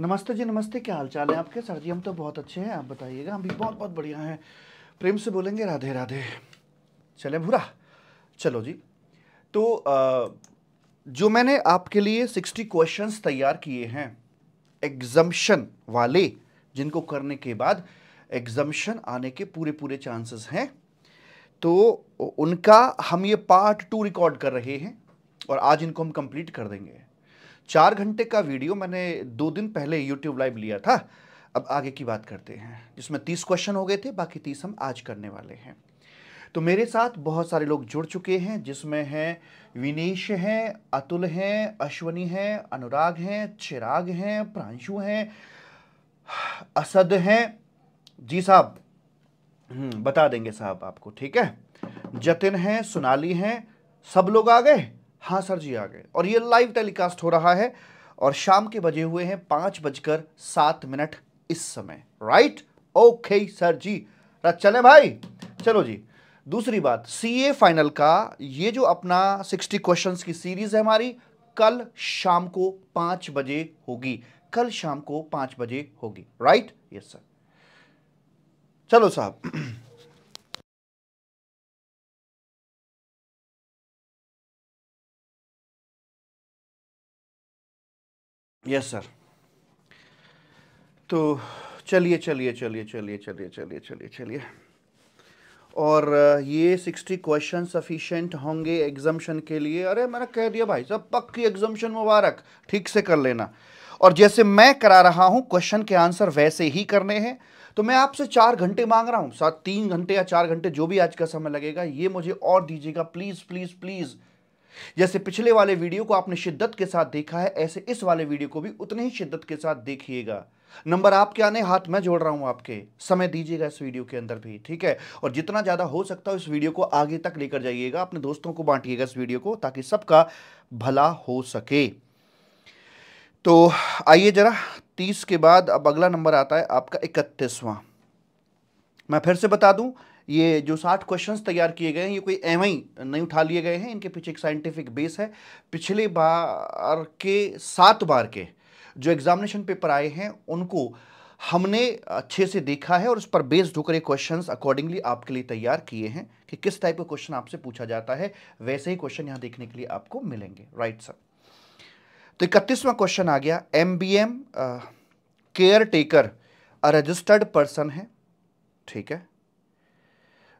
नमस्ते जी नमस्ते क्या हाल चाल है आपके सर जी हम तो बहुत अच्छे हैं आप बताइएगा हम भी बहुत बहुत बढ़िया हैं प्रेम से बोलेंगे राधे राधे चले भूरा चलो जी तो आ, जो मैंने आपके लिए सिक्सटी क्वेश्चंस तैयार किए हैं एग्जम्पन वाले जिनको करने के बाद एग्जम्पन आने के पूरे पूरे चांसेस हैं तो उनका हम ये पार्ट टू रिकॉर्ड कर रहे हैं और आज इनको हम कंप्लीट कर देंगे चार घंटे का वीडियो मैंने दो दिन पहले यूट्यूब लाइव लिया था अब आगे की बात करते हैं जिसमें तीस क्वेश्चन हो गए थे बाकी तीस हम आज करने वाले हैं तो मेरे साथ बहुत सारे लोग जुड़ चुके हैं जिसमें हैं विनीश हैं अतुल हैं अश्वनी हैं अनुराग हैं चिराग हैं प्रांशु हैं असद हैं जी साहब हम्म, बता देंगे साहब आपको ठीक है जतिन हैं सोनाली हैं सब लोग आ गए हाँ सर जी आ गए और ये लाइव टेलीकास्ट हो रहा है और शाम के बजे हुए हैं पांच बजकर सात मिनट इस समय राइट ओके सर जी चले भाई चलो जी दूसरी बात सीए फाइनल का ये जो अपना सिक्सटी क्वेश्चंस की सीरीज है हमारी कल शाम को पांच बजे होगी कल शाम को पांच बजे होगी राइट यस सर चलो साहब यस सर तो चलिए चलिए चलिए चलिए चलिए चलिए चलिए चलिए और ये सिक्सटी क्वेश्चन सफिशेंट होंगे एग्जामेशन के लिए अरे मैंने कह दिया भाई साहब पक्की एग्जामेशन मुबारक ठीक से कर लेना और जैसे मैं करा रहा हूं क्वेश्चन के आंसर वैसे ही करने हैं तो मैं आपसे चार घंटे मांग रहा हूं साथ तीन घंटे या चार घंटे जो भी आज का समय लगेगा ये मुझे और दीजिएगा प्लीज़ प्लीज़ प्लीज़ जैसे पिछले वाले वीडियो को आपने शिद्दत के साथ देखा है ऐसे इस वाले वीडियो को भी उतने ही शिद्दत के साथ देखिएगा नंबर आपके आने हाथ मैं जोड़ रहा हूं आपके समय दीजिएगा इस वीडियो के अंदर भी ठीक है और जितना ज़्यादा हो सकता है इस वीडियो को आगे तक लेकर जाइएगा अपने दोस्तों को बांटिएगा इस वीडियो को ताकि सबका भला हो सके तो आइए ज़रा तीस के बाद अब अगला नंबर आता है आपका इकतीसवां मैं फिर से बता दूं ये जो साठ क्वेश्चंस तैयार किए गए हैं ये कोई एम नहीं उठा लिए गए हैं इनके पीछे एक साइंटिफिक बेस है पिछले बार के सात बार के जो एग्जामिनेशन पेपर आए हैं उनको हमने अच्छे से देखा है और उस पर बेस्ड होकर ये क्वेश्चन अकॉर्डिंगली आपके लिए तैयार किए हैं कि किस टाइप का क्वेश्चन आपसे पूछा जाता है वैसे ही क्वेश्चन यहाँ देखने के लिए आपको मिलेंगे राइट सर तो इकतीसवां क्वेश्चन आ गया M B M caretaker a registered person है ठीक है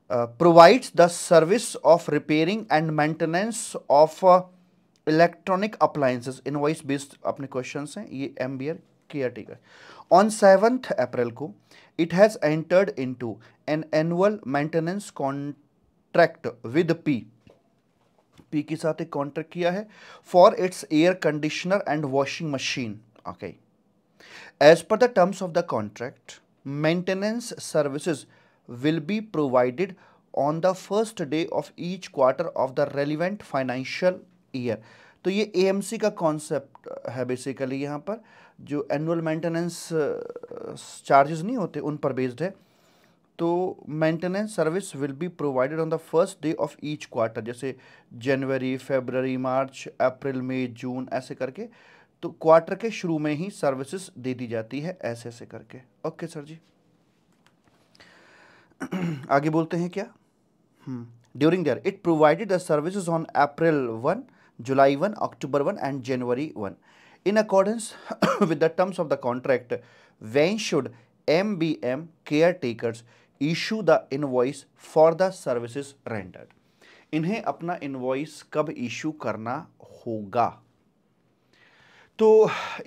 Uh, provides the service of repairing and maintenance of electronic invoice based अपने क्वेश्चन हैं ये M B R caretaker on seventh April को it has entered into an annual maintenance contract with P P के साथ एक contract किया है for its air conditioner and washing machine okay as per the terms of the contract maintenance services will be provided on the first day of each quarter of the relevant financial year तो ये A M C का concept है basically यहाँ पर जो annual maintenance charges नहीं होते उन पर बेस्ड है तो maintenance service will be provided on the first day of each quarter जैसे जनवरी फेबररी मार्च अप्रैल मई जून ऐसे करके तो क्वार्टर के शुरू में ही सर्विसेज दे दी जाती है ऐसे ऐसे करके ओके सर जी आगे बोलते हैं क्या during the it provided the services on April one July one October one and January one in accordance with in accordance with the terms of the contract when should mbm caretakers issue the invoice for the services rendered इन्हें अपना invoice कब issue करना होगा तो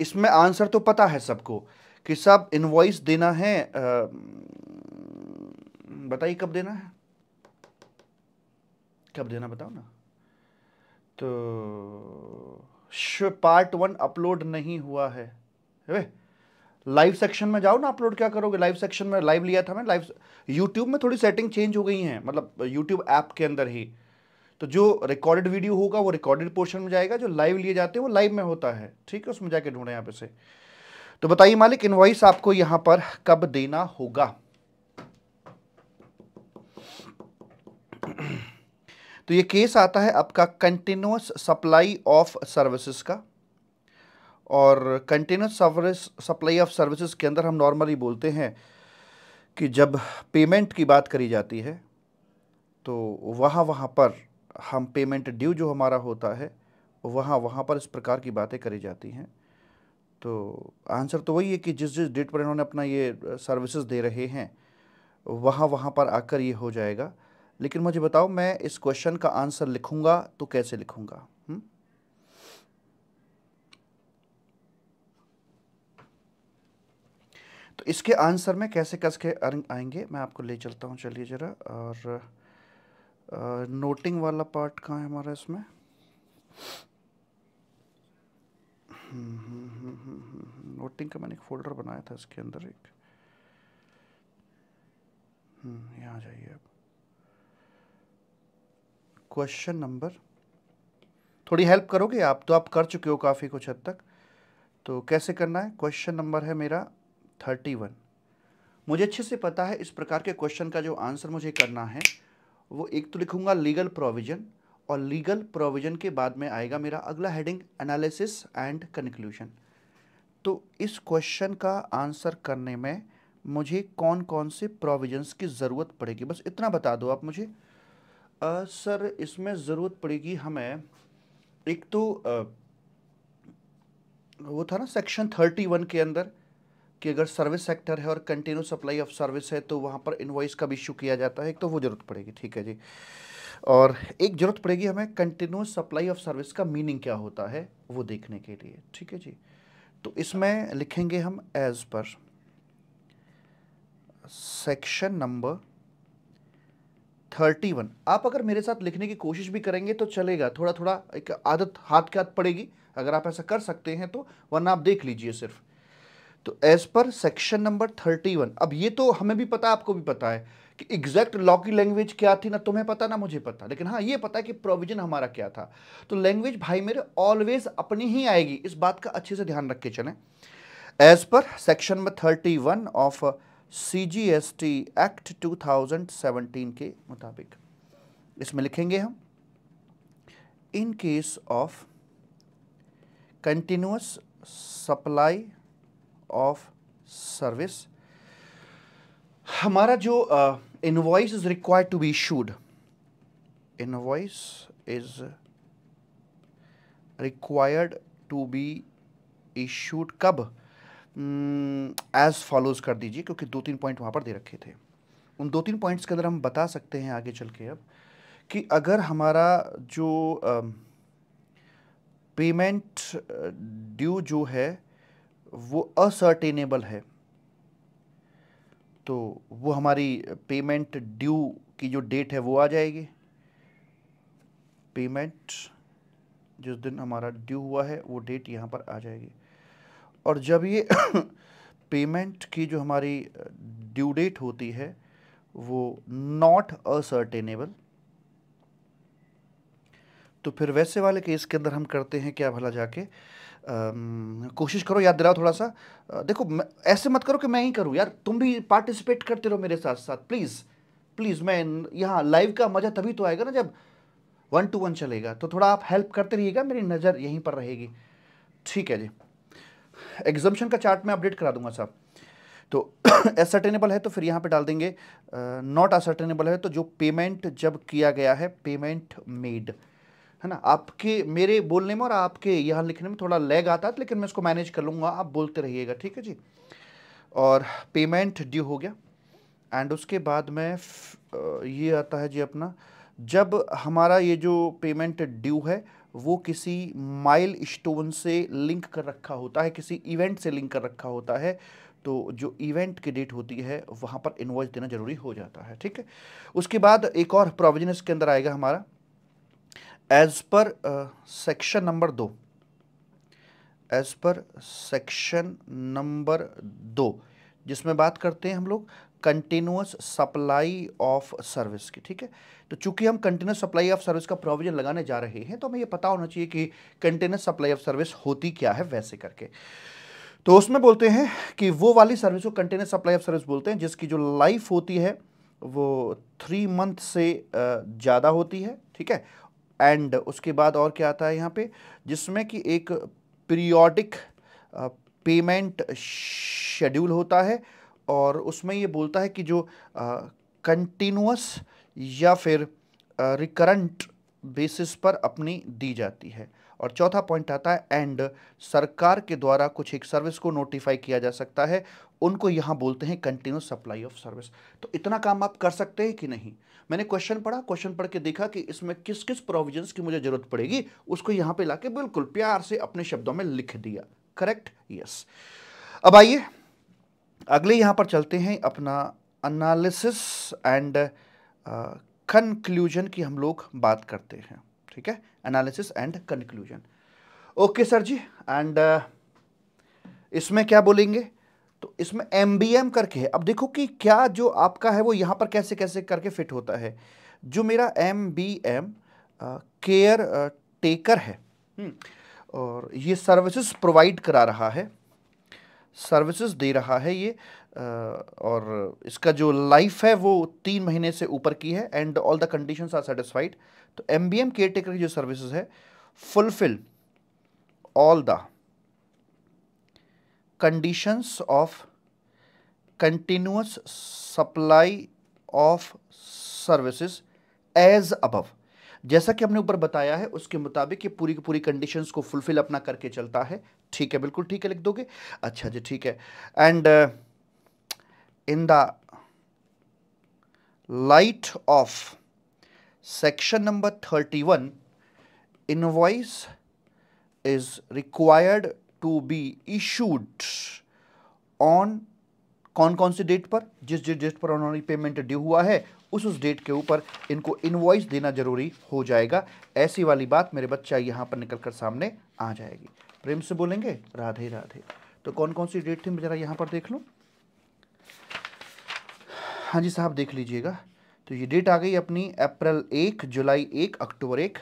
इसमें answer तो पता है सबको कि सब इन्वॉइस देना है बताइए कब देना है कब देना बताओ ना तो पार्ट वन अपलोड नहीं हुआ है वे लाइव सेक्शन में जाओ ना अपलोड क्या करोगे लाइव सेक्शन में लाइव लिया था मैं लाइव यूट्यूब में थोड़ी सेटिंग चेंज हो गई है मतलब यूट्यूब ऐप के अंदर ही तो जो रिकॉर्डेड वीडियो होगा वो रिकॉर्डेड पोर्शन में जाएगा जो लाइव लिए जाते हैं वो लाइव में होता है ठीक है उसमें जाके ढूंढे यहाँ पे से तो बताइए मालिक इनवाइस आपको यहाँ पर कब देना होगा तो ये केस आता है आपका कंटिन्यूस सप्लाई ऑफ सर्विसेज का और continuous service supply of services के अंदर हम नॉर्मली बोलते हैं कि जब पेमेंट की बात करी जाती है तो वहाँ वहाँ पर हम पेमेंट ड्यू जो हमारा होता है वहाँ वहाँ पर इस प्रकार की बातें करी जाती हैं तो आंसर तो वही है कि जिस जिस डेट पर इन्होंने अपना ये सर्विसेज दे रहे हैं वहाँ वहाँ पर आकर ये हो जाएगा लेकिन मुझे बताओ मैं इस क्वेश्चन का आंसर लिखूंगा तो कैसे लिखूंगा हुँ? हम्म? तो इसके आंसर में कैसे कस के आएंगे मैं आपको ले चलता हूं चलिए ज़रा और आ, नोटिंग वाला पार्ट कहाँ है हमारा इसमें नोटिंग हम्म, हम्म, का मैंने एक फोल्डर बनाया था इसके अंदर एक यहाँ जाइए आप क्वेश्चन नंबर थोड़ी हेल्प करोगे आप तो आप कर चुके हो काफ़ी कुछ हद तक तो कैसे करना है क्वेश्चन नंबर है मेरा थर्टी वन मुझे अच्छे से पता है इस प्रकार के क्वेश्चन का जो आंसर मुझे करना है वो एक तो लिखूंगा लीगल प्रोविजन और लीगल प्रोविजन के बाद में आएगा मेरा अगला हेडिंग एनालिसिस एंड कंक्लूजन तो इस क्वेश्चन का आंसर करने में मुझे कौन कौन से प्रोविजन्स की ज़रूरत पड़ेगी बस इतना बता दो आप मुझे आ, सर इसमें ज़रूरत पड़ेगी हमें एक तो आ, वो था ना सेक्शन थर्टी वन के अंदर कि अगर सर्विस सेक्टर है और कंटिन्यू सप्लाई ऑफ सर्विस है तो वहाँ पर इन्वाइस का भी इशू किया जाता है एक तो वो ज़रूरत पड़ेगी ठीक है जी और एक ज़रूरत पड़ेगी हमें कंटिन्यू सप्लाई ऑफ सर्विस का मीनिंग क्या होता है वो देखने के लिए ठीक है जी तो इसमें लिखेंगे हम as per section number thirty one आप अगर मेरे साथ लिखने की कोशिश भी करेंगे तो चलेगा थोड़ा थोड़ा एक आदत हाथ के हाथ पड़ेगी अगर आप ऐसा कर सकते हैं तो वरना आप देख लीजिए सिर्फ तो as per section number thirty one अब ये तो हमें भी पता आपको भी पता है कि एग्जैक्ट लॉ की लैंग्वेज क्या थी ना तुम्हें पता ना मुझे पता लेकिन हाँ ये पता है कि प्रोविजन हमारा क्या था तो लैंग्वेज भाई मेरे ऑलवेज अपनी ही आएगी इस बात का अच्छे से ध्यान रख के चलें as per section number thirty one of CGST act 2017 के मुताबिक इसमें लिखेंगे हम in case of continuous supply of service हमारा जो invoice is required to be issued invoice is required to be issued कब एज़ mm, फॉलोज़ कर दीजिए क्योंकि दो तीन पॉइंट वहाँ पर दे रखे थे उन दो तीन पॉइंट्स के अंदर हम बता सकते हैं आगे चल के अब कि अगर हमारा जो पेमेंट ड्यू जो है वो असर्टेनेबल है तो वो हमारी पेमेंट ड्यू की जो डेट है वो आ जाएगी पेमेंट जिस दिन हमारा ड्यू हुआ है वो डेट यहाँ पर आ जाएगी और जब ये पेमेंट की जो हमारी ड्यू डेट होती है वो नॉट असर्टेनेबल तो फिर वैसे वाले केस के अंदर हम करते हैं क्या भला जाके कोशिश करो याद दिलाओ थोड़ा सा आ, देखो ऐसे मत करो कि मैं ही करूँ यार तुम भी पार्टिसिपेट करते रहो मेरे साथ साथ प्लीज़ प्लीज़ मैं यहाँ लाइव का मज़ा तभी तो आएगा ना जब वन टू वन चलेगा तो थोड़ा आप हेल्प करते रहिएगा मेरी नज़र यहीं पर रहेगी ठीक है जी एग्जम्पन का चार्ट मैं अपडेट करा दूंगा साहब तो एसर्टेनेबल है तो फिर यहाँ पे डाल देंगे नॉट असर्टेनेबल है तो जो पेमेंट जब किया गया है पेमेंट मेड है ना आपके मेरे बोलने में और आपके यहाँ लिखने में थोड़ा लैग आता है लेकिन मैं इसको मैनेज कर लूँगा आप बोलते रहिएगा ठीक है जी और पेमेंट ड्यू हो गया एंड उसके बाद में ये आता है जी अपना जब हमारा ये जो पेमेंट ड्यू है वो किसी माइल स्टोन से लिंक कर रखा होता है किसी इवेंट से लिंक कर रखा होता है तो जो इवेंट की डेट होती है वहाँ पर इन्वॉइस देना ज़रूरी हो जाता है ठीक है उसके बाद एक और प्रोविजन इसके अंदर आएगा हमारा एज पर सेक्शन नंबर दो एज पर सेक्शन नंबर दो जिसमें बात करते हैं हम लोग कंटिन्यूस सप्लाई ऑफ सर्विस की ठीक है तो चूंकि हम कंटिन्यूस सप्लाई ऑफ सर्विस का प्रोविजन लगाने जा रहे हैं तो हमें ये पता होना चाहिए कि कंटिन्यूस सप्लाई ऑफ सर्विस होती क्या है वैसे करके तो उसमें बोलते हैं कि वो वाली सर्विस को कंटिन्यूस सप्लाई ऑफ सर्विस बोलते हैं जिसकी जो लाइफ होती है वो थ्री मंथ से ज़्यादा होती है ठीक है एंड उसके बाद और क्या आता है यहाँ पे जिसमें कि एक पीरियोडिक पेमेंट शेड्यूल होता है और उसमें ये बोलता है कि जो कंटिन्यूस या फिर रिकरेंट बेसिस पर अपनी दी जाती है और चौथा पॉइंट आता है एंड सरकार के द्वारा कुछ एक सर्विस को नोटिफाई किया जा सकता है उनको यहाँ बोलते हैं कंटिन्यूस सप्लाई ऑफ सर्विस तो इतना काम आप कर सकते हैं कि नहीं मैंने क्वेश्चन पढ़ा क्वेश्चन पढ़ के देखा कि इसमें किस किस प्रोविजंस की मुझे ज़रूरत पड़ेगी उसको यहाँ पे लाके बिल्कुल प्यार से अपने शब्दों में लिख दिया करेक्ट यस yes. अब आइए अगले यहाँ पर चलते हैं अपना अनालिसिस एंड कंक्लूजन की हम लोग बात करते हैं ठीक है analysis and conclusion okay sir जी एंड uh, इसमें क्या बोलेंगे तो इसमें एम बी एम करके है अब देखो कि क्या जो आपका है वो यहाँ पर कैसे कैसे करके फिट होता है जो मेरा M B M caretaker है हम्म, और ये सर्विसेज प्रोवाइड करा रहा है सर्विसेज दे रहा है ये और इसका जो लाइफ है वो तीन महीने से ऊपर की है and all the conditions are satisfied तो M B M caretaker की जो सर्विसेज है fulfil all the conditions of continuous supply of services as above जैसा कि हमने ऊपर बताया है उसके मुताबिक ये पूरी की पूरी कंडीशन को फुलफिल अपना करके चलता है ठीक है बिल्कुल ठीक है लिख दोगे अच्छा जी ठीक है and in the of section number thirty one invoice is required to be issued on कौन कौन सी डेट पर जिस जिस डेट पर उन्होंने पेमेंट ड्यू हुआ है उस उस डेट के ऊपर इनको इनवॉइस देना ज़रूरी हो जाएगा ऐसी वाली बात मेरे बच्चा यहाँ पर निकल कर सामने आ जाएगी प्रेम से बोलेंगे राधे राधे तो कौन कौन सी डेट थी मैं ज़रा यहाँ पर देख लूँ हाँ जी साहब देख लीजिएगा तो ये डेट आ गई अपनी अप्रैल एक जुलाई एक अक्टूबर एक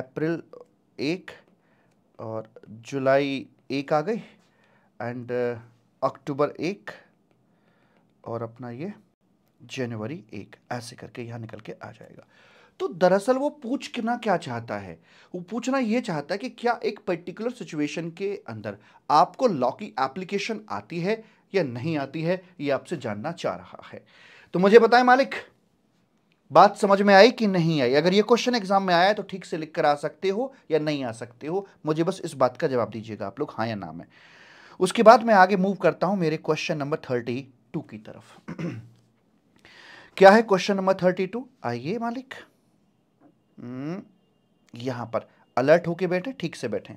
अप्रैल एक और जुलाई एक आ गई एंड अक्टूबर uh, एक और अपना ये जनवरी एक ऐसे करके यहाँ निकल के आ जाएगा तो दरअसल वो पूछना क्या चाहता है वो पूछना ये चाहता है कि क्या एक पर्टिकुलर सिचुएशन के अंदर आपको लॉ की एप्लीकेशन आती है या नहीं आती है ये आपसे जानना चाह रहा है तो मुझे बताएं मालिक बात समझ में आई कि नहीं आई अगर ये क्वेश्चन एग्जाम में आया तो ठीक से लिख कर आ सकते हो या नहीं आ सकते हो मुझे बस इस बात का जवाब दीजिएगा आप लोग हाँ या ना में उसके बाद मैं आगे मूव करता हूँ मेरे क्वेश्चन नंबर थर्टी टू की तरफ क्या है क्वेश्चन नंबर थर्टी टू आइए मालिक हम्म, यहां पर अलर्ट होके बैठे ठीक से बैठे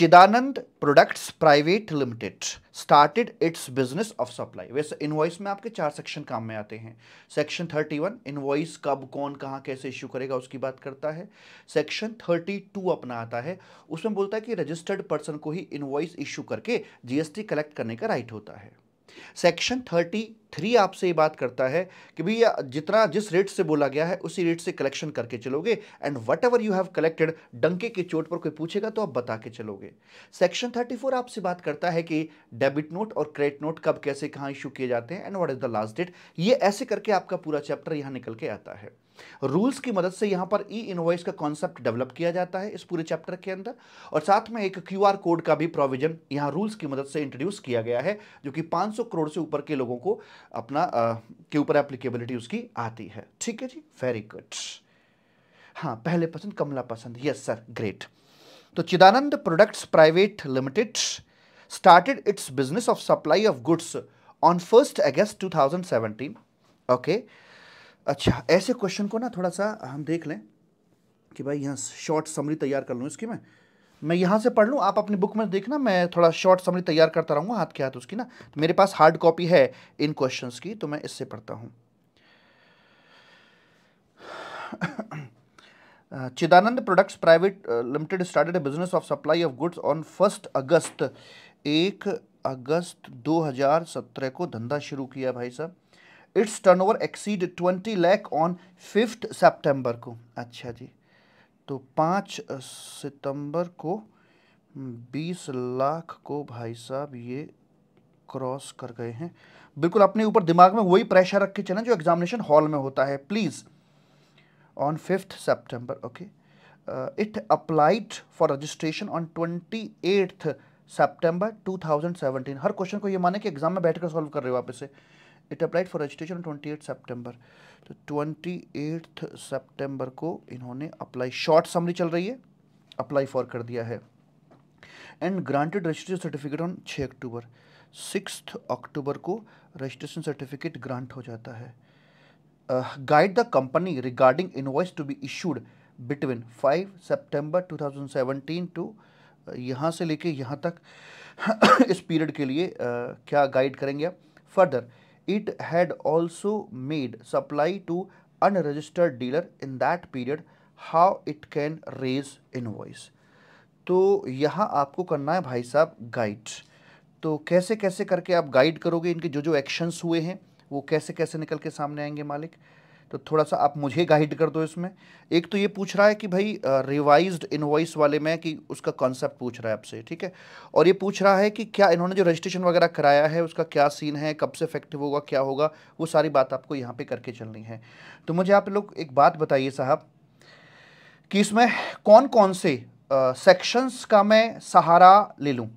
Chidanand products private limited started its business of supply वैसे इनवॉइस में आपके चार सेक्शन काम में आते हैं सेक्शन 31 इनवॉइस कब कौन कहाँ कैसे इश्यू करेगा उसकी बात करता है सेक्शन 32 अपना आता है उसमें बोलता है कि रजिस्टर्ड पर्सन को ही इनवॉइस इश्यू करके जीएसटी कलेक्ट करने का राइट होता है सेक्शन थर्टी थ्री आपसे ये बात करता है कि भैया जितना जिस रेट से बोला गया है उसी रेट से कलेक्शन करके चलोगे and whatever you have collected डंके की चोट पर कोई पूछेगा तो आप बता के चलोगे सेक्शन थर्टी फोर आपसे बात करता है कि डेबिट नोट और क्रेडिट नोट कब कैसे कहाँ इशू किए जाते हैं and what is the last date ये ऐसे करके आपका पूरा चैप्टर यहाँ निकल के आता है रूल्स की मदद से यहां पर ई इनवॉइस का कॉन्सेप्ट डेवलप किया जाता है इस पूरे चैप्टर के अंदर और साथ में एक क्यूआर कोड का भी प्रोविजन यहां रूल्स की मदद से इंट्रोड्यूस किया गया है जो कि 500 करोड़ से ऊपर के लोगों को अपना आ, के ऊपर एप्लीकेबिलिटी उसकी आती है ठीक है जी वेरी गुड हाँ पहले पसंद कमला पसंद यस सर ग्रेट तो Chidanand products private limited started its business of supply of goods on first August two okay Okay, अच्छा ऐसे क्वेश्चन को ना थोड़ा सा हम देख लें कि भाई यहाँ शॉर्ट समरी तैयार कर लूँ इसकी मैं मैं यहाँ से पढ़ लूँ आप अपनी बुक में देखना मैं थोड़ा शॉर्ट समरी तैयार करता रहूँगा हाथ के हाथ उसकी ना तो मेरे पास हार्ड कॉपी है इन क्वेश्चन की तो मैं इससे पढ़ता हूँ Chidanand products private limited started business of supply of goods on first August एक अगस्त 2017 को धंधा शुरू किया भाई साहब its turnover exceed twenty lakh on fifth सितंबर को अच्छा जी तो पाँच सितंबर को हम्म, बीस लाख को भाई साहब ये क्रॉस कर गए हैं बिल्कुल अपने ऊपर दिमाग में वही प्रेशर रख के चलना जो एग्जामिनेशन हॉल में होता है please on fifth September okay it applied for registration on twenty eighth September seventeen हर क्वेश्चन को ये माने कि एग्जाम में बैठकर सॉल्व कर रहे हो आप इसे it applied for registration twenty eight September तो ट्वेंटी एट्थ सेप्टेम्बर को इन्होंने अप्लाई शॉर्ट समरी चल रही है अप्लाई फॉर कर दिया है and granted registration certificate on छः अक्टूबर सिक्स अक्टूबर को रजिस्ट्रेशन सर्टिफिकेट ग्रांट हो जाता है guide the company regarding voice to be issued between five thousand seventeen two यहाँ से लेके यहाँ तक इस पीरियड के लिए uh, क्या गाइड करेंगे आप further It had also made supply to unregistered dealer in that period how it can raise invoice. तो यहाँ आपको करना है भाई साहब गाइड तो कैसे कैसे करके आप गाइड करोगे इनके जो जो एक्शंस हुए हैं वो कैसे कैसे निकल के सामने आएंगे मालिक तो थोड़ा सा आप मुझे गाइड कर दो इसमें एक तो ये पूछ रहा है कि भाई रिवाइज्ड इनवॉइस वाले में कि उसका कॉन्सेप्ट पूछ रहा है आपसे ठीक है और ये पूछ रहा है कि क्या इन्होंने जो रजिस्ट्रेशन वगैरह कराया है उसका क्या सीन है कब से इफेक्टिव होगा क्या होगा वो सारी बात आपको यहाँ पर करके चलनी है तो मुझे आप लोग एक बात बताइए साहब कि इसमें कौन कौन से सेक्शंस uh, का मैं सहारा ले लूँ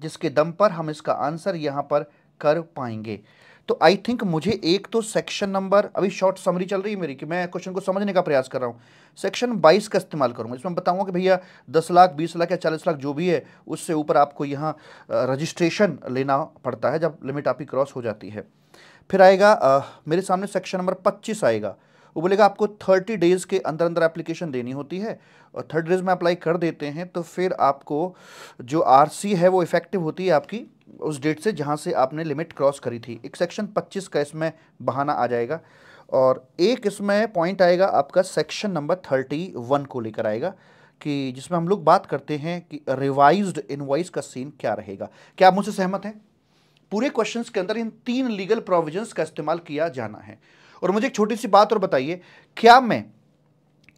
जिसके दम पर हम इसका आंसर यहाँ पर कर पाएंगे तो आई थिंक मुझे एक तो सेक्शन नंबर अभी शॉर्ट समरी चल रही है मेरी कि मैं क्वेश्चन को समझने का प्रयास कर रहा हूँ सेक्शन 22 का इस्तेमाल करूँगा इसमें बताऊँगा कि भैया 10 लाख 20 लाख या 40 लाख जो भी है उससे ऊपर आपको यहाँ रजिस्ट्रेशन लेना पड़ता है जब लिमिट आपकी क्रॉस हो जाती है फिर आएगा आ, मेरे सामने सेक्शन नंबर पच्चीस आएगा वो बोलेगा आपको थर्टी डेज़ के अंदर अंदर एप्लीकेशन देनी होती है और थर्ड डेज़ में अप्लाई कर देते हैं तो फिर आपको जो आर है वो इफ़ेक्टिव होती है आपकी उस डेट से जहाँ से आपने लिमिट क्रॉस करी थी एक सेक्शन पच्चीस का इसमें बहाना आ जाएगा और एक इसमें पॉइंट आएगा आपका सेक्शन नंबर थर्टी वन को लेकर आएगा कि जिसमें हम लोग बात करते हैं कि रिवाइज्ड इनवॉइस का सीन क्या रहेगा क्या आप मुझसे सहमत हैं पूरे क्वेश्चंस के अंदर इन तीन लीगल प्रोविजंस का इस्तेमाल किया जाना है और मुझे एक छोटी सी बात और बताइए क्या मैं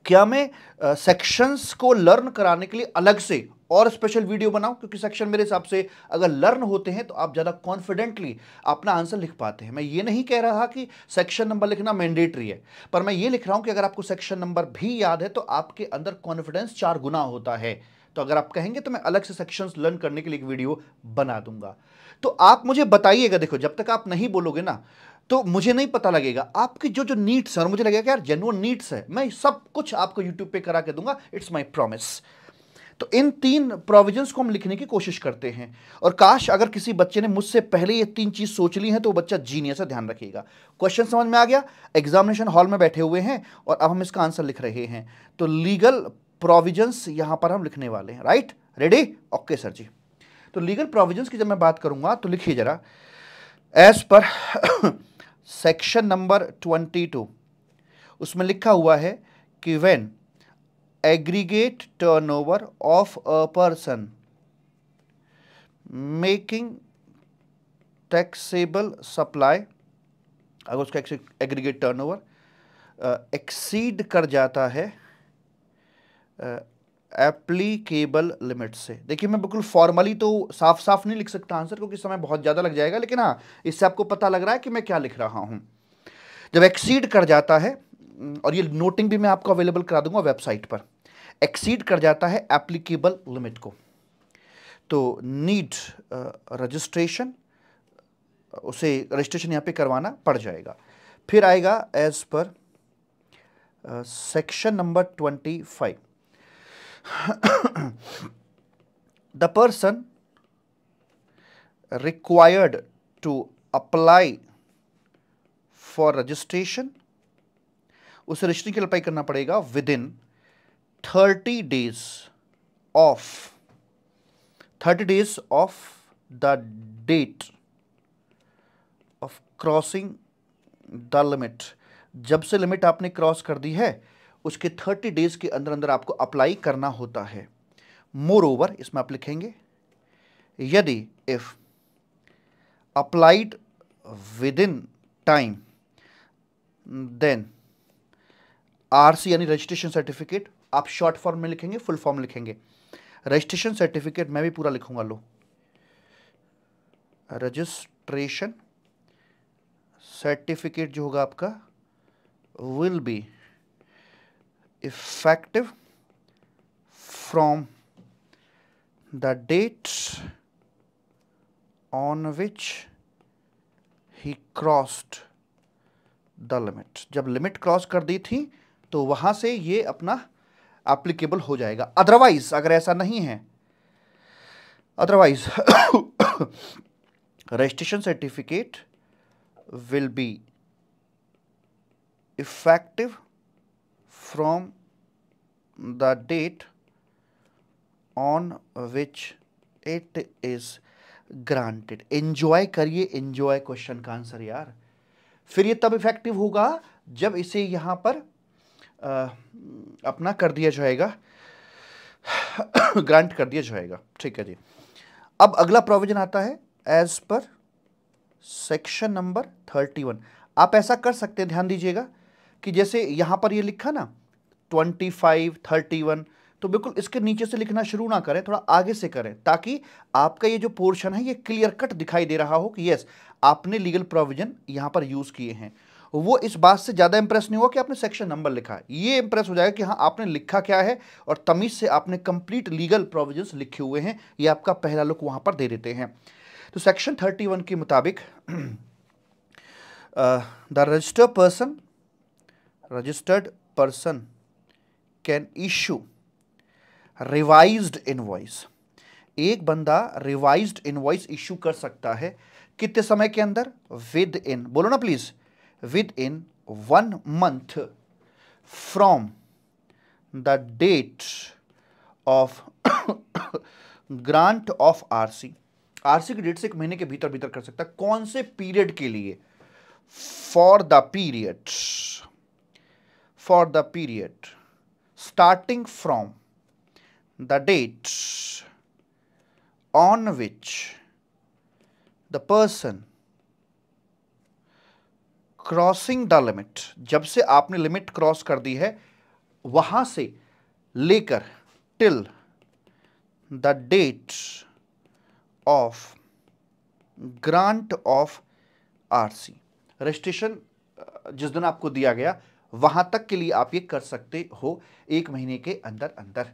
क्या मैं सेक्शंस को लर्न कराने के लिए अलग से और स्पेशल वीडियो बनाऊं क्योंकि सेक्शन मेरे हिसाब से अगर लर्न होते हैं तो आप ज़्यादा कॉन्फिडेंटली अपना आंसर लिख पाते हैं मैं ये नहीं कह रहा कि सेक्शन नंबर लिखना मैंडेटरी है पर मैं ये लिख रहा हूं कि अगर आपको सेक्शन नंबर भी याद है तो आपके अंदर कॉन्फिडेंस चार गुना होता है तो अगर आप कहेंगे तो मैं अलग से सेक्शन लर्न करने के लिए एक वीडियो बना दूंगा तो आप मुझे बताइएगा देखो जब तक आप नहीं बोलोगे ना तो मुझे नहीं पता लगेगा आपकी जो जो नीड्स है और मुझे लगेगा कि यार जेनुअन नीड्स है मैं सब कुछ आपको यूट्यूब पे करा के दूंगा इट्स माय प्रॉमिस तो इन तीन प्रोविजंस को हम लिखने की कोशिश करते हैं और काश अगर किसी बच्चे ने मुझसे पहले ये तीन चीज़ सोच ली है तो वो बच्चा जीनियस है ध्यान रखिएगा क्वेश्चन समझ में आ गया एग्जामिनेशन हॉल में बैठे हुए हैं और अब हम इसका आंसर लिख रहे हैं तो लीगल प्रोविजंस यहां पर हम लिखने वाले हैं right ready okay sir ji तो लीगल प्रोविजंस की जब मैं बात करूंगा तो लिखिए जरा as per section number twenty two उसमें लिखा हुआ है कि when aggregate turnover of a person making taxable supply अगर उसका एग्रीगेट टर्नओवर एक्सीड कर जाता है एप्लीकेबल लिमिट से देखिए मैं बिल्कुल फॉर्मली तो साफ साफ नहीं लिख सकता आंसर क्योंकि समय बहुत ज़्यादा लग जाएगा लेकिन हाँ इससे आपको पता लग रहा है कि मैं क्या लिख रहा हूं जब एक्सीड कर जाता है और ये नोटिंग भी मैं आपको अवेलेबल करा दूंगा वेबसाइट पर एक्सीड कर जाता है एप्लीकेबल लिमिट को तो नीड रजिस्ट्रेशन uh, उसे रजिस्ट्रेशन यहाँ पे करवाना पड़ जाएगा फिर आएगा as per section number twenty five the person required to apply for registration उसे रजिस्ट्री के लिए अप्लाई करना पड़ेगा within thirty days of thirty days of the date of crossing the limit जब से लिमिट आपने क्रॉस कर दी है उसके थर्टी डेज़ के अंदर अंदर आपको अप्लाई करना होता है मोर ओवर इसमें आप लिखेंगे यदि if applied within time then RC यानी रजिस्ट्रेशन सर्टिफिकेट आप शॉर्ट फॉर्म में लिखेंगे फुल फॉर्म लिखेंगे रजिस्ट्रेशन सर्टिफिकेट मैं भी पूरा लिखूंगा लो रजिस्ट्रेशन सर्टिफिकेट जो होगा आपका will be effective from the date on which he crossed the limit जब लिमिट क्रॉस कर दी थी तो वहां से ये अपना एप्लीकेबल हो जाएगा अदरवाइज अगर ऐसा नहीं है otherwise registration certificate will be effective from the date on which it is granted. Enjoy करिए enjoy question का आंसर यार फिर ये तब इफेक्टिव होगा जब इसे यहाँ पर आ, अपना कर दिया जाएगा ग्रांट कर दिया जाएगा ठीक है जी अब अगला प्रोविजन आता है as per section number thirty one आप ऐसा कर सकते हैं ध्यान दीजिएगा कि जैसे यहां पर ये लिखा ना ट्वेंटी फाइव थर्टी वन तो बिल्कुल इसके नीचे से लिखना शुरू ना करें थोड़ा आगे से करें ताकि आपका ये जो पोर्शन है ये क्लियर कट दिखाई दे रहा हो कि यस आपने लीगल प्रोविजन यहाँ पर यूज़ किए हैं वो इस बात से ज़्यादा इंप्रेस नहीं हुआ कि आपने सेक्शन नंबर लिखा है ये इंप्रेस हो जाएगा कि हाँ आपने लिखा क्या है और तमीज़ से आपने कंप्लीट लीगल प्रोविजन लिखे हुए हैं ये आपका पहला लुक वहाँ पर दे देते हैं तो सेक्शन थर्टी वन के मुताबिक the registered person registered person can issue revised invoice एक बंदा रिवाइज्ड इनवॉइस इशू कर सकता है कितने समय के अंदर विद इन बोलो ना please within one month from the date of grant of RC RC की डेट से एक महीने के भीतर भीतर कर सकता है कौन से पीरियड के लिए for the period for the period starting from the date on which the person crossing the limit जब से आपने limit cross कर दी है वहां से लेकर till the date of grant of RC registration जिस दिन आपको दिया गया वहां तक के लिए आप ये कर सकते हो एक महीने के अंदर अंदर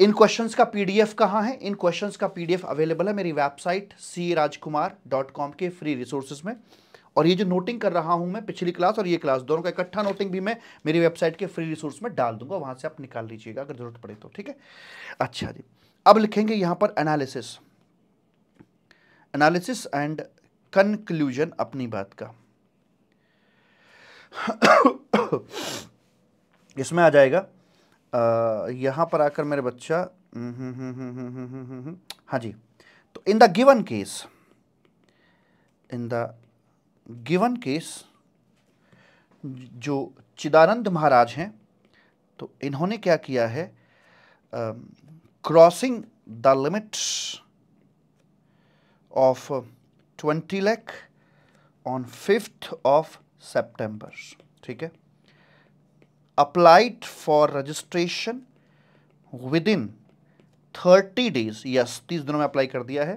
इन क्वेश्चंस का पीडीएफ कहाँ है इन क्वेश्चंस का पीडीएफ अवेलेबल है मेरी website C Rajkumar dot com के फ्री रिसोर्सेज में और ये जो नोटिंग कर रहा हूँ मैं पिछली क्लास और ये क्लास दोनों का इकट्ठा नोटिंग भी मैं मेरी वेबसाइट के फ्री रिसोर्स में डाल दूंगा वहाँ से आप निकाल लीजिएगा अगर ज़रूरत पड़े तो ठीक है अच्छा जी अब लिखेंगे यहाँ पर एनालिसिस एनालिसिस एंड कंक्लूजन अपनी बात का इसमें आ जाएगा यहाँ पर आकर मेरे बच्चा हम्म, हम्म, हम्म, हाँ जी तो in the given case in the given case जो चिदानंद महाराज हैं तो इन्होंने क्या किया है crossing the limits of twenty lakh on fifth of September ठीक है applied for registration within thirty days yes तीस दिनों में अप्लाई कर दिया है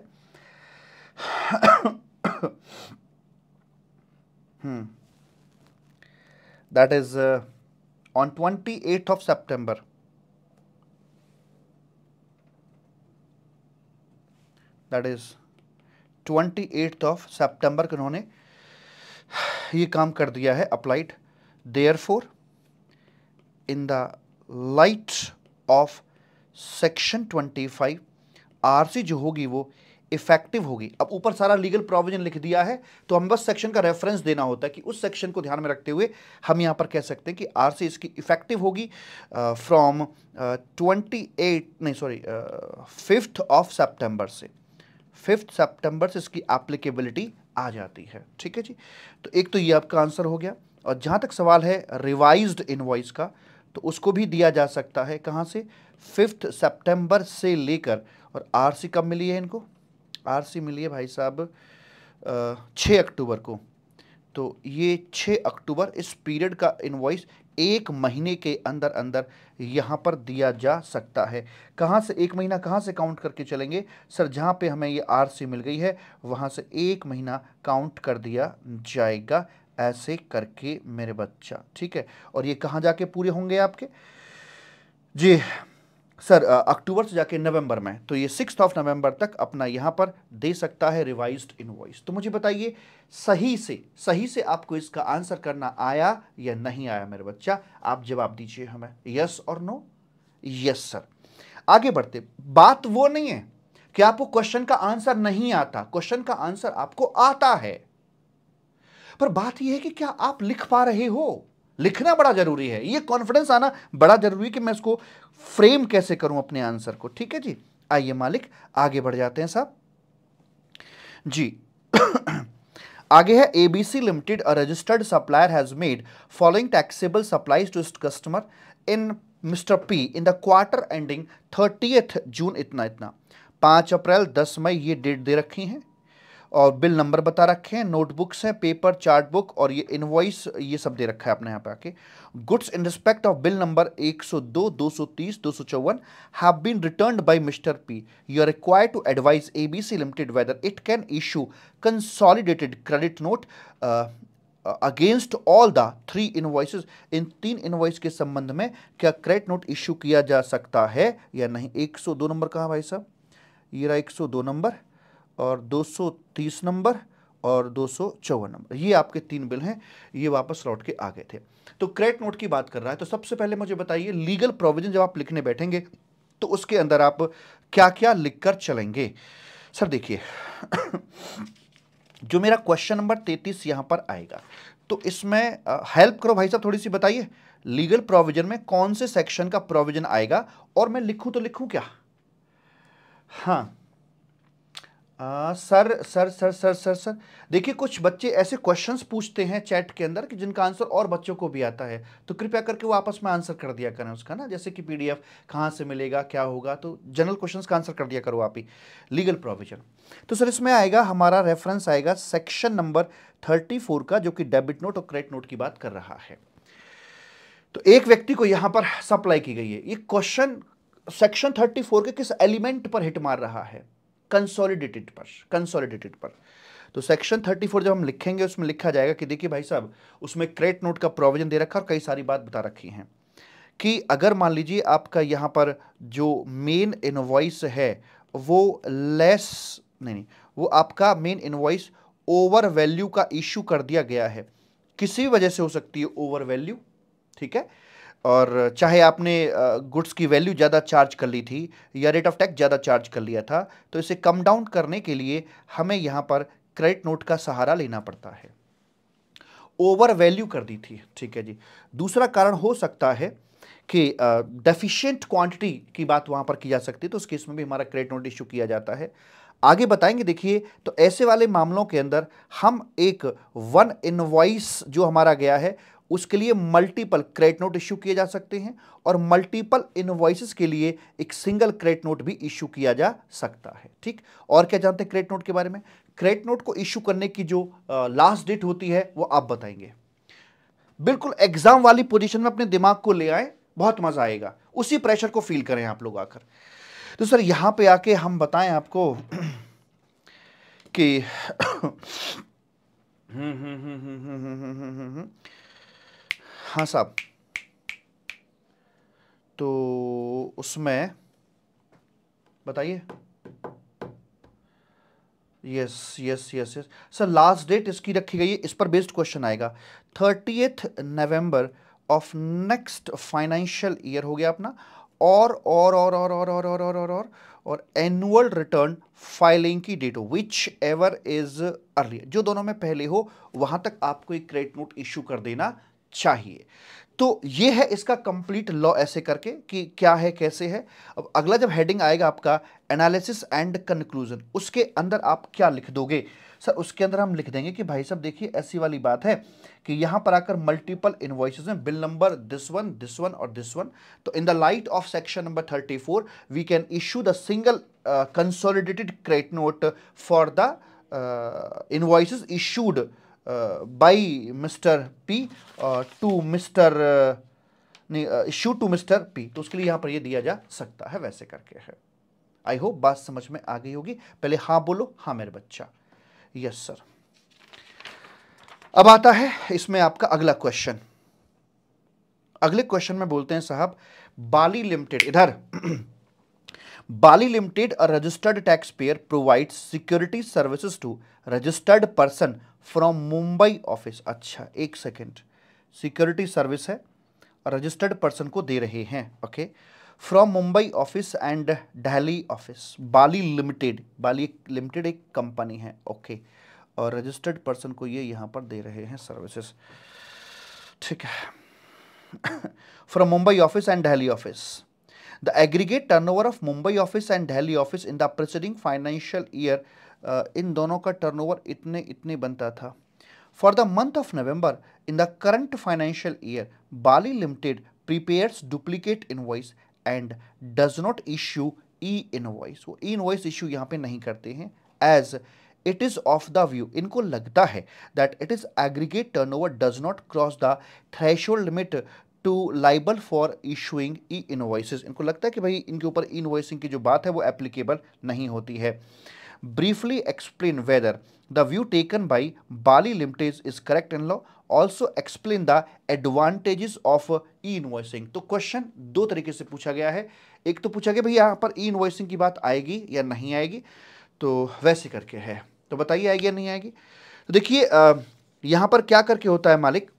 that is on twenty eight of September that is twenty eighth of September को उन्होंने ये काम कर दिया है applied there four in the light of section twenty five R C जो होगी वो इफेक्टिव होगी अब ऊपर सारा लीगल प्रोविजन लिख दिया है तो हम बस सेक्शन का रेफरेंस देना होता है कि उस सेक्शन को ध्यान में रखते हुए हम यहां पर कह सकते हैं कि आर सी इसकी इफेक्टिव होगी फ्रॉम ट्वेंटी एट नहीं सॉरी फिफ्थ ऑफ सेप्टेंबर से फिफ्थ सेप्टेंबर से इसकी एप्लीकेबिलिटी आ जाती है ठीक है जी तो एक तो ये आपका आंसर हो गया और जहाँ तक सवाल है रिवाइज्ड इन्वॉइस का तो उसको भी दिया जा सकता है कहाँ से फिफ्थ सेप्टेम्बर से लेकर और आर कब मिली है इनको आर मिली है भाई साहब छः अक्टूबर को तो ये छः अक्टूबर इस पीरियड का इन्वाइस एक महीने के अंदर अंदर यहाँ पर दिया जा सकता है कहाँ से एक महीना कहाँ से काउंट करके चलेंगे सर जहाँ पे हमें ये आर सी मिल गई है वहाँ से एक महीना काउंट कर दिया जाएगा ऐसे करके मेरे बच्चा ठीक है और ये कहाँ जाके पूरे होंगे आपके जी सर अक्टूबर से जाके नवंबर में तो ये सिक्स ऑफ नवंबर तक अपना यहाँ पर दे सकता है रिवाइज्ड इनवॉइस तो मुझे बताइए सही से सही से आपको इसका आंसर करना आया या नहीं आया मेरे बच्चा आप जवाब दीजिए हमें yes or no yes sir आगे बढ़ते बात वो नहीं है कि आपको क्वेश्चन का आंसर नहीं आता क्वेश्चन का आंसर आपको आता है पर बात यह है कि क्या आप लिख पा रहे हो लिखना बड़ा जरूरी है ये कॉन्फिडेंस आना बड़ा जरूरी कि मैं इसको फ्रेम कैसे करूं अपने आंसर को ठीक है जी आइए मालिक आगे बढ़ जाते हैं साहब जी आगे है ABC limited a registered supplier has made following taxable supplies to customer in Mister P in the quarter ending thirtieth June इतना इतना पांच अप्रैल दस मई ये डेट दे रखी हैं और बिल नंबर बता रखे हैं नोटबुक्स हैं पेपर चार्ट बुक और ये इनवॉइस ये सब दे रखा है अपने यहाँ पे आके goods in respect of bill number 102, 230, have been returned by Mister P you are require to advise ABC limited whether it can issue consolidated credit note against all the three invoices इन तीन invoice के संबंध में क्या credit note issue किया जा सकता है या नहीं एक नंबर कहाँ भाई साहब ये रहा एक नंबर और 230 नंबर और दो नंबर ये आपके तीन बिल हैं ये वापस लौट के आ गए थे तो क्रेट नोट की बात कर रहा है तो सबसे पहले मुझे बताइए लीगल प्रोविजन जब आप लिखने बैठेंगे तो उसके अंदर आप क्या क्या लिख कर चलेंगे सर देखिए जो मेरा क्वेश्चन नंबर तैतीस यहाँ पर आएगा तो इसमें हेल्प करो भाई साहब थोड़ी सी बताइए लीगल प्रोविजन में कौन से सेक्शन का प्रोविजन आएगा और मैं लिखूँ तो लिखूं क्या हाँ आ, sir sir sir sir sir sir देखिए कुछ बच्चे ऐसे क्वेश्चंस पूछते हैं चैट के अंदर कि जिनका आंसर और बच्चों को भी आता है तो कृपया करके वो आपस में आंसर कर दिया करें उसका ना जैसे कि पीडीएफ कहाँ से मिलेगा क्या होगा तो जनरल क्वेश्चंस का आंसर कर दिया करो आप ही लीगल प्रोविजन तो सर इसमें आएगा हमारा रेफरेंस आएगा सेक्शन नंबर थर्टी का जो कि डेबिट नोट और क्रेडिट नोट की बात कर रहा है तो एक व्यक्ति को यहाँ पर सप्लाई की गई है ये क्वेश्चन सेक्शन थर्टी के किस एलिमेंट पर हिट मार रहा है कंसोलिडेटेड पर कंसोलिडेटेड पर तो सेक्शन 34 जब हम लिखेंगे उसमें लिखा जाएगा कि देखिए भाई साहब उसमें क्रेट नोट का प्रोविजन दे रखा और कई सारी बात बता रखी हैं कि अगर मान लीजिए आपका यहाँ पर जो मेन इनवॉइस है वो लेस नहीं नहीं वो आपका मेन इनवॉइस ओवर वैल्यू का इश्यू कर दिया गया है किसी वजह से हो सकती है ओवर वैल्यू ठीक है और चाहे आपने गुड्स की वैल्यू ज़्यादा चार्ज कर ली थी या रेट ऑफ टैक्स ज़्यादा चार्ज कर लिया था तो इसे कम डाउन करने के लिए हमें यहाँ पर क्रेडिट नोट का सहारा लेना पड़ता है ओवर वैल्यू कर दी थी ठीक है जी दूसरा कारण हो सकता है कि डेफिशिएंट क्वांटिटी की बात वहाँ पर की जा सकती है तो उस केस में भी हमारा क्रेडिट नोट इशू किया जाता है आगे बताएंगे देखिए तो ऐसे वाले मामलों के अंदर हम एक वन इनवॉइस जो हमारा गया है उसके लिए मल्टीपल क्रेडिट नोट इश्यू किए जा सकते हैं और मल्टीपल इनवॉइसिस के लिए एक सिंगल क्रेडिट नोट भी इश्यू किया जा सकता है ठीक और क्या जानते हैं क्रेडिट नोट के बारे में क्रेडिट नोट को इश्यू करने की जो लास्ट डेट होती है वो आप बताएंगे बिल्कुल एग्जाम वाली पोजिशन में अपने दिमाग को ले आए बहुत मज़ा आएगा उसी प्रेशर को फील करें आप लोग आकर तो सर यहां पे आके हम बताएं आपको कि हम्म हम्म हम्म हम्म हम्म हम्म हम्म हाँ साहब तो उसमें बताइए yes yes yes yes sir last date इसकी रखी गई है इस पर बेस्ड क्वेश्चन आएगा thirty November of next financial year हो गया अपना और और और और और और और और और और और एनुअल रिटर्न फाइलिंग की डेट हो विच एवर इज अर्ली जो दोनों में पहले हो वहां तक आपको एक क्रेडिट नोट इश्यू कर देना चाहिए तो ये है इसका कंप्लीट लॉ ऐसे करके कि क्या है कैसे है अब अगला जब हेडिंग आएगा आपका एनालिसिस एंड कंक्लूजन उसके अंदर आप क्या लिख दोगे सर उसके अंदर हम लिख देंगे कि भाई साहब देखिए ऐसी वाली बात है कि यहाँ पर आकर मल्टीपल इन्वॉइसेज में bill number this one this one और दिस वन तो in the light of section number thirty four we can issue the single consolidated credit note for the invoices issued by Mister P to Mister नहीं issue to Mister P तो उसके लिए यहां पर ये दिया जा सकता है वैसे करके है आई होप बात समझ में आ गई होगी पहले हाँ बोलो हाँ मेरे बच्चा यस सर अब आता है इसमें आपका अगला क्वेश्चन अगले क्वेश्चन में बोलते हैं साहब बाली लिमिटेड इधर Bali limited registered tax payer provide security services to registered person from Mumbai office अच्छा एक सेकेंड सिक्योरिटी सर्विस है रजिस्टर्ड पर्सन को दे रहे हैं okay from Mumbai office and Delhi office Bali limited Bali limited एक कंपनी है ओके okay. और रजिस्टर्ड पर्सन को ये यहाँ पर दे रहे हैं सर्विसेज ठीक है from Mumbai office and Delhi office the aggregate turnover of Mumbai office and Delhi office in the preceding financial year इन दोनों का टर्नओवर इतने इतने बनता था for the month of November in the current financial year Bali limited prepares duplicate invoice and does not issue e invoice वो e invoice issue यहाँ पे नहीं करते हैं as it is of the view इनको लगता है that it is aggregate turnover does not cross the hold limit to liable for issuing e invoice इनको लगता है कि भाई इनके ऊपर ई इनवॉइसिंग की जो बात है वो एप्लीकेबल नहीं होती है briefly explain whether the view taken by Bali Limited is correct in law. Also explain the advantages of e invoicing तो क्वेश्चन दो तरीके से पूछा गया है एक तो पूछा गया भैया यहाँ पर ई इन्वॉइसिंग की बात आएगी या नहीं आएगी तो वैसे करके है तो बताइए आएगी या नहीं आएगी तो देखिए यहाँ पर क्या करके होता है मालिक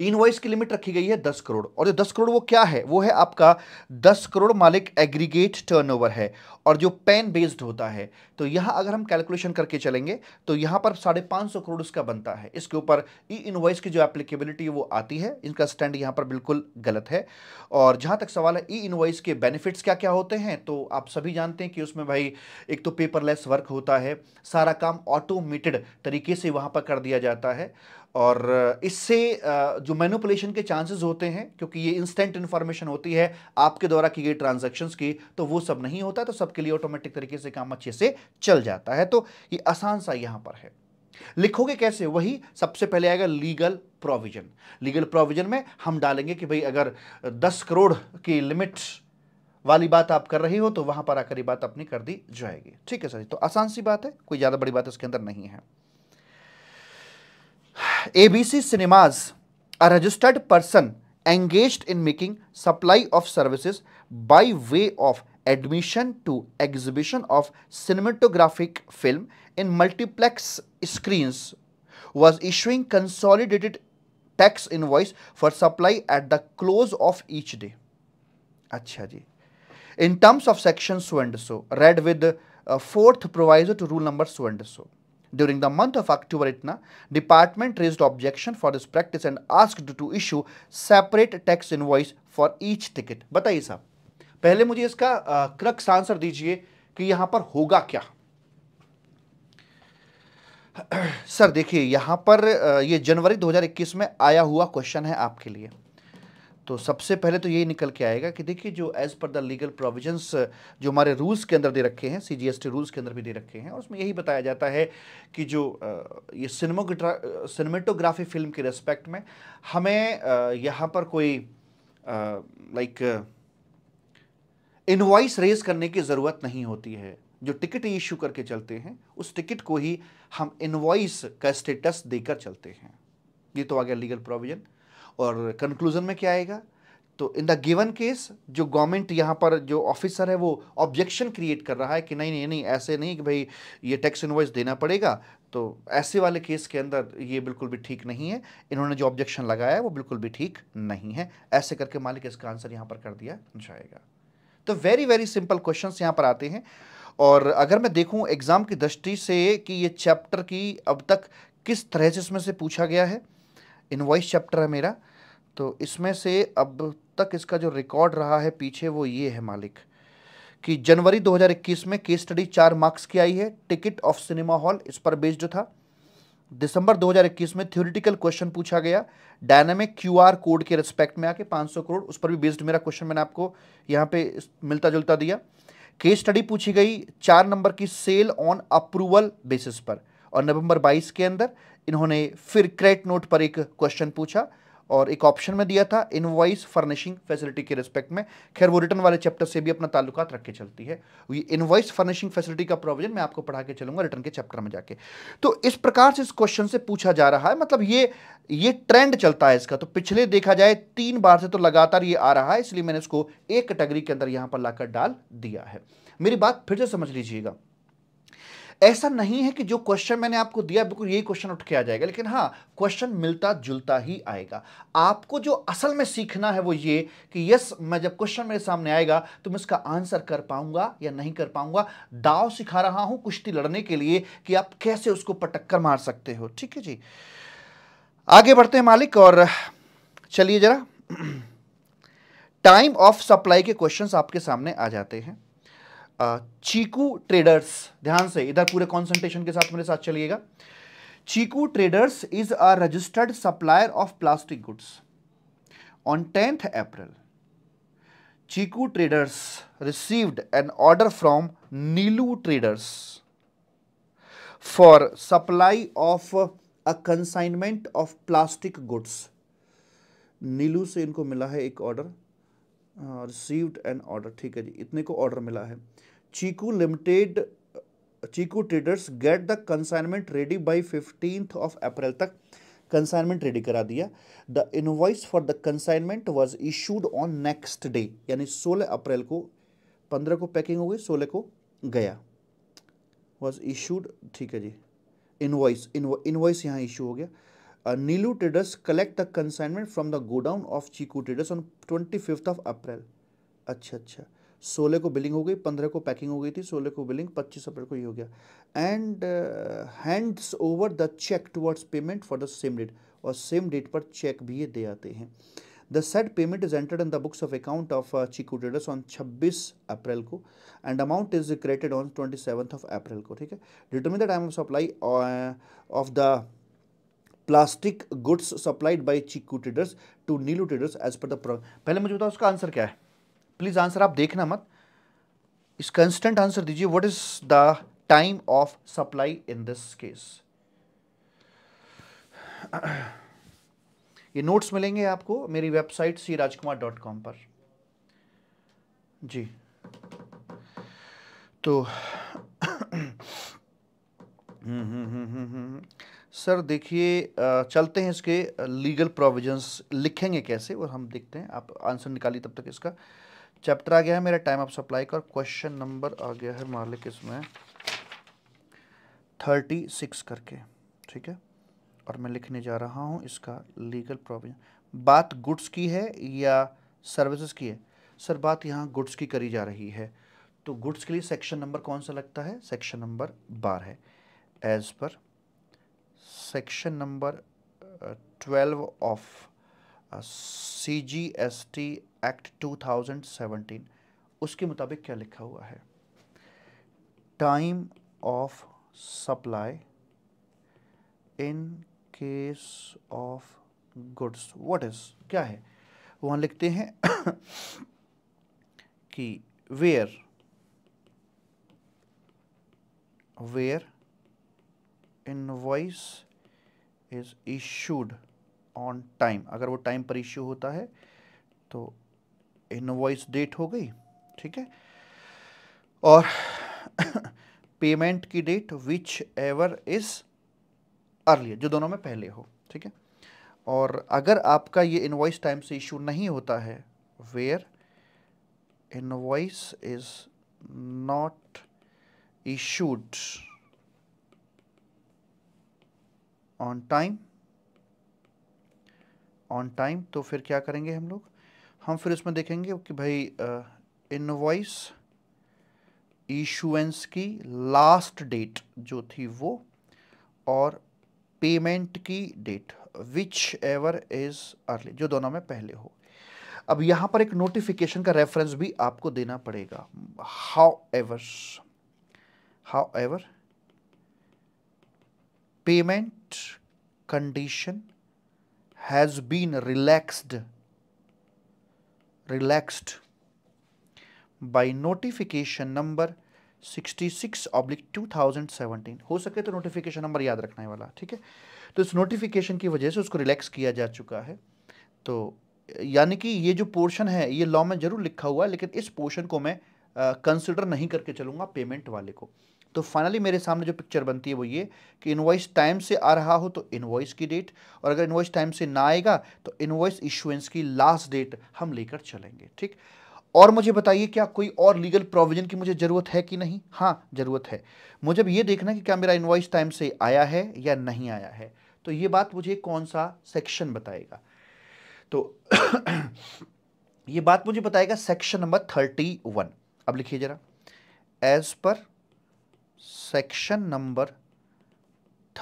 इनवॉइस की लिमिट रखी गई है दस करोड़ और जो दस करोड़ वो क्या है वो है आपका दस करोड़ मालिक एग्रीगेट टर्नओवर है और जो पेन बेस्ड होता है तो यहाँ अगर हम कैलकुलेशन करके चलेंगे तो यहाँ पर साढ़े पाँच सौ करोड़ उसका बनता है इसके ऊपर ई इन्वाइस की जो एप्लीकेबिलिटी वो आती है इनका स्टैंड यहाँ पर बिल्कुल गलत है और जहाँ तक सवाल है ई इन्वाइस के बेनिफिट्स क्या क्या होते हैं तो आप सभी जानते हैं कि उसमें भाई एक तो पेपरलेस वर्क होता है सारा काम ऑटोमेटेड तरीके से वहाँ पर कर दिया जाता है और इससे जो मैनुपलेशन के चांसेस होते हैं क्योंकि ये इंस्टेंट इन्फॉर्मेशन होती है आपके द्वारा की गई ट्रांजेक्शन्स की तो वो सब नहीं होता तो सबके लिए ऑटोमेटिक तरीके से काम अच्छे से चल जाता है तो ये आसान सा यहाँ पर है लिखोगे कैसे वही सबसे पहले आएगा लीगल प्रोविजन लीगल प्रोविजन में हम डालेंगे कि भाई अगर दस करोड़ की लिमिट वाली बात आप कर रही हो तो वहां पर आकर ये बात अपनी कर दी जाएगी ठीक है सर तो आसान सी बात है कोई ज़्यादा बड़ी बात इसके अंदर नहीं है ABC Cinemas, a registered person engaged in making supply of services by way of admission to exhibition of cinematographic film in multiplex screens was issuing consolidated tax invoice for supply at the close of each day. ji. In terms of section so and so, read with uh, fourth proviso to rule number so and so. During the month of October itna, department raised objection for this practice and asked to issue separate tax invoice for each ticket. bataiye sir pehle mujhe iska crux uh, answer dijiye ki yahan par hoga kya sir देखिए यहाँ पर ये जनवरी 2021 में आया हुआ question है आपके लिए तो सबसे पहले तो यही निकल के आएगा कि देखिए जो as per the legal provisions जो हमारे रूल्स के अंदर दे रखे हैं C G S T rules के अंदर भी दे रखे हैं और उसमें यही बताया जाता है कि जो ये सिनेमोग्रा सिनेमेटोग्राफी फिल्म के रेस्पेक्ट में हमें यहाँ पर कोई लाइक इन्वाइस रेज करने की ज़रूरत नहीं होती है जो टिकट इशू करके चलते हैं उस टिकट को ही हम इन्वाइस का स्टेटस देकर चलते हैं ये तो आ गया लीगल प्रोविज़न और कंक्लूजन में क्या आएगा तो इन द गिवन केस जो गवर्नमेंट यहाँ पर जो ऑफिसर है वो ऑब्जेक्शन क्रिएट कर रहा है कि नहीं नहीं नहीं ऐसे नहीं कि भाई ये टैक्स इन्वॉइस देना पड़ेगा तो ऐसे वाले केस के अंदर ये बिल्कुल भी ठीक नहीं है इन्होंने जो ऑब्जेक्शन लगाया है वो बिल्कुल भी ठीक नहीं है ऐसे करके मालिक इसका आंसर यहाँ पर कर दिया जाएगा तो वेरी वेरी सिंपल क्वेश्चन यहाँ पर आते हैं और अगर मैं देखूँ एग्ज़ाम की दृष्टि से कि ये चैप्टर की अब तक किस तरह से इसमें से पूछा गया है इन्वॉइस चैप्टर है मेरा तो इसमें से अब तक इसका जो रिकॉर्ड रहा है पीछे वो ये है मालिक कि जनवरी 2021 में केस स्टडी चार मार्क्स की आई है टिकट ऑफ सिनेमा हॉल इस पर बेस्ड था दिसंबर 2021 में थ्योरिटिकल क्वेश्चन पूछा गया डायनामिक क्यूआर कोड के रिस्पेक्ट में आके 500 करोड़ उस पर भी बेस्ड मेरा क्वेश्चन मैंने आपको यहाँ पे मिलता जुलता दिया केस स्टडी पूछी गई चार नंबर की सेल ऑन अप्रूवल बेसिस पर और नवंबर 22 के अंदर इन्होंने फिर क्रेडिट नोट पर एक क्वेश्चन पूछा और एक ऑप्शन में दिया था इनवॉइस फर्निशिंग फैसिलिटी के रिस्पेक्ट में खैर वो रिटर्न वाले चैप्टर से भी अपना ताल्लुकात रख के चलती है ये इनवॉइस फर्निशिंग फैसिलिटी का प्रोविजन मैं आपको पढ़ा के चलूंगा रिटर्न के चैप्टर में जाके तो इस प्रकार से इस क्वेश्चन से पूछा जा रहा है मतलब ये ये ट्रेंड चलता है इसका तो पिछले देखा जाए तीन बार से तो लगातार ये आ रहा है इसलिए मैंने इसको एक कैटेगरी के अंदर यहाँ पर लाकर डाल दिया है मेरी बात फिर से समझ लीजिएगा ऐसा नहीं है कि जो क्वेश्चन मैंने आपको दिया बिल्कुल यही क्वेश्चन उठ के आ जाएगा लेकिन हाँ क्वेश्चन मिलता जुलता ही आएगा आपको जो असल में सीखना है वो ये कि यस मैं जब क्वेश्चन मेरे सामने आएगा तो मैं इसका आंसर कर पाऊंगा या नहीं कर पाऊंगा दाव सिखा रहा हूं कुश्ती लड़ने के लिए कि आप कैसे उसको पटक कर मार सकते हो ठीक है जी आगे बढ़ते हैं मालिक और चलिए जरा टाइम ऑफ सप्लाई के क्वेश्चंस आपके सामने आ जाते हैं चीकू ट्रेडर्स ध्यान से इधर पूरे कॉन्सेंट्रेशन के साथ मेरे साथ चलिएगा Chiku traders is a registered supplier of plastic goods on tenth April Chiku traders received an order from Neelu traders for supply of a consignment of plastic goods Neelu से इनको मिला है एक ऑर्डर रिसीव्ड एन ऑर्डर ठीक है जी इतने को ऑर्डर मिला है Chiku limited Chiku traders get the consignment ready by fifteenth of April तक कंसाइनमेंट रेडी करा दिया the invoice for the consignment was issued on next day यानी 16 अप्रैल को 15 को पैकिंग हो गई 16 को गया वॉज इशूड ठीक है जी इन इनवॉइस यहाँ इशू हो गया Neelu traders collect the consignment from the godown of Chiku traders on twenty fifth of April अच्छा अच्छा सोलह को बिलिंग हो गई पंद्रह को पैकिंग हो गई थी सोलह को बिलिंग पच्चीस अप्रैल को ही हो गया and hands over the cheque towards payment for the same date और सेम डेट पर चेक भी ये दे आते हैं the set payment is entered in the books of account of Chiku traders on छब्बीस अप्रैल को and amount is created on twenty seventh of April को ठीक है determine the time of supply of the plastic goods supplied by Chikku traders to Neelu traders as per पहले मुझे बताओ उसका answer क्या है प्लीज़ आंसर आप देखना मत इस कंस्टेंट आंसर दीजिए what is the time of supply in this case ये नोट्स मिलेंगे आपको मेरी website C Rajkumar dot com पर जी तो हम्म हम्म हम्म हम्म, हम्म सर देखिए चलते हैं इसके लीगल प्रोविजंस लिखेंगे कैसे और हम देखते हैं आप आंसर निकालिए तब तक इसका चैप्टर आ गया है मेरा टाइम ऑफ सप्लाई का क्वेश्चन नंबर आ गया है मालिक इसमें थर्टी सिक्स करके ठीक है और मैं लिखने जा रहा हूँ इसका लीगल प्रोविजन बात गुड्स की है या सर्विसेज की है सर बात यहाँ गुड्स की करी जा रही है तो गुड्स के लिए सेक्शन नंबर कौन सा लगता है सेक्शन नंबर बारह है as per section number twelve of C G S T act two thousand seventeen उसके मुताबिक क्या लिखा हुआ है time of supply in case of goods what is क्या है वहां लिखते हैं कि where where invoice is issued on time अगर वो टाइम पर इश्यू होता है तो इनवॉइस डेट हो गई ठीक है और पेमेंट की date whichever is earlier जो दोनों में पहले हो ठीक है और अगर आपका ये इनवॉइस टाइम से इशू नहीं होता है where invoice is not issued on time on time तो फिर क्या करेंगे हम लोग हम फिर उसमें देखेंगे कि भाई इनवॉइस इशुएंस की लास्ट डेट जो थी वो और पेमेंट की date whichever is early जो दोनों में पहले हो अब यहां पर एक नोटिफिकेशन का रेफरेंस भी आपको देना पड़ेगा however however payment condition has been relaxed relaxed by notification number 66 oblique 2017 हो सके तो नोटिफिकेशन नंबर याद रखना है वाला ठीक है तो इस नोटिफिकेशन की वजह से उसको रिलैक्स किया जा चुका है तो यानी कि ये जो पोर्शन है ये लॉ में ज़रूर लिखा हुआ है लेकिन इस पोर्शन को मैं कंसिडर नहीं करके चलूंगा पेमेंट वाले को तो फाइनली मेरे सामने जो पिक्चर बनती है वो ये कि इन्वॉइस टाइम से आ रहा हो तो इन्वॉइस की डेट और अगर इन्वॉइस टाइम से ना आएगा तो इन्वॉइस इशुएंस की लास्ट डेट हम लेकर चलेंगे ठीक और मुझे बताइए क्या कोई और लीगल प्रोविजन की मुझे ज़रूरत है कि नहीं हाँ ज़रूरत है मुझे अब ये देखना कि क्या मेरा इन्वॉइस टाइम से आया है या नहीं आया है तो ये बात मुझे कौन सा सेक्शन बताएगा तो ये बात मुझे बताएगा सेक्शन नंबर थर्टी वन अब लिखिए ज़रा as per section number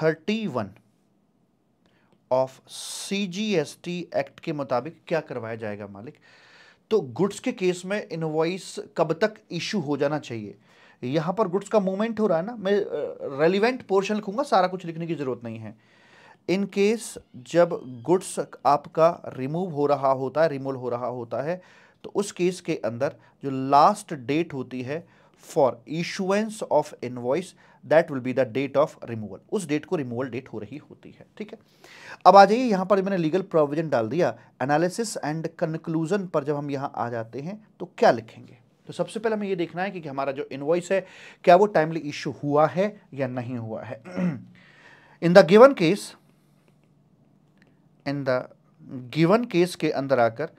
thirty one of C G S T act के मुताबिक क्या करवाया जाएगा मालिक तो गुड्स के केस में इनवॉइस कब तक इशू हो जाना चाहिए यहां पर गुड्स का मूवमेंट हो रहा है ना मैं रेलिवेंट पोर्शन लिखूंगा सारा कुछ लिखने की ज़रूरत नहीं है इन केस जब गुड्स आपका रिमूव हो रहा होता है रिमूव हो रहा होता है तो उस केस के अंदर जो लास्ट डेट होती है for issuance of invoice that will be the date of removal उस डेट को रिमूवल डेट हो रही होती है ठीक है अब आ जाइए यहाँ पर मैंने लीगल प्रोविजन डाल दिया एनालिसिस एंड कंक्लूजन पर जब हम यहाँ आ जाते हैं तो क्या लिखेंगे तो सबसे पहले हमें ये देखना है कि, कि हमारा जो इन्वॉइस है क्या वो टाइमली इश्यू हुआ है या नहीं हुआ है in the given case in the given case के अंदर आकर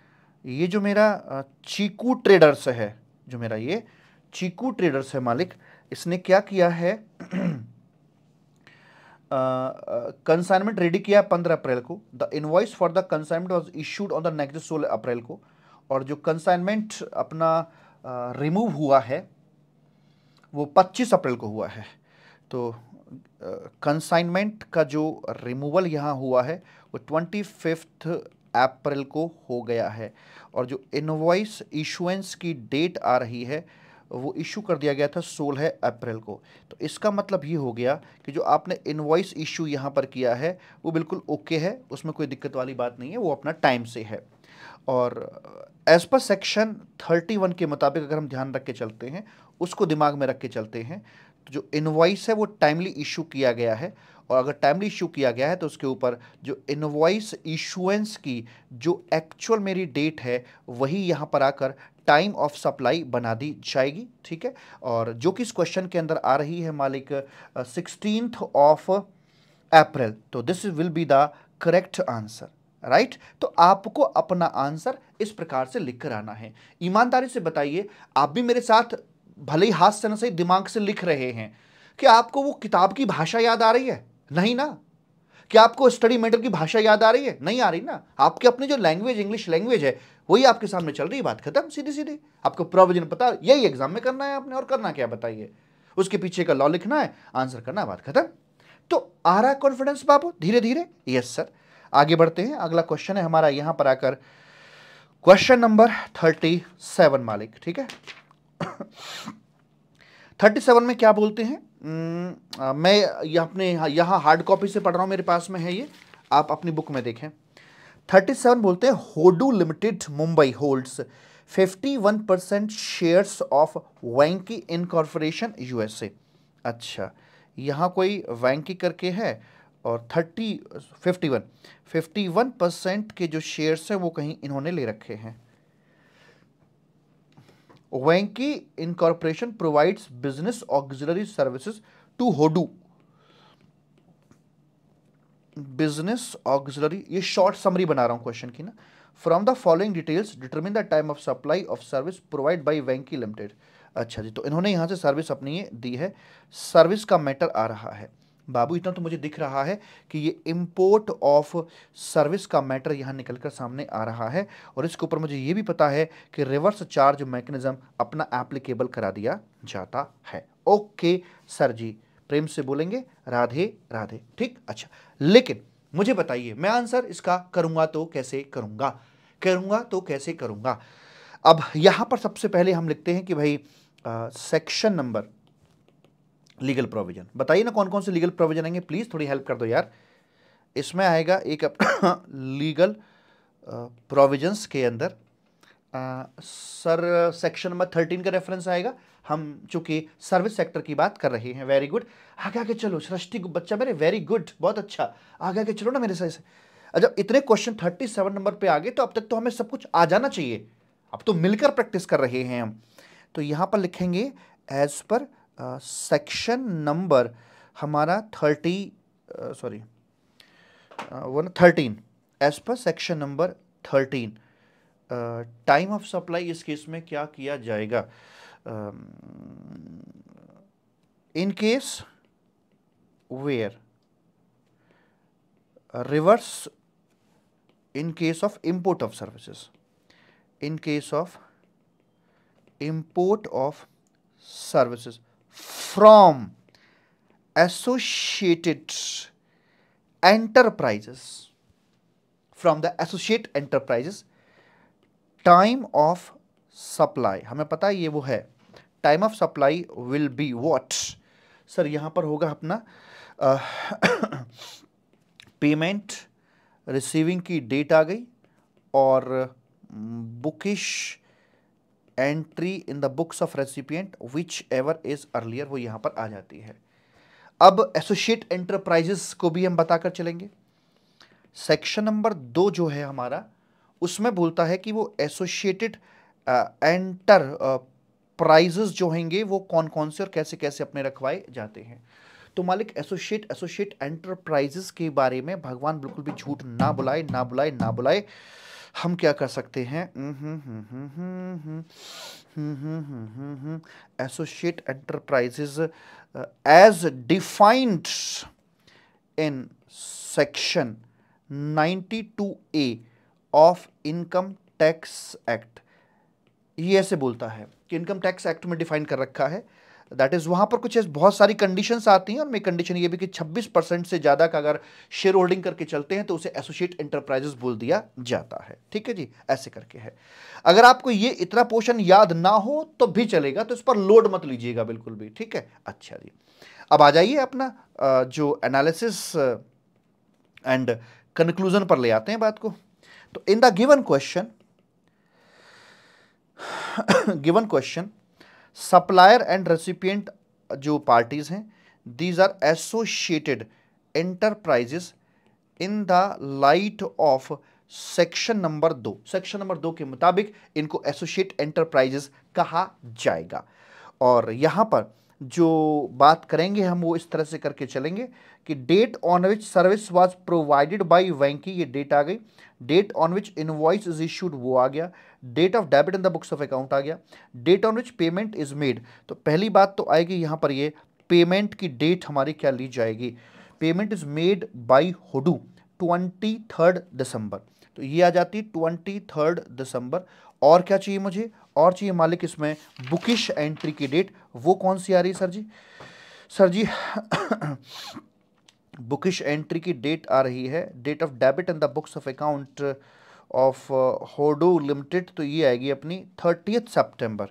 ये जो मेरा चीकू ट्रेडर्स है जो मेरा ये चीकू ट्रेडर्स है मालिक इसने क्या किया है कंसाइनमेंट रेडी किया है पंद्रह अप्रैल को the invoice for the consignment was issued on the next सोलह अप्रैल को और जो कंसाइनमेंट अपना रिमूव uh, हुआ है वो पच्चीस अप्रैल को हुआ है तो कंसाइनमेंट uh, का जो रिमूवल यहाँ हुआ है वो ट्वेंटी फिफ्थ अप्रैल को हो गया है और जो इनवॉइस इशुएंस की डेट आ रही है वो इशू कर दिया गया था सोलह अप्रैल को तो इसका मतलब ये हो गया कि जो आपने इनवॉइस इशू यहाँ पर किया है वो बिल्कुल ओके है उसमें कोई दिक्कत वाली बात नहीं है वो अपना टाइम से है और एज़ पर सेक्शन वन के मुताबिक अगर हम ध्यान रख के चलते हैं उसको दिमाग में रख के चलते हैं तो जो इन्वाइस है वो टाइमली इशू किया गया है और अगर टाइमली इशू किया गया है तो उसके ऊपर जो इन्वाइस इशुएंस की जो एक्चुअल मेरी डेट है वही यहाँ पर आकर टाइम ऑफ सप्लाई बना दी जाएगी ठीक है और जो कि इस क्वेश्चन के अंदर आ रही है मालिक सिक्सटीन ऑफ अप्रैल तो this will be the correct answer right तो आपको अपना आंसर इस प्रकार से लिख कर आना है ईमानदारी से बताइए आप भी मेरे साथ भले ही हाथ से न सही दिमाग से लिख रहे हैं कि आपको वो किताब की भाषा याद आ रही है नहीं ना क्या आपको स्टडी मेटर की भाषा याद आ रही है नहीं आ रही ना आपकी अपनी जो लैंग्वेज इंग्लिश लैंग्वेज है वही आपके सामने चल रही है बात खत्म सीधी सीधी आपको प्रोविजन पता यही एग्जाम में करना है आपने और करना क्या बताइए उसके पीछे का लॉ लिखना है आंसर करना है बात खत्म तो आ रहा कॉन्फिडेंस बाबू धीरे धीरे यस सर आगे बढ़ते हैं अगला क्वेश्चन है हमारा यहां पर आकर क्वेश्चन नंबर थर्टी सेवन मालिक ठीक है थर्टी सेवन में क्या बोलते हैं हम्म, मैं यह अपने यहाँ हार्ड कॉपी से पढ़ रहा हूँ मेरे पास में है ये आप अपनी बुक में देखें थर्टी सेवन बोलते हैं Hodu limited Mumbai holds fifty one percent shares of Vanky incorporation USA अच्छा यहाँ कोई वैंकी करके है और thirty fifty one fifty one percent के जो शेयर्स हैं वो कहीं इन्होंने ले रखे हैं Vanky incorporation provides business auxiliary services to Hodu business auxiliary ये शॉर्ट समरी बना रहा हूं क्वेश्चन की ना from the following details determine the time of supply of service provide by Vanky limited अच्छा जी तो इन्होंने यहां से सर्विस अपनी दी है सर्विस का मैटर आ रहा है बाबू इतना तो मुझे दिख रहा है कि ये इम्पोर्ट ऑफ सर्विस का मैटर यहाँ निकल कर सामने आ रहा है और इसके ऊपर मुझे ये भी पता है कि रिवर्स चार्ज मैकेनिज्म अपना एप्लीकेबल करा दिया जाता है ओके सर जी प्रेम से बोलेंगे राधे राधे ठीक अच्छा लेकिन मुझे बताइए मैं आंसर इसका करूंगा तो कैसे करूंगा करूँगा तो कैसे करूँगा अब यहाँ पर सबसे पहले हम लिखते हैं कि भाई सेक्शन नंबर लीगल प्रोविजन बताइए ना कौन कौन से लीगल प्रोविजन आएंगे प्लीज़ थोड़ी हेल्प कर दो यार इसमें आएगा एक लीगल प्रोविजंस के अंदर सर सेक्शन नंबर थर्टीन का रेफरेंस आएगा हम चूंकि सर्विस सेक्टर की बात कर रहे हैं वेरी गुड आगे आगे चलो सृष्टि बच्चा मेरे वेरी गुड बहुत अच्छा आगे आगे चलो ना मेरे साथ जब अच्छा, इतने क्वेश्चन थर्टी सेवन नंबर पे आ गए तो अब तक तो हमें सब कुछ आ जाना चाहिए अब तो मिलकर प्रैक्टिस कर रहे हैं हम तो यहाँ पर लिखेंगे एज पर सेक्शन नंबर हमारा thirty sorry one thirteen as per section number thirteen time of supply इस केस में क्या किया जाएगा in case where reverse in case of import of services in case of import of services from associated enterprises from the associate enterprises time of supply हमें पता है ये वो है time of supply will be what sir यहां पर होगा अपना पेमेंट रिसीविंग की डेट आ गई और bookish uh, entry in the books of recipient whichever is earlier वो यहां पर आ जाती है अब एसोसिएट एंटरप्राइजेस को भी हम बताकर चलेंगे सेक्शन नंबर दो जो है हमारा उसमें बोलता है कि वो एसोसिएटेड एंटर प्राइजेस जो होंगे वो कौन कौन से और कैसे कैसे अपने रखवाए जाते हैं तो मालिक एसोसिएट एसोसिएट एंटरप्राइजेस के बारे में भगवान बिल्कुल भी झूठ ना बुलाए ना बुलाए ना बुलाए हम क्या कर सकते हैं associate enterprises as defined in section 92 A of income tax act ये ऐसे बोलता है कि इनकम टैक्स एक्ट में डिफाइन कर रखा है दैट इज़ वहां पर कुछ बहुत सारी कंडीशन आती हैं और उनमें कंडीशन ये भी कि 26 परसेंट से ज़्यादा का अगर शेयर होल्डिंग करके चलते हैं तो उसे एसोसिएट एंटरप्राइजेस बोल दिया जाता है ठीक है जी ऐसे करके है अगर आपको ये इतना पोर्शन याद ना हो तो भी चलेगा तो इस पर लोड मत लीजिएगा बिल्कुल भी ठीक है अच्छा जी अब आ जाइए अपना जो एनालिसिस एंड कंक्लूजन पर ले आते हैं बात को तो in the given question given question supplier and recipient जो पार्टीज़ हैं these are associated enterprises in the light of section number दो सेक्शन नंबर दो के मुताबिक इनको एसोशिएट एंटरप्राइजेस कहा जाएगा और यहाँ पर जो बात करेंगे हम वो इस तरह से करके चलेंगे कि date on which service was provided by Vanky ये डेट आ गई date on which invoice is issued वो आ गया date of debit in the books of account आ गया date on which payment is made तो पहली बात तो आएगी यहाँ पर ये पेमेंट की डेट हमारी क्या ली जाएगी payment is made by Hodu twenty third December तो ये आ जाती ट्वेंटी थर्ड दिसंबर और क्या चाहिए मुझे और चाहिए मालिक इसमें बुकिश एंट्री की डेट वो कौन सी आ रही है sir ji sir ji bookish entry की डेट आ रही है date of debit in the books of account of Hodo limited तो ये आएगी अपनी थर्टियथ सेप्टेम्बर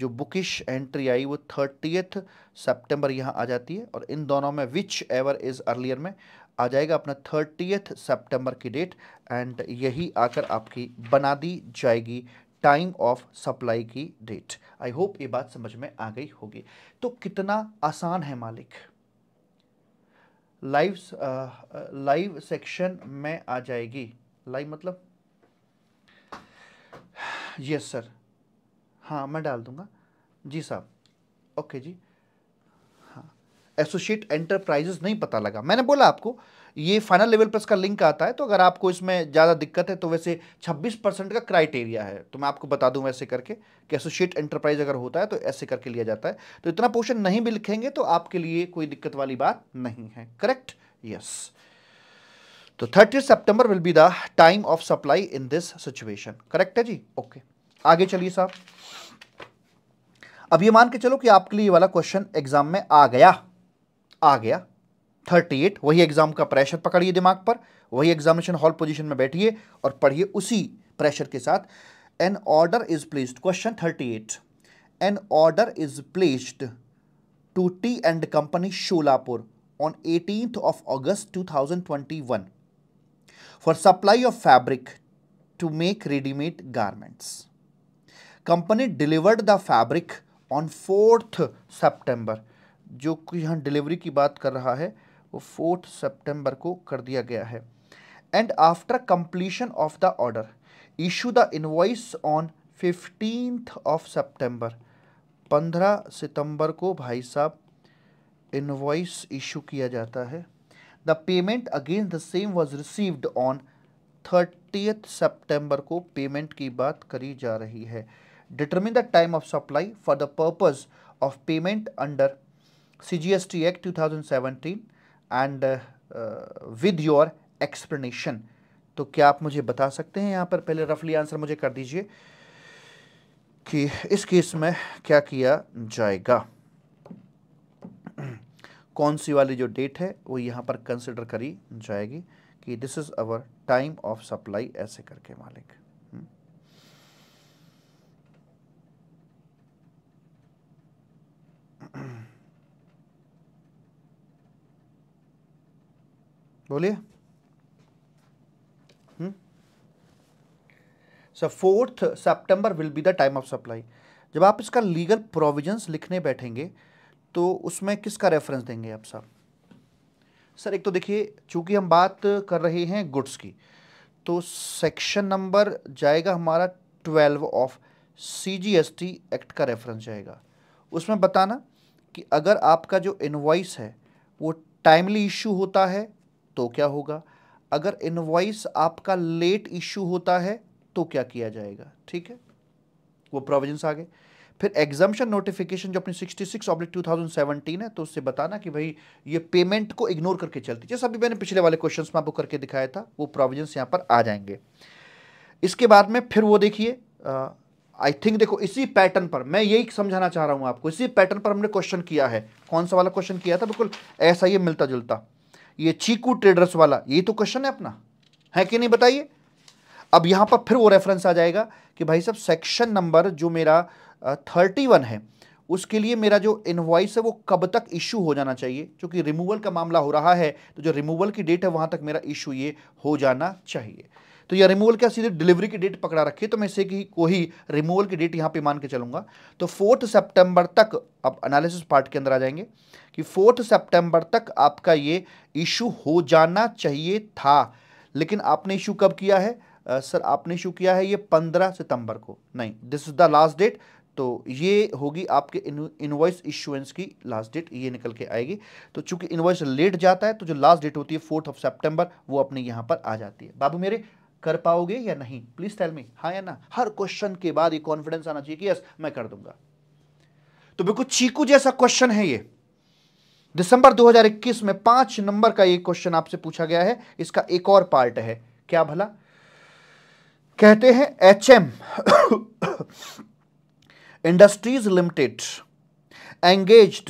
जो बुकिश एंट्री आई वो थर्टियथ सेप्टेम्बर यहाँ आ जाती है और इन दोनों में विच एवर इज़ अर्लियर में आ जाएगा अपना थर्टीथ सेप्टेम्बर की डेट एंड यही आकर आपकी बना दी जाएगी टाइम ऑफ सप्लाई की डेट आई होप ये बात समझ में आ गई होगी तो कितना आसान है मालिक लाइव लाइव सेक्शन में आ जाएगी लाइव मतलब यस सर हाँ मैं डाल दूंगा जी साहब ओके जी हाँ एसोसिएट एंटरप्राइजेस नहीं पता लगा मैंने बोला आपको ये फाइनल लेवल पर इसका लिंक आता है तो अगर आपको इसमें ज़्यादा दिक्कत है तो वैसे 26 परसेंट का क्राइटेरिया है तो मैं आपको बता दूं वैसे करके कि एसोशिएट एंटरप्राइज अगर होता है तो ऐसे करके लिया जाता है तो इतना पोर्शन नहीं भी लिखेंगे तो आपके लिए कोई दिक्कत वाली बात नहीं है करेक्ट यस तो thirty September will be the time of supply in this situation correct है जी ओके okay. आगे चलिए साहब अब ये मान के चलो कि आपके लिए ये वाला क्वेश्चन एग्जाम में आ गया आ गया थर्टी एट वही एग्ज़ाम का प्रेशर पकड़िए दिमाग पर वही एग्जामिनेशन हॉल पोजीशन में बैठिए और पढ़िए उसी प्रेशर के साथ an order is placed question thirty eight an order is placed to T and company Sholapur of 18th two thousand 2021 one for supply of fabric to make readymade garments. Company delivered the fabric on fourth September जो कि यहाँ delivery की बात कर रहा है वो fourth सितंबर को कर दिया गया है and after completion of the order issue the invoice on fifteenth of सितंबर पंद्रह सितंबर को भाई साहब इनवाइस इशू किया जाता है the payment against the same was received on thirtieth September को पेमेंट की बात करी जा रही है determine the time of supply for the purpose of payment under C G S T act two thousand seventeen and with your explanation तो क्या आप मुझे बता सकते हैं यहाँ पर पहले रफली आंसर मुझे कर दीजिए कि इस केस में क्या किया जाएगा कौन सी वाली जो डेट है वो यहाँ पर कंसिडर करी जाएगी कि this is our time of supply ऐसे करके मालिक बोलिए sir fourth September will be the time of supply जब आप इसका लीगल प्रोविजंस लिखने बैठेंगे तो उसमें किसका रेफरेंस देंगे आप साहब सर एक तो देखिए चूंकि हम बात कर रहे हैं गुड्स की तो सेक्शन नंबर जाएगा हमारा twelve of C G S T act का रेफरेंस जाएगा उसमें बताना कि अगर आपका जो इन्वाइस है वो टाइमली इशू होता है तो क्या होगा अगर इनवॉइस आपका लेट इश्यू होता है तो क्या किया जाएगा ठीक है वो प्रोविजंस आ गए फिर एग्जामेशन नोटिफिकेशन जो अपनी 66 ऑब्लिक है तो उससे बताना कि भाई ये पेमेंट को इग्नोर करके चलती जैसा अभी मैंने पिछले वाले क्वेश्चंस में आपको करके दिखाया था वो प्रोविजंस यहाँ पर आ जाएंगे इसके बाद में फिर वो देखिए आई थिंक देखो इसी पैटर्न पर मैं यही समझाना चाह रहा हूँ आपको इसी पैटर्न पर हमने क्वेश्चन किया है कौन सा वाला क्वेश्चन किया था बिल्कुल ऐसा ही मिलता जुलता ये चीकू ट्रेडर्स वाला ये तो क्वेश्चन है अपना है कि नहीं बताइए अब यहां पर फिर वो रेफरेंस आ जाएगा कि भाई साहब सेक्शन नंबर जो मेरा थर्टी वन है उसके लिए मेरा जो इनवाइस है वो कब तक इशू हो जाना चाहिए क्योंकि रिमूवल का मामला हो रहा है तो जो रिमूवल की डेट है वहां तक मेरा इशू ये हो जाना चाहिए तो यह रिमूवल क्या सीधे डिलीवरी की डेट पकड़ा रखी तो मैं इसे की को ही रिमूवल की डेट यहाँ पे मान के चलूंगा तो फोर्थ सेप्टेम्बर तक आप एनालिसिस पार्ट के अंदर आ जाएंगे कि फोर्थ सेप्टेम्बर तक आपका ये इशू हो जाना चाहिए था लेकिन आपने इशू कब किया है आ, सर आपने इशू किया है ये पंद्रह सितंबर को नहीं this is the last date तो ये होगी आपके इन्वॉइस इशुएंस की लास्ट डेट ये निकल के आएगी तो चूंकि इनवॉइस लेट जाता है तो जो लास्ट डेट होती है फोर्थ ऑफ सितंबर वो अपने यहाँ पर आ जाती है बाबू मेरे कर पाओगे या नहीं प्लीज टेल मी हा या ना हर क्वेश्चन के बाद ये कॉन्फिडेंस आना चाहिए कि यस मैं कर दूंगा तो बिल्कुल चीकू जैसा क्वेश्चन है ये दिसंबर 2021 में पांच नंबर का ये क्वेश्चन आपसे पूछा गया है इसका एक और पार्ट है क्या भला कहते हैं H M industries limited engage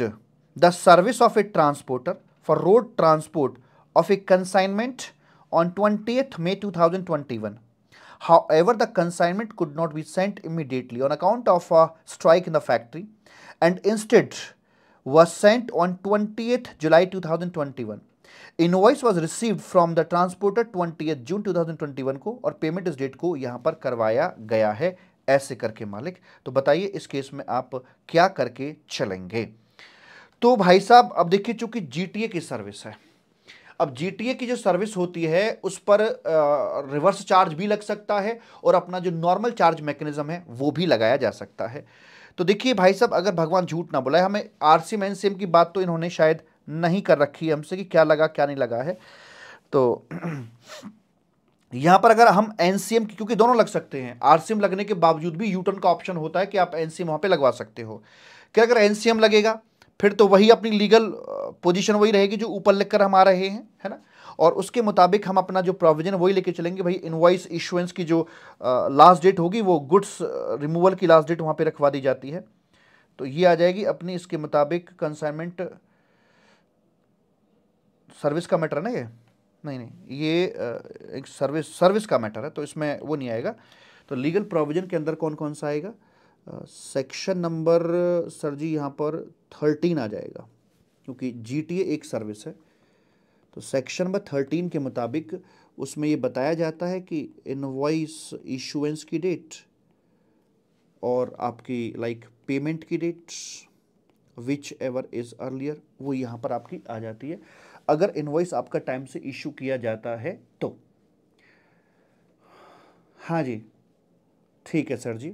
the service of a transporter for road transport of a consignment on 20th May 2021. However, the consignment could not be sent immediately on account of a strike in the factory and instead was sent on 20th July 2021. Invoice was received from the transporter 20th June 2021 को और payment इस date को यहाँ पर करवाया गया है ऐसे करके मालिक तो बताइए इस केस में आप क्या करके चलेंगे तो भाई साहब अब देखिए चूंकि जीटीए की सर्विस है अब जीटीए की जो सर्विस होती है उस पर आ, रिवर्स चार्ज भी लग सकता है और अपना जो नॉर्मल चार्ज मैकेनिज्म है वो भी लगाया जा सकता है तो देखिए भाई साहब अगर भगवान झूठ ना बोला हमें आर सी मैन सिम की बात तो इन्होंने शायद नहीं कर रखी है हमसे कि क्या लगा क्या नहीं लगा है तो यहाँ पर अगर हम एन की क्योंकि दोनों लग सकते हैं आर लगने के बावजूद भी यूटर्न का ऑप्शन होता है कि आप एन सी वहाँ पर लगवा सकते हो क्या अगर एन लगेगा फिर तो वही अपनी लीगल पोजीशन uh, वही रहेगी जो ऊपर लिख हम आ रहे हैं है ना और उसके मुताबिक हम अपना जो प्रोविजन वही लेके चलेंगे भाई इनवाइस इशुएंस की जो लास्ट uh, डेट होगी वो गुड्स रिमूवल uh, की लास्ट डेट वहाँ पे रखवा दी जाती है तो ये आ जाएगी अपनी इसके मुताबिक कंसाइनमेंट सर्विस का मैटर है ना ये नहीं नहीं ये एक सर्विस सर्विस का मैटर है तो इसमें वो नहीं आएगा तो लीगल प्रोविजन के अंदर कौन कौन सा आएगा सेक्शन नंबर सर जी यहाँ पर थर्टीन आ जाएगा क्योंकि जी एक सर्विस है तो सेक्शन नंबर थर्टीन के मुताबिक उसमें ये बताया जाता है कि इनवॉइस इशुएंस की डेट और आपकी लाइक पेमेंट की date whichever is earlier वो यहाँ पर आपकी आ जाती है अगर इनवॉइस आपका टाइम से इशू किया जाता है तो हाँ जी ठीक है सर जी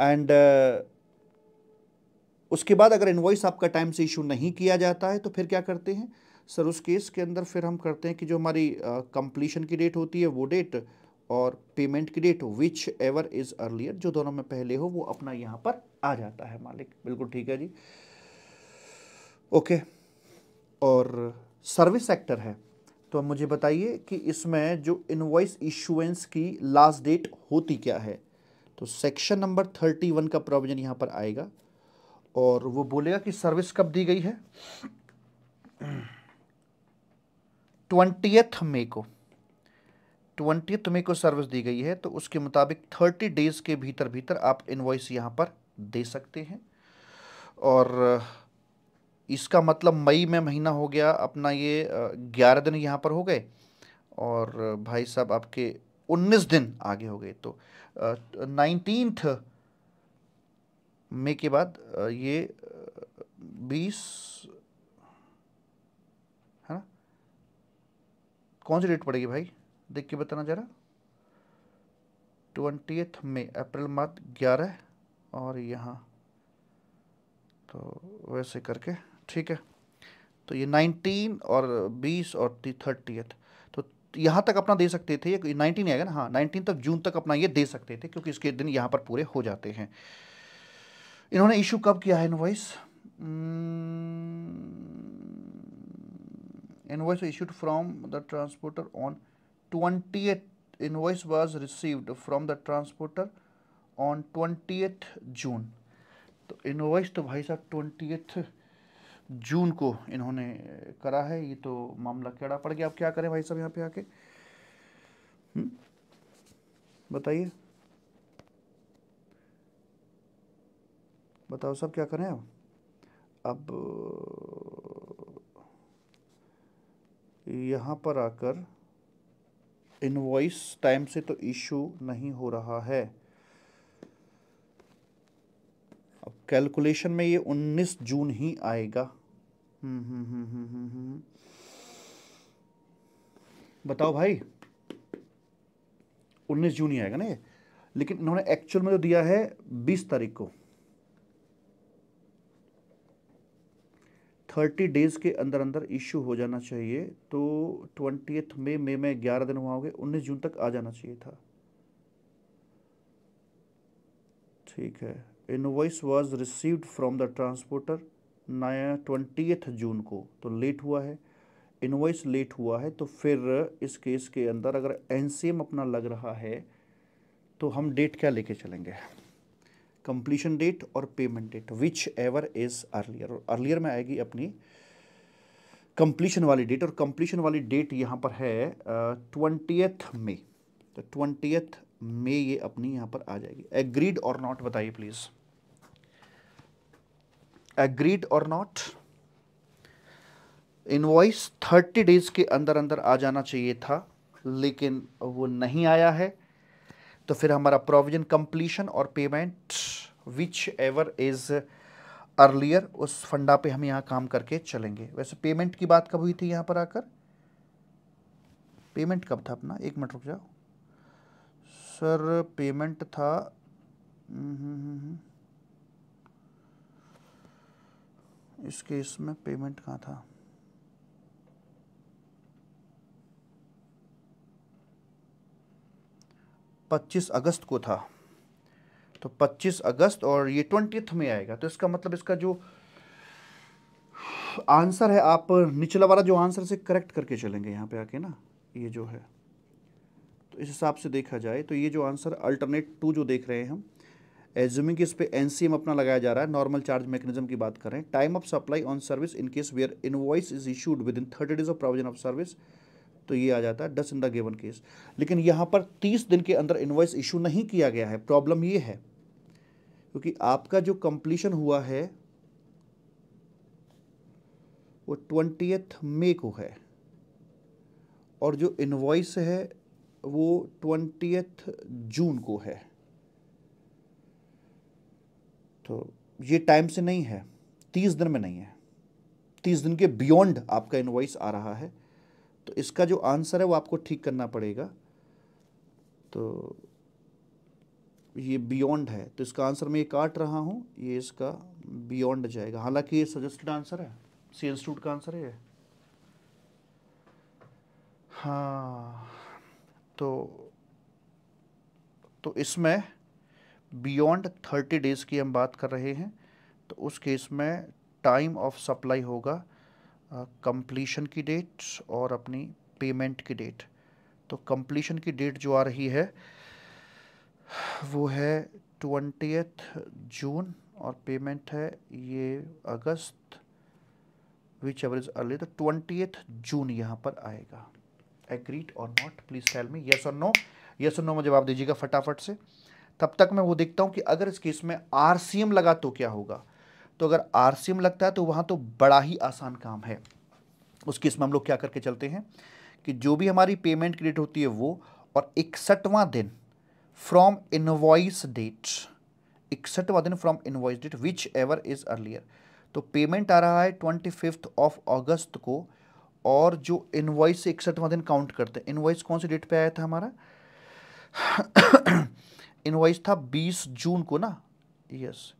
एंड uh, उसके बाद अगर इन्वॉइस आपका टाइम से इशू नहीं किया जाता है तो फिर क्या करते हैं सर उस केस के अंदर फिर हम करते हैं कि जो हमारी कंप्लीशन की डेट होती है वो डेट और पेमेंट की date whichever is earlier जो दोनों में पहले हो वो अपना यहाँ पर आ जाता है मालिक बिल्कुल ठीक है जी ओके और सर्विस सेक्टर है तो मुझे बताइए कि इसमें जो इनवॉइस इशुएंस की लास्ट डेट होती क्या है तो सेक्शन नंबर थर्टी वन का प्रोविजन यहाँ पर आएगा और वो बोलेगा कि सर्विस कब दी गई है ट्वेंटियथ मे को ट्वेंटियथ मे को सर्विस दी गई है तो उसके मुताबिक थर्टी डेज़ के भीतर भीतर आप इनवॉइस यहां पर दे सकते हैं और इसका मतलब मई में महीना हो गया अपना ये ग्यारह दिन यहाँ पर हो गए और भाई साहब आपके उन्नीस दिन आगे हो गए तो नाइनटीन्थ मे के बाद ये बीस है ना कौन सी डेट पड़ेगी भाई देख के बताना ज़रा ट्वेंटी मे अप्रैल मार्च ग्यारह और यहाँ तो वैसे करके ठीक है तो ये नाइनटीन और बीस और थर्टी तो यहाँ तक अपना दे सकते थे ये नाइनटीन आएगा ना हाँ नाइनटीन तक जून तक अपना ये दे सकते थे क्योंकि इसके दिन यहाँ पर पूरे हो जाते हैं इन्होंने इशू कब किया है invoice invoice issued from the transporter on twenty invoice was received from the transporter on twenty June तो इनवाइस तो भाई साहब ट्वेंटी जून को इन्होंने करा है ये तो मामला केड़ा पड़ गया आप क्या करें भाई साहब यहाँ पे आके hmm, बताइए बताओ सब क्या करें अब अब यहाँ पर आकर इनवॉइस टाइम से तो इशू नहीं हो रहा है अब कैलकुलेशन में ये 19 जून ही आएगा हम्म, हम्म, हम्म, बताओ भाई 19 जून ही आएगा ना ये लेकिन इन्होंने एक्चुअल में जो तो दिया है 20 तारीख को थर्टी डेज़ के अंदर अंदर इशू हो जाना चाहिए तो ट्वेंटी मे मई में ग्यारह दिन हुआ होंगे उन्नीस जून तक आ जाना चाहिए था ठीक है invoice was received from the transporter नया ट्वेंटी जून को तो लेट हुआ है इनवॉइस लेट हुआ है तो फिर इस केस के अंदर अगर एन अपना लग रहा है तो हम डेट क्या लेके चलेंगे कंप्लीशन डेट और payment date whichever is earlier और अर्लियर में आएगी अपनी कंप्लीशन वाली डेट और कंप्लीशन वाली डेट यहाँ पर है ट्वेंटियथ मे तो ट्वेंटियथ मे ये अपनी यहाँ पर आ जाएगी एग्रीड और नॉट बताइए please agreed or not invoice thirty days के अंदर अंदर आ जाना चाहिए था लेकिन वो नहीं आया है तो फिर हमारा प्रोविजन कंप्लीशन और payment whichever is earlier उस फंडा पे हम यहाँ काम करके चलेंगे वैसे पेमेंट की बात कब हुई थी यहाँ पर आकर पेमेंट कब था अपना एक मिनट रुक जाओ सर पेमेंट था इसके इसमें पेमेंट कहाँ था 25 अगस्त को था तो 25 अगस्त और ये ट्वेंटी में आएगा तो इसका मतलब इसका जो आंसर है आप निचला वाला जो आंसर से करेक्ट करके चलेंगे यहाँ पे आके ना ये जो है तो इस हिसाब से देखा जाए तो ये जो आंसर अल्टरनेट टू जो देख रहे हैं हम एज्यूमिंग इस पर एन अपना लगाया जा रहा है नॉर्मल चार्ज मैकेनिज्म की बात करें time of supply on service in case where invoice is issued within thirty days of provision of service तो ये आ जाता है does in the given case लेकिन यहाँ पर तीस दिन के अंदर इन्वॉइस इशू नहीं किया गया है प्रॉब्लम ये है क्योंकि आपका जो कंप्लीशन हुआ है वो ट्वेंटी मे को है और जो इन्वॉइस है वो ट्वेंटी जून को है तो ये टाइम से नहीं है तीस दिन में नहीं है तीस दिन के बियॉन्ड आपका इन्वॉइस आ रहा है तो इसका जो आंसर है वो आपको ठीक करना पड़ेगा तो ये बियॉन्ड है तो इसका आंसर मैं ये काट रहा हूँ ये इसका बियॉन्ड जाएगा हालांकि ये सजेस्टेड आंसर है सी इंस्टीट्यूट का आंसर है हाँ तो तो इसमें बियॉन्ड थर्टी डेज़ की हम बात कर रहे हैं तो उस केस में टाइम ऑफ सप्लाई होगा कंप्लीशन की डेट और अपनी पेमेंट की डेट तो कंप्लीशन की डेट जो आ रही है वो है ट्वेंटी जून और पेमेंट है ये अगस्त विच एवर इज अर्ली तो ट्वेंटी जून यहाँ पर आएगा agreed or not please tell me yes or no yes or no में जवाब दीजिएगा फटाफट से तब तक मैं वो देखता हूँ कि अगर इस केस में आरसीएम लगा तो क्या होगा तो अगर आर लगता है तो वहाँ तो बड़ा ही आसान काम है उसकी इसमें हम लोग क्या करके चलते हैं कि जो भी हमारी पेमेंट क्रिएट होती है वो और इकसठवां दिन फ्रॉम इनवॉइस डेट इकसठवां दिन from invoice date whichever is earlier तो पेमेंट आ रहा है ट्वेंटी फिफ्थ ऑफ अगस्त को और जो इनवॉइस से इकसठवां दिन काउंट करते हैं इनवॉइस कौन सी डेट पे आया था हमारा इनवॉइस था बीस जून को ना यस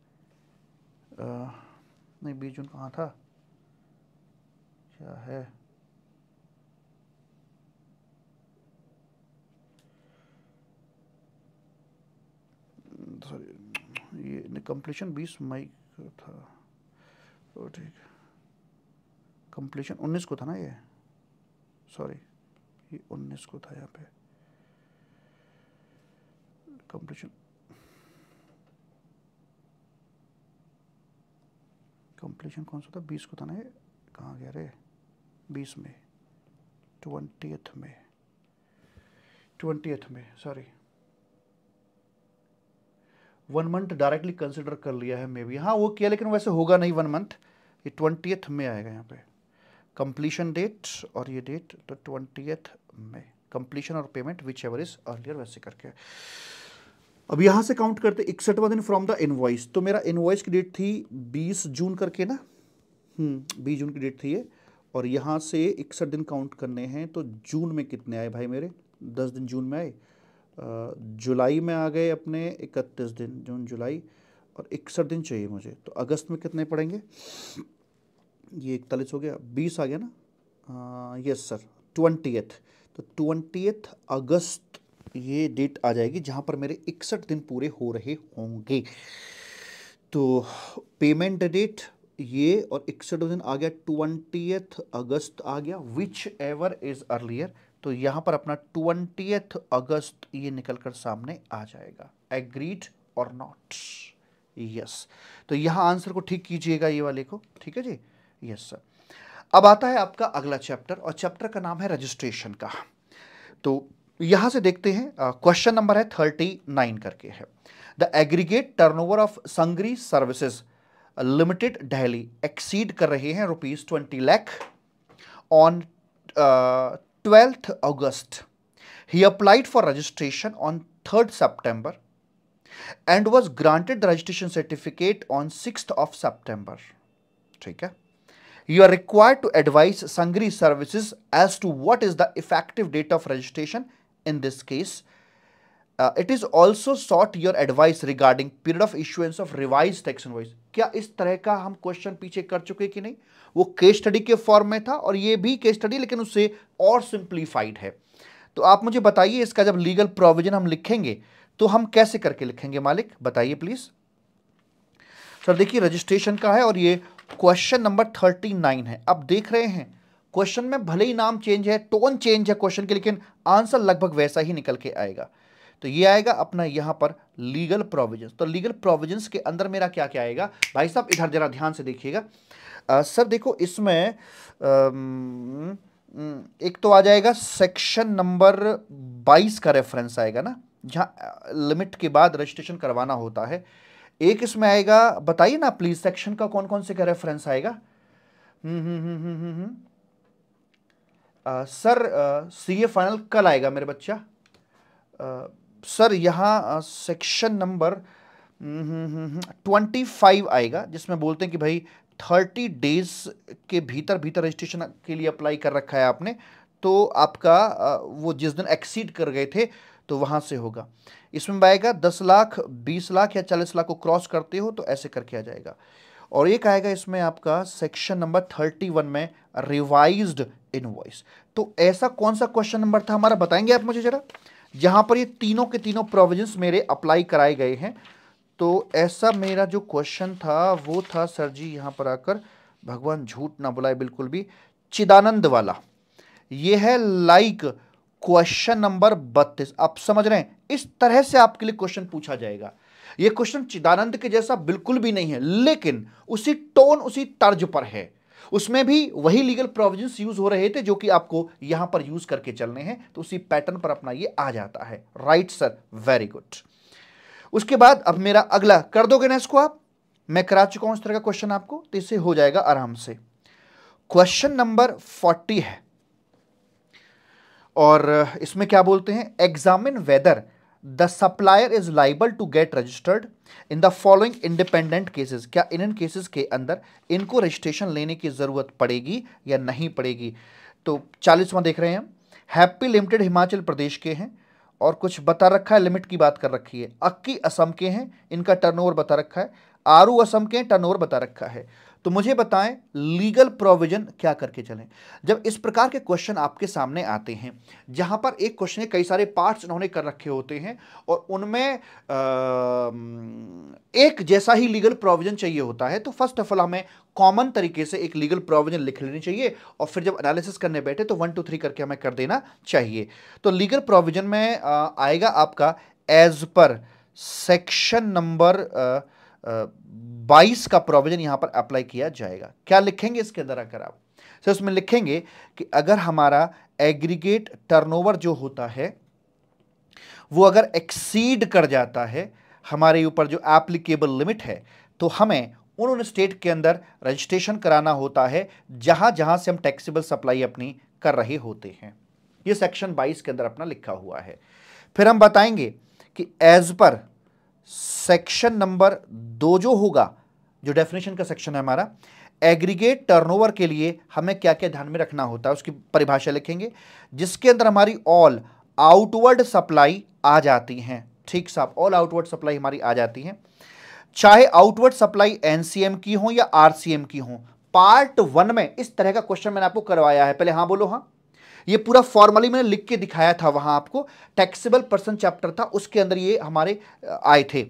नहीं बीस जून कहाँ था क्या है सॉरी ये कंप्लीशन बीस मई को था तो ठीक कंप्लीशन उन्नीस को था ना ये सॉरी ये उन्नीस को था यहाँ पे कंप्लीशन कंप्लीशन कौन सा था बीस को था ना कहाँ गया रे बीस में ट्वेंटी में ट्वेंटी में sorry one month directly consider कर लिया है मे बी हाँ वो किया लेकिन वैसे होगा नहीं वन मंथ ये ट्वेंटी में आएगा यहाँ पे कंप्लीशन डेट और ये डेट तो ट्वेंटी में कंप्लीशन और payment whichever is earlier वैसे करके अब यहाँ से काउंट करते इकसठवा दिन फ्रॉम द इनवॉइस तो मेरा इनवॉइस की डेट थी बीस जून करके ना हम्म, बीस जून की डेट थी ये और यहाँ से इकसठ दिन काउंट करने हैं तो जून में कितने आए भाई मेरे दस दिन जून में आए जुलाई में आ गए अपने इकतीस दिन जून जुलाई और इकसठ दिन चाहिए मुझे तो अगस्त में कितने पड़ेंगे ये इकतालीस हो गया बीस आ गया ना यस सर ट्वेंटी तो ट्वेंटी अगस्त ये डेट आ जाएगी जहाँ पर मेरे इकसठ दिन पूरे हो रहे होंगे तो पेमेंट डेट ये और इकसठ दिन आ गया ट्वेंटीथ अगस्त आ गया विच एवर इज़ अर्लियर तो यहाँ पर अपना ट्वेंटीथ अगस्त ये निकलकर सामने आ जाएगा एग्रीड और नॉट यस तो यहाँ आंसर को ठीक कीजिएगा ये वाले को ठीक है जी यस सर अब आता है आपका अगला चैप्टर और चैप्टर का नाम है रजिस्ट्रेशन का तो यहां से देखते हैं क्वेश्चन नंबर है थर्टी नाइन करके है the aggregate turnover of Sangri services limited Delhi exceed कर रहे हैं rupees twenty lakh on twelfth अगस्त he applied for registration on third September and was granted registration certificate on six of September ठीक है you are required to advise Sangri services as to what is the effective date of registration in this case. Uh, it is also sought your advice regarding period of issuance of revised tax invoice. क्या इस तरह का हम question पीछे कर चुके कि नहीं वो केस स्टडी के फॉर्म में था और ये भी केस स्टडी लेकिन उससे और सिंप्लीफाइड है तो आप मुझे बताइए इसका जब लीगल प्रोविजन हम लिखेंगे तो हम कैसे करके लिखेंगे मालिक बताइए प्लीज़ सर देखिए रजिस्ट्रेशन का है और ये क्वेश्चन नंबर थर्टी नाइन है आप देख रहे हैं क्वेश्चन में भले ही नाम चेंज है टोन चेंज है क्वेश्चन के लेकिन आंसर लगभग वैसा ही निकल के आएगा तो ये आएगा अपना यहां पर लीगल प्रोविजंस तो लीगल प्रोविजंस के अंदर मेरा क्या क्या आएगा भाई साहब इधर जरा ध्यान से देखिएगा सर देखो इसमें एक तो आ जाएगा सेक्शन नंबर 22 का रेफरेंस आएगा ना जहां लिमिट के बाद रजिस्ट्रेशन करवाना होता है एक इसमें आएगा बताइए ना प्लीज़ सेक्शन का कौन कौन से का रेफरेंस आएगा हम्म हम्म हम्म हम्म हम्म, हम्म। सर सी ए फाइनल कल आएगा मेरे बच्चा आ, सर यहाँ सेक्शन नंबर ट्वेंटी फाइव आएगा जिसमें बोलते हैं कि भाई थर्टी डेज के भीतर भीतर रजिस्ट्रेशन के लिए अप्लाई कर रखा है आपने तो आपका आ, वो जिस दिन एक्सीड कर गए थे तो वहाँ से होगा इसमें आएगा दस लाख बीस लाख या चालीस लाख को क्रॉस करते हो तो ऐसे करके आ जाएगा और एक आएगा इसमें आपका सेक्शन नंबर थर्टी वन में रिवाइज्ड इनवॉइस तो ऐसा कौन सा क्वेश्चन नंबर था हमारा बताएंगे आप मुझे जरा जहां पर ये तीनों के तीनों प्रोविजंस मेरे अप्लाई कराए गए हैं तो ऐसा मेरा जो क्वेश्चन था वो था सर जी यहां पर आकर भगवान झूठ ना बुलाए बिल्कुल भी चिदानंद वाला ये है लाइक क्वेश्चन नंबर बत्तीस आप समझ रहे हैं इस तरह से आपके लिए क्वेश्चन पूछा जाएगा यह क्वेश्चन चिदानंद के जैसा बिल्कुल भी नहीं है लेकिन उसी टोन उसी तर्ज पर है उसमें भी वही लीगल प्रोविजंस यूज हो रहे थे जो कि आपको यहां पर यूज करके चलने हैं तो उसी पैटर्न पर अपना ये आ जाता है राइट सर वेरी गुड उसके बाद अब मेरा अगला कर दोगे ना इसको आप मैं करा चुका हूं इस तरह का क्वेश्चन आपको तो इसे हो जाएगा आराम से क्वेश्चन नंबर फोर्टी है और इसमें क्या बोलते हैं examine whether the supplier is liable to get registered in the following independent cases क्या इन इन केसेस के अंदर इनको रजिस्ट्रेशन लेने की ज़रूरत पड़ेगी या नहीं पड़ेगी तो चालीसवां देख रहे हैं हैप्पी लिमिटेड हिमाचल प्रदेश के हैं और कुछ बता रखा है लिमिट की बात कर रखी है अक्की असम के हैं इनका टर्नओवर बता रखा है आरू असम के टर्नओवर बता रखा है तो मुझे बताएं लीगल प्रोविजन क्या करके चलें जब इस प्रकार के क्वेश्चन आपके सामने आते हैं जहां पर एक क्वेश्चन के कई सारे पार्ट्स उन्होंने कर रखे होते हैं और उनमें एक जैसा ही लीगल प्रोविजन चाहिए होता है तो फर्स्ट ऑफ ऑल हमें कॉमन तरीके से एक लीगल प्रोविजन लिख लेनी चाहिए और फिर जब एनालिसिस करने बैठे तो वन टू थ्री करके हमें कर देना चाहिए तो लीगल प्रोविजन में आएगा आपका एज पर सेक्शन नंबर बाईस का प्रोविजन यहां पर अप्लाई किया जाएगा क्या लिखेंगे इसके अंदर अगर आप सर उसमें लिखेंगे कि अगर हमारा एग्रीगेट टर्नओवर जो होता है वो अगर एक्सीड कर जाता है हमारे ऊपर जो एप्लीकेबल लिमिट है तो हमें उन उन स्टेट के अंदर रजिस्ट्रेशन कराना होता है जहां जहां से हम टैक्सेबल सप्लाई अपनी कर रहे होते हैं ये सेक्शन 22 के अंदर अपना लिखा हुआ है फिर हम बताएंगे कि एज पर सेक्शन नंबर दो जो होगा जो डेफिनेशन का सेक्शन है हमारा एग्रीगेट टर्नओवर के लिए हमें क्या क्या ध्यान में रखना होता है उसकी परिभाषा लिखेंगे जिसके अंदर हमारी ऑल आउटवर्ड सप्लाई आ जाती हैं ठीक साहब ऑल आउटवर्ड सप्लाई हमारी आ जाती हैं चाहे आउटवर्ड सप्लाई एनसीएम की हो या आरसीएम की हो पार्ट वन में इस तरह का क्वेश्चन मैंने आपको करवाया है पहले हाँ बोलो हाँ ये पूरा फॉर्मली मैंने लिख के दिखाया था वहां आपको टैक्सेबल पर्सन चैप्टर था उसके अंदर ये हमारे आए थे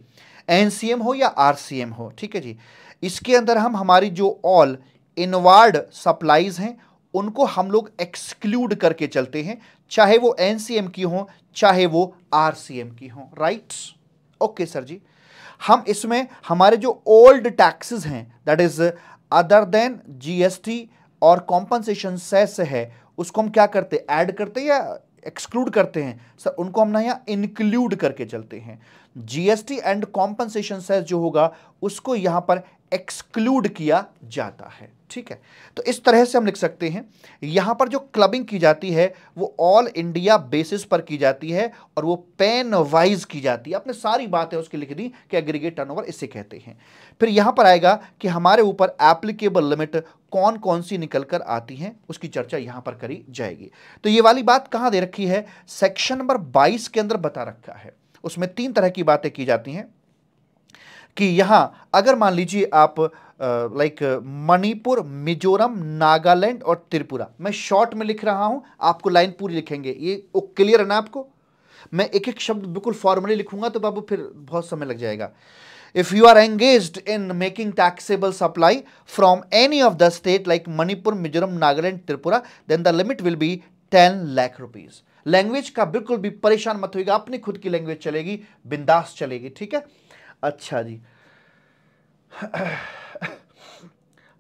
एन हो या आर हो ठीक है जी इसके अंदर हम हमारी जो ऑल इनवार्ड सप्लाईज हैं उनको हम लोग एक्सक्लूड करके चलते हैं चाहे वो एन की हो चाहे वो आर की हो राइट ओके सर जी हम इसमें हमारे जो ओल्ड टैक्सेस हैं that is other than GST और कॉम्पनसेशन सेस है उसको हम क्या करते हैं ऐड करते हैं या एक्सक्लूड करते हैं सर उनको हम ना यहाँ इंक्लूड करके चलते हैं जीएसटी एंड कॉम्पनसेशन सेस जो होगा उसको यहाँ पर एक्सक्लूड किया जाता है ठीक है तो इस तरह से हम लिख सकते हैं यहाँ पर जो क्लबिंग की जाती है वो ऑल इंडिया बेसिस पर की जाती है और वो पेन वाइज की जाती है आपने सारी बातें उसकी लिख दी कि एग्रीगेट टर्नओवर इसे कहते हैं फिर यहाँ पर आएगा कि हमारे ऊपर एप्लीकेबल लिमिट कौन कौन सी निकल कर आती हैं उसकी चर्चा यहां पर करी जाएगी तो ये वाली बात कहां दे रखी है सेक्शन नंबर 22 के अंदर बता रखा है उसमें तीन तरह की बातें की जाती हैं कि यहां अगर मान लीजिए आप लाइक मणिपुर मिजोरम नागालैंड और त्रिपुरा मैं शॉर्ट में लिख रहा हूं आपको लाइन पूरी लिखेंगे ये क्लियर है ना आपको मैं एक एक शब्द बिल्कुल फॉर्मली लिखूंगा तो बाबू फिर बहुत समय लग जाएगा If you are engaged in making taxable supply from any of the state like Manipur, Mizoram, Nagaland, Tripura, then the limit will be 10 lakh rupees. Language का बिल्कुल भी परेशान मत होगा अपनी खुद की लैंग्वेज चलेगी बिंदास चलेगी ठीक है अच्छा जी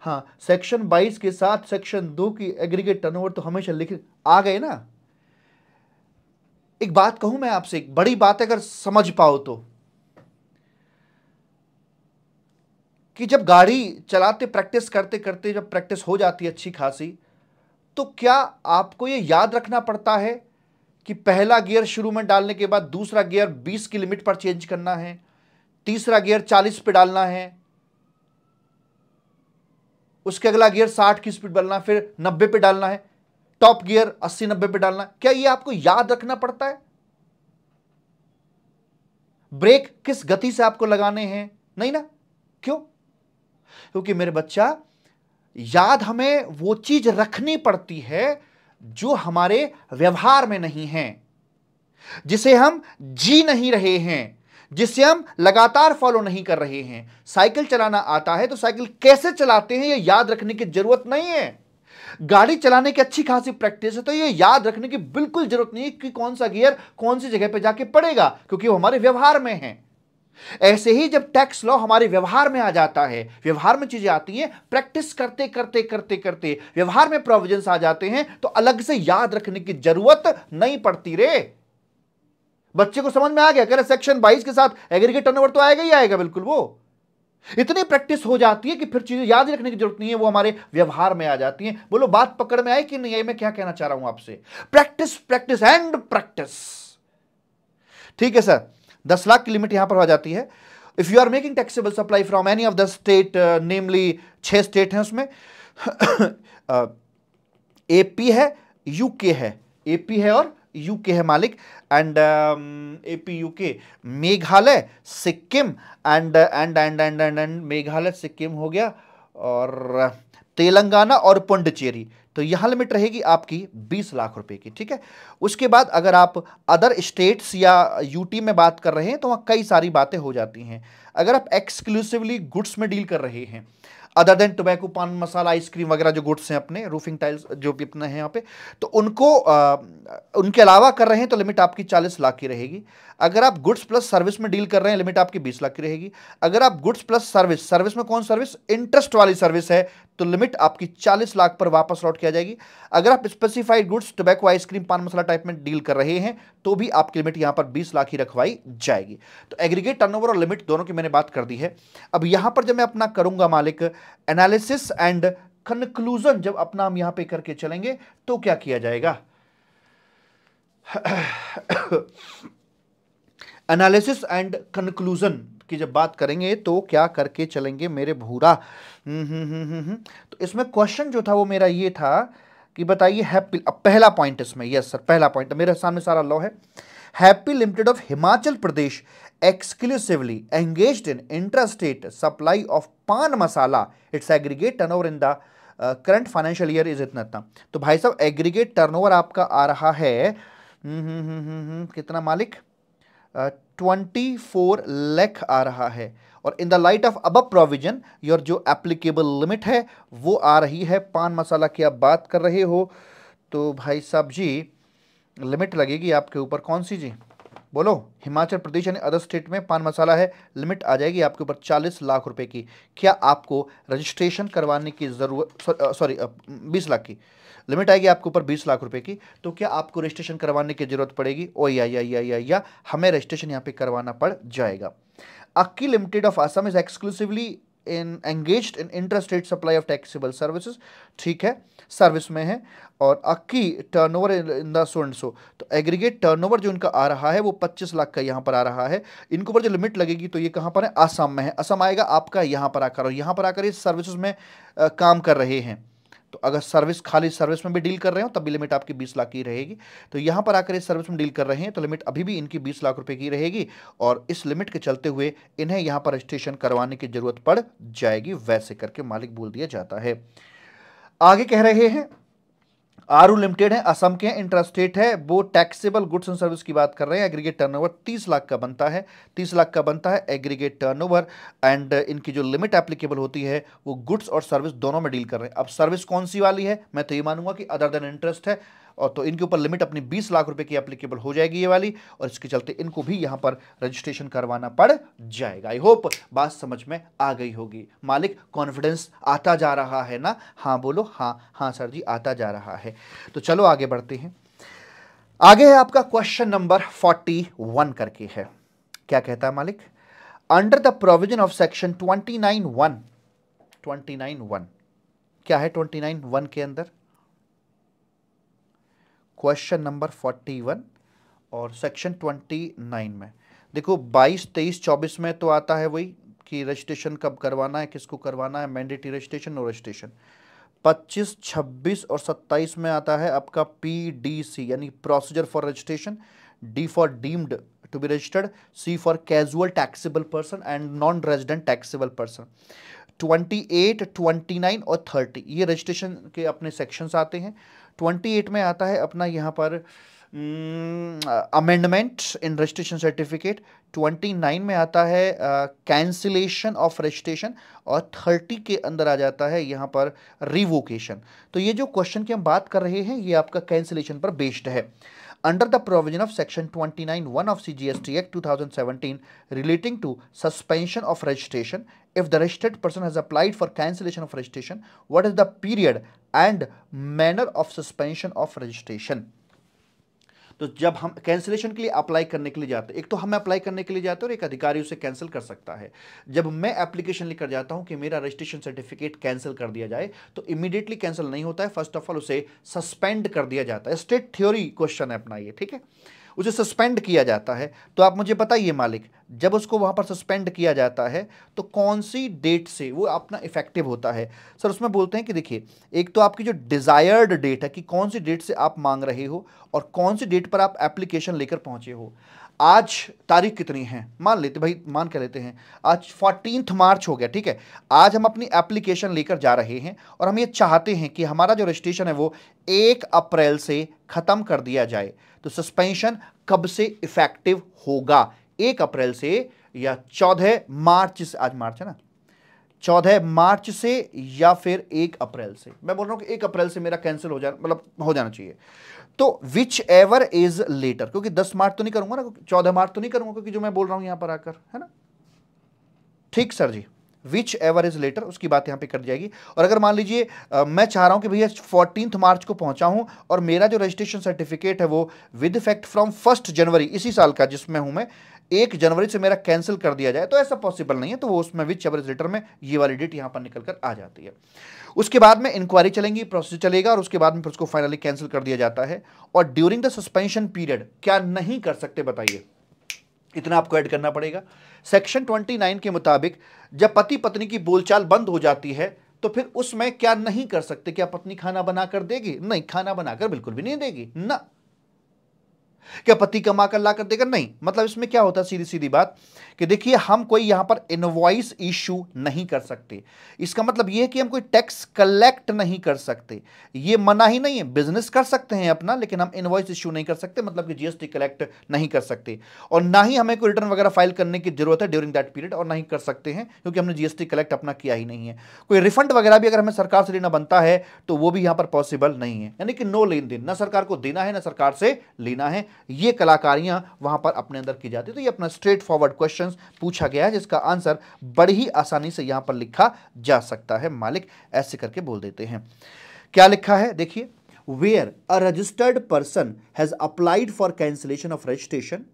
हाँ सेक्शन 22 के साथ सेक्शन 2 की एग्रीगेट टर्नओवर तो हमेशा लिख आ गए ना एक बात कहूं मैं आपसे एक बड़ी बात अगर समझ पाओ तो कि जब गाड़ी चलाते प्रैक्टिस करते करते जब प्रैक्टिस हो जाती है अच्छी खासी तो क्या आपको ये याद रखना पड़ता है कि पहला गियर शुरू में डालने के बाद दूसरा गियर 20 की लिमिट पर चेंज करना है तीसरा गियर 40 पे डालना है उसके अगला गियर 60 की स्पीड डालना फिर 90 पे डालना है टॉप गियर 80 90 पे डालना क्या ये आपको याद रखना पड़ता है ब्रेक किस गति से आपको लगाने हैं नहीं ना क्यों क्योंकि मेरे बच्चा याद हमें वो चीज रखनी पड़ती है जो हमारे व्यवहार में नहीं है जिसे हम जी नहीं रहे हैं जिसे हम लगातार फॉलो नहीं कर रहे हैं साइकिल चलाना आता है तो साइकिल कैसे चलाते हैं ये याद रखने की जरूरत नहीं है गाड़ी चलाने की अच्छी खासी प्रैक्टिस है तो ये याद रखने की बिल्कुल जरूरत नहीं है कि कौन सा गियर कौन सी जगह पर जाके पड़ेगा क्योंकि वो हमारे व्यवहार में है ऐसे ही जब टैक्स लॉ हमारे व्यवहार में आ जाता है व्यवहार में चीजें आती हैं प्रैक्टिस करते करते करते करते व्यवहार में प्रोविजंस आ जाते हैं तो अलग से याद रखने की जरूरत नहीं पड़ती रे बच्चे को समझ में आ गया कह रहे सेक्शन 22 के साथ एग्रीगेट ओवर तो आएगा ही आएगा बिल्कुल वो इतनी प्रैक्टिस हो जाती है कि फिर चीजें याद रखने की जरूरत नहीं है वो हमारे व्यवहार में आ जाती है बोलो बात पकड़ में आई कि नहीं आई मैं क्या कहना चाह रहा हूं आपसे प्रैक्टिस प्रैक्टिस एंड प्रैक्टिस ठीक है सर दस लाख की लिमिट यहां पर आ जाती है if you are making taxable supply from any of the state namely छह स्टेट हैं उसमें ए पी uh, है यूके है ए पी है और यूके है मालिक and A P UK Meghalaya Sikkim and and and and and and Meghalaya Sikkim हो गया और uh, तेलंगाना और पुंडचेरी तो यह लिमिट रहेगी आपकी 20 लाख रुपए की ठीक है उसके बाद अगर आप अदर स्टेट्स या यूटी में बात कर रहे हैं तो वहाँ कई सारी बातें हो जाती हैं अगर आप एक्सक्लूसिवली गुड्स में डील कर रहे हैं अदर देन टोबैको पान मसाला आइसक्रीम वगैरह जो गुड्स हैं अपने रूफिंग टाइल्स जो भी अपने हैं यहाँ पे तो उनको आ, उनके अलावा कर रहे हैं तो लिमिट आपकी चालीस लाख की रहेगी अगर आप गुड्स प्लस सर्विस में डील कर रहे हैं लिमिट आपकी बीस लाख की रहेगी अगर आप गुड्स प्लस सर्विस सर्विस में कौन सर्विस इंटरेस्ट वाली सर्विस है तो लिमिट आपकी चालीस लाख पर वापस लौट किया जाएगी अगर आप स्पेसिफाइड गुड्स टोबैको आइसक्रीम पान मसाला टाइप में डील कर रहे हैं तो भी आपकी लिमिट यहाँ पर बीस लाख ही रखवाई जाएगी तो एग्रीगेट टर्नओवर और लिमिट दोनों की मैंने बात कर दी है अब यहाँ पर जब मैं अपना करूँगा मालिक एनालिसिस एंड कंक्लूजन जब अपना हम यहां पे करके चलेंगे तो क्या किया जाएगा एनालिसिस एंड कंक्लूजन की जब बात करेंगे तो क्या करके चलेंगे मेरे भूरा हम्म, हम्म, हम्म, तो इसमें क्वेश्चन जो था वो मेरा ये था कि बताइए हैप्पी अब पहला पॉइंट इसमें यस सर पहला पॉइंट मेरे सामने सारा लॉ है happy limited of Himachal Pradesh exclusively engaged in intrastate supply of pan masala it's aggregate turnover in the current financial year is इतना इतना तो भाई साहब एग्रीगेट टर्नओवर आपका आ रहा है हम्म, हम्म, हम्म, कितना मालिक ट्वेंटी फोर लैख आ रहा है और इन द लाइट ऑफ अब प्रोविजन योर जो एप्लीकेबल लिमिट है वो आ रही है पान मसाला की आप बात कर रहे हो तो भाई साहब जी लिमिट लगेगी आपके ऊपर कौन सी जी बोलो हिमाचल प्रदेश यानी अदर स्टेट में पान मसाला है लिमिट आ जाएगी आपके ऊपर चालीस लाख रुपए की क्या आपको रजिस्ट्रेशन करवाने की ज़रूरत सॉरी बीस लाख की लिमिट आएगी आपके ऊपर बीस लाख रुपए की तो क्या आपको रजिस्ट्रेशन करवाने की ज़रूरत पड़ेगी ओ या या या या या हमें रजिस्ट्रेशन यहाँ पे करवाना पड़ जाएगा Akki limited of Assam is exclusively in engage in interstate supply of taxable services ठीक है सर्विस में है और Akki turnover in the so and so तो एग्रीगेट टर्नओवर जो इनका आ रहा है वो 25 लाख का यहाँ पर आ रहा है इनके ऊपर जो लिमिट लगेगी तो ये कहाँ पर है आसाम में है असम आएगा आपका यहाँ पर आकर और यहाँ पर आकर ये सर्विसेज में आ, काम कर रहे हैं तो अगर सर्विस खाली सर्विस में भी डील कर रहे हो तब भी लिमिट आपकी बीस लाख की रहेगी तो यहां पर आकर इस सर्विस में डील कर रहे हैं तो लिमिट अभी भी इनकी बीस लाख रुपए की रहेगी और इस लिमिट के चलते हुए इन्हें यहां पर रजिस्ट्रेशन करवाने की ज़रूरत पड़ जाएगी वैसे करके मालिक बोल दिया जाता है आगे कह रहे हैं आरू लिमिटेड है असम के हैं है वो टैक्सेबल गुड्स एंड सर्विस की बात कर रहे हैं एग्रीगेट टर्नओवर 30 लाख का बनता है 30 लाख का बनता है एग्रीगेट टर्नओवर एंड इनकी जो लिमिट एप्लीकेबल होती है वो गुड्स और सर्विस दोनों में डील कर रहे हैं अब सर्विस कौन सी वाली है मैं तो ये मानूंगा कि अदर देन इंटरेस्ट है और तो इनके ऊपर लिमिट अपनी बीस लाख रुपए की एप्लीकेबल हो जाएगी ये वाली और इसके चलते इनको भी यहां पर रजिस्ट्रेशन करवाना पड़ जाएगा आई होप बात समझ में आ गई होगी मालिक कॉन्फिडेंस आता जा रहा है ना हाँ बोलो हाँ हाँ सर जी आता जा रहा है तो चलो आगे बढ़ते हैं आगे है आपका क्वेश्चन नंबर फोर्टी वन करके है क्या कहता है मालिक under the provision of section twenty nine one twenty nine one क्या है ट्वेंटी नाइन वन के अंदर क्वेश्चन नंबर फोर्टी वन और सेक्शन ट्वेंटी नाइन में देखो बाईस तेईस चौबीस में तो आता है वही कि रजिस्ट्रेशन कब करवाना है किसको करवाना है मैंडेटरी रजिस्ट्रेशन और रजिस्ट्रेशन पच्चीस छब्बीस और सत्ताईस में आता है आपका पी डी सी यानी procedure for registration D for deemed to be registered C for casual taxable person and non resident taxable person twenty eight twenty nine और थर्टी ये रजिस्ट्रेशन के अपने सेक्शंस आते हैं ट्वेंटी एट में आता है अपना यहाँ पर amendment in registration certificate twenty nine में आता है कैंसिलेशन ऑफ रजिस्ट्रेशन और थर्टी के अंदर आ जाता है यहाँ पर रिवोकेशन तो ये जो क्वेश्चन की हम बात कर रहे हैं ये आपका कैंसिलेशन पर बेस्ड है under the provision of section 29 one of the act two thousand seventeen relating to suspension of registration if the registered person has applied for cancellation of registration what is the period and manner of suspension of registration तो जब हम cancellation के लिए apply करने के लिए जाते हैं एक तो हम अप्लाई करने के लिए जाते हैं और एक अधिकारी उसे कैंसिल कर सकता है जब मैं एप्लीकेशन लेकर जाता हूं कि मेरा रजिस्ट्रेशन सर्टिफिकेट कैंसिल कर दिया जाए तो इमीडिएटली कैंसिल नहीं होता है फर्स्ट ऑफ ऑल उसे सस्पेंड कर दिया जाता है स्टेट थ्योरी क्वेश्चन है अपना ये ठीक है उसे सस्पेंड किया जाता है तो आप मुझे बताइए मालिक जब उसको वहाँ पर सस्पेंड किया जाता है तो कौन सी डेट से वो अपना इफेक्टिव होता है सर उसमें बोलते हैं कि देखिए एक तो आपकी जो डिज़ायर्ड डेट है कि कौन सी डेट से आप मांग रहे हो और कौन सी डेट पर आप एप्लीकेशन लेकर पहुँचे हो आज तारीख कितनी है मान लेते भाई मान कह लेते हैं आज फोर्टीन मार्च हो गया ठीक है आज हम अपनी एप्लीकेशन लेकर जा रहे हैं और हम ये चाहते हैं कि हमारा जो रजिस्ट्रेशन है वो एक अप्रैल से ख़त्म कर दिया जाए तो सस्पेंशन कब से इफ़ेक्टिव होगा एक अप्रैल से या चौदह मार्च से आज मार्च है ना चौदह मार्च से या फिर एक अप्रैल से मैं बोल रहा हूँ कि एक अप्रैल से मेरा कैंसिल हो जा मतलब हो जाना चाहिए तो विच एवर इज लेटर क्योंकि दस मार्च तो नहीं करूंगा ना चौदह मार्च तो नहीं करूंगा क्योंकि जो मैं बोल रहा हूं यहां पर आकर है ना ठीक sir ji whichever is later उसकी बात यहाँ पे कर जाएगी और अगर मान लीजिए मैं चाह रहा हूँ कि भैया फोर्टीन मार्च को पहुँचा हूँ और मेरा जो रजिस्ट्रेशन सर्टिफिकेट है वो with effect from first January इसी साल का जिसमें हूँ मैं एक जनवरी से मेरा कैंसिल कर दिया जाए तो ऐसा पॉसिबल नहीं है तो वो उसमें विच एवर इज लेटर में ये वाली डेट यहाँ पर निकल कर आ जाती है उसके बाद में इंक्वायरी चलेंगी प्रोसेस चलेगा और उसके बाद में फिर उसको फाइनली कैंसिल कर दिया जाता है और ड्यूरिंग द सस्पेंशन पीरियड क्या नहीं कर सकते बताइए इतना आपको ऐड करना पड़ेगा सेक्शन 29 के मुताबिक जब पति पत्नी की बोलचाल बंद हो जाती है तो फिर उसमें क्या नहीं कर सकते क्या पत्नी खाना बनाकर देगी नहीं खाना बनाकर बिल्कुल भी नहीं देगी ना क्या पति कमा कर ला कर देगा नहीं मतलब इसमें क्या होता है सीधी सीधी बात कि देखिए हम कोई यहां पर इनवॉइस इशू नहीं कर सकते इसका मतलब यह है कि हम कोई टैक्स कलेक्ट नहीं कर सकते ये मना ही नहीं है बिजनेस कर सकते हैं अपना लेकिन हम इनवॉइस इशू नहीं कर सकते मतलब कि जीएसटी कलेक्ट नहीं कर सकते और ना ही हमें कोई रिटर्न वगैरह फाइल करने की जरूरत है ड्यूरिंग दैट पीरियड और ना ही कर सकते हैं क्योंकि हमने जीएसटी कलेक्ट अपना किया ही नहीं है कोई रिफंड वगैरह भी अगर हमें सरकार से लेना बनता है तो वो भी यहां पर पॉसिबल नहीं है यानी कि नो लेन देन ना सरकार को देना है ना सरकार से लेना है ये कलाकारियां वहां पर अपने अंदर की जाती है तो ये अपना स्ट्रेट फॉरवर्ड क्वेश्चन पूछा गया है जिसका आंसर बड़ी ही आसानी से यहां पर लिखा जा सकता है मालिक ऐसे करके बोल देते हैं क्या लिखा है देखिए where a registered person has applied for cancellation of registration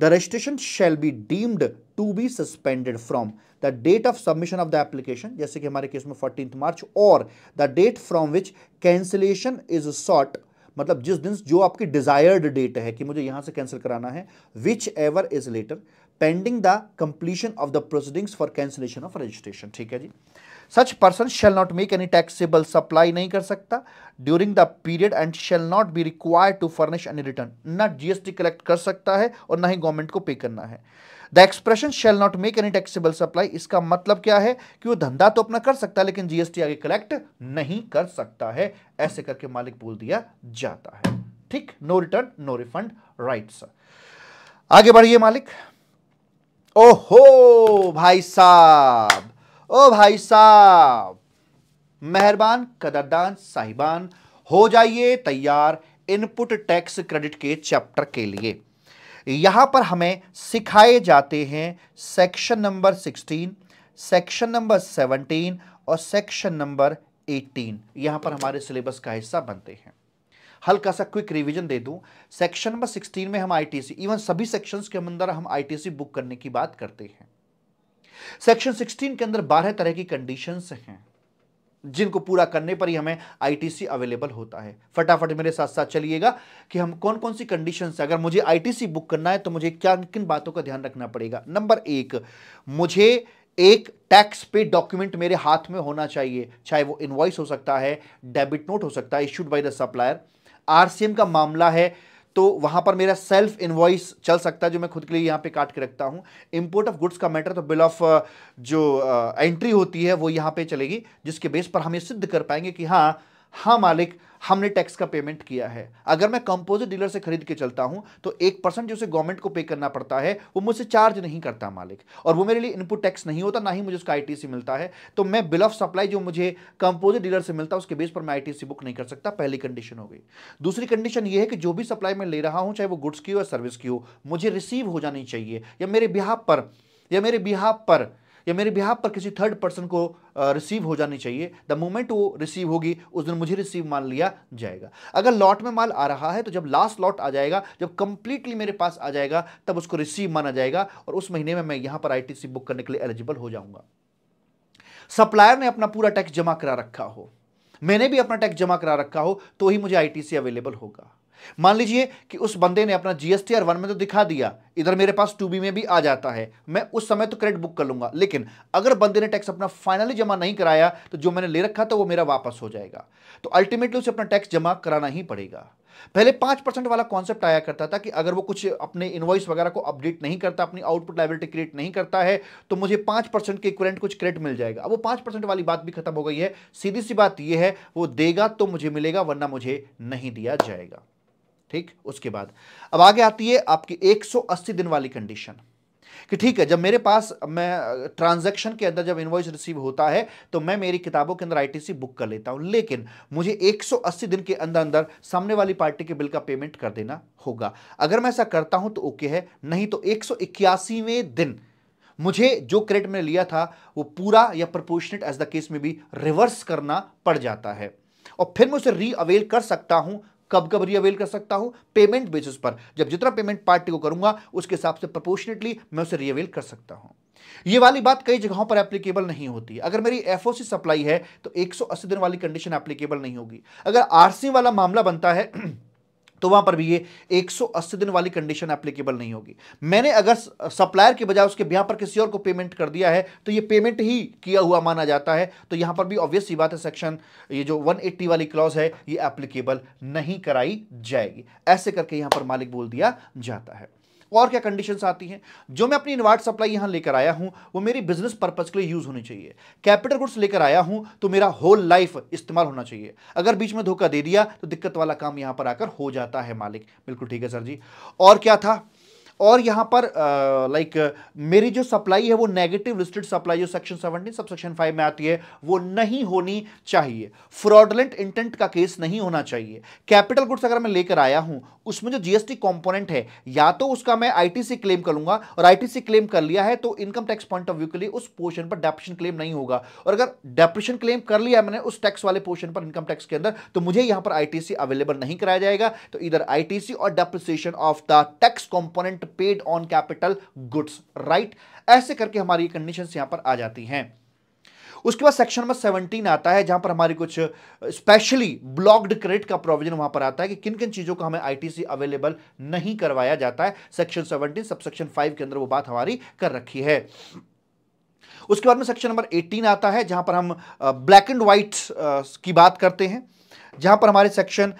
the registration shall be deemed to be suspended from the date of submission of the application जैसे कि हमारे केस में फोर्टींथ मार्च और the date from which cancellation is sought मतलब जिस दिन जो आपकी डिजायर्ड डेट है कि मुझे यहां से कैंसिल कराना है whichever is later pending the completion of the proceedings for cancellation of registration ठीक है जी such person shall not make any taxable supply नहीं कर सकता during the period and shall not be required to furnish any return ना GST collect कर सकता है और ना ही गवर्नमेंट को पे करना है the expression shall not make any taxable supply इसका मतलब क्या है कि वो धंधा तो अपना कर सकता है लेकिन जीएसटी आगे कलेक्ट नहीं कर सकता है ऐसे करके मालिक बोल दिया जाता है ठीक no return no refund right sir आगे बढ़िए मालिक ओहो भाई साहब ओ भाई साहब मेहरबान कदरदान साहिबान हो जाइए तैयार इनपुट टैक्स क्रेडिट के चैप्टर के लिए यहां पर हमें सिखाए जाते हैं section number sixteen section number seventeen और सेक्शन नंबर एटीन यहां पर हमारे सिलेबस का हिस्सा बनते हैं हल्का सा क्विक रिवीजन दे दूं सेक्शन नंबर सिक्सटीन में हम आईटीसी इवन सभी सेक्शंस के अंदर हम आईटीसी बुक करने की बात करते हैं सेक्शन सिक्सटीन के अंदर बारह तरह की कंडीशंस हैं जिनको पूरा करने पर ही हमें आईटीसी अवेलेबल होता है फटाफट मेरे साथ साथ चलिएगा कि हम कौन कौन सी कंडीशन है अगर मुझे आईटीसी बुक करना है तो मुझे क्या किन बातों का ध्यान रखना पड़ेगा नंबर एक मुझे एक टैक्स पे डॉक्यूमेंट मेरे हाथ में होना चाहिए चाहे वो इनवॉइस हो सकता है डेबिट नोट हो सकता है issued by the supplier RCM का मामला है तो वहां पर मेरा सेल्फ इन्वॉइस चल सकता है जो मैं खुद के लिए यहां पे काट के रखता हूं इंपोर्ट ऑफ गुड्स का मैटर तो बिल ऑफ uh, जो एंट्री uh, होती है वो यहां पे चलेगी जिसके बेस पर हम ये सिद्ध कर पाएंगे कि हाँ हाँ मालिक हमने टैक्स का पेमेंट किया है अगर मैं कंपोजिट डीलर से खरीद के चलता हूं तो एक परसेंट जो उसे गवर्नमेंट को पे करना पड़ता है वो मुझसे चार्ज नहीं करता मालिक और वो मेरे लिए इनपुट टैक्स नहीं होता ना ही मुझे उसका आईटीसी मिलता है तो मैं बिल ऑफ सप्लाई जो मुझे कंपोजिट डीलर से मिलता है उसके बेस पर मैं आई बुक नहीं कर सकता पहली कंडीशन हो गई दूसरी कंडीशन ये है कि जो भी सप्लाई मैं ले रहा हूँ चाहे वो गुड्स की हो या सर्विस की हो मुझे रिसीव हो जानी चाहिए या मेरे बिहार पर या मेरे बिहार पर या मेरे बिहाफ पर किसी थर्ड पर्सन को रिसीव हो जानी चाहिए द मोमेंट वो रिसीव होगी उस दिन मुझे रिसीव मान लिया जाएगा अगर लॉट में माल आ रहा है तो जब लास्ट लॉट आ जाएगा जब कंप्लीटली मेरे पास आ जाएगा तब उसको रिसीव माना जाएगा और उस महीने में मैं यहां पर आईटीसी बुक करने के लिए एलिजिबल हो जाऊंगा सप्लायर ने अपना पूरा टैक्स जमा करा रखा हो मैंने भी अपना टैक्स जमा करा रखा हो तो ही मुझे आईटीसी अवेलेबल होगा मान लीजिए कि उस बंदे ने अपना जीएसटी आर वन में तो दिखा दिया इधर मेरे पास टू बी में भी आ जाता है मैं उस समय तो क्रेडिट बुक कर लूंगा लेकिन अगर बंदे ने टैक्स अपना फाइनली जमा नहीं कराया तो जो मैंने ले रखा था वो मेरा वापस हो जाएगा तो अल्टीमेटली उसे अपना टैक्स जमा कराना ही पड़ेगा पहले पांच परसेंट वाला कॉन्सेप्ट आया करता था कि अगर वो कुछ अपने इन्वॉइस वगैरह को अपडेट नहीं करता अपनी आउटपुट लाइबिलिटी क्रिएट नहीं करता है तो मुझे पांच परसेंट के इक्वलेंट कुछ क्रेडिट मिल जाएगा अब वो पांच परसेंट वाली बात भी खत्म हो गई है सीधी सी बात यह है वो देगा तो मुझे मिलेगा वरना मुझे नहीं दिया जाएगा ठीक उसके बाद अब आगे आती है आपकी 180 दिन वाली कंडीशन कि ठीक है जब मेरे पास मैं ट्रांजैक्शन के अंदर जब इन्वॉइस रिसीव होता है तो मैं मेरी किताबों के अंदर आईटीसी बुक कर लेता हूं लेकिन मुझे 180 दिन के अंदर अंदर सामने वाली पार्टी के बिल का पेमेंट कर देना होगा अगर मैं ऐसा करता हूं तो ओके है नहीं तो एक दिन मुझे जो क्रेडिट मैंने लिया था वो पूरा या प्रपोर्शनेट एज द केस में भी रिवर्स करना पड़ जाता है और फिर मैं उसे रीअवेल कर सकता हूं कब कब रीअवेल कर सकता हूं पेमेंट बेसिस पर जब जितना पेमेंट पार्टी को करूंगा उसके हिसाब से प्रपोर्शनेटली मैं उसे रीअवेल कर सकता हूं ये वाली बात कई जगहों पर एप्लीकेबल नहीं होती अगर मेरी एफओसी सप्लाई है तो 180 दिन वाली कंडीशन एप्लीकेबल नहीं होगी अगर आरसी वाला मामला बनता है तो वहां पर भी ये 180 दिन वाली कंडीशन एप्लीकेबल नहीं होगी मैंने अगर सप्लायर के बजाय उसके ब्याह पर किसी और को पेमेंट कर दिया है तो ये पेमेंट ही किया हुआ माना जाता है तो यहां पर भी ऑब्वियस बात है सेक्शन ये जो 180 वाली क्लॉज है ये एप्लीकेबल नहीं कराई जाएगी ऐसे करके यहां पर मालिक बोल दिया जाता है और क्या कंडीशंस आती हैं जो मैं अपनी इन्वार्ट सप्लाई यहां लेकर आया हूं वो मेरी बिजनेस पर्पज के लिए यूज़ होनी चाहिए कैपिटल गुड्स लेकर आया हूं तो मेरा होल लाइफ इस्तेमाल होना चाहिए अगर बीच में धोखा दे दिया तो दिक्कत वाला काम यहां पर आकर हो जाता है मालिक बिल्कुल ठीक है सर जी और क्या था और यहाँ पर लाइक मेरी जो सप्लाई है वो नेगेटिव लिस्टेड सप्लाई जो section seventeen sub section five में आती है वो नहीं होनी चाहिए फ्रॉडलेंट इंटेंट का केस नहीं होना चाहिए कैपिटल गुड्स अगर मैं लेकर आया हूँ उसमें जो जीएसटी कंपोनेंट है या तो उसका मैं आईटीसी क्लेम करूंगा और आईटीसी क्लेम कर लिया है तो income tax point of view के लिए उस पोर्शन पर डेप्रेशन क्लेम नहीं होगा और अगर डेप्रेशन क्लेम कर लिया मैंने उस टैक्स वाले पोर्शन पर इनकम टैक्स के अंदर तो मुझे यहां पर आईटीसी अवेलेबल नहीं कराया जाएगा तो इधर आई और depreciation of the tax component paid on capital goods right ऐसे करके हमारी कंडीशन यहां पर आ जाती हैं उसके बाद सेक्शन नंबर सेवनटीन आता है जहां पर हमारी कुछ स्पेशली ब्लॉक्ड क्रेडिट का प्रोविजन वहां पर आता है कि किन किन चीज़ों को हमें आईटीसी अवेलेबल नहीं करवाया जाता है सेक्शन सेवनटीन सेक्शन फाइव के अंदर वो बात हमारी कर रखी है उसके बाद में सेक्शन नंबर 18 आता है जहां पर हम ब्लैक एंड व्हाइट की बात करते हैं जहां पर हमारे सेक्शन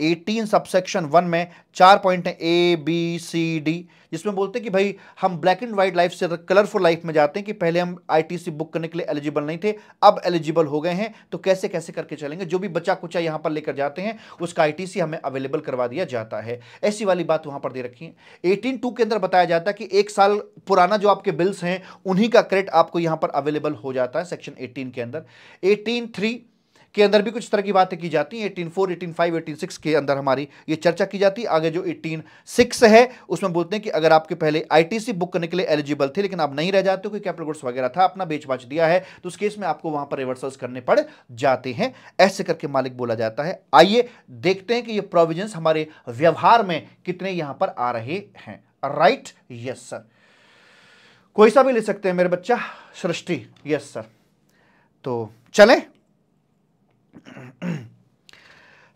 एटीन सबसेक्शन वन में चार पॉइंट हैं ए बी सी डी जिसमें बोलते हैं कि भाई हम ब्लैक एंड वाइट लाइफ से कलरफुल लाइफ में जाते हैं कि पहले हम आईटीसी बुक करने के लिए एलिजिबल नहीं थे अब एलिजिबल हो गए हैं तो कैसे कैसे करके चलेंगे जो भी बचा कुचा यहाँ पर लेकर जाते हैं उसका आईटीसी हमें अवेलेबल करवा दिया जाता है ऐसी वाली बात वहाँ पर दे रखी है एटीन टू के अंदर बताया जाता है कि एक साल पुराना जो आपके बिल्स हैं उन्हीं का क्रेडिट आपको यहाँ पर अवेलेबल हो जाता है सेक्शन एटीन के अंदर एटीन थ्री के अंदर भी कुछ तरह की बातें की जाती हैं eighteen four eighteen five eighteen six के अंदर हमारी ये चर्चा की जाती है आगे जो एटीन सिक्स है उसमें बोलते हैं कि अगर आपके पहले आईटीसी बुक करने के लिए एलिजिबल थे लेकिन आप नहीं रह जाते कोई कैपिटल गुड्स वगैरह था अपना बेच बाच दिया है तो उस केस में आपको वहां पर रिवर्सल्स करने पड़ जाते हैं ऐसे करके मालिक बोला जाता है आइए देखते हैं कि ये प्रोविजन हमारे व्यवहार में कितने यहां पर आ रहे हैं राइट यस सर कोई सा भी ले सकते हैं मेरे बच्चा सृष्टि यस सर तो चलें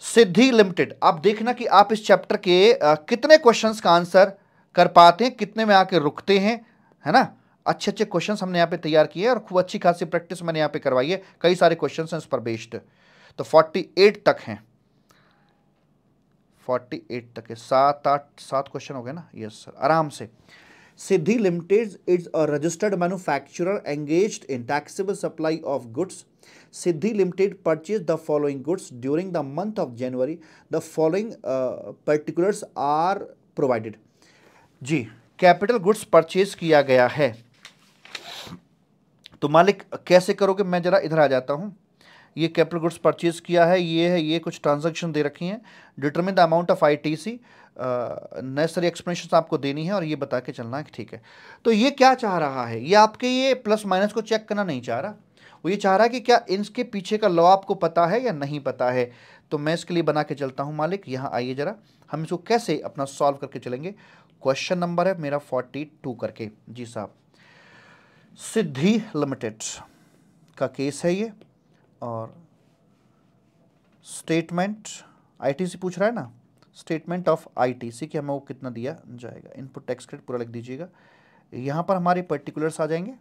सिद्धि लिमिटेड आप देखना कि आप इस चैप्टर के आ, कितने क्वेश्चंस का आंसर कर पाते हैं कितने में आके रुकते हैं है ना अच्छे अच्छे क्वेश्चंस हमने यहाँ पे तैयार किए और खूब अच्छी खासी प्रैक्टिस मैंने यहाँ पे करवाई है कई सारे क्वेश्चंस हैं इस पर बेस्ड तो 48 तक हैं 48 तक है सात आठ सात क्वेश्चन हो गए ना यस सर आराम से Siddhi Limited is a registered manufacturer engaged in taxable supply of goods. Siddhi Limited purchased the following goods during the month of January. The following uh, particulars are provided. जी capital goods purchase किया गया है तो मालिक कैसे करोगे मैं ज़रा इधर आ जाता हूँ ये कैपिटल गुड्स परचेज किया है ये है ये कुछ ट्रांजैक्शन दे रखी हैं determine the amount of ITC the necessary explanation आपको देनी है और ये बता के चलना है कि ठीक है तो ये क्या चाह रहा है ये आपके ये प्लस माइनस को चेक करना नहीं चाह रहा वो ये चाह रहा है कि क्या इसके पीछे का लॉ आपको पता है या नहीं पता है तो मैं इसके लिए बना के चलता हूँ मालिक यहाँ आइए ज़रा हम इसको कैसे अपना सॉल्व करके चलेंगे क्वेश्चन नंबर है मेरा फोर्टी टू करके जी साहब सिद्धि लिमिटेड का केस है ये और स्टेटमेंट आईटीसी पूछ रहा है ना स्टेटमेंट ऑफ आईटीसी कि हमें वो कितना दिया जाएगा इनपुट टैक्स क्रेडिट पूरा लिख दीजिएगा यहाँ पर हमारे पर्टिकुलर्स आ जाएंगे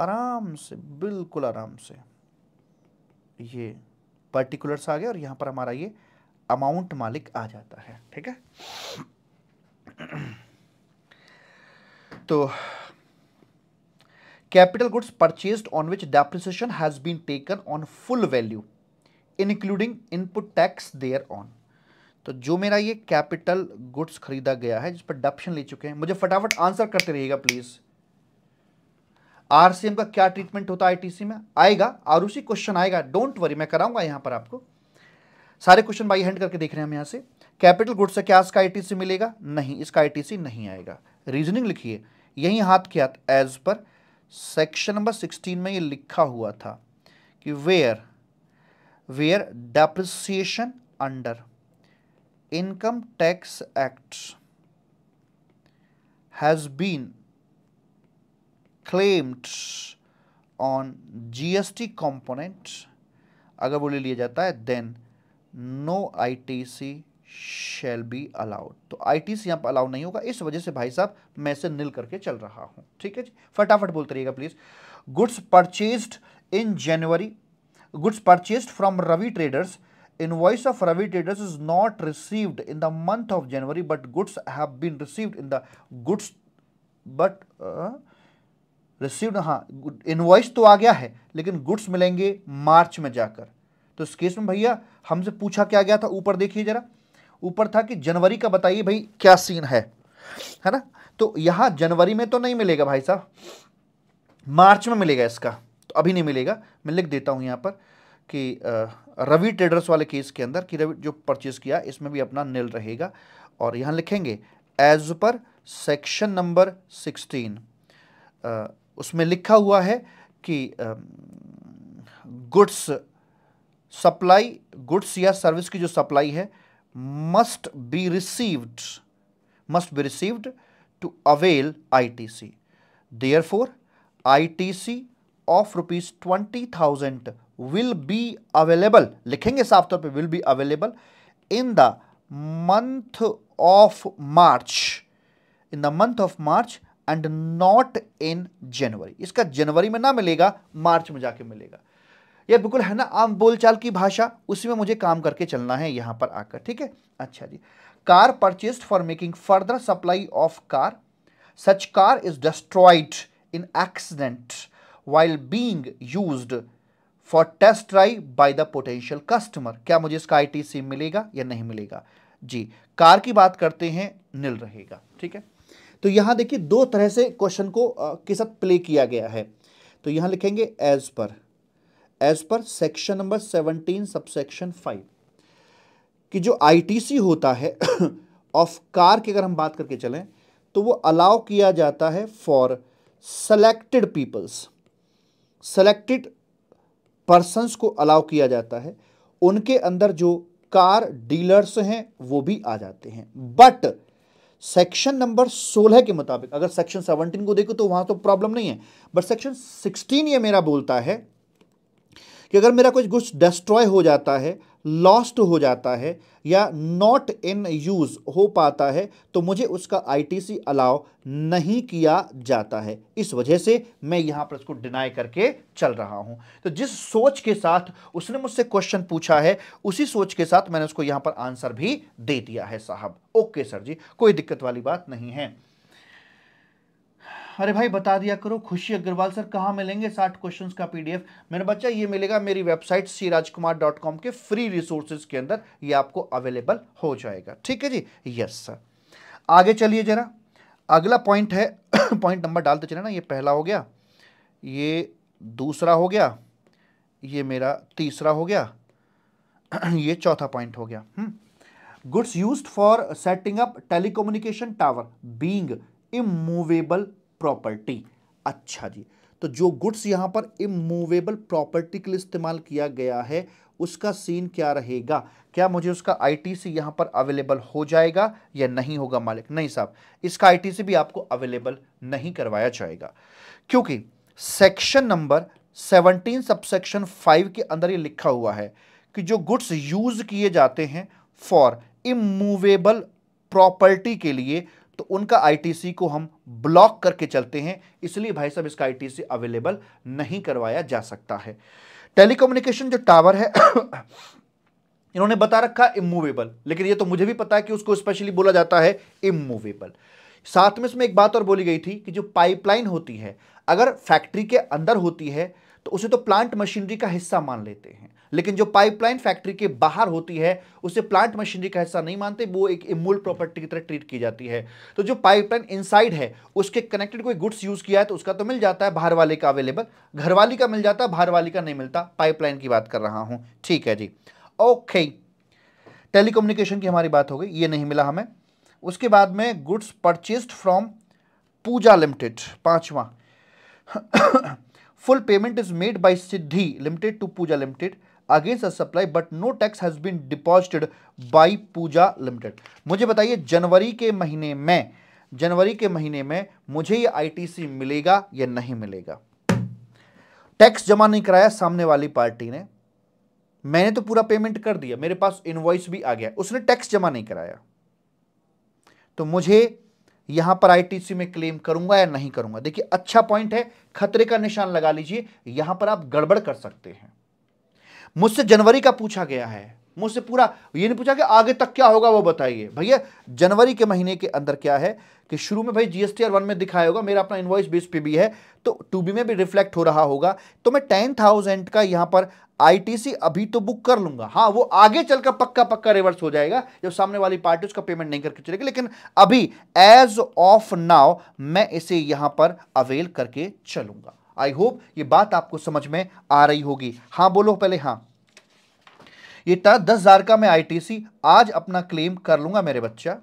आराम से बिल्कुल आराम से ये पर्टिकुलर्स आ गए और यहाँ पर हमारा ये अमाउंट मालिक आ जाता है ठीक है तो capital goods purchase on which depreciation has been taken on full value including input tax thereon तो जो मेरा ये कैपिटल गुड्स खरीदा गया है जिस पर डप्शन ले चुके हैं मुझे फटाफट आंसर करते रहिएगा प्लीज़ आरसीएम का क्या ट्रीटमेंट होता है आईटीसी में आएगा आरूसी क्वेश्चन आएगा डोंट वरी मैं कराऊंगा यहां पर आपको सारे क्वेश्चन बाई हैंड करके देख रहे हैं हम यहां से कैपिटल गुड्स से क्या इसका आईटीसी मिलेगा नहीं इसका आईटीसी नहीं आएगा रीजनिंग लिखिए यही हाथ के हाथ as per section number sixteen में ये लिखा हुआ था कि where where depreciation under income tax act has been claimed on GST component अगर वो ले लिया जाता है then no ITC shall be allowed तो आई टी सी यहां पर अलाउड नहीं होगा इस वजह से भाई साहब मैं से नील करके चल रहा हूं ठीक है जी फटाफट बोलते रहिएगा please goods purchased in January goods purchased from Ravi traders invoice of Ravi traders is not received in the month of January, but goods have been received in the goods, but uh, received हाँ invoice तो आ गया है लेकिन goods मिलेंगे मार्च में जाकर तो इस केस में भैया हमसे पूछा क्या गया था ऊपर देखिए जरा ऊपर था कि जनवरी का बताइए भाई क्या सीन है है ना तो यहां जनवरी में तो नहीं मिलेगा भाई साहब मार्च में मिलेगा इसका तो अभी नहीं मिलेगा मैं लिख देता हूँ यहां पर कि आ, रवि ट्रेडर्स वाले केस के अंदर कि रवि जो परचेज किया इसमें भी अपना नील रहेगा और यहाँ लिखेंगे as per section number sixteen उसमें लिखा हुआ है कि गुड्स सप्लाई गुड्स या सर्विस की जो सप्लाई है must be received must be received to avail ITC the ITC of rupees twenty thousand will be available लिखेंगे साफ तौर पे will be available in the month of March in the month of March and not in January इसका जनवरी में ना मिलेगा मार्च में जाके मिलेगा यह बिल्कुल है ना आम बोलचाल की भाषा उसी में मुझे काम करके चलना है यहां पर आकर ठीक है अच्छा जी car purchased for making further supply of car such car is destroyed in accident while being use for test drive by the potential customer क्या मुझे इसका आई सिम मिलेगा या नहीं मिलेगा जी कार की बात करते हैं नील रहेगा ठीक है तो यहां देखिए दो तरह से क्वेश्चन को किस के साथ प्ले किया गया है तो यहां लिखेंगे as per as per section number seventeen subsection five कि जो आईटीसी होता है ऑफ कार की अगर हम बात करके चलें तो वो अलाउ किया जाता है for selected peoples selected persons को अलाउ किया जाता है उनके अंदर जो कार डीलर्स हैं वो भी आ जाते हैं बट सेक्शन नंबर 16 के मुताबिक अगर सेक्शन 17 को देखो तो वहां तो प्रॉब्लम नहीं है बट सेक्शन 16 ये मेरा बोलता है कि अगर मेरा कुछ गुड्स डिस्ट्रॉय हो जाता है लॉस्ट हो जाता है या नॉट इन यूज़ हो पाता है तो मुझे उसका आईटीसी अलाउ नहीं किया जाता है इस वजह से मैं यहां पर उसको डिनाई करके चल रहा हूं तो जिस सोच के साथ उसने मुझसे क्वेश्चन पूछा है उसी सोच के साथ मैंने उसको यहां पर आंसर भी दे दिया है साहब ओके सर जी कोई दिक्कत वाली बात नहीं है अरे भाई बता दिया करो खुशी अग्रवाल सर कहाँ मिलेंगे साठ क्वेश्चंस का पीडीएफ मेरे बच्चा ये मिलेगा मेरी website C Rajkumar dot com के फ्री रिसोर्सेज के अंदर ये आपको अवेलेबल हो जाएगा ठीक है जी यस सर आगे चलिए जरा अगला पॉइंट है पॉइंट नंबर डालते चले ना ये पहला हो गया ये दूसरा हो गया ये मेरा तीसरा हो गया ये चौथा पॉइंट हो गया goods use for setting up telecommunication tower being immovable property अच्छा जी तो जो गुड्स यहाँ पर इमूवेबल प्रॉपर्टी के लिए इस्तेमाल किया गया है उसका सीन क्या रहेगा क्या मुझे उसका आईटीसी यहाँ पर अवेलेबल हो जाएगा या नहीं होगा मालिक नहीं साहब इसका आईटीसी भी आपको अवेलेबल नहीं करवाया जाएगा क्योंकि सेक्शन नंबर 17 सबसेक्शन 5 के अंदर ये लिखा हुआ है कि जो गुड्स यूज किए जाते हैं फॉर इमूवेबल प्रॉपर्टी के लिए तो उनका आईटीसी को हम ब्लॉक करके चलते हैं इसलिए भाई साहब इसका आईटीसी अवेलेबल नहीं करवाया जा सकता है टेलीकम्युनिकेशन जो टावर है इन्होंने बता रखा इमूवेबल लेकिन ये तो मुझे भी पता है कि उसको स्पेशली बोला जाता है इमूवेबल साथ में इसमें एक बात और बोली गई थी कि जो पाइपलाइन होती है अगर फैक्ट्री के अंदर होती है तो उसे तो प्लांट मशीनरी का हिस्सा मान लेते हैं लेकिन जो पाइपलाइन फैक्ट्री के बाहर होती है उसे प्लांट मशीनरी का हिस्सा नहीं मानते वो एक इमूल प्रॉपर्टी की तरह ट्रीट की जाती है तो जो पाइपलाइन इनसाइड है उसके कनेक्टेड कोई गुड्स यूज़ किया है तो उसका तो मिल जाता है बाहर वाले का अवेलेबल घर वाली का मिल जाता है बाहर वाली का नहीं मिलता पाइपलाइन की बात कर रहा हूं ठीक है जी ओके टेलीकम्युनिकेशन की हमारी बात हो गई ये नहीं मिला हमें उसके बाद में goods purchased from Pooja limited पांचवा full payment is made by Siddhi limited to Pooja limited against a supply but no tax has been deposited by Pooja limited मुझे बताइए जनवरी के महीने में जनवरी के महीने में मुझे ये आईटीसी मिलेगा या नहीं मिलेगा टैक्स जमा नहीं कराया सामने वाली पार्टी ने मैंने तो पूरा पेमेंट कर दिया मेरे पास इनवॉइस भी आ गया उसने टैक्स जमा नहीं कराया तो मुझे यहां पर आईटीसी में क्लेम करूंगा या नहीं करूंगा देखिए अच्छा पॉइंट है खतरे का निशान लगा लीजिए यहां पर आप गड़बड़ कर सकते हैं मुझसे जनवरी का पूछा गया है मुझसे पूरा ये नहीं पूछा कि आगे तक क्या होगा वो बताइए भैया जनवरी के महीने के अंदर क्या है कि शुरू में भाई जीएसटी आर वन में दिखाया होगा मेरा अपना इन्वॉइस बेस पे भी है तो टू बी में भी रिफ्लेक्ट हो रहा होगा तो मैं टेन थाउजेंड का यहाँ पर आईटीसी अभी तो बुक कर लूंगा हाँ वो आगे चलकर पक्का पक्का रिवर्स हो जाएगा जब सामने वाली पार्टी उसका पेमेंट नहीं करके चलेगी लेकिन अभी एज ऑफ नाउ मैं इसे यहाँ पर अवेल करके चलूंगा आई होप ये बात आपको समझ में आ रही होगी हाँ बोलो पहले हाँ इतना दस हज़ार का मैं आईटीसी आज अपना क्लेम कर लूंगा मेरे बच्चा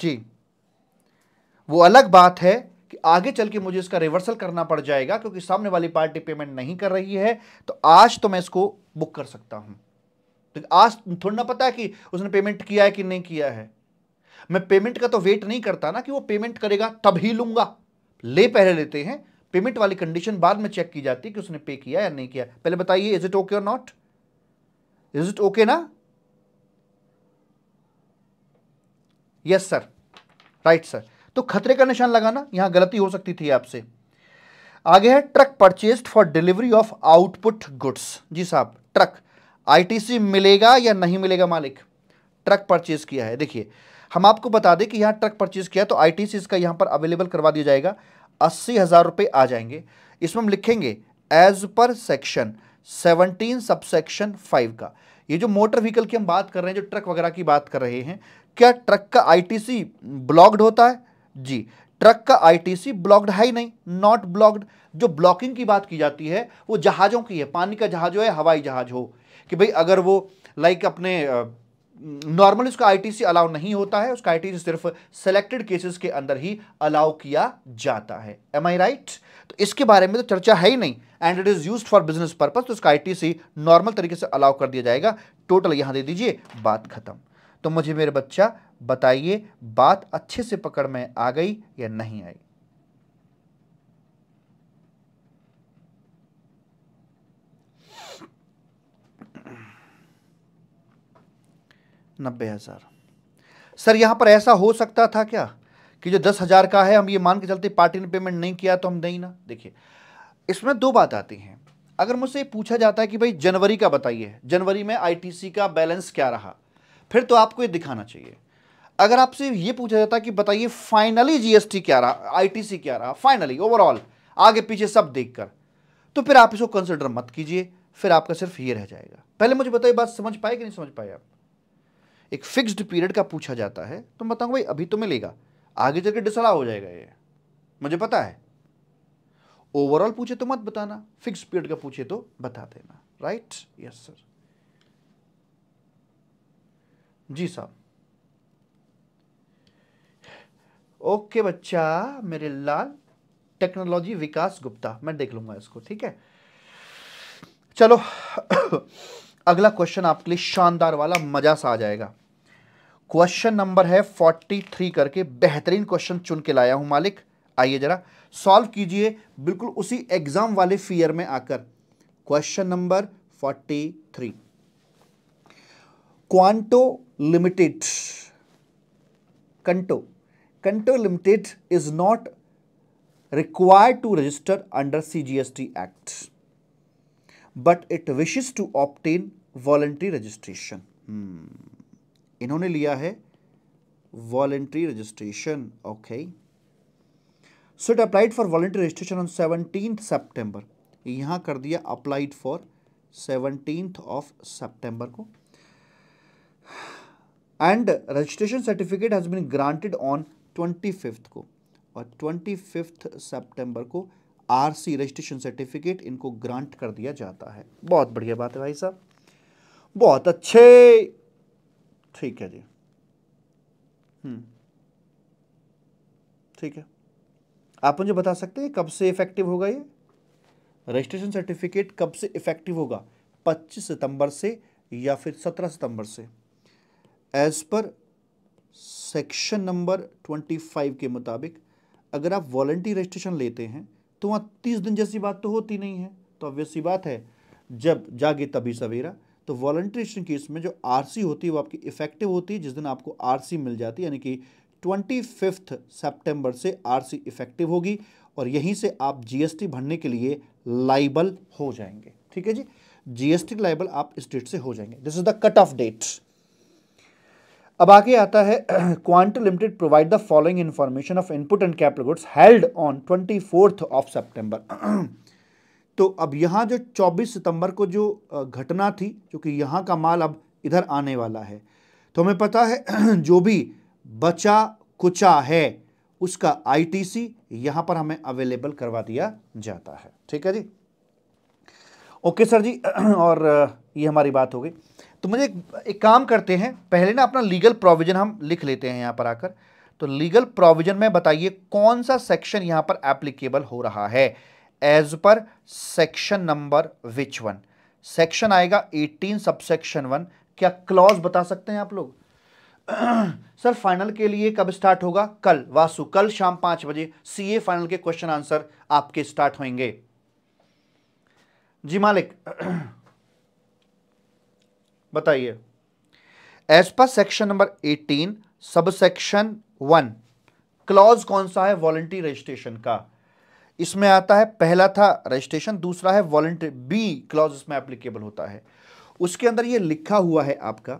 जी वो अलग बात है कि आगे चल के मुझे इसका रिवर्सल करना पड़ जाएगा क्योंकि सामने वाली पार्टी पेमेंट नहीं कर रही है तो आज तो मैं इसको बुक कर सकता हूं तो आज थोड़ा ना पता है कि उसने पेमेंट किया है कि नहीं किया है मैं पेमेंट का तो वेट नहीं करता ना कि वो पेमेंट करेगा तब ही ले पहले लेते हैं पेमेंट वाली कंडीशन बाद में चेक की जाती है कि उसने पे किया या नहीं किया पहले बताइए इज इट ओके और नॉट इज इट ओके ना यस सर राइट सर तो खतरे का निशान लगाना यहां गलती हो सकती थी आपसे आगे है truck purchase for delivery of output goods जी साहब ट्रक आईटीसी मिलेगा या नहीं मिलेगा मालिक ट्रक परचेज किया है देखिए हम आपको बता दें कि यहां ट्रक परचेज किया तो आईटीसी इसका यहां पर अवेलेबल करवा दिया जाएगा अस्सी हज़ार रुपये आ जाएंगे इसमें हम लिखेंगे as per section seventeen sub section five का ये जो मोटर व्हीकल की हम बात कर रहे हैं जो ट्रक वगैरह की बात कर रहे हैं क्या ट्रक का आईटीसी ब्लॉक्ड होता है जी ट्रक का आईटीसी ब्लॉक्ड है ही नहीं नॉट ब्लॉक्ड जो ब्लॉकिंग की बात की जाती है वो जहाज़ों की है पानी का जहाज हो या हवाई जहाज हो कि भाई अगर वो लाइक अपने नॉर्मली उसका आईटीसी अलाउ नहीं होता है उसका आईटीसी सिर्फ सेलेक्टेड केसेस के अंदर ही अलाउ किया जाता है एम आई राइट तो इसके बारे में तो चर्चा है ही नहीं and it is use for business purpose तो उसका आईटीसी नॉर्मल तरीके से अलाउ कर दिया जाएगा टोटल यहाँ दे दीजिए बात ख़त्म तो मुझे मेरे बच्चा बताइए बात अच्छे से पकड़ में आ गई या नहीं आई नब्बे हज़ार सर यहाँ पर ऐसा हो सकता था क्या कि जो दस हज़ार का है हम ये मान के चलते पार्टी ने पेमेंट नहीं किया तो हम दें ना देखिए इसमें दो बात आती हैं अगर मुझसे पूछा जाता है कि भाई जनवरी का बताइए जनवरी में आईटीसी का बैलेंस क्या रहा फिर तो आपको ये दिखाना चाहिए अगर आपसे ये पूछा जाता है कि बताइए फाइनली जीएसटी क्या रहा आईटीसी क्या रहा फाइनली ओवरऑल आगे पीछे सब देखकर तो फिर आप इसको कंसिडर मत कीजिए फिर आपका सिर्फ ये रह जाएगा पहले मुझे बताइए बात समझ पाए कि नहीं समझ पाए आप एक फिक्स्ड पीरियड का पूछा जाता है तो मैं भाई अभी तो मिलेगा आगे चल के डिसला हो जाएगा ये मुझे पता है ओवरऑल पूछे तो मत बताना फिक्स पीरियड का पूछे तो बता देना राइट यस सर जी साहब ओके बच्चा मेरे लाल टेक्नोलॉजी विकास गुप्ता मैं देख लूंगा इसको ठीक है चलो अगला क्वेश्चन आपके लिए शानदार वाला मजा सा आ जाएगा क्वेश्चन नंबर है फोर्टी थ्री करके बेहतरीन क्वेश्चन चुन के लाया हूं मालिक आइए जरा सॉल्व कीजिए बिल्कुल उसी एग्जाम वाले फियर में आकर question number forty three Quanto limited Quanto Quanto limited is not under C G S T act but it wishes to obtain voluntary registration hmm, इन्होंने लिया है voluntary registration okay so it applied for voluntary registration on seventeen September यहां कर दिया applied for seventeen of September को and registration certificate has been granted on twenty fifth को और twenty fifth September को आरसी रजिस्ट्रेशन सर्टिफिकेट इनको grant कर दिया जाता है बहुत बढ़िया बात है भाई साहब बहुत अच्छे ठीक है जी हम्म। ठीक है आप मुझे बता सकते हैं कब से इफेक्टिव होगा ये रजिस्ट्रेशन सर्टिफिकेट कब से इफेक्टिव होगा 25 सितंबर से या फिर 17 सितंबर से एज पर सेक्शन नंबर 25 के मुताबिक अगर आप वॉल्ट्री रजिस्ट्रेशन लेते हैं तो वहाँ तीस दिन जैसी बात तो होती नहीं है तो ऑब्वियस सी बात है जब जागे तभी सवेरा तो वॉल्ट्री एक्शन केस में जो आरसी होती है वो आपकी इफेक्टिव होती है जिस दिन आपको आरसी मिल जाती है यानी कि ट्वेंटी फिफ्थ सेप्टेम्बर से आरसी इफेक्टिव होगी और यहीं से आप जीएसटी भरने के लिए लाइबल हो जाएंगे ठीक है जी जीएसटी लाइबल आप इस डेट से हो जाएंगे this is the cut off date अब आगे आता है Quant limited provide the following information of input and capital goods held on twenty fourth of September तो अब यहाँ जो 24 सितंबर को जो घटना थी क्योंकि यहाँ का माल अब इधर आने वाला है तो हमें पता है जो भी बचा कुचा है उसका आईटीसी यहाँ पर हमें अवेलेबल करवा दिया जाता है ठीक है जी ओके सर जी और ये हमारी बात हो गई तो मुझे एक, एक काम करते हैं पहले ना अपना लीगल प्रोविज़न हम लिख लेते हैं यहाँ पर आकर तो लीगल प्रोविज़न में बताइए कौन सा सेक्शन यहाँ पर एप्लीकेबल हो रहा है as per section number which one section आएगा 18 सबसेक्शन वन क्या क्लॉज बता सकते हैं आप लोग सर फाइनल के लिए कब स्टार्ट होगा कल वासु कल शाम पांच बजे सीए फाइनल के क्वेश्चन आंसर आपके स्टार्ट होंगे जी मालिक बताइए as per section number 18 sub section one clause कौन सा है वॉलंटी रजिस्ट्रेशन का इसमें आता है पहला था रजिस्ट्रेशन दूसरा है वॉल्ट्री बी क्लॉज इसमें एप्लीकेबल होता है उसके अंदर ये लिखा हुआ है आपका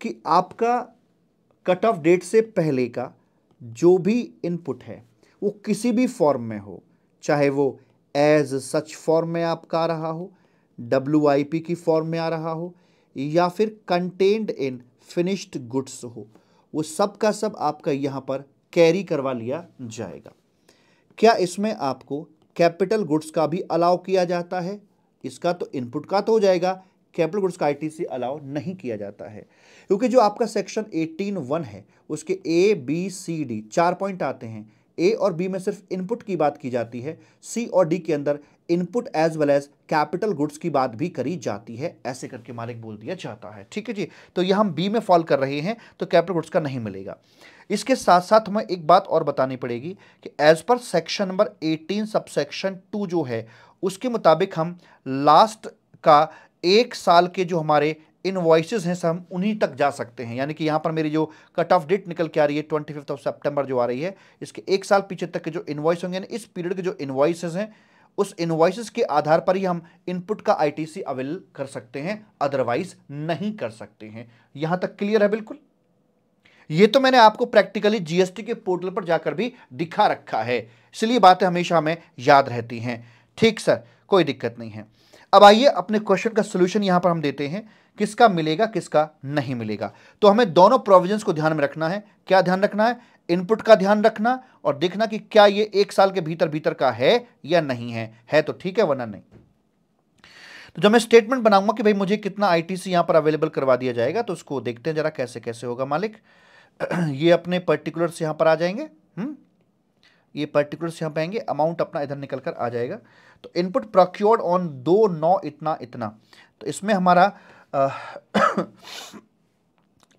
कि आपका कट ऑफ डेट से पहले का जो भी इनपुट है वो किसी भी फॉर्म में हो चाहे वो एज सच फॉर्म में आपका आ रहा हो डब्ल्यू की फॉर्म में आ रहा हो या फिर कंटेंड इन फिनिश्ड गुड्स हो वो सब का सब आपका यहाँ पर कैरी करवा लिया जाएगा क्या इसमें आपको कैपिटल गुड्स का भी अलाउ किया जाता है इसका तो इनपुट का तो हो जाएगा कैपिटल गुड्स का आईटीसी अलाउ नहीं किया जाता है क्योंकि जो आपका सेक्शन एटीन वन है उसके ए बी सी डी चार पॉइंट आते हैं ए और बी में सिर्फ इनपुट की बात की जाती है सी और डी के अंदर input as well as capital goods की बात भी करी जाती है ऐसे करके मालिक बोल दिया जाता है ठीक है जी तो यह हम बी में फॉल कर रहे हैं तो कैपिटल गुड्स का नहीं मिलेगा इसके साथ साथ हमें एक बात और बतानी पड़ेगी कि as per section number 18 section two जो है उसके मुताबिक हम लास्ट का एक साल के जो हमारे वॉइस हैं हम उन्हीं तक जा सकते हैं यानी कि यहाँ पर मेरी जो कट ऑफ डेट निकल के आ रही है ट्वेंटी फिफ्थ ऑफ सेप्टेम्बर जो आ रही है इसके एक साल पीछे तक के जो इन्वॉइस होंगे यानी इस पीरियड के जो इन्वॉइसेज हैं उस इन्वॉइसेस के आधार पर ही हम इनपुट का आईटीसी अवेल कर सकते हैं अदरवाइज नहीं कर सकते हैं यहाँ तक क्लियर है बिल्कुल ये तो मैंने आपको प्रैक्टिकली जीएसटी के पोर्टल पर जाकर भी दिखा रखा है इसलिए बातें हमेशा हमें याद रहती हैं ठीक सर कोई दिक्कत नहीं है अब आइए अपने क्वेश्चन का सोल्यूशन यहां पर हम देते हैं किसका मिलेगा किसका नहीं मिलेगा तो हमें दोनों प्रोविजंस को ध्यान में रखना है क्या ध्यान रखना है इनपुट का ध्यान रखना और देखना कि क्या यह एक साल के भीतर भीतर का है या नहीं है है तो ठीक है वरना नहीं तो जब मैं स्टेटमेंट बनाऊंगा कि भाई मुझे कितना आईटीसी यहां पर अवेलेबल करवा दिया जाएगा तो उसको देखते हैं जरा कैसे कैसे होगा मालिक ये अपने पर्टिकुलर्स यहाँ पर आ जाएंगे हम्म ये पर्टिकुलर्स यहाँ पर आएंगे अमाउंट अपना इधर निकल कर आ जाएगा तो इनपुट प्रोक्योर्ड ऑन दो नौ इतना इतना तो इसमें हमारा आ,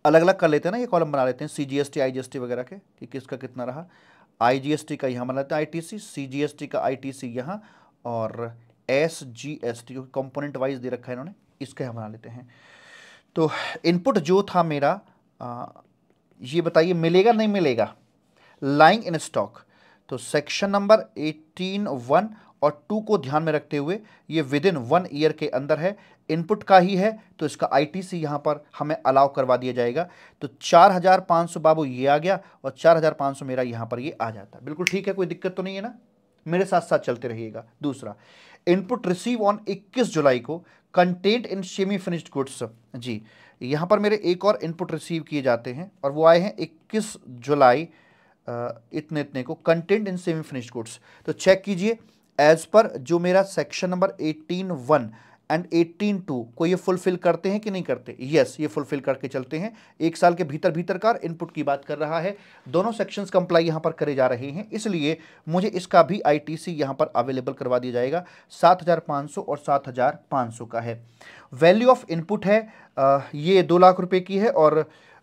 अलग अलग कर लेते हैं ना ये कॉलम बना लेते हैं C G S T I G S T वगैरह के कि किसका कितना रहा आई जी एस टी का यहाँ बना लेते हैं I T C C G S T का आई टी सी यहाँ और एस जी एस टी क्योंकि कंपोनेंट वाइज दे रखा है इन्होंने इसका यहाँ बना लेते हैं तो इनपुट जो था मेरा ये बताइए मिलेगा नहीं मिलेगा लाइंग इन स्टॉक तो सेक्शन नंबर एटीन वन और टू को ध्यान में रखते हुए ये विद इन वन ईयर के अंदर है इनपुट का ही है तो इसका आईटीसी यहाँ पर हमें अलाउ करवा दिया जाएगा तो 4500 बाबू ये आ गया और 4500 मेरा यहाँ पर ये आ जाता है बिल्कुल ठीक है कोई दिक्कत तो नहीं है ना मेरे साथ साथ चलते रहिएगा दूसरा इनपुट रिसीव ऑन 21 जुलाई को content in semi finished goods जी यहाँ पर मेरे एक और इनपुट रिसीव किए जाते हैं और वो आए हैं इक्कीस जुलाई इतने इतने को content in semi finish goods तो चेक कीजिए एज पर जो मेरा section number eighteen one and eighteen two को ये फुलफिल करते हैं कि नहीं करते यस yes, ये फुलफिल करके चलते हैं एक साल के भीतर भीतर का इनपुट की बात कर रहा है दोनों सेक्शंस कंप्लाई यहाँ पर करे जा रहे हैं इसलिए मुझे इसका भी आईटीसी यहाँ पर अवेलेबल करवा दिया जाएगा 7,500 और 7,500 का है वैल्यू ऑफ इनपुट है ये दो लाख रुपए की है और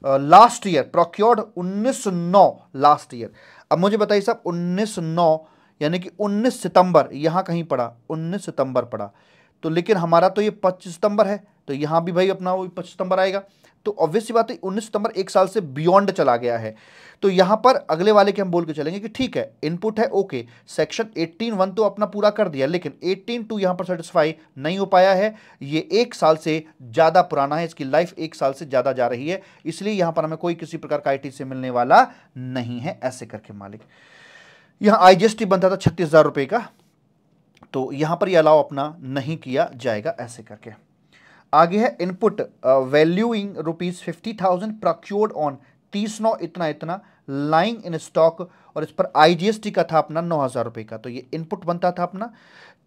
लास्ट ईयर प्रोक्योर्ड उन्नीस नौ लास्ट ईयर अब मुझे बताइए साहब उन्नीस नौ यानी कि 19 सितंबर यहाँ कहीं पड़ा 19 सितंबर पड़ा तो लेकिन हमारा तो ये पच्चीस सितंबर है तो यहां भी भाई अपना वो पच्चीस सितंबर आएगा तो ऑब्वियस सी बात है उन्नीस सितंबर एक साल से बियॉन्ड चला गया है तो यहां पर अगले वाले के हम बोल के चलेंगे कि ठीक है इनपुट है ओके सेक्शन एट्टीन वन तो अपना पूरा कर दिया लेकिन एट्टीन टू यहां पर सेटिस्फाई नहीं हो पाया है ये एक साल से ज़्यादा पुराना है इसकी लाइफ एक साल से ज़्यादा जा रही है इसलिए यहां पर हमें कोई किसी प्रकार का आई से मिलने वाला नहीं है ऐसे करके मालिक यहां आई बनता था छत्तीस हज़ार का तो यहां पर ये अलाउ अपना नहीं किया जाएगा ऐसे करके आगे है input valuing rupees fifty thousand procured on तीस नौ इतना इतना लाइंग इन स्टॉक और इस पर आईजीएसटी का था अपना नौ हज़ार रुपए का तो ये इनपुट बनता था अपना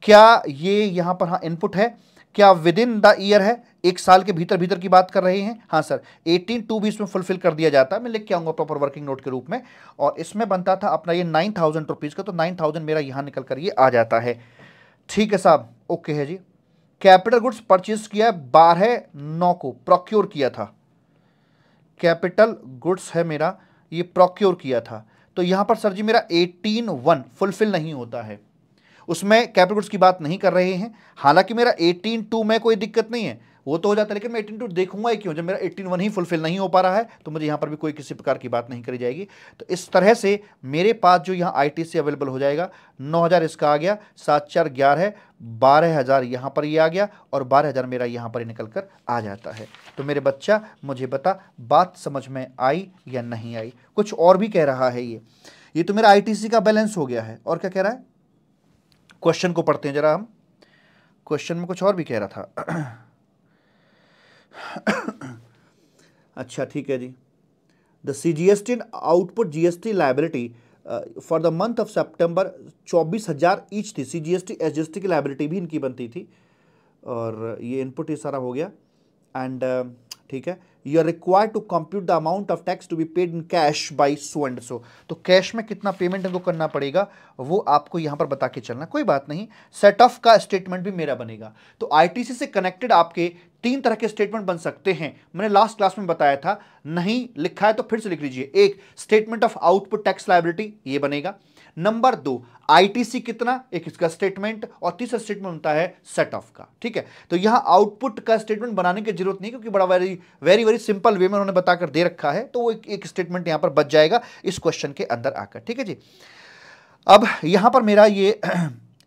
क्या ये यहां पर हाँ इनपुट है क्या विद इन द ईयर है एक साल के भीतर भीतर की बात कर रहे हैं हाँ सर एटीन टू भी इसमें फुलफिल कर दिया जाता है मैं लिख के आऊंगा प्रॉपर वर्किंग नोट के रूप में और इसमें बनता था अपना ये नाइन थाउजेंड रुपीज़ का तो नाइन थाउजेंड मेरा यहां निकल कर ये आ जाता है ठीक है साहब ओके है जी कैपिटल गुड्स परचेज किया है बारह नौ को प्रोक्योर किया था कैपिटल गुड्स है मेरा ये प्रोक्योर किया था तो यहां पर सर जी मेरा एटीन वन फुलफिल नहीं होता है उसमें कैपिटल गुड्स की बात नहीं कर रहे हैं हालांकि मेरा एटीन टू में कोई दिक्कत नहीं है वो तो हो जाता है लेकिन मैं एटीन टू देखूंगा क्यों जब मेरा 18 वन ही फुलफिल नहीं हो पा रहा है तो मुझे यहाँ पर भी कोई किसी प्रकार की बात नहीं करी जाएगी तो इस तरह से मेरे पास जो यहाँ आई से अवेलेबल हो जाएगा नौ हज़ार इसका आ गया सात चार ग्यारह बारह हज़ार यहाँ पर ये यह आ गया और बारह हज़ार मेरा यहाँ पर ही निकल कर आ जाता है तो मेरे बच्चा मुझे बता बात समझ में आई या नहीं आई कुछ और भी कह रहा है ये ये तो मेरा आईटीसी का बैलेंस हो गया है और क्या कह रहा है क्वेश्चन को पढ़ते हैं ज़रा हम क्वेश्चन में कुछ और भी कह रहा था अच्छा ठीक है जी the C G S T output G S T liability for the month of September चौबीस हज़ार ईच थी C G S T S G S T की लाइबिलिटी भी इनकी बनती थी और ये इनपुट ये सारा हो गया एंड uh, ठीक है you are require to compute the amount of tax to be paid in cash by so and so तो कैश में कितना पेमेंट इनको करना पड़ेगा वो आपको यहाँ पर बता के चलना कोई बात नहीं सेट ऑफ का स्टेटमेंट भी मेरा बनेगा तो आईटीसी से कनेक्टेड आपके तीन तरह के स्टेटमेंट बन सकते हैं मैंने लास्ट क्लास में बताया था नहीं लिखा है तो फिर से लिख लीजिए एक statement of output tax liability ये बनेगा नंबर दो आईटीसी कितना एक इसका स्टेटमेंट और तीसरा स्टेटमेंट होता है सेट ऑफ का ठीक है तो यहां आउटपुट का स्टेटमेंट बनाने की जरूरत नहीं क्योंकि बड़ा very very very simple way में उन्होंने बताकर दे रखा है तो वो एक, एक स्टेटमेंट यहां पर बच जाएगा इस क्वेश्चन के अंदर आकर ठीक है जी अब यहां पर मेरा ये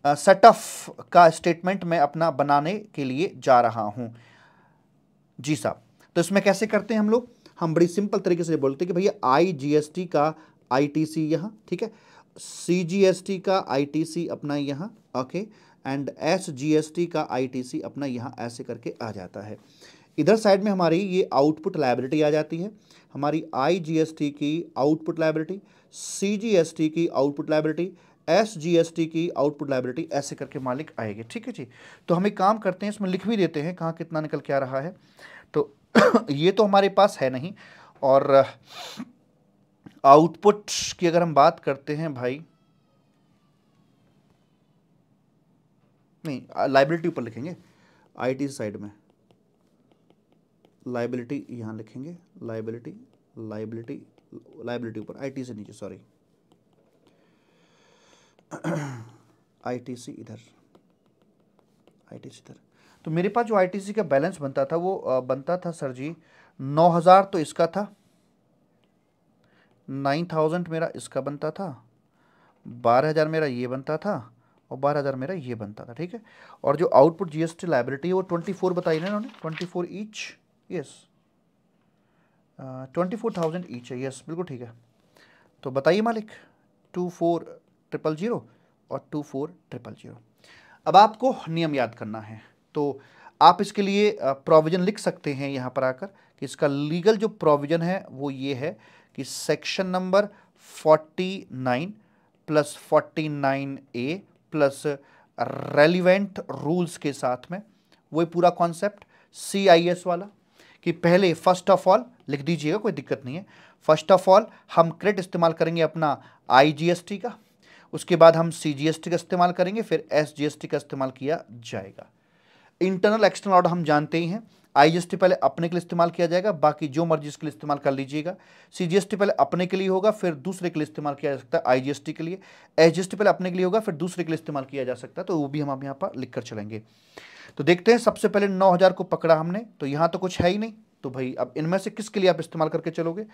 सेट ऑफ का स्टेटमेंट मैं अपना बनाने के लिए जा रहा हूं जी साहब तो इसमें कैसे करते हैं हम लोग हम बड़ी सिंपल तरीके से बोलते हैं कि भैया आई जी एस टी का आई टी सी यहाँ ठीक है सी जी एस टी का आई टी सी अपना यहाँ okay and S G S T का आई टी सी अपना यहाँ ऐसे करके आ जाता है इधर साइड में हमारी ये आउटपुट लाइबिलिटी आ जाती है हमारी आई जी एस टी की output liability C G S T की output liability S G S T की आउटपुट लाइबिलिटी ऐसे करके मालिक आएगी ठीक है जी तो हम एक काम करते हैं इसमें लिख भी देते हैं कहाँ कितना निकल के आ रहा है तो ये तो हमारे पास है नहीं और आउटपुट की अगर हम बात करते हैं भाई नहीं लाइबिलिटी ऊपर लिखेंगे आईटी साइड में लाइबिलिटी यहां लिखेंगे लाइबिलिटी लाइबिलिटी लाइबिलिटी ऊपर आईटी से नीचे सॉरी आईटीसी इधर आईटीसी इधर तो मेरे पास जो आईटीसी का बैलेंस बनता था वो बनता था सर जी नौ हज़ार तो इसका था नाइन थाउजेंड मेरा इसका बनता था बारह हज़ार मेरा ये बनता था और बारह हज़ार मेरा ये बनता था ठीक है और जो आउटपुट जीएसटी लाइब्रेटी है वो ट्वेंटी फोर बताई ना इन्होंने twenty four each yes twenty four thousand each है यस बिल्कुल ठीक है तो बताइए मालिक टू फोर ट्रिपल जीरो और टू फोर ट्रिपल जीरो अब आपको नियम याद करना है तो आप इसके लिए प्रोविज़न लिख सकते हैं यहाँ पर आकर कि इसका लीगल जो प्रोविज़न है वो ये है कि section number forty nine plus forty nine A plus relevant rules के साथ में वो पूरा कॉन्सेप्ट सी आई एस वाला कि पहले फर्स्ट ऑफ ऑल लिख दीजिएगा कोई दिक्कत नहीं है फर्स्ट ऑफ ऑल हम क्रेडिट इस्तेमाल करेंगे अपना आई का उसके बाद हम सी जी एस टी का इस्तेमाल करेंगे फिर एस जी एस टी का इस्तेमाल किया जाएगा इंटरनल एक्सटर्नल ऑर्डर हम जानते ही हैं आईजीएसटी पहले अपने के लिए इस्तेमाल किया जाएगा बाकी जो मर्जी इसके लिए इस्तेमाल कर लीजिएगा सीजीएसटी पहले अपने के लिए होगा फिर दूसरे के लिए इस्तेमाल किया जा सकता है आईजीएसटी के लिए एसजीएसटी पहले अपने के लिए होगा फिर दूसरे के लिए इस्तेमाल किया जा सकता है तो वो भी हम आप यहाँ पर लिख कर चलेंगे तो देखते हैं सबसे पहले नौ को पकड़ा हमने तो यहाँ तो कुछ है ही नहीं तो भाई अब इनमें से किसके लिए आप इस्तेमाल करके चलोगे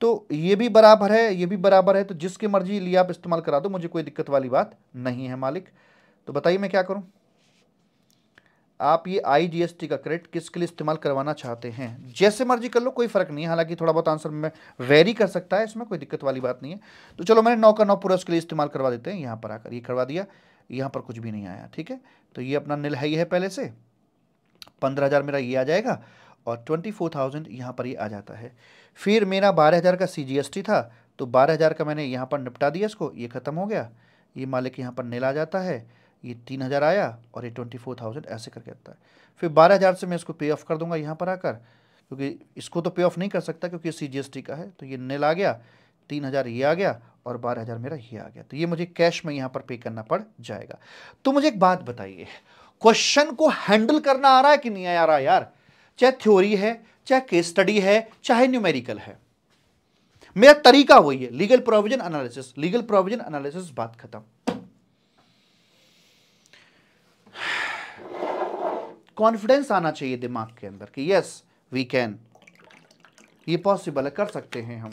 तो ये भी बराबर है ये भी बराबर है तो जिसकी मर्जी लिए आप इस्तेमाल करा दो मुझे कोई दिक्कत वाली बात नहीं है मालिक तो बताइए मैं क्या करूं आप ये आई जी एस टी का क्रेडिट किसके लिए इस्तेमाल करवाना चाहते हैं जैसे मर्जी कर लो कोई फ़र्क नहीं है हालांकि थोड़ा बहुत आंसर में वेरी कर सकता है इसमें कोई दिक्कत वाली बात नहीं है तो चलो मैंने नौ का नौ पूरा उसके लिए इस्तेमाल करवा देते हैं यहां पर आकर ये करवा दिया यहां पर कुछ भी नहीं आया ठीक है तो ये अपना निल है ही है पहले से पंद्रह हज़ार मेरा ये आ जाएगा और ट्वेंटी फोर थाउजेंड यहाँ पर ये आ जाता है फिर मेरा बारह हज़ार का सी था तो बारह हज़ार का मैंने यहाँ पर निपटा दिया इसको ये ख़त्म हो गया ये मालिक यहाँ पर आ जाता है ये तीन हज़ार आया और ये ट्वेंटी फोर थाउजेंड ऐसे करके आता है फिर बारह हज़ार से मैं इसको पे ऑफ़ कर दूंगा यहाँ पर आकर क्योंकि इसको तो पे ऑफ़ नहीं कर सकता क्योंकि ये सी का है तो ये नेल आ गया तीन हज़ार ये आ गया और बारह हज़ार मेरा ये आ गया तो ये मुझे कैश में यहाँ पर पे करना पड़ जाएगा तो मुझे एक बात बताइए क्वेश्चन को हैंडल करना आ रहा है कि नहीं आ रहा यार चाहे थ्योरी है चाहे केस स्टडी है चाहे न्यूमेरिकल है मेरा तरीका वही है legal provision analysis legal provision analysis बात खत्म कॉन्फिडेंस आना चाहिए दिमाग के अंदर कि यस वी कैन ये पॉसिबल है कर सकते हैं हम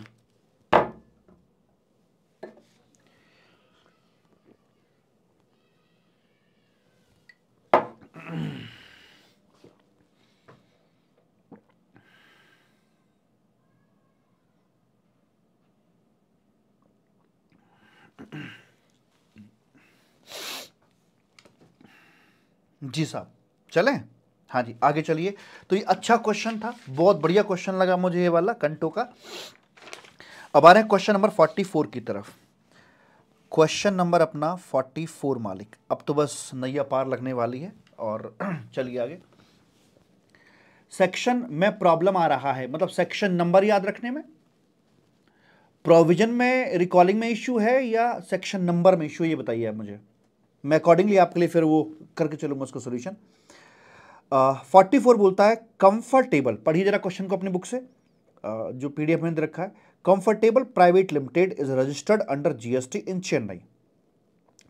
जी साहब चलें हाँ जी आगे चलिए तो ये अच्छा क्वेश्चन था बहुत बढ़िया क्वेश्चन लगा मुझे ये वाला कंटो का अब आ रहे हैं क्वेश्चन नंबर फोर्टी फोर की तरफ क्वेश्चन नंबर अपना फोर्टी फोर मालिक अब तो बस नैया पार लगने वाली है और चलिए आगे सेक्शन में प्रॉब्लम आ रहा है मतलब सेक्शन नंबर याद रखने में प्रोविजन में रिकॉलिंग में इश्यू है या सेक्शन नंबर में इशू ये बताइए आप मुझे मैं अकॉर्डिंगली आपके लिए फिर वो करके चलूंगा उसका सोल्यूशन फोर्टी फोर बोलता है कंफर्टेबल पढ़िए जरा क्वेश्चन को अपनी बुक से uh, जो पीडीएफ में रखा है Comfortable Private Limited is registered under GST in Chennai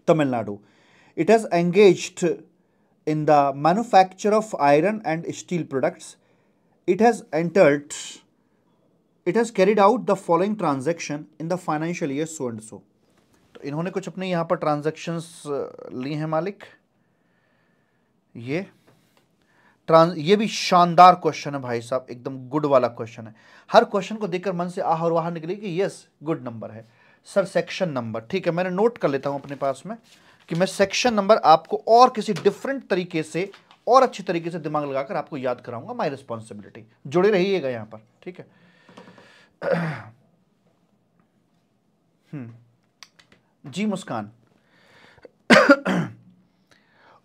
Tamil Nadu it has engaged in the manufacture of iron and steel products it has entered it has carried out the following transaction in the financial year so and so इन्होंने कुछ अपने यहाँ पर transactions ली हैं मालिक ये trans ये भी शानदार क्वेश्चन है भाई साहब एकदम गुड वाला क्वेश्चन है हर क्वेश्चन को देखकर मन से आह और वाह निकले कि यस गुड नंबर है सर सेक्शन नंबर ठीक है मैंने नोट कर लेता हूँ अपने पास में कि मैं सेक्शन नंबर आपको और किसी डिफरेंट तरीके से और अच्छी तरीके से दिमाग लगाकर आपको याद कराऊंगा माई रिस्पॉन्सिबिलिटी जुड़े रहिएगा यहाँ पर ठीक है हम्म जी मुस्कान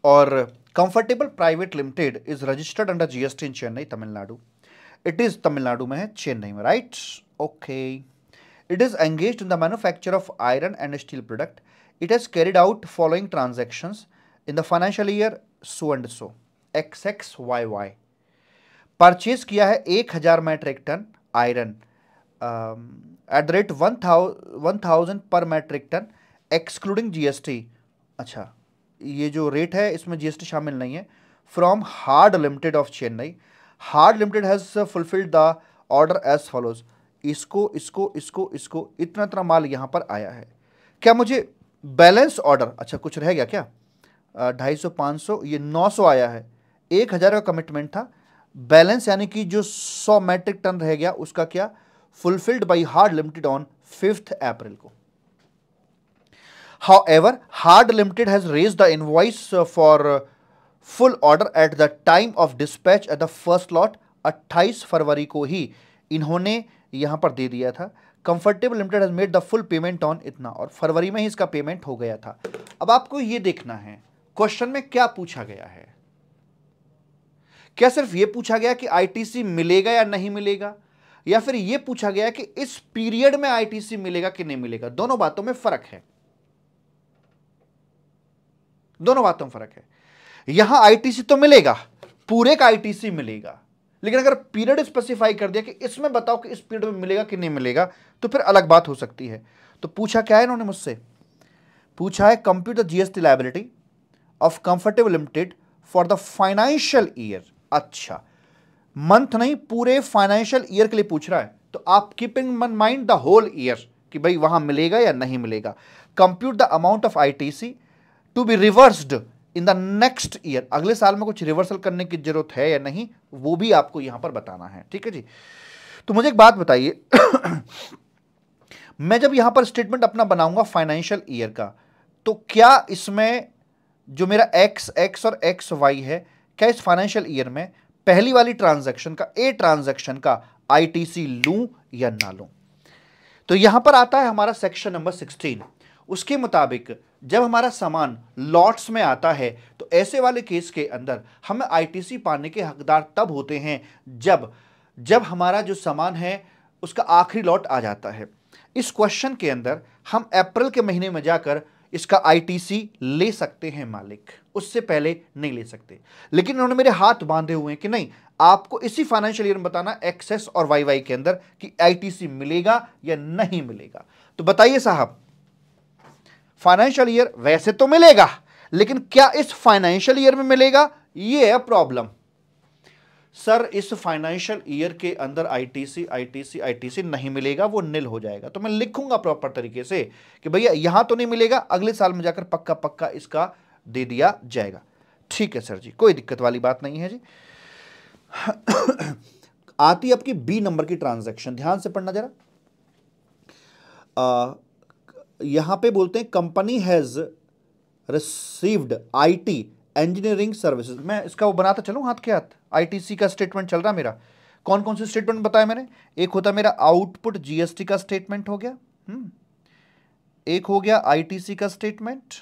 और Comfortable Private Limited is registered under GST in Chennai Tamil Nadu it is Tamil Nadu में है चेन्नई में right okay it is engage in the manufacture of iron and steel product it carried out following transaction in the financial year so and so X X Y Y purchase किया है एक हज़ार metric ton iron at the rate one thousand per metric ton excluding GST अच्छा ये जो rate है इसमें GST शामिल नहीं है from Hard Limited of Chennai Hard Limited has fulfilled the order as follows इसको इसको इसको इसको इतना इतना माल यहाँ पर आया है क्या मुझे बैलेंस ऑर्डर अच्छा कुछ रह गया क्या ढाई सौ पाँच सौ ये नौ सौ आया है एक हज़ार का कमिटमेंट था बैलेंस यानी कि जो सौ मेट्रिक टन रह गया उसका क्या fulfilled by Hard Limited on fifth April को However, Hard Limited has raised the invoice uh, for uh, full order at the time of dispatch at the first lot 28 फरवरी को ही इन्होंने यहाँ पर दे दिया था Comfortable Limited has made the full payment on इतना और फरवरी में ही इसका पेमेंट हो गया था अब आपको ये देखना है क्वेश्चन में क्या पूछा गया है क्या सिर्फ ये पूछा गया कि आईटीसी मिलेगा या नहीं मिलेगा या फिर ये पूछा गया कि इस पीरियड में आईटीसी मिलेगा कि नहीं मिलेगा दोनों बातों में फर्क है दोनों बातों में फर्क है यहां आईटीसी तो मिलेगा पूरे का आईटीसी मिलेगा लेकिन अगर पीरियड स्पेसिफाई कर दिया कि इसमें बताओ कि इस पीरियड में मिलेगा कि नहीं मिलेगा तो फिर अलग बात हो सकती है तो पूछा क्या है इन्होंने मुझसे पूछा है computer GST liability of Comfortable Limited for the financial year अच्छा मंथ नहीं पूरे फाइनेंशियल ईयर के लिए पूछ रहा है तो आप कीपिंग मन माइंड द होल ईयर कि भाई वहां मिलेगा या नहीं मिलेगा compute the amount of ITC to be reversed in the next year अगले साल में कुछ रिवर्सल करने की जरूरत है या नहीं वो भी आपको यहां पर बताना है ठीक है जी तो मुझे एक बात बताइए मैं जब यहां पर स्टेटमेंट अपना बनाऊंगा फाइनेंशियल ईयर का तो क्या इसमें जो मेरा एक्स एक्स और एक्स वाई है क्या इस फाइनेंशियल ईयर में पहली वाली ट्रांजैक्शन का ए ट्रांजैक्शन का आईटीसी लूं या ना लूं तो यहां पर आता है हमारा सेक्शन नंबर सिक्सटीन उसके मुताबिक जब हमारा सामान लॉट्स में आता है तो ऐसे वाले केस के अंदर हम आईटीसी पाने के हकदार तब होते हैं जब जब हमारा जो सामान है उसका आखिरी लॉट आ जाता है इस क्वेश्चन के अंदर हम अप्रैल के महीने में जाकर इसका आईटीसी ले सकते हैं मालिक उससे पहले नहीं ले सकते लेकिन उन्होंने मेरे हाथ बांधे हुए हैं कि नहीं आपको इसी फाइनेंशियल ईयर में बताना एक्सेस और वाईवाई के अंदर कि आईटीसी मिलेगा या नहीं मिलेगा तो बताइए साहब फाइनेंशियल ईयर वैसे तो मिलेगा लेकिन क्या इस फाइनेंशियल ईयर में मिलेगा ये है प्रॉब्लम सर इस फाइनेंशियल ईयर के अंदर आईटीसी आईटीसी आईटीसी नहीं मिलेगा वो निल हो जाएगा तो मैं लिखूंगा प्रॉपर तरीके से कि भैया यहां तो नहीं मिलेगा अगले साल में जाकर पक्का पक्का इसका दे दिया जाएगा ठीक है सर जी कोई दिक्कत वाली बात नहीं है जी आती आपकी बी नंबर की ट्रांजेक्शन ध्यान से पढ़ना जरा यहां पे बोलते हैं company has received IT engineering services मैं इसका वो बनाता चलू हाथ के हाथ आईटीसी का स्टेटमेंट चल रहा मेरा कौन कौन से स्टेटमेंट बताया मैंने एक होता मेरा आउटपुट जीएसटी का स्टेटमेंट हो गया हम्म। एक हो गया आईटीसी का स्टेटमेंट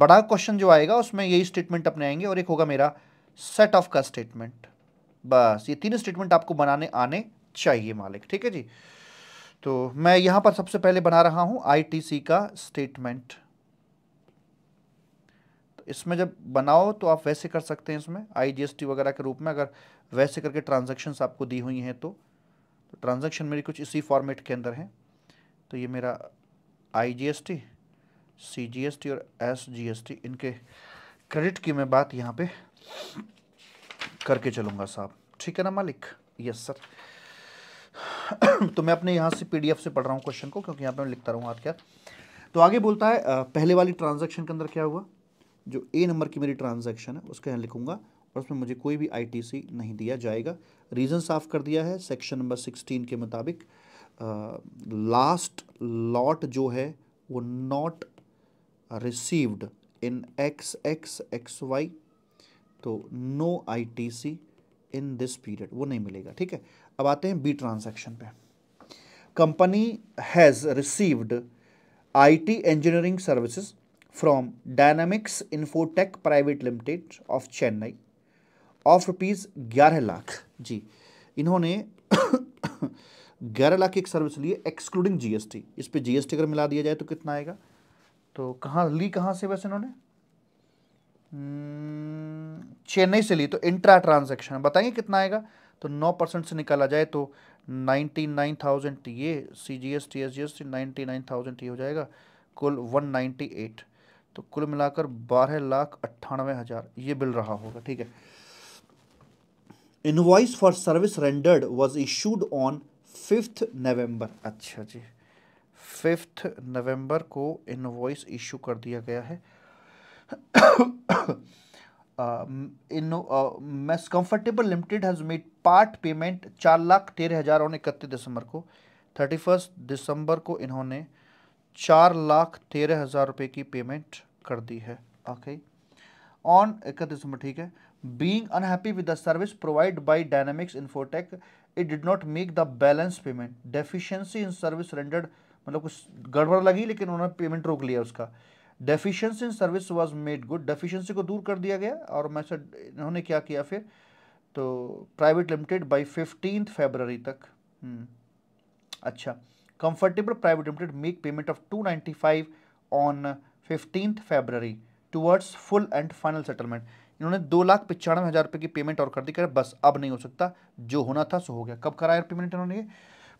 बड़ा क्वेश्चन जो आएगा उसमें यही स्टेटमेंट अपने आएंगे और एक होगा मेरा सेट ऑफ का स्टेटमेंट बस ये तीन स्टेटमेंट आपको बनाने आने चाहिए मालिक ठीक है जी तो मैं यहाँ पर सबसे पहले बना रहा हूँ आईटीसी का स्टेटमेंट तो इसमें जब बनाओ तो आप वैसे कर सकते हैं इसमें आईजीएसटी वगैरह के रूप में अगर वैसे करके ट्रांजेक्शन्स आपको दी हुई हैं तो, तो मेरी कुछ इसी फॉर्मेट के अंदर है तो ये मेरा आईजीएसटी सीजीएसटी और एसजीएसटी इनके क्रेडिट की मैं बात यहाँ पे करके चलूँगा साहब ठीक है ना मालिक यस सर तो मैं अपने यहाँ से पीडीएफ से पढ़ रहा हूँ क्वेश्चन को क्योंकि यहाँ पर मैं लिखता हूँ आज क्या तो आगे बोलता है पहले वाली ट्रांजेक्शन के अंदर क्या हुआ जो ए नंबर की मेरी ट्रांजेक्शन है उसके यहाँ लिखूंगा और उसमें मुझे कोई भी आईटीसी नहीं दिया जाएगा रीज़न साफ कर दिया है सेक्शन नंबर सिक्सटीन के मुताबिक लास्ट लॉट जो है वो not received in X X X Y तो no ITC in this period वो नहीं मिलेगा ठीक है अब आते हैं बी ट्रांजैक्शन पे company has received IT engineering services from Dynamics Infotech Private Limited of Chennai of rupees ग्यारह लाख जी इन्होंने ग्यारह लाख की एक सर्विस लिए एक्सक्लूडिंग जीएसटी इस पर जीएसटी अगर मिला दिया जाए तो कितना आएगा तो कहाँ ली कहाँ से वैसे इन्होंने हम्म, चेन्नई से ली तो इंट्रा ट्रांजेक्शन बताइए कितना आएगा तो नौ परसेंट से निकाला जाए तो नाइन्टी नाइन थाउजेंड ये C G S T S G S T ninety nine thousand ये हो जाएगा कुल वन नाइन्टी एट तो कुल मिलाकर बारह लाख अट्ठानवे हज़ार ये बिल रहा होगा ठीक है invoice for service rendered was issued on fifth November अच्छा जी फिफ्थ नवंबर को इनवाइस इशू कर दिया गया है messrs Comfortable Limited has made part payment चार लाख तेरह हज़ार और इकतीस दिसंबर को थर्टी फर्स्ट दिसंबर को इन्होंने चार लाख तेरह हज़ार रुपये की पेमेंट कर दी है ओके ऑन इकतीस दिसंबर ठीक है being unhappy with the service provide by Dynamics Infotech it did not make the balance payment deficiency in service rendered मतलब कुछ गड़बड़ लगी लेकिन उन्होंने पेमेंट रोक लिया उसका deficiency in service was made good deficiency को दूर कर दिया गया और मैं सर इन्होंने क्या किया फिर तो private limited by fifteen February तक हम्म। अच्छा Comfortable Private Limited make payment of two ninety five on fifteen February towards full and final settlement इन्होंने दो लाख पचानवे हज़ार रुपये की पेमेंट और कर दी कर बस अब नहीं हो सकता जो होना था सो हो गया कब कराया पेमेंट इन्होंने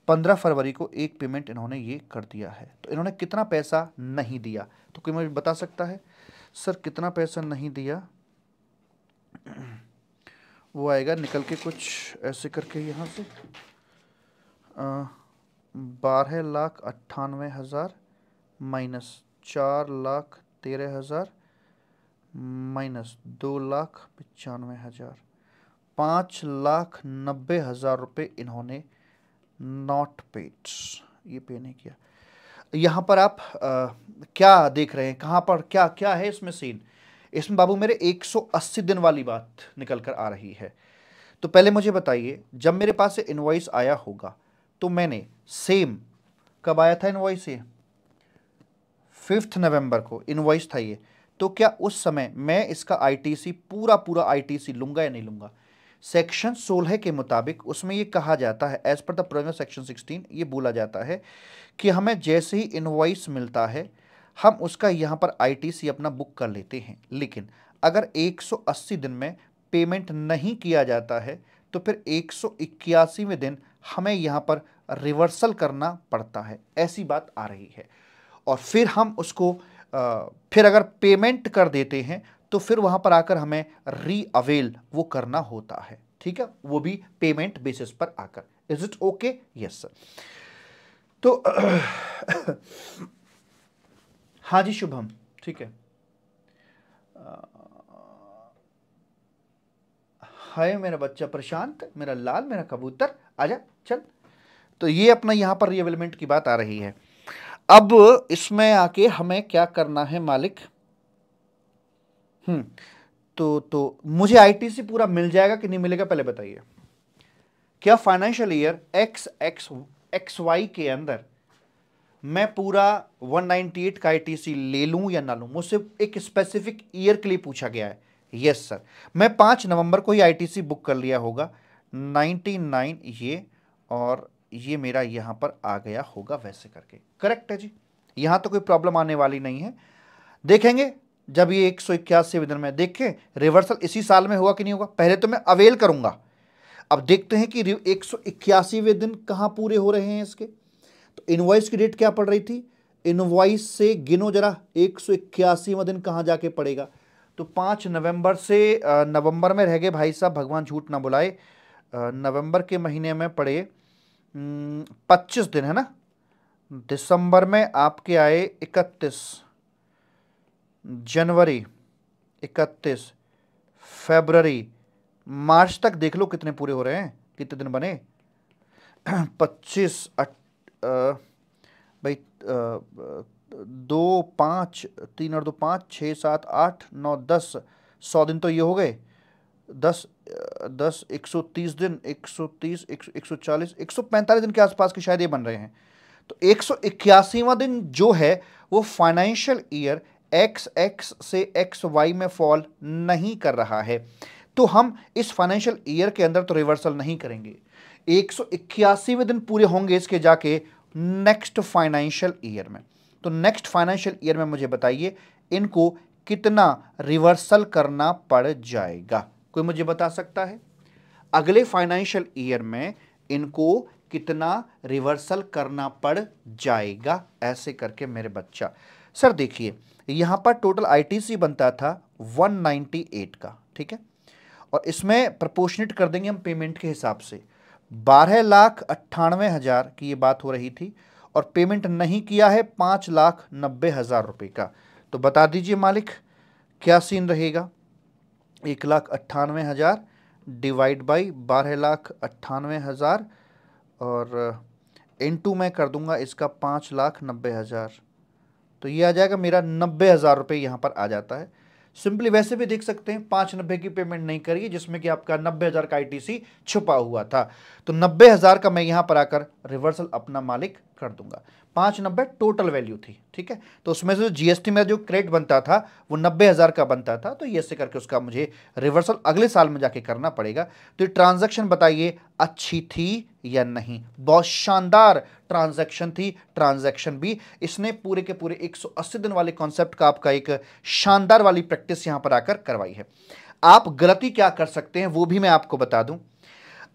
पंद्रह फरवरी को एक पेमेंट इन्होंने ये कर दिया है तो इन्होंने कितना पैसा नहीं दिया तो कोई मुझे बता सकता है सर कितना पैसा नहीं दिया वो आएगा निकल के कुछ ऐसे करके यहाँ से बारह लाख अट्ठानवे हज़ार माइनस चार लाख तेरह हज़ार माइनस दो लाख पचानवे हज़ार पाँच लाख नब्बे हज़ार रुपये इन्होंने नॉट पेट्स ये पे नहीं किया यहाँ पर आप आ, क्या देख रहे हैं कहाँ पर क्या क्या है इसमें सीन इसमें बाबू मेरे 180 दिन वाली बात निकल कर आ रही है तो पहले मुझे बताइए जब मेरे पास इन्वाइस आया होगा तो मैंने सेम कब आया था इन्वाइस ये फिफ्थ नवंबर को इन्वाइस था ये तो क्या उस समय मैं इसका आईटीसी पूरा पूरा आईटीसी लूंगा या नहीं लूंगा सेक्शन सोलह के मुताबिक उसमें ये कहा जाता है as per the provision section sixteen ये बोला जाता है कि हमें जैसे ही इनवाइस मिलता है हम उसका यहाँ पर आईटीसी अपना बुक कर लेते हैं लेकिन अगर 180 दिन में पेमेंट नहीं किया जाता है तो फिर एक में दिन हमें यहाँ पर रिवर्सल करना पड़ता है ऐसी बात आ रही है और फिर हम उसको आ, फिर अगर पेमेंट कर देते हैं तो फिर वहां पर आकर हमें री अवेल वो करना होता है ठीक है वो भी पेमेंट बेसिस पर आकर is it okay yes sir तो हाँ जी शुभम ठीक है हाय मेरा बच्चा प्रशांत मेरा लाल मेरा कबूतर आजा चल तो ये अपना यहां पर रिएवेलमेंट की बात आ रही है अब इसमें आके हमें क्या करना है मालिक हम्म, तो तो मुझे आईटीसी पूरा मिल जाएगा कि नहीं मिलेगा पहले बताइए क्या financial year X X X Y के अंदर मैं पूरा 198 का आईटीसी ले लूं या ना लूं मुझसे एक स्पेसिफिक ईयर के लिए पूछा गया है यस सर मैं पांच नवंबर को ही आईटीसी बुक कर लिया होगा 99 ये और ये मेरा यहां पर आ गया होगा वैसे करके करेक्ट है जी यहां तो कोई प्रॉब्लम आने वाली नहीं है देखेंगे जब ये एक सौ इक्यासी दिन में देखें रिवर्सल इसी साल में हुआ कि नहीं होगा पहले तो मैं अवेल करूंगा अब देखते हैं कि एक सौ इक्यासीवें दिन कहाँ पूरे हो रहे हैं इसके तो इनवाइस की डेट क्या पड़ रही थी इनवाइस से गिनो जरा एक सौ इक्यासीवा दिन कहाँ जाके पड़ेगा तो पाँच नवंबर से नवंबर में रह गए भाई साहब भगवान झूठ ना बुलाए नवंबर के महीने में पड़े पच्चीस दिन है ना दिसंबर में आपके आए इकतीस जनवरी इकतीस फेबररी मार्च तक देख लो कितने पूरे हो रहे हैं कितने दिन बने पच्चीस भाई दो पाँच तीन और दो पाँच छः सात आठ नौ दस सौ दिन तो ये हो गए दस दस एक सौ तीस दिन एक सौ तीस एक सौ एक सौ चालीस एक सौ पैंतालीस दिन के आसपास के शायद ये बन रहे हैं तो एक सौ इक्यासीवा दिन जो है वो फाइनेंशियल ईयर एक्स एक्स से एक्स वाई में फॉल नहीं कर रहा है तो हम इस फाइनेंशियल ईयर के अंदर तो रिवर्सल नहीं करेंगे एक सौ इक्यासीवें दिन पूरे होंगे इसके जाके नेक्स्ट फाइनेंशियल ईयर में तो नेक्स्ट फाइनेंशियल ईयर में मुझे बताइए इनको कितना रिवर्सल करना पड़ जाएगा कोई मुझे बता सकता है अगले फाइनेंशियल ईयर में इनको कितना रिवर्सल करना पड़ जाएगा ऐसे करके मेरे बच्चा सर देखिए यहाँ पर टोटल आईटीसी बनता था 198 का ठीक है और इसमें प्रपोर्शनेट कर देंगे हम पेमेंट के हिसाब से बारह लाख अट्ठानवे हज़ार की ये बात हो रही थी और पेमेंट नहीं किया है पाँच लाख नब्बे हज़ार रुपये का तो बता दीजिए मालिक क्या सीन रहेगा एक लाख अट्ठानवे हज़ार डिवाइड बाई बारह लाख अट्ठानवे हज़ार और इन uh, टू मैं कर दूंगा इसका पाँच लाख नब्बे हज़ार तो ये आ जाएगा मेरा नब्बे हज़ार रुपये यहाँ पर आ जाता है सिंपली वैसे भी देख सकते हैं पाँच नब्बे की पेमेंट नहीं करिए जिसमें कि आपका नब्बे हज़ार का आईटीसी छुपा हुआ था तो नब्बे हज़ार का मैं यहाँ पर आकर रिवर्सल अपना मालिक कर दूंगा पाँच नब्बे टोटल वैल्यू थी ठीक है तो उसमें से जीएसटी में जो क्रेडिट बनता था वो नब्बे हज़ार का बनता था तो ये से करके उसका मुझे रिवर्सल अगले साल में जाके करना पड़ेगा तो ये ट्रांजेक्शन बताइए अच्छी थी या नहीं बहुत शानदार ट्रांजेक्शन थी ट्रांजेक्शन भी इसने पूरे के पूरे एक दिन वाले कॉन्सेप्ट का आपका एक शानदार वाली प्रैक्टिस यहाँ पर आकर करवाई है आप गलती क्या कर सकते हैं वो भी मैं आपको बता दूँ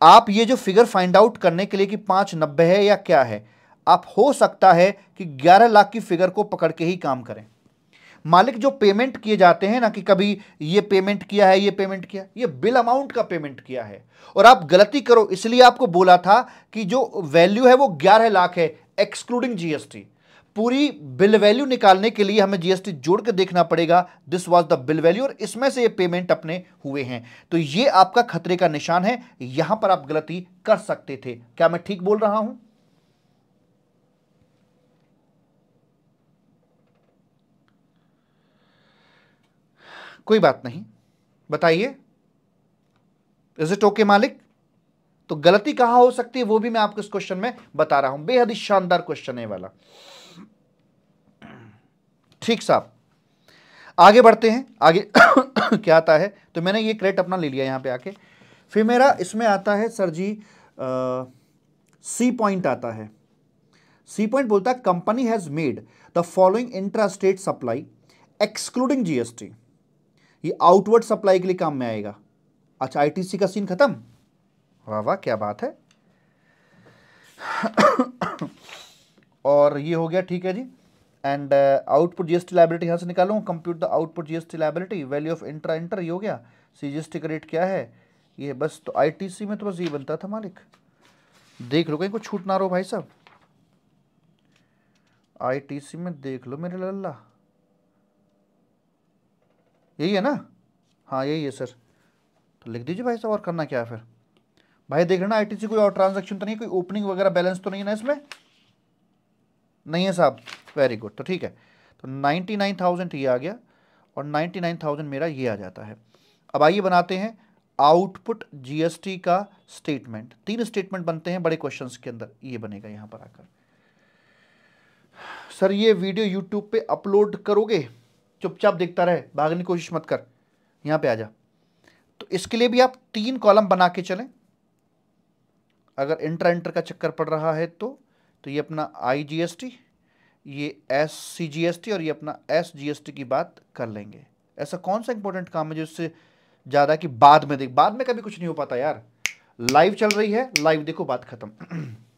आप ये जो फिगर फाइंड आउट करने के लिए कि पाँच नब्बे है या क्या है आप हो सकता है कि 11 लाख की फिगर को पकड़ के ही काम करें मालिक जो पेमेंट किए जाते हैं ना कि कभी ये पेमेंट किया है ये पेमेंट किया ये बिल अमाउंट का पेमेंट किया है और आप गलती करो इसलिए आपको बोला था कि जो वैल्यू है वो ग्यारह लाख है एक्सक्लूडिंग जीएसटी पूरी बिल वैल्यू निकालने के लिए हमें जीएसटी जोड़ के देखना पड़ेगा this was the bill value और इसमें से ये पेमेंट अपने हुए हैं तो ये आपका खतरे का निशान है यहां पर आप गलती कर सकते थे क्या मैं ठीक बोल रहा हूं कोई बात नहीं बताइए इज इट ओके मालिक तो गलती कहां हो सकती है वो भी मैं आपको इस क्वेश्चन में बता रहा हूं बेहद ही शानदार क्वेश्चन है वाला ठीक साहब आगे बढ़ते हैं आगे क्या आता है तो मैंने ये क्रेट अपना ले लिया यहां पे आके फिर मेरा इसमें आता है सर जी आ, सी पॉइंट आता है सी पॉइंट बोलता है company has made the following intra state supply excluding GST ये आउटवर्ड सप्लाई के लिए काम में आएगा अच्छा आईटीसी का सीन खत्म वाह वाह क्या बात है और ये हो गया ठीक है जी एंड आउटपुट जीएसटी लाइबिलिटी यहाँ से निकालू compute the output GST liability value of inter inter ये हो गया सीजीएसटी का रेट क्या है ये बस तो आईटीसी में तो बस ये बनता था मालिक देख लो कहीं को छूट ना रहो भाई साहब आईटीसी में देख लो मेरे लल्ला यही है ना हाँ यही है सर तो लिख दीजिए भाई साहब और करना क्या है फिर भाई देख लेना आईटीसी कोई और ट्रांजेक्शन तो नहीं कोई ओपनिंग वगैरह बैलेंस तो नहीं है ना इसमें नहीं है साहब वेरी गुड तो ठीक है तो नाइन्टी नाइन थाउजेंड ये आ गया और नाइन्टी नाइन थाउजेंड मेरा ये आ जाता है अब आइए बनाते हैं आउटपुट जीएसटी का स्टेटमेंट तीन स्टेटमेंट बनते हैं बड़े क्वेश्चंस के अंदर ये बनेगा यहाँ पर आकर सर ये वीडियो यूट्यूब पे अपलोड करोगे चुपचाप देखता रहे भागने की कोशिश मत कर यहाँ पे आ जा तो इसके लिए भी आप तीन कॉलम बना के चलें अगर इंटर इंटर का चक्कर पड़ रहा है तो तो ये अपना आई जी एस टी ये S C G S T और ये अपना एस जी एस टी की बात कर लेंगे ऐसा कौन सा इंपॉर्टेंट काम है जो इससे ज़्यादा कि बाद में देख बाद में कभी कुछ नहीं हो पाता यार लाइव चल रही है लाइव देखो बात खत्म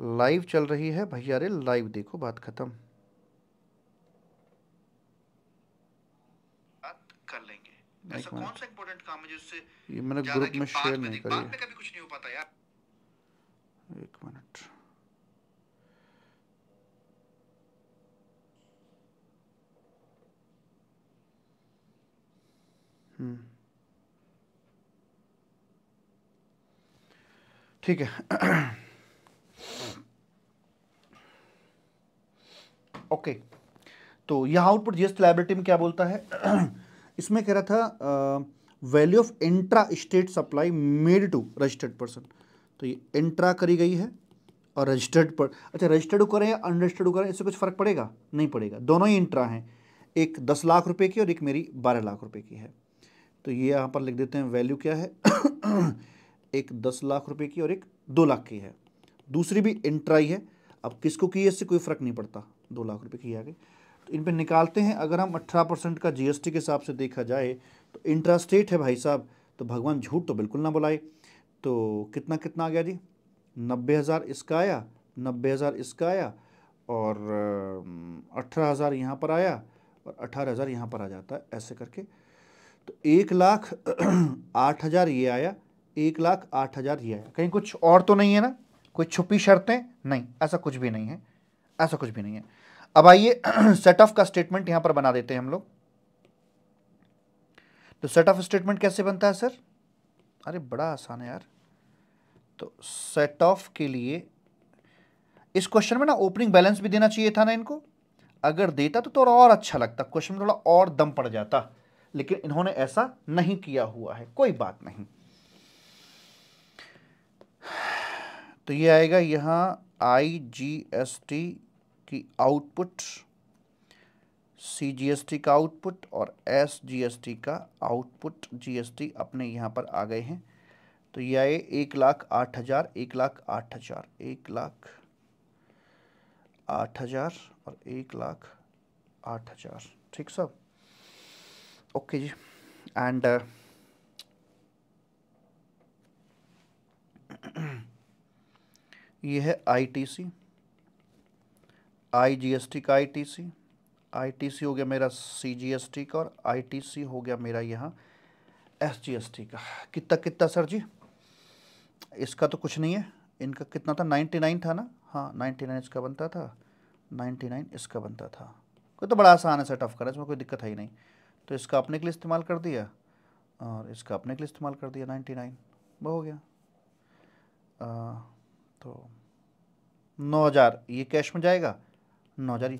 लाइव चल रही है भैया रे लाइव देखो बात खत्म कर लेंगे ऐसा कौन सा काम है जिससे ये मैंने ग्रुप में शेयर नहीं मिनट हम्म ठीक है ओके तो यह आउटपुट जीएस लाइब्रेटी में क्या बोलता है इसमें कह रहा था value of intra state supply made to registered person तो ये इंट्रा करी गई है और रजिस्टर्ड पर अच्छा रजिस्टर्ड करें या अनरजिस्टर्ड करें इससे कुछ फ़र्क पड़ेगा नहीं पड़ेगा दोनों ही इंट्रा हैं एक दस लाख रुपए की और एक मेरी बारह लाख रुपए की है तो ये यहाँ पर लिख देते हैं वैल्यू क्या है एक दस लाख रुपए की और एक दो लाख की है दूसरी भी इंट्रा ही है अब किसको की इससे कोई फ़र्क नहीं पड़ता दो लाख रुपये की आ गई तो इन पर निकालते हैं अगर हम अठारह परसेंट का जीएसटी के हिसाब से देखा जाए तो इंट्रास्टेट है भाई साहब तो भगवान झूठ तो बिल्कुल ना बुलाए तो कितना कितना आ गया जी नब्बे हज़ार इसका आया नब्बे हज़ार इसका आया और अठारह हज़ार यहाँ पर आया और अठारह हज़ार यहाँ पर आ जाता है ऐसे करके तो एक लाख आठ हज़ार ये आया एक लाख आठ हज़ार ये आया कहीं कुछ और तो नहीं है ना कोई छुपी शर्तें नहीं ऐसा कुछ भी नहीं है ऐसा कुछ भी नहीं है अब आइए सेट ऑफ का स्टेटमेंट यहां पर बना देते हैं हम लोग तो सेट ऑफ स्टेटमेंट कैसे बनता है सर अरे बड़ा आसान है यार तो सेट ऑफ के लिए इस क्वेश्चन में ना ओपनिंग बैलेंस भी देना चाहिए था ना इनको अगर देता तो थोड़ा तो और अच्छा लगता क्वेश्चन थोड़ा और दम पड़ जाता लेकिन इन्होंने ऐसा नहीं किया हुआ है कोई बात नहीं तो ये आएगा यहां आई जी एस टी की आउटपुट सी टी का आउटपुट और एस जीएसटी का आउटपुट जीएसटी अपने यहाँ पर आ गए हैं तो यह आए एक लाख आठ हज़ार एक लाख आठ हज़ार एक लाख आठ हज़ार और एक लाख आठ हज़ार ठीक सब ओके जी एंड uh, यह है ITC I G S T का I T C I T सी हो गया मेरा सी जी एस टी का और आई टी सी हो गया मेरा यहाँ एस जी एस टी का कितना कितना सर जी इसका तो कुछ नहीं है इनका कितना था नाइन्टी नाइन था ना हाँ नाइन्टी नाइन इसका बनता था नाइन्टी नाइन इसका बनता था कोई तो बड़ा आसान है सर टफ करें इसमें कोई दिक्कत है ही नहीं तो इसका अपने के लिए इस्तेमाल कर दिया और इसका अपने के लिए इस्तेमाल कर दिया नाइन्टी नाइन वो हो गया आ, तो नौ हज़ार ये कैश में जाएगा नौ जारी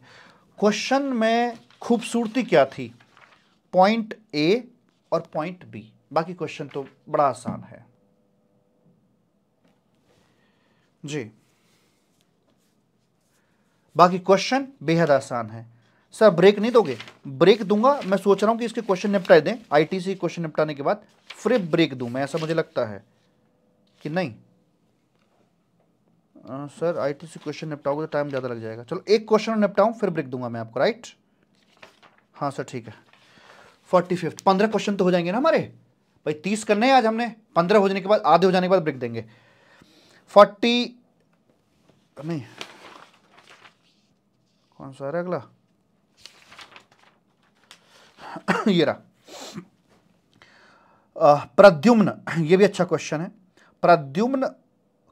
क्वेश्चन में खूबसूरती क्या थी पॉइंट ए और पॉइंट बी बाकी क्वेश्चन तो बड़ा आसान है जी बाकी क्वेश्चन बेहद आसान है सर ब्रेक नहीं दोगे ब्रेक दूंगा मैं सोच रहा हूं कि इसके क्वेश्चन निपटा दें आईटीसी क्वेश्चन निपटाने के बाद फिर ब्रेक दूं मैं ऐसा मुझे लगता है कि नहीं सर आईटी से क्वेश्चन निपटाओगे तो टाइम ज़्यादा लग जाएगा चलो एक क्वेश्चन निपटाऊँ फिर ब्रेक दूंगा मैं आपको राइट हाँ सर ठीक है फोर्टी फिफ्थ पंद्रह क्वेश्चन तो हो जाएंगे ना हमारे भाई तीस करने हैं आज हमने पंद्रह हो जाने के बाद आधे हो जाने के बाद ब्रेक देंगे फोर्टी नहीं कौन सा है अगला ये रहा प्रद्युम्न ये भी अच्छा क्वेश्चन है Pradyumna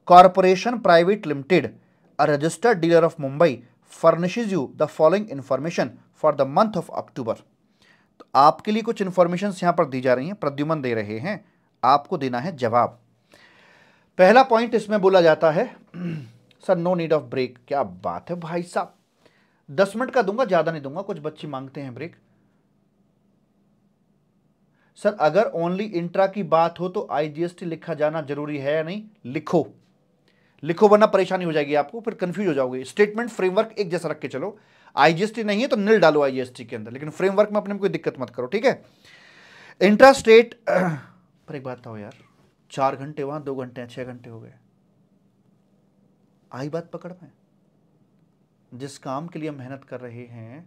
corporation private limited a registered dealer of Mumbai furnishes you the following information for the month of October तो आपके लिए कुछ इन्फॉर्मेशन यहाँ पर दी जा रही हैं प्रद्युमन दे रहे हैं आपको देना है जवाब पहला पॉइंट इसमें बोला जाता है sir no need of break क्या बात है भाई साहब दस मिनट का दूंगा ज़्यादा नहीं दूंगा कुछ बच्चे मांगते हैं ब्रेक सर अगर ओनली इंट्रा की बात हो तो आईजीएसटी लिखा जाना जरूरी है या नहीं लिखो लिखो वरना परेशानी हो जाएगी आपको फिर कंफ्यूज हो जाओगे स्टेटमेंट फ्रेमवर्क एक जैसा रख के चलो आईजीएसटी नहीं है तो निल डालो आईजीएसटी के अंदर लेकिन फ्रेमवर्क में अपने कोई दिक्कत मत करो ठीक है इंट्रा स्टेट पर एक बात बताओ यार चार घंटे वहां दो घंटे छह घंटे हो गए आई बात पकड़ में जिस काम के लिए मेहनत कर रहे हैं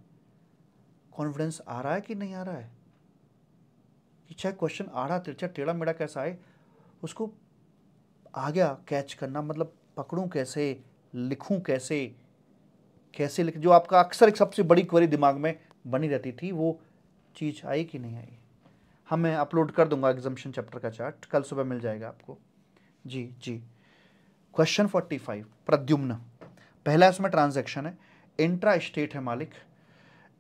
कॉन्फिडेंस आ रहा है कि नहीं आ रहा है कि चाहे क्वेश्चन आड़ा तिरछा टेढ़ा मेढ़ा कैसा आए उसको आ गया कैच करना मतलब पकड़ूं कैसे लिखूं कैसे कैसे लिख जो आपका अक्सर एक सबसे बड़ी क्वेरी दिमाग में बनी रहती थी वो चीज़ आई कि नहीं आई हम हाँ, मैं अपलोड कर दूंगा एग्जामेशन चैप्टर का चार्ट कल सुबह मिल जाएगा आपको जी जी क्वेश्चन फोर्टी फाइव प्रद्युम्न पहला इसमें ट्रांजैक्शन है इंट्रा स्टेट है मालिक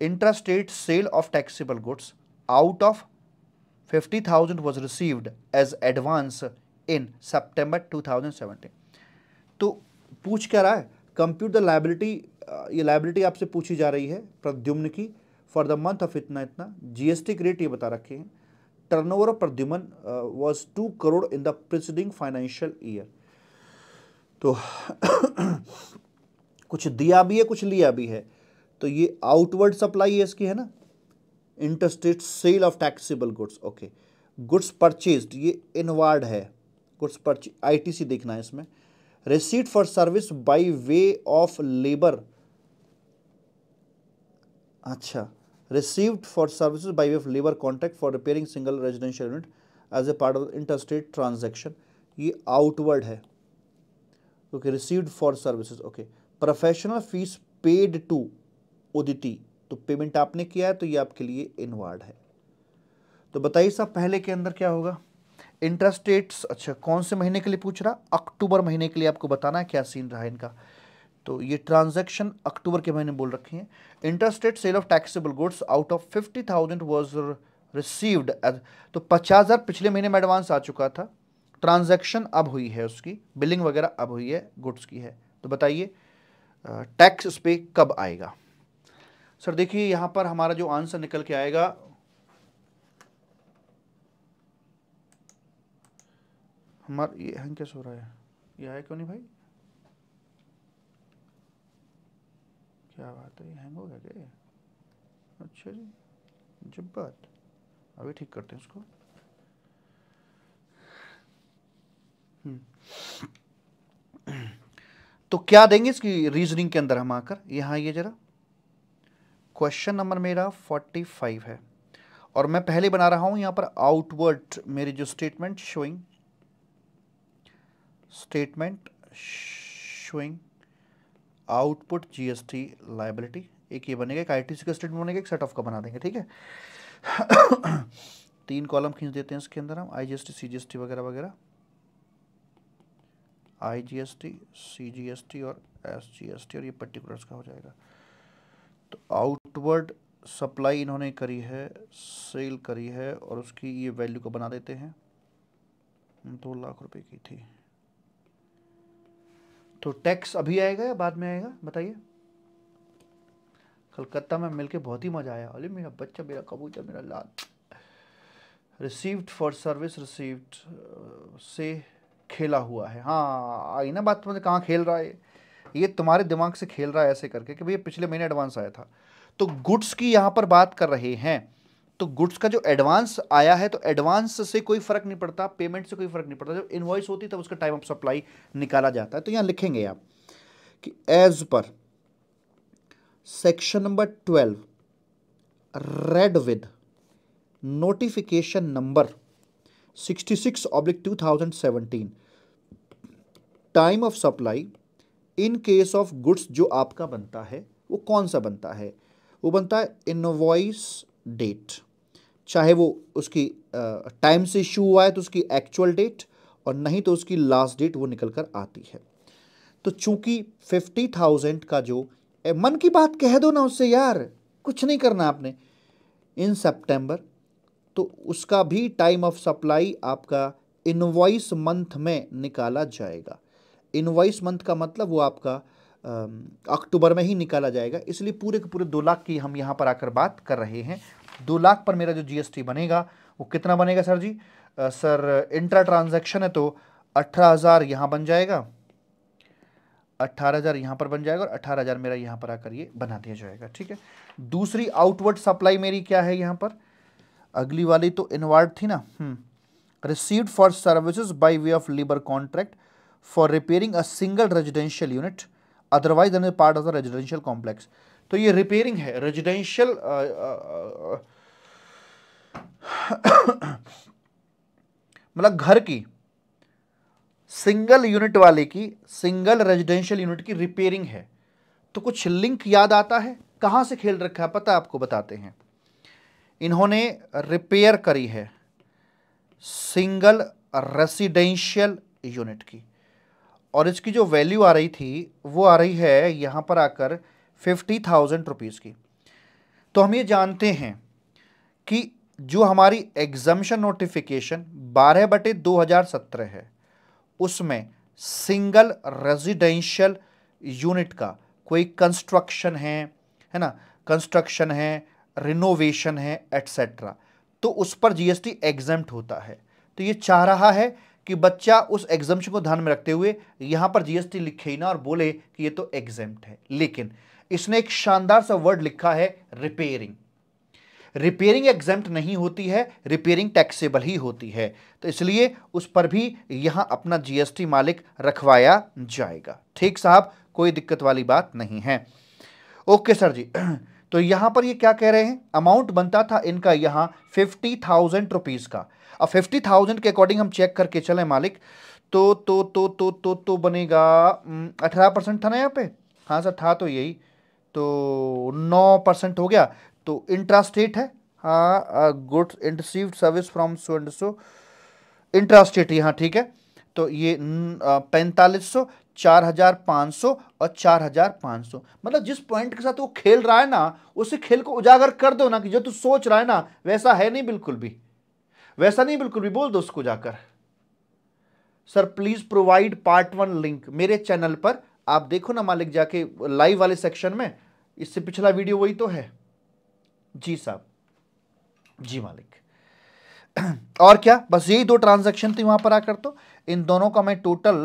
intra state sale of taxable goods out of fifty thousand was received as advance in September two thousand seventeen तो पूछ क्या रहा है कंप्यूट द लाइबिलिटी ये लाइबिलिटी आपसे पूछी जा रही है प्रद्युम्न की फॉर द मंथ ऑफ इतना इतना जीएसटी ग्रेट ये बता रखे हैं turnover of Pradyumna was two crore in the preceding financial year तो कुछ दिया भी है कुछ लिया भी है तो ये आउटवर्ड सप्लाई है इसकी है ना interstate sale of taxable goods okay goods purchase ये इनवर्ड है गुड्स परचे आईटीसी देखना है इसमें receipt for service by way of labour अच्छा received for service by way of labour contract for repairing single residential unit as a part of inter state transaction ये outward है okay received for service okay professional fees paid to Uditi तो payment आपने किया है तो ये आपके लिए इनवर्ड है तो बताइए साहब पहले के अंदर क्या होगा इंटरेस्ट रेट्स अच्छा कौन से महीने के लिए पूछ रहा अक्टूबर महीने के लिए आपको बताना है क्या सीन रहा है इनका तो ये ट्रांजैक्शन अक्टूबर के महीने बोल रखी हैं interest rate sale of taxable goods out of fifty thousand was received तो पचास हज़ार पिछले महीने में एडवांस आ चुका था ट्रांजैक्शन अब हुई है उसकी बिलिंग वगैरह अब हुई है गुड्स की है तो बताइए टैक्स उस पर कब आएगा सर देखिए यहाँ पर हमारा जो आंसर निकल के आएगा हमारा ये हैंग कैसे हो रहा है ये आया क्यों नहीं भाई क्या बात है ये हैंग हो गया क्या अच्छा जी जब बात अभी ठीक करते हैं उसको हम्म। तो क्या देंगे इसकी रीजनिंग के अंदर हम आकर यहां ये जरा क्वेश्चन नंबर मेरा 45 है और मैं पहले बना रहा हूं यहां पर आउटवर्ड मेरी जो statement showing statement showing output GST liability एक ये बनेगा एक आई का स्टेटमेंट बनेगा एक सेट ऑफ का बना देंगे ठीक है तीन कॉलम खींच देते हैं इसके अंदर हम आईजीएसटी सीजीएसटी वगैरह वगैरह आईजीएसटी सीजीएसटी और एसजीएसटी और ये पर्टिकुलर्स का हो जाएगा तो आउटवर्ड सप्लाई इन्होंने करी है सेल करी है और उसकी ये वैल्यू को बना देते हैं दो लाख रुपए की थी तो टैक्स अभी आएगा या बाद में आएगा बताइए कलकत्ता में मिलके बहुत ही मज़ा आया अरे मेरा बच्चा मेरा कबूतर मेरा लाल रिसीव्ड फॉर सर्विस रिसीव्ड से खेला हुआ है हाँ आई ना बात मुझे कहाँ खेल रहा है ये तुम्हारे दिमाग से खेल रहा है ऐसे करके कि भैया पिछले महीने एडवांस आया था तो गुड्स की यहाँ पर बात कर रहे हैं तो गुड्स का जो एडवांस आया है तो एडवांस से कोई फ़र्क नहीं पड़ता पेमेंट से कोई फ़र्क नहीं पड़ता जब इन्वॉइस होती तब उसका टाइम ऑफ सप्लाई निकाला जाता है तो यहां लिखेंगे आप कि as per section number twelve read with notification number sixty six oblique two thousand seventeen time of supply in case of goods जो आपका बनता है वो कौन सा बनता है वो बनता है इनवॉइस डेट चाहे वो उसकी टाइम से इशू हुआ है तो उसकी एक्चुअल डेट और नहीं तो उसकी लास्ट डेट वो निकल कर आती है तो चूंकि फिफ्टी थाउजेंड का जो ए, मन की बात कह दो ना उससे यार कुछ नहीं करना आपने इन सितंबर तो उसका भी टाइम ऑफ सप्लाई आपका इनवॉइस मंथ में निकाला जाएगा इनवॉइस मंथ का मतलब वो आपका अक्टूबर में ही निकाला जाएगा इसलिए पूरे के पूरे दो लाख की हम यहाँ पर आकर बात कर रहे हैं दो लाख पर मेरा जो जीएसटी बनेगा वो कितना बनेगा सर जी आ, सर इंट्रा ट्रांजैक्शन है तो अठारह हज़ार यहाँ बन जाएगा अट्ठारह हज़ार यहाँ पर बन जाएगा और अट्ठारह हज़ार मेरा यहाँ पर आकर ये बना दिया जाएगा ठीक है दूसरी आउटवर्ड सप्लाई मेरी क्या है यहाँ पर अगली वाली तो इनवर्ड थी ना received for services by way of labour contract for repairing a single residential unit otherwise part of the residential complex तो ये रिपेयरिंग है रेजिडेंशियल uh, uh, uh, मतलब घर की सिंगल यूनिट वाले की सिंगल रेजिडेंशियल यूनिट की रिपेयरिंग है तो कुछ लिंक याद आता है कहां से खेल रखा है पता आपको बताते हैं इन्होंने रिपेयर करी है सिंगल रेसिडेंशियल यूनिट की और इसकी जो वैल्यू आ रही थी वो आ रही है यहां पर आकर फिफ्टी थाउजेंड रुपीज़ की तो हम ये जानते हैं कि जो हमारी एग्जामेशन नोटिफिकेशन बारह बटे दो हज़ार सत्रह है उसमें सिंगल रेजिडेंशियल यूनिट का कोई कंस्ट्रक्शन है है ना कंस्ट्रक्शन है रिनोवेशन है एट्सेट्रा तो उस पर जीएसटी एस होता है तो ये चाह रहा है कि बच्चा उस एग्जामेशन को ध्यान में रखते हुए यहाँ पर जीएसटी लिखे ही ना और बोले कि ये तो एग्जेम्ट है लेकिन इसने एक शानदार सा वर्ड लिखा है रिपेयरिंग रिपेयरिंग एग्जाम नहीं होती है रिपेयरिंग टैक्सेबल ही होती है तो इसलिए उस पर भी यहां अपना जीएसटी मालिक रखवाया जाएगा ठीक साहब कोई दिक्कत वाली बात नहीं है ओके सर जी तो यहां पर ये क्या कह रहे हैं अमाउंट बनता था इनका यहां फिफ्टी थाउजेंड रुपीज़ का अब फिफ्टी थाउजेंड के अकॉर्डिंग हम चेक करके चले मालिक तो तो तो तो तो तो बनेगा अठारह परसेंट था ना यहाँ पे हाँ सर था तो यही तो नौ परसेंट हो गया तो इंट्रास्टेट है हाँ good received service from so and so intrastate यहाँ ठीक है तो ये पैंतालीस सौ चार हजार पाँच सौ और चार हजार पाँच सौ मतलब जिस पॉइंट के साथ वो खेल रहा है ना उसे खेल को उजागर कर दो ना कि जो तू सोच रहा है ना वैसा है नहीं बिल्कुल भी वैसा नहीं बिल्कुल भी बोल दो उसको जाकर sir please provide part one link मेरे चैनल पर आप देखो ना मालिक जाके लाइव वाले सेक्शन में इससे पिछला वीडियो वही तो है जी साहब जी मालिक और क्या बस यही दो ट्रांजैक्शन थी वहां पर आकर तो इन दोनों का मैं टोटल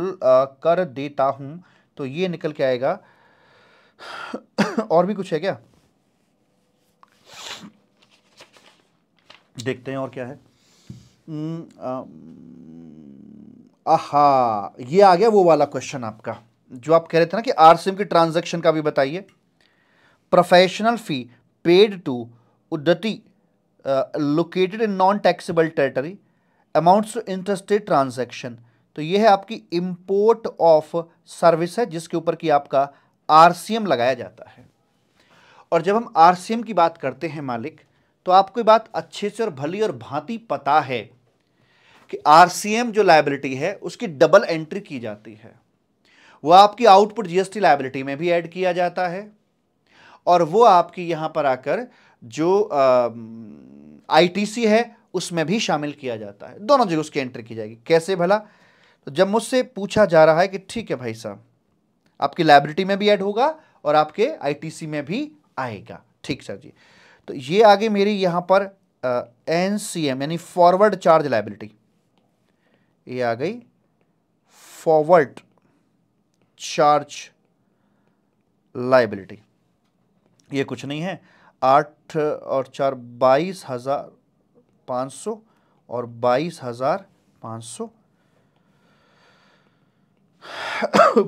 कर देता हूं तो ये निकल के आएगा और भी कुछ है क्या देखते हैं और क्या है आहा ये आ गया वो वाला क्वेश्चन आपका जो आप कह रहे थे ना कि आरसीएम के ट्रांजैक्शन का भी बताइए प्रोफेशनल फी पेड टू उदती located in non taxable territory territory to interested transaction तो ये है आपकी इंपोर्ट ऑफ सर्विस है जिसके ऊपर की आपका RCM लगाया जाता है और जब हम RCM की बात करते हैं मालिक तो आपको ये बात अच्छे से और भली और भांति पता है कि आरसीएम जो लाइबिलिटी है उसकी डबल एंट्री की जाती है वह आपकी आउटपुट जीएसटी लाइबिलिटी में भी ऐड किया जाता है और वो आपकी यहाँ पर आकर जो आईटीसी है उसमें भी शामिल किया जाता है दोनों जगह उसकी एंट्री की जाएगी कैसे भला तो जब मुझसे पूछा जा रहा है कि ठीक है भाई साहब आपकी लाइब्रेटी में भी ऐड होगा और आपके आईटीसी में भी आएगा ठीक सर जी तो ये आगे मेरी यहाँ पर एन सी एम यानी फॉरवर्ड चार्ज लाइब्रेटी ये आ गई फॉरवर्ड चार्ज लाइबिलिटी ये कुछ नहीं है आठ और चार बाईस हज़ार पाँच सौ और बाईस हज़ार पाँच सौ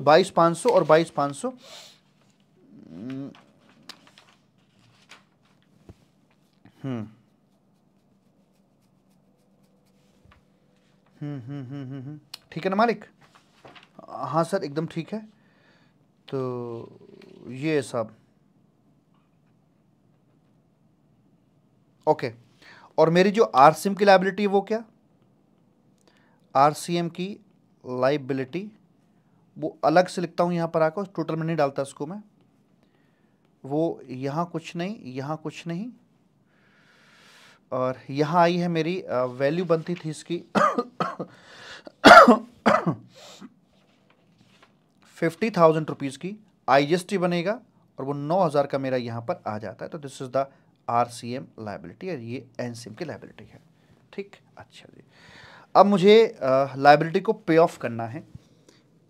बाईस पाँच सौ और बाईस पाँच सौ हम्म।, हम्म, हम्म, हम्म ठीक है ना मालिक हाँ सर एकदम ठीक है तो ये साहब ओके okay. और मेरी जो आर सी एम की लाइबिलिटी है वो क्या आर सी एम की लाइबिलिटी वो अलग से लिखता हूँ यहाँ पर आकर टोटल में नहीं डालता इसको मैं वो यहाँ कुछ नहीं यहाँ कुछ नहीं और यहाँ आई है मेरी वैल्यू बनती थी इसकी फिफ्टी थाउजेंड रुपीज़ की आई बनेगा और वो नौ हज़ार का मेरा यहाँ पर आ जाता है तो this is the R C M liability और ये एन सी एम की लाइबिलिटी है ठीक अच्छा जी अब मुझे लाइबिलिटी को पे ऑफ करना है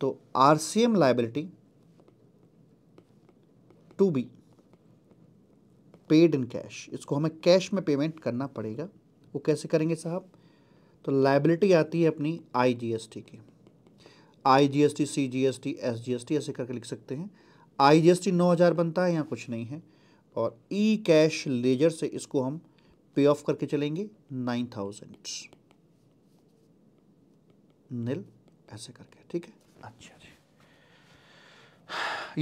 तो R C M liability to be paid in cash इसको हमें कैश में पेमेंट करना पड़ेगा वो कैसे करेंगे साहब तो लाइबिलिटी आती है अपनी आई जी एस टी की I G S T C G S T S G S T ऐसे करके लिख सकते हैं आई जी एस टी नौ हज़ार बनता है यहाँ कुछ नहीं है और ई कैश लेजर से इसको हम पे ऑफ करके चलेंगे नाइन थाउजेंड नील ऐसे करके ठीक है अच्छा जी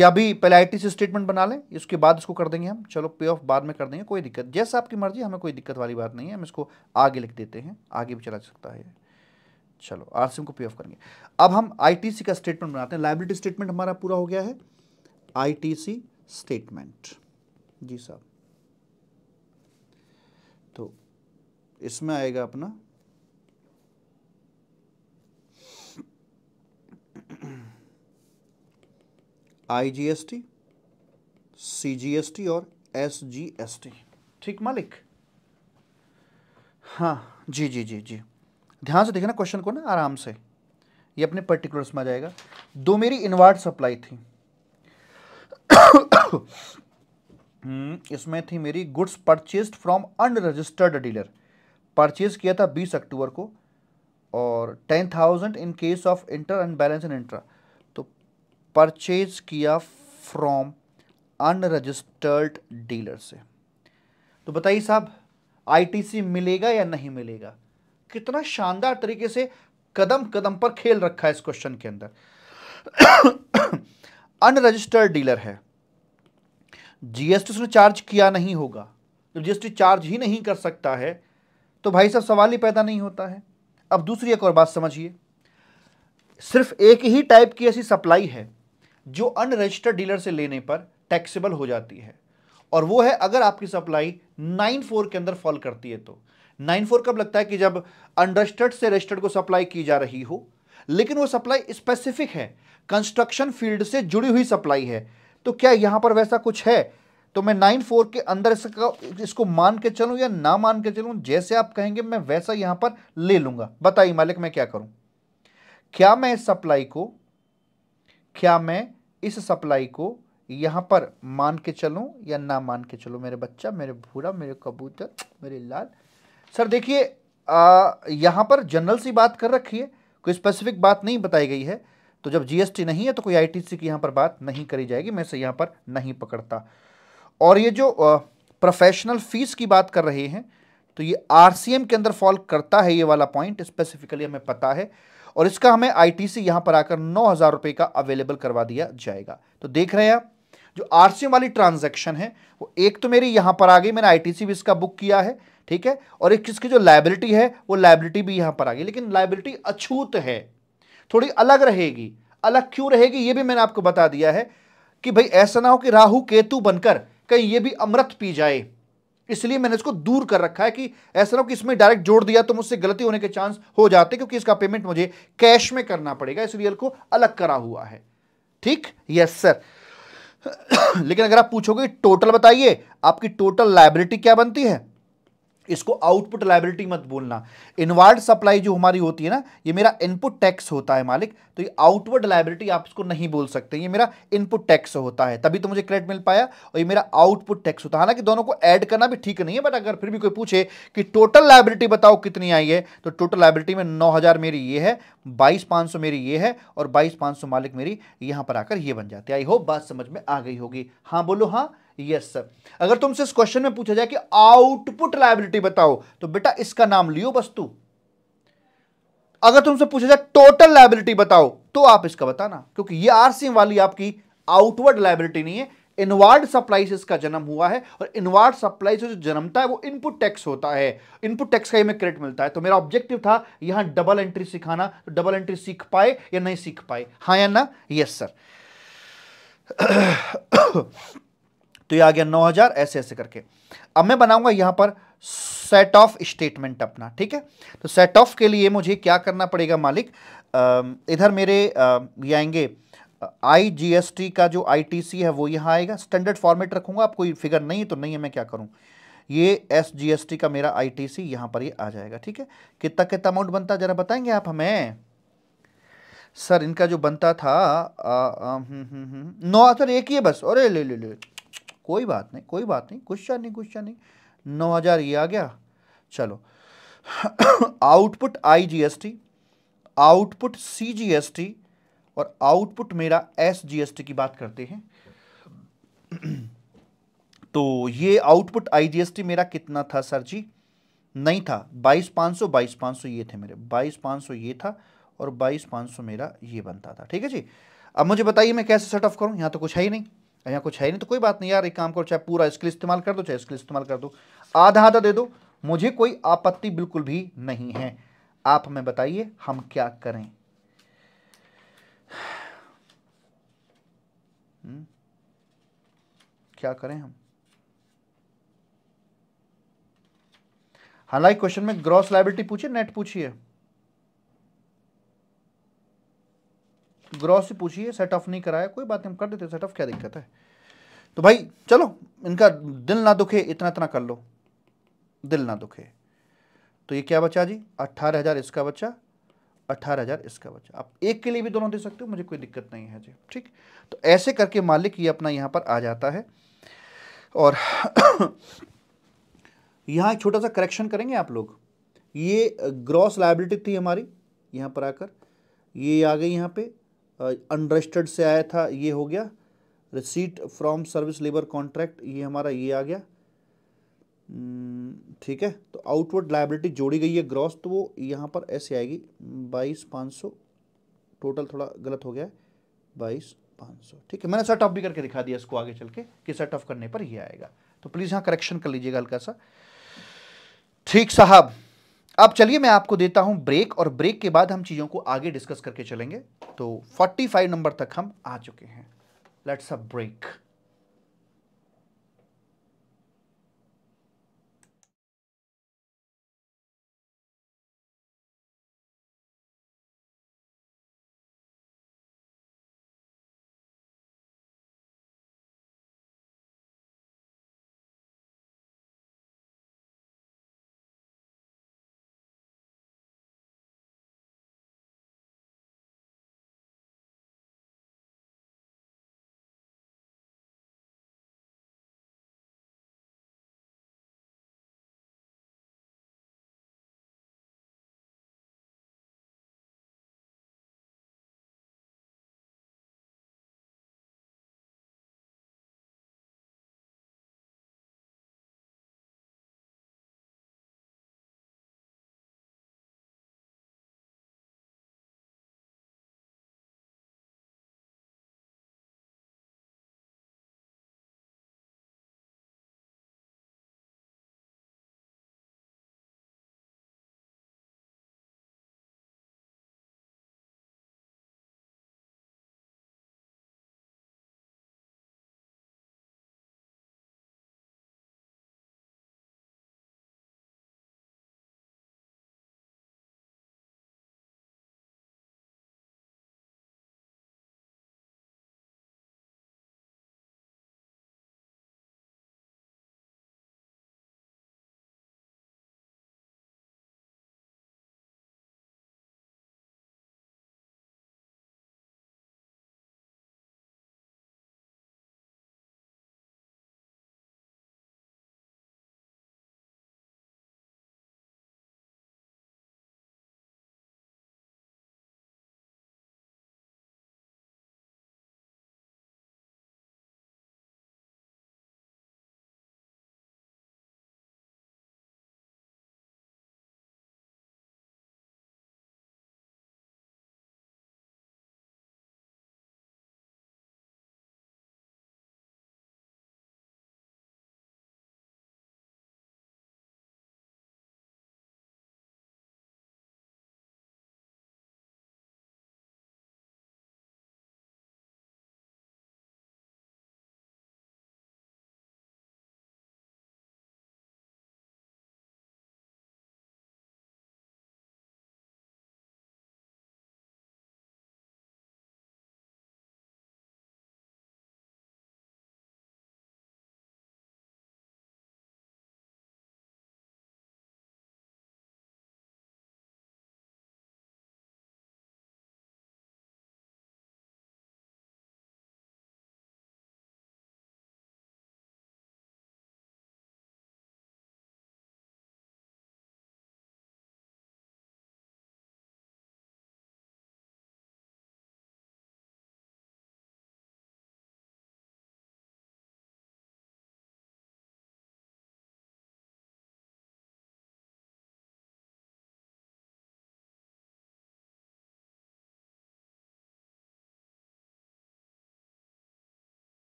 या भी से स्टेटमेंट बना लें इसके बाद इसको कर देंगे हम चलो पे ऑफ बाद में कर देंगे कोई दिक्कत जैसे आपकी मर्जी हमें कोई दिक्कत वाली बात नहीं है हम इसको आगे लिख देते हैं आगे भी चला सकता है चलो आरसीएम को पे ऑफ करेंगे अब हम आईटीसी का स्टेटमेंट बनाते हैं लाइबिलिटी स्टेटमेंट हमारा पूरा हो गया है आईटीसी स्टेटमेंट जी साहब तो इसमें आएगा अपना I G S T C G S T और एस जी एस टी ठीक मालिक हाँ जी जी जी जी ध्यान से देखना क्वेश्चन को ना आराम से ये अपने पर्टिकुलर्स में आ जाएगा दो मेरी इनवर्ट सप्लाई थी हम्म, इसमें थी मेरी goods purchase from unregistered dealer purchase किया था बीस अक्टूबर को और ten thousand in case of inter and balance in intra तो परचेज किया फ्रॉम अनरजिस्टर्ड डीलर से तो बताइए साहब आईटीसी मिलेगा या नहीं मिलेगा कितना शानदार तरीके से कदम कदम पर खेल रखा है इस क्वेश्चन के अंदर अनरजिस्टर्ड डीलर है जीएसटी उसने चार्ज किया नहीं होगा जब जीएसटी चार्ज ही नहीं कर सकता है तो भाई साहब सवाल ही पैदा नहीं होता है अब दूसरी एक और बात समझिए सिर्फ एक ही टाइप की ऐसी सप्लाई है जो अनरजिस्टर्ड डीलर से लेने पर टैक्सेबल हो जाती है और वो है अगर आपकी सप्लाई नाइन फोर के अंदर फॉल करती है तो नाइन फोर कब लगता है कि जब अनरजिस्टर्ड से रजिस्टर्ड को सप्लाई की जा रही हो लेकिन वो सप्लाई स्पेसिफिक है कंस्ट्रक्शन फील्ड से जुड़ी हुई सप्लाई है तो क्या यहां पर वैसा कुछ है तो मैं नाइन फोर के अंदर इसका इसको मान के चलूं या ना मान के चलूं जैसे आप कहेंगे मैं वैसा यहां पर ले लूंगा बताइए मालिक मैं क्या करूं क्या मैं इस सप्लाई को क्या मैं इस सप्लाई को यहां पर मान के चलूं या ना मान के चलूं मेरे बच्चा मेरे भूरा मेरे कबूतर मेरे लाल सर देखिए यहां पर जनरल सी बात कर रखी है कोई स्पेसिफिक बात नहीं बताई गई है तो जब जीएसटी नहीं है तो कोई आईटीसी की यहाँ पर बात नहीं करी जाएगी मैं इसे यहाँ पर नहीं पकड़ता और ये जो प्रोफेशनल फीस की बात कर रहे हैं तो ये आरसीएम के अंदर फॉल करता है ये वाला पॉइंट स्पेसिफिकली हमें पता है और इसका हमें आईटीसी यहां पर आकर नौ हज़ार रुपए का अवेलेबल करवा दिया जाएगा तो देख रहे हैं आप जो आरसीएम वाली ट्रांजेक्शन है वो एक तो मेरी यहाँ पर आ गई मैंने सी भी इसका बुक किया है ठीक है और एक इसकी जो लाइबिलिटी है वो लाइबिलिटी भी यहाँ पर आ गई लेकिन लाइबिलिटी अछूत है थोड़ी अलग रहेगी अलग क्यों रहेगी ये भी मैंने आपको बता दिया है कि भाई ऐसा ना हो कि राहु केतु बनकर कहीं ये भी अमृत पी जाए इसलिए मैंने इसको दूर कर रखा है कि ऐसा ना हो कि इसमें डायरेक्ट जोड़ दिया तो मुझसे गलती होने के चांस हो जाते क्योंकि इसका पेमेंट मुझे कैश में करना पड़ेगा इस रियल को अलग करा हुआ है ठीक यस सर लेकिन अगर आप पूछोगे टोटल बताइए आपकी टोटल लाइबिलिटी क्या बनती है इसको आउटपुट लाइबिलिटी मत बोलना इनवर्ड सप्लाई जो हमारी होती है ना ये मेरा इनपुट टैक्स होता है मालिक तो ये आउटवर्ड लाइबिलिटी आप इसको नहीं बोल सकते ये मेरा इनपुट टैक्स होता है तभी तो मुझे क्रेडिट मिल पाया और ये मेरा आउटपुट टैक्स होता है हालांकि दोनों को ऐड करना भी ठीक नहीं है बट अगर फिर भी कोई पूछे कि टोटल लाइबिलिटी बताओ कितनी आई है तो टोटल लाइबिलिटी में नौ हज़ार मेरी ये है बाईस सौ मेरी ये है और बाईस सौ मालिक मेरी यहां पर आकर ये बन जाती है आई होप बात समझ में आ गई होगी हाँ बोलो हाँ यस सर अगर तुमसे इस क्वेश्चन में पूछा जाए कि आउटपुट लाइबिलिटी बताओ तो बेटा इसका नाम लियो वस्तु अगर तुमसे पूछा जाए टोटल लाइबिलिटी बताओ तो आप इसका बताना क्योंकि ये आरसीएम वाली आपकी आउटवर्ड लाइबिलिटी नहीं है इनवर्ड सप्लाई से इसका जन्म हुआ है और इनवर्ड सप्लाई से जो जन्मता है वो इनपुट टैक्स होता है इनपुट टैक्स का ही में क्रेडिट मिलता है तो मेरा ऑब्जेक्टिव था यहां डबल एंट्री सिखाना तो डबल एंट्री सीख पाए या नहीं सीख पाए हाँ या ना यस सर तो ये आ गया नौ हज़ार ऐसे ऐसे करके अब मैं बनाऊंगा यहां पर सेट ऑफ स्टेटमेंट अपना ठीक है तो सेट ऑफ के लिए मुझे क्या करना पड़ेगा मालिक इधर मेरे ये आएंगे आई जी एस टी का जो आई टी सी है वो यहाँ आएगा स्टैंडर्ड फॉर्मेट रखूंगा आप कोई फिगर नहीं है तो नहीं है मैं क्या करूँ ये एस जी एस टी का मेरा आई टी सी यहाँ पर ये आ जाएगा ठीक है कितना कितना अमाउंट बनता ज़रा बताएंगे आप हमें सर इनका जो बनता था हम्म, हम्म, हम्म, नौ सर एक ही है बस अरे ले ले ले कोई बात नहीं कोई बात नहीं गुस्सा नहीं गुस्सा नहीं नौ हज़ार ये आ गया चलो output I G S T output C G S T और आउटपुट मेरा एस जी एस टी की बात करते हैं तो ये output I G S T मेरा कितना था सर जी नहीं था बाईस पाँच सौ बाईस पाँच सौ ये थे मेरे बाईस पाँच सौ ये था और बाईस पाँच सौ मेरा ये बनता था ठीक है जी अब मुझे बताइए मैं कैसे सेट ऑफ करूँ यहाँ तो कुछ है ही नहीं यहाँ कुछ है ही नहीं तो कोई बात नहीं यार एक काम करो चाहे पूरा इसके लिए इस्तेमाल कर दो चाहे इसके इस्तेमाल कर दो आधा आधा दे दो मुझे कोई आपत्ति बिल्कुल भी नहीं है आप हमें बताइए हम क्या करें हम्म। क्या करें हम हालांकि क्वेश्चन में ग्रॉस लाइबिलिटी पूछिए नेट पूछिए ग्रॉस से पूछिए सेट ऑफ नहीं कराया कोई बात हम कर देते सेट ऑफ क्या दिक्कत है तो भाई चलो इनका दिल ना दुखे इतना इतना कर लो दिल ना दुखे तो ये क्या बचा जी अट्ठारह हज़ार इसका बच्चा अट्ठारह हज़ार इसका बच्चा आप एक के लिए भी दोनों दे सकते हो मुझे कोई दिक्कत नहीं है जी ठीक तो ऐसे करके मालिक ये अपना यहाँ पर आ जाता है और यहाँ एक छोटा सा करेक्शन करेंगे आप लोग ये ग्रॉस लाइबिलिटी थी हमारी यहाँ पर आकर ये आ गई यहाँ पे अनरजिस्टर्ड से आया था ये हो गया receipt from service labour contract ये हमारा ये आ गया हम्म, ठीक है तो आउटवर्ड लाइबिलिटी जोड़ी गई है ग्रॉस तो वो यहाँ पर ऐसे आएगी बाईस पाँच सौ टोटल थोड़ा गलत हो गया है बाईस पाँच सौ ठीक है मैंने सेट ऑफ भी करके दिखा दिया इसको आगे चल के कि सेट ऑफ करने पर ये आएगा तो प्लीज़ यहाँ करेक्शन कर लीजिएगा हल्का सा ठीक साहब अब चलिए मैं आपको देता हूं ब्रेक और ब्रेक के बाद हम चीज़ों को आगे डिस्कस करके चलेंगे तो 45 नंबर तक हम आ चुके हैं लेट्स अ ब्रेक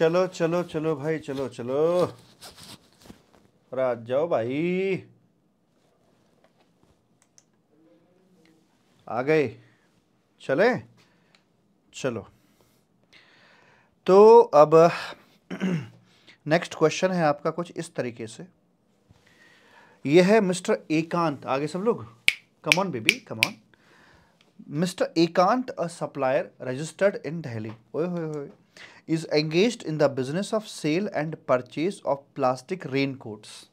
चलो चलो चलो भाई चलो चलो रात जाओ भाई आ गए चले चलो तो अब नेक्स्ट क्वेश्चन है आपका कुछ इस तरीके से यह है मिस्टर एकांत आगे सब लोग come on baby come on mister Ekant a supplier registered in Delhi ओए होए होए is engaged in the business of sale and purchase of plastic raincoats.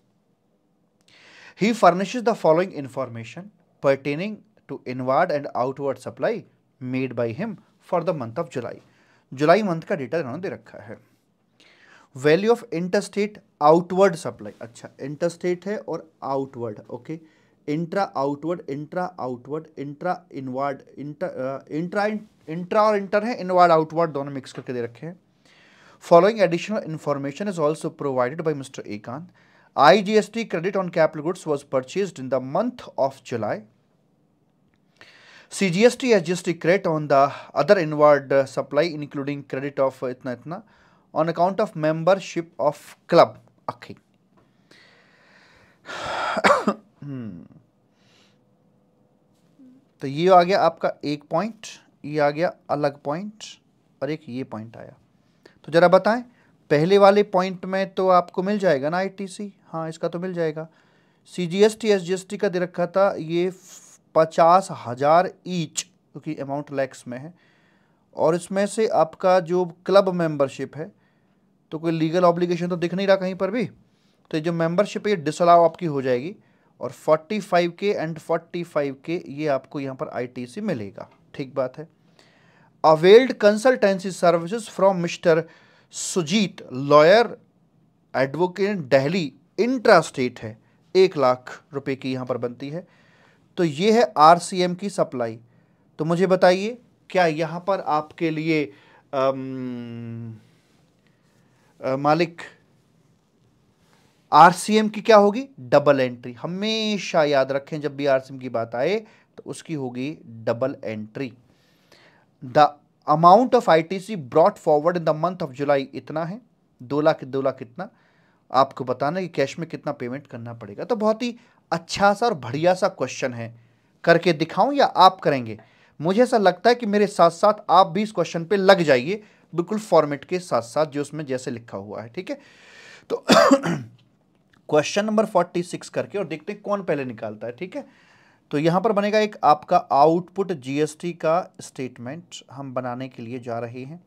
He furnishes the following information pertaining to inward and outward supply made by him for the month of July. जुलाई month का data इन्होंने दे रखा है value of interstate outward supply अच्छा interstate है और outward okay okay? Intra outward intra outward intra inward inter intra intra और इंटर है इनवर्ड आउटवर्ड दोनों मिक्स करके दे रखे हैं following additional information is also provided by mister Ekant I G S T credit on capital goods was purchase in the month of July C G S T S G S T credit on the other inward supply including credit of इतना इतना on account of membership of club अखी hmm. तो ये आ गया आपका एक point ये आ गया अलग पॉइंट और एक ये पॉइंट आया तो ज़रा बताएं पहले वाले पॉइंट में तो आपको मिल जाएगा ना आईटीसी हाँ इसका तो मिल जाएगा C G S T S G S T का दे रखा था ये पचास हज़ार ईच क्योंकि अमाउंट लैक्स में है और इसमें से आपका जो क्लब मेंबरशिप है तो कोई लीगल ऑब्लिगेशन तो दिख नहीं रहा कहीं पर भी तो जो मेंबरशिप है ये डिसअलाउ आपकी हो जाएगी और 45 के एंड 45 के ये आपको यहाँ पर आईटीसी मिलेगा ठीक बात है availed consultancy services from mister Sujit lawyer advocate Delhi intra state है एक लाख रुपए की यहाँ पर बनती है तो ये है आरसीएम की सप्लाई तो मुझे बताइए क्या यहाँ पर आपके लिए आम, आ, मालिक आरसीएम की क्या होगी डबल एंट्री हमेशा याद रखें जब भी आरसीएम की बात आए तो उसकी होगी double entry the amount of ITC brought forward in the month of July इतना है दो लाख दो लाख कितना आपको बताना कि कैश में कितना पेमेंट करना पड़ेगा तो बहुत ही अच्छा सा और बढ़िया सा क्वेश्चन है करके दिखाऊं या आप करेंगे मुझे ऐसा लगता है कि मेरे साथ साथ आप भी इस क्वेश्चन पे लग जाइए बिल्कुल फॉर्मेट के साथ साथ जो उसमें जैसे लिखा हुआ है ठीक है तो क्वेश्चन नंबर फोर्टी सिक्स करके और देखते हैं कौन पहले निकालता है ठीक है तो यहाँ पर बनेगा एक आपका आउटपुट जीएसटी का स्टेटमेंट हम बनाने के लिए जा रहे हैं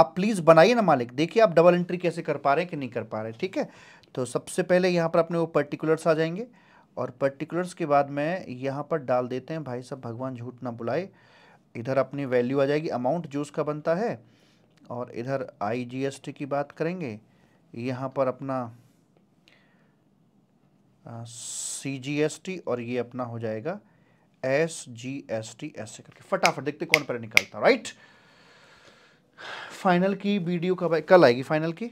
आप प्लीज़ बनाइए ना मालिक देखिए आप डबल एंट्री कैसे कर पा रहे हैं कि नहीं कर पा रहे ठीक है तो सबसे पहले यहाँ पर अपने वो पर्टिकुलर्स आ जाएंगे और पर्टिकुलर्स के बाद में यहाँ पर डाल देते हैं भाई साहब भगवान झूठ ना बुलाए इधर अपनी वैल्यू आ जाएगी अमाउंट जो उसका बनता है और इधर आईजीएसटी की बात करेंगे यहाँ पर अपना सी जी एस टी और ये अपना हो जाएगा एस जी एस टी ऐसे करके फटाफट देखते कौन पर निकालता राइट फाइनल की वीडियो कब कल आएगी फाइनल की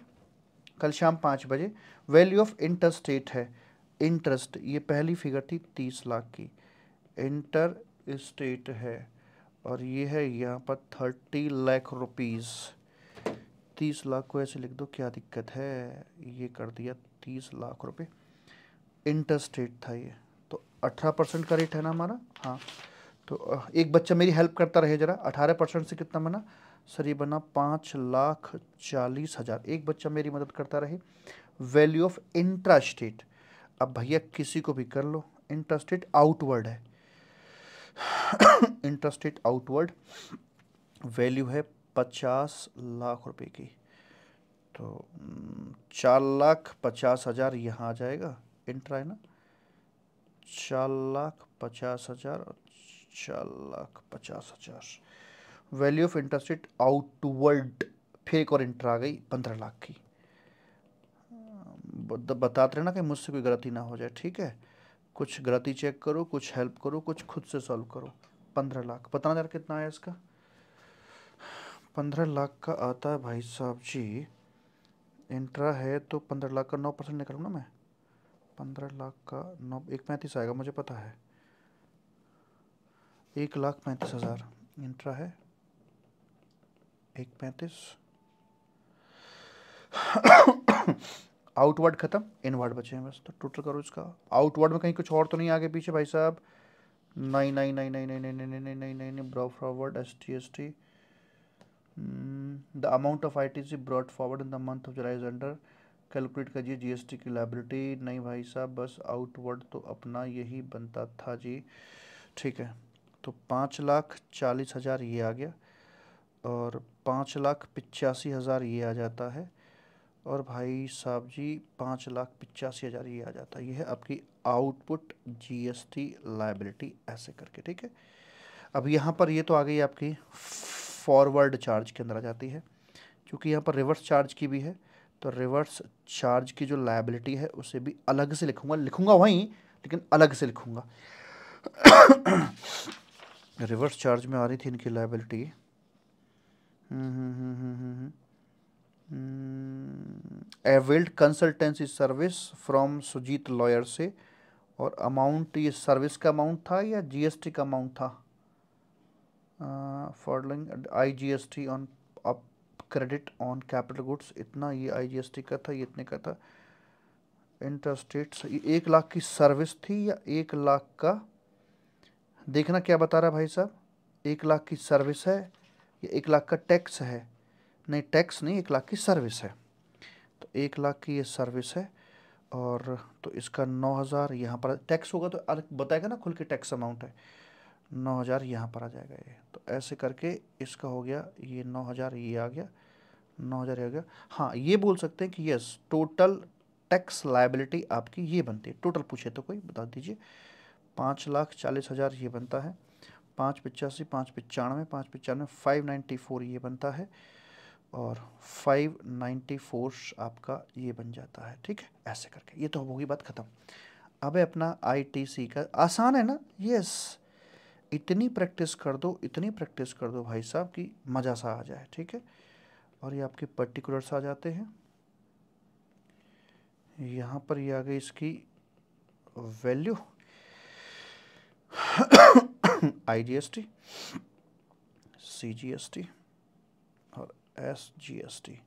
कल शाम पाँच बजे वैल्यू ऑफ इंटरस्टेट है इंटरेस्ट ये पहली फिगर थी तीस लाख की इंटर स्टेट है और ये है यहाँ पर थर्टी लाख रुपीज़ तीस लाख को ऐसे लिख दो क्या दिक्कत है ये कर दिया तीस लाख रुपये इंटरस्टेट था ये तो अठारह परसेंट का रेट है ना हमारा हाँ तो एक बच्चा मेरी हेल्प करता रहे जरा अठारह परसेंट से कितना बना सर ये बना पाँच लाख चालीस हज़ार एक बच्चा मेरी मदद करता रहे वैल्यू ऑफ इंटरस्टेट अब भैया किसी को भी कर लो इंटरस्टेट आउटवर्ड है इंटरस्टेट आउटवर्ड वैल्यू है पचास लाख रुपए की तो चार लाख पचास हज़ार यहाँ आ जाएगा इंट्रा है ना चार लाख पचास हज़ार और चार लाख पचास हज़ार value of interest rate outward फिर एक और इंटर आ गई पंद्रह लाख की बताते रहे ना कि मुझसे कोई गलती ना हो जाए ठीक है कुछ गलती चेक करो कुछ हेल्प करो कुछ खुद से सॉल्व करो पंद्रह लाख बताना यार कितना आया इसका पंद्रह लाख का आता है भाई साहब जी इंट्रा है तो पंद्रह लाख का नौ परसेंट निकालू ना मैं पंद्रह लाख का नौ एक पैंतीस आएगा मुझे पता है एक लाख पैंतीस हज़ार इंट्रा है एक पैंतीस आउटवर्ड ख़त्म इनवर्ड बचे हैं बस तो टोटल करो इसका आउटवर्ड में कहीं कुछ और तो नहीं आगे पीछे भाई साहब नहीं नहीं नहीं नहीं नहीं नहीं नहीं नहीं नहीं नहीं नहीं brought forward S T S T the amount of I T C brought forward in the month of July is under calculate करिए जीएसटी की लाइबिलिटी नहीं भाई साहब बस आउटवर्ड तो अपना यही बनता था जी ठीक है तो पाँच लाख चालीस हज़ार ये आ गया और पाँच लाख पचासी हज़ार ये आ जाता है और भाई साहब जी पाँच लाख पचासी हज़ार ये आ जाता है ये है आपकी आउटपुट जीएसटी लाइबिलिटी ऐसे करके ठीक है अब यहाँ पर ये तो आ गई आपकी फॉरवर्ड चार्ज के अंदर आ जाती है क्योंकि यहाँ पर रिवर्स चार्ज की भी है तो रिवर्स चार्ज की जो लाइबिलिटी है उसे भी अलग से लिखूंगा लिखूंगा वहीं लेकिन अलग से लिखूंगा रिवर्स चार्ज में आ रही थी इनकी liability availed consultancy service from Sujit lawyer से और अमाउंट ये सर्विस का अमाउंट था या जीएसटी का अमाउंट था following I G S T on credit on capital goods इतना ये आईजीएसटी का था ये इतने का था इंटरस्टेट एक लाख की सर्विस थी या एक लाख का देखना क्या बता रहा भाई साहब एक लाख की सर्विस है या एक लाख का टैक्स है नहीं टैक्स नहीं एक लाख की सर्विस है तो एक लाख की ये सर्विस है और तो इसका नौ हज़ार यहाँ पर टैक्स होगा तो अलग बताएगा ना खुल के टैक्स अमाउंट है नौ हज़ार यहाँ पर आ जाएगा ये तो ऐसे करके इसका हो गया ये नौ हज़ार ये आ गया नौ हज़ार ये आ गया हाँ ये बोल सकते हैं कि यस टोटल टैक्स लाइबिलिटी आपकी ये बनती है टोटल पूछे तो कोई बता दीजिए पाँच लाख चालीस हज़ार ये बनता है पाँच पचासी पाँच पचानवे पाँच पचानवे फाइव नाइन्टी फोर ये बनता है और फाइव नाइन्टी फोर आपका ये बन जाता है ठीक है ऐसे करके ये तो होगी बात ख़त्म अब अपना सी का आसान है ना यस इतनी प्रैक्टिस कर दो इतनी प्रैक्टिस कर दो भाई साहब कि मज़ा सा आ जाए ठीक है और ये आपके पर्टिकुलर्स आ जाते हैं यहाँ पर ये आ गई इसकी वैल्यू आईजीएसटी सीजीएसटी और SGST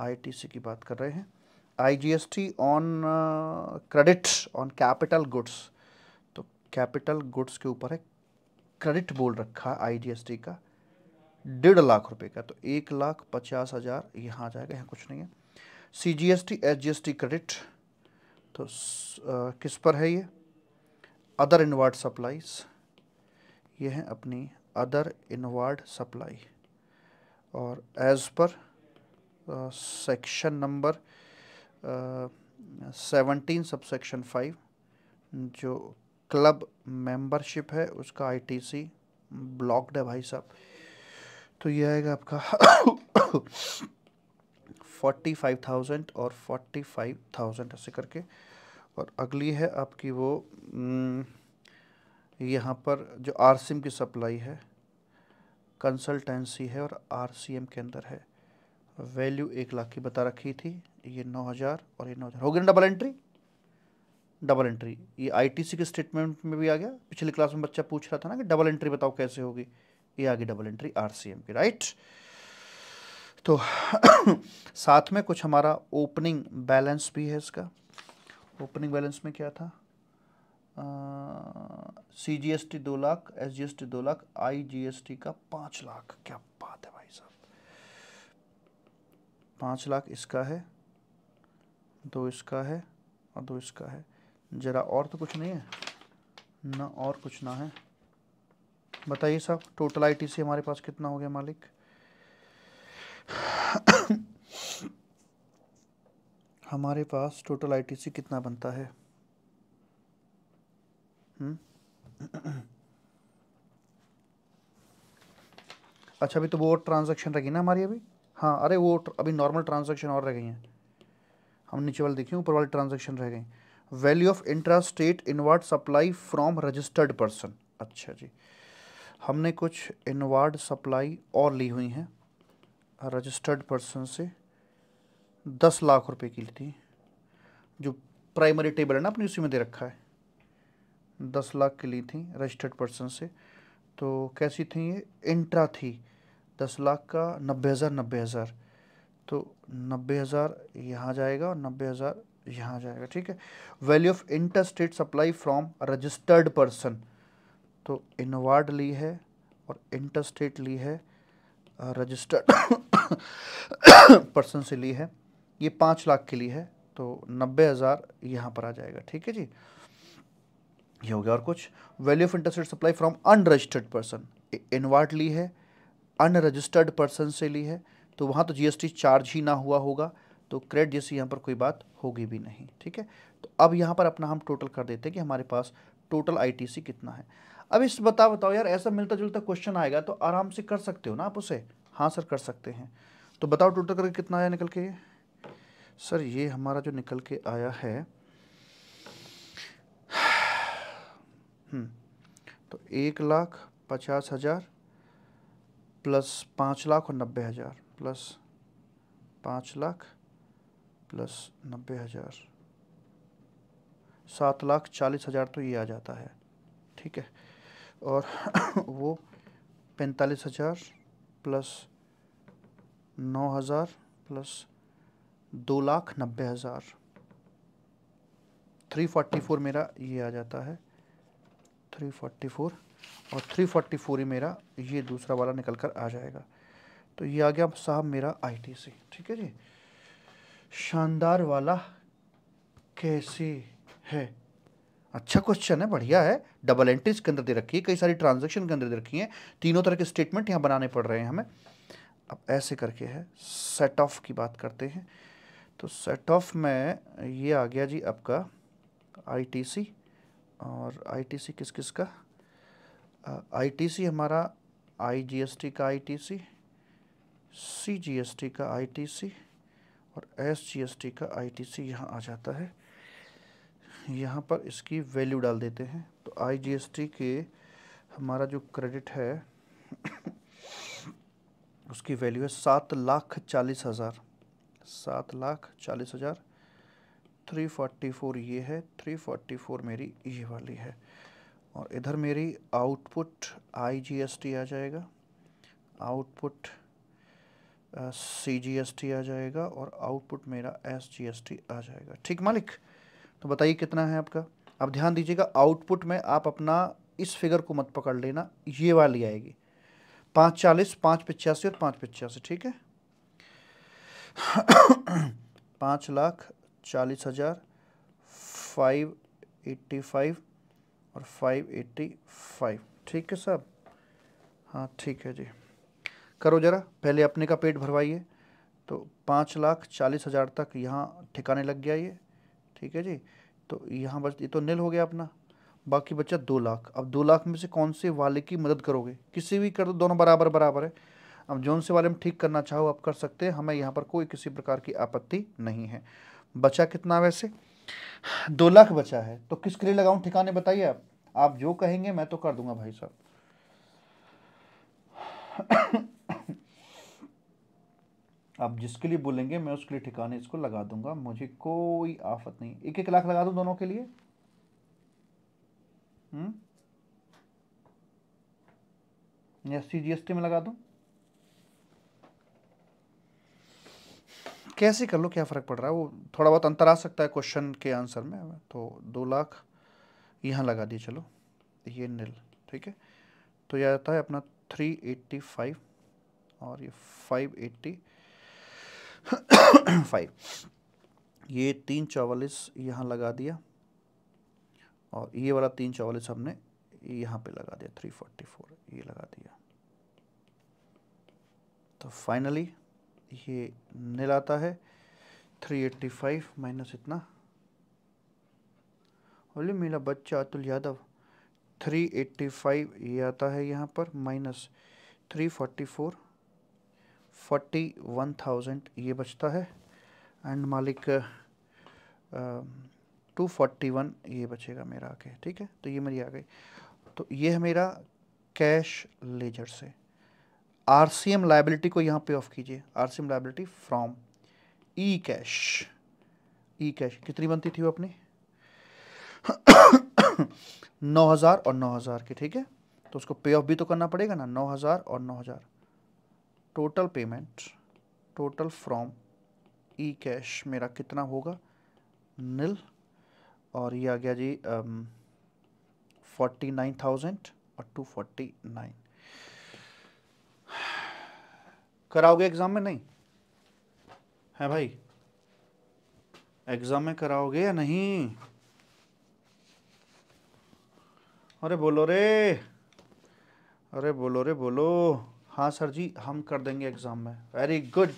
ITC I T C की बात कर रहे हैं IGST on credit on capital goods तो कैपिटल गुड्स के ऊपर है क्रेडिट बोल रखा आईजीएसटी का डेढ़ लाख रुपए का तो एक लाख पचास हज़ार यहाँ आ जाएगा यहाँ कुछ नहीं है C G S T H G S T credit तो आ, किस पर है ये अदर इनवर्ड सप्लाईज ये है अपनी अदर इनवर्ड सप्लाई और as per section number seventeen sub section five जो क्लब मेंबरशिप है उसका आईटीसी ब्लॉक्ड है भाई साहब तो ये आएगा आपका फोर्टी फाइव थाउजेंड और फोर्टी फाइव थाउजेंड ऐसे करके और अगली है आपकी वो हम्म, यहाँ पर जो आरसीएम की सप्लाई है कंसल्टेंसी है और आरसीएम के अंदर है वैल्यू एक लाख की बता रखी थी ये नौ हज़ार और ये नौ हज़ार हो गई डबल एंट्री डबल एंट्री ये आईटीसी के स्टेटमेंट में भी आ गया पिछली क्लास में बच्चा पूछ रहा था ना कि डबल एंट्री बताओ कैसे होगी ये आ गई डबल एंट्री आरसीएम की राइट तो साथ में कुछ हमारा ओपनिंग बैलेंस भी है इसका ओपनिंग बैलेंस में क्या था सी जी एस टी दो lakh S G S T दो lakh I G S T का पाँच लाख क्या बात है भाई साहब पाँच लाख इसका है दो इसका है और दो इसका है ज़रा और तो कुछ नहीं है ना और कुछ ना है बताइए साहब टोटल आई टी हमारे पास कितना हो गया मालिक हमारे पास टोटल आईटीसी कितना बनता है हम्म? अच्छा अभी तो वो ट्रांजैक्शन रह गई ना हमारी अभी हाँ अरे वो अभी नॉर्मल ट्रांजैक्शन और रह गई हैं हम नीचे वाले देखें ऊपर वाली ट्रांजैक्शन रह गई value of intra state inward supply from registered person अच्छा जी हमने कुछ इनवर्ड सप्लाई और ली हुई हैं रजिस्टर्ड पर्सन से दस लाख रुपए की ली थी जो प्राइमरी टेबल है ना अपनी उसी में दे रखा है दस लाख की ली थी रजिस्टर्ड पर्सन से तो कैसी थी ये इंट्रा थी दस लाख का नब्बे हज़ार नब्बे हज़ार तो नब्बे हज़ार यहाँ जाएगा और नब्बे हज़ार यहाँ आ जाएगा ठीक है value of inter state supply from registered person तो इनवार्ड ली है और इंटर स्टेट ली है रजिस्टर्ड पर्सन से ली है ये पाँच लाख के लिए है तो नब्बे हज़ार यहाँ पर आ जाएगा ठीक है जी ये हो गया और कुछ value of interstate supply from unregistered person inward ली है अनरजिस्टर्ड पर्सन से ली है तो वहाँ तो जीएसटी चार्ज ही ना हुआ होगा तो क्रेड जैसी यहाँ पर कोई बात होगी भी नहीं ठीक है तो अब यहाँ पर अपना हम टोटल कर देते हैं कि हमारे पास टोटल आईटीसी कितना है अब इस बता बताओ यार ऐसा मिलता जुलता क्वेश्चन आएगा तो आराम से कर सकते हो ना आप उसे हाँ सर कर सकते हैं तो बताओ टोटल करके कितना आया निकल के सर ये हमारा जो निकल के आया है हम्म, तो एक लाख पचास हज़ार प्लस पाँच लाख और नब्बे हज़ार प्लस पाँच लाख प्लस नब्बे हज़ार सात लाख चालीस हज़ार तो ये आ जाता है ठीक है और वो पैंतालीस हज़ार प्लस नौ हज़ार प्लस दो लाख नब्बे हज़ार थ्री फोर्टी फोर मेरा ये आ जाता है थ्री फोर्टी फोर और थ्री फोर्टी फोर ही मेरा ये दूसरा वाला निकल कर आ जाएगा तो ये आ गया साहब मेरा आईटीसी ठीक है जी शानदार वाला कैसे है अच्छा क्वेश्चन है बढ़िया है डबल एंट्रीज के अंदर दे रखी है कई सारी ट्रांजेक्शन के अंदर दे रखी है तीनों तरह के स्टेटमेंट यहाँ बनाने पड़ रहे हैं हमें अब ऐसे करके है सेट ऑफ की बात करते हैं तो सेट ऑफ में ये आ गया जी आपका आईटीसी और आईटीसी किस किस का आईटीसी हमारा आईजीएसटी का आईटीसी सीजीएसटी का आईटीसी और एस जी एस टी का आई टी सी यहाँ आ जाता है यहाँ पर इसकी वैल्यू डाल देते हैं तो आई जी एस टी के हमारा जो क्रेडिट है उसकी वैल्यू है सात लाख चालीस हज़ार सात लाख चालीस हज़ार थ्री फोर्टी फोर ये है थ्री फोर्टी फोर मेरी ये वाली है और इधर मेरी output I G S T आ जाएगा output C G S T आ जाएगा और आउटपुट मेरा एस जी एस टी आ जाएगा ठीक मालिक तो बताइए कितना है आपका अब ध्यान दीजिएगा आउटपुट में आप अपना इस फिगर को मत पकड़ लेना ये वाली आएगी पाँच चालीस पाँच पचासी और पाँच पचासी ठीक है पाँच लाख चालीस हज़ार फाइव एट्टी फाइव और फाइव एट्टी फाइव ठीक है साहब हाँ ठीक है जी करो ज़रा पहले अपने का पेट भरवाइए तो पाँच लाख चालीस हज़ार तक यहाँ ठिकाने लग गया ये ठीक है जी तो यहाँ बस ये तो नील हो गया अपना बाकी बच्चा दो लाख अब दो लाख में से कौन से वाले की मदद करोगे किसी भी कर दो दोनों बराबर बराबर है अब जौन से वाले में ठीक करना चाहो आप कर सकते हैं हमें यहाँ पर कोई किसी प्रकार की आपत्ति नहीं है बचा कितना वैसे दो लाख बचा है तो किसके लिए लगाऊं ठिकाने बताइए आप आप जो कहेंगे मैं तो कर दूंगा भाई साहब आप जिसके लिए बोलेंगे मैं उसके लिए ठिकाने इसको लगा दूंगा मुझे कोई आफत नहीं एक एक लाख लगा दूं दोनों के लिए हम्म या में लगा दूं कैसे कर लो क्या फ़र्क पड़ रहा है वो थोड़ा बहुत अंतर आ सकता है क्वेश्चन के आंसर में तो दो लाख यहाँ लगा दिए चलो ये नील ठीक है तो यह आता है अपना थ्री एट्टी फाइव और ये फाइव एट्टी फाइव ये तीन चौवालीस यहाँ लगा दिया और ये वाला तीन चौवालीस हमने यहाँ पे लगा दिया थ्री फोर्टी फोर ये लगा दिया तो फाइनली ये निल आता है थ्री एट्टी फाइव माइनस इतना बोले मेरा बच्चा Atul Yadav three eighty five ये आता है यहाँ पर minus three forty four forty one thousand ये बचता है एंड मालिक टू फोर्टी वन ये बचेगा मेरा आके ठीक है तो ये मेरी आ गई तो ये है मेरा कैश लेजर से आर सी एम लाइबिलिटी को यहाँ पे ऑफ कीजिए R C M liability from E cash E cash कितनी बनती थी वो अपनी नौ हज़ार और नौ हज़ार की ठीक है तो उसको पे ऑफ भी तो करना पड़ेगा ना नौ हज़ार और नौ हज़ार total payment total from E cash मेरा कितना होगा नील और ये आ गया जी फोर्टी नाइन थाउजेंड और टू फोर्टी नाइन कराओगे एग्ज़ाम में नहीं है भाई एग्ज़ाम में कराओगे या नहीं अरे बोलो रे अरे बोलो रे बोलो हाँ सर जी हम कर देंगे एग्ज़ाम में वेरी गुड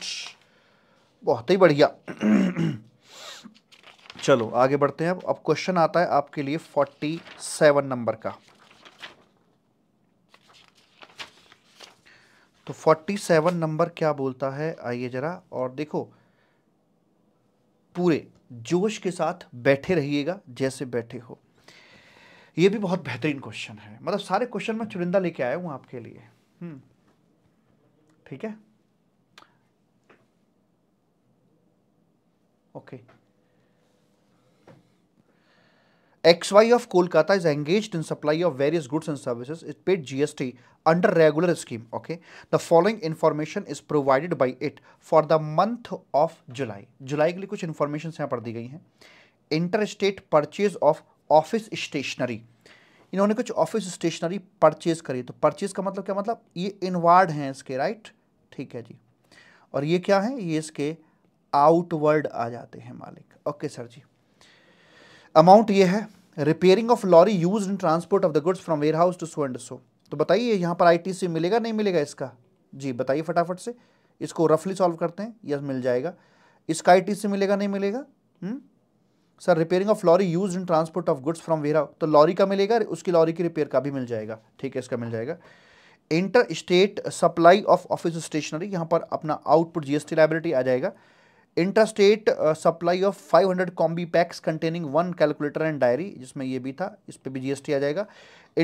बहुत ही बढ़िया चलो आगे बढ़ते हैं अब अब क्वेश्चन आता है आपके लिए फोर्टी सेवन नंबर का तो फोर्टी सेवन नंबर क्या बोलता है आइए ज़रा और देखो पूरे जोश के साथ बैठे रहिएगा जैसे बैठे हो यह भी बहुत बेहतरीन क्वेश्चन है मतलब सारे क्वेश्चन मैं चुनिंदा लेके आया हूं आपके लिए हम्म ठीक है okay X Y of Kolkata is engage in supply of various goods and services it paid GST under regular scheme okay the following information is provided by it for the month of July जुलाई के लिए कुछ information यहां पर दी गई हैं inter state purchase of office stationery इन्होंने कुछ ऑफिस स्टेशनरी परचेज करी तो परचेज का मतलब क्या मतलब ये इनवर्ड हैं इसके राइट ठीक है जी और ये क्या है ये इसके आउटवर्ड आ जाते हैं मालिक ओके सर जी अमाउंट ये है repairing of lorry use in transport of the goods from warehouse to so and so तो बताइए यहाँ पर आई मिलेगा नहीं मिलेगा इसका जी बताइए फटाफट से इसको रफली सॉल्व करते हैं यस मिल जाएगा इसका आई मिलेगा नहीं मिलेगा हुँ? हम्म? Sir repairing of lorry use in transport of goods from वेरा तो लॉरी का मिलेगा उसकी लॉरी की रिपेयर का भी मिल जाएगा ठीक है इसका मिल जाएगा inter state supply of office stationery यहाँ पर अपना आउटपुट जीएसटी लाइबिलिटी आ जाएगा inter state supply of 500 hundred combi packs containing one calculator and diary जिसमें ये भी था इस पर भी जीएसटी आ जाएगा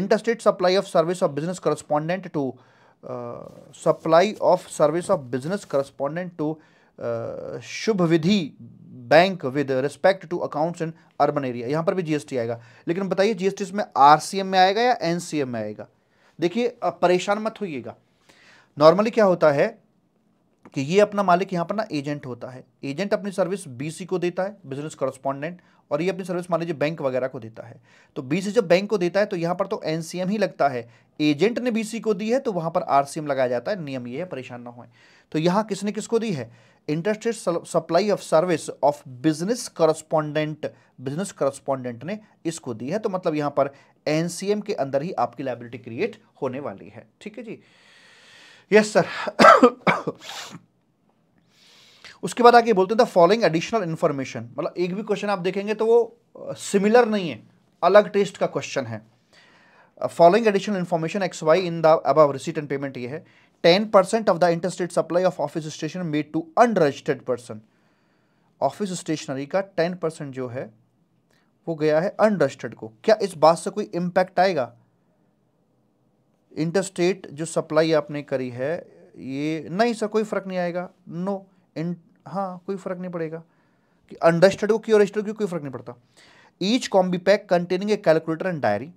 inter state supply of service of business correspondent to supply of service of business correspondent to Shubh Vidhi bank with respect to accounts in urban area यहाँ पर भी जीएसटी आएगा लेकिन बताइए जीएसटी इसमें आरसीएम में आएगा या एनसीएम में आएगा देखिए परेशान मत होइएगा नॉर्मली क्या होता है कि ये अपना मालिक यहाँ पर ना एजेंट होता है एजेंट अपनी सर्विस बीसी को देता है बिजनेस कॉरस्पॉन्डेंट और ये अपनी सर्विस मान लीजिए बैंक वगैरह को देता है तो बीसी जब बैंक को देता है तो यहाँ पर तो एनसीएम ही लगता है एजेंट ने बीसी को दी है तो वहाँ पर आरसीएम लगाया जाता है नियम ये है परेशान ना हो तो यहाँ किसने किसको दी है industrial supply of service of business correspondent business correspondent ने इसको दी है तो मतलब यहां पर एनसीएम के अंदर ही आपकी लाइबिलिटी क्रिएट होने वाली है ठीक है जी यस सर उसके बाद आगे बोलते हैं द फॉलोइंग एडिशनल इंफॉर्मेशन मतलब एक भी क्वेश्चन आप देखेंगे तो वो सिमिलर नहीं है अलग टेस्ट का क्वेश्चन है following additional information X Y in the अब रिसीट एंड पेमेंट ये है ten percent of the interstate supply of office station made to unregistered person office stationery का टेन परसेंट जो है वो गया है अनरजिस्टर्ड को क्या इस बात से कोई इम्पैक्ट आएगा इंटरस्टेट जो सप्लाई आपने करी है ये नहीं सर कोई फ़र्क नहीं आएगा नो इन हाँ कोई फ़र्क नहीं पड़ेगा कि अनरजिस्टर्ड को क्यों रजिस्टर्ड क्यों कोई फ़र्क नहीं पड़ता each combi pack containing a calculator and diary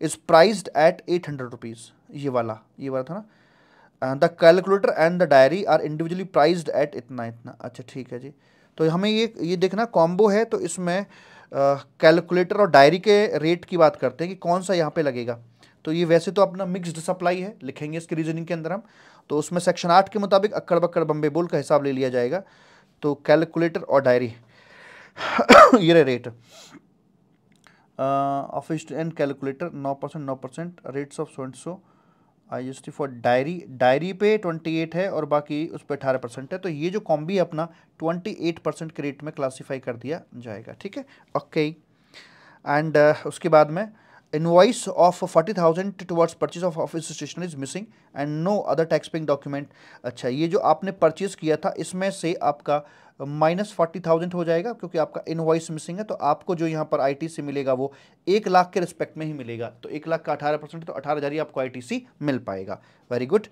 is price at eight hundred rupees ये वाला ये वाला था ना the calculator and the diary are individually priced at इतना इतना अच्छा ठीक है जी तो हमें ये ये देखना कॉम्बो है तो इसमें कैलकुलेटर और डायरी के रेट की बात करते हैं कि कौन सा यहाँ पे लगेगा तो ये वैसे तो अपना मिक्स्ड सप्लाई है लिखेंगे इसके रीजनिंग के अंदर हम तो उसमें सेक्शन आठ के मुताबिक अक्कड़ बक्कड़ बम्बे बोल का हिसाब ले लिया जाएगा तो कैलकुलेटर और डायरी ये रे रेट ऑफिस एंड कैलकुलेटर नौ परसेंट नौ percent rates of so and so I S T for diary diary पे 28 है और बाकी उस पर अठारह परसेंट है तो ये जो कॉम्बी अपना 28 परसेंट के रेट में क्लासीफाई कर दिया जाएगा ठीक है ओके एंड uh, उसके बाद में invoice of forty thousand towards purchase of office station is missing and no other tax paying document अच्छा ये जो आपने परचेज़ किया था इसमें से आपका माइनस फोर्टी थाउजेंड हो जाएगा क्योंकि आपका इनवॉइस मिसिंग है तो आपको जो यहाँ पर आई मिलेगा वो एक लाख के रिस्पेक्ट में ही मिलेगा तो एक लाख का अठारह परसेंट तो अठारह हज़ार ही आपको आई मिल पाएगा वेरी गुड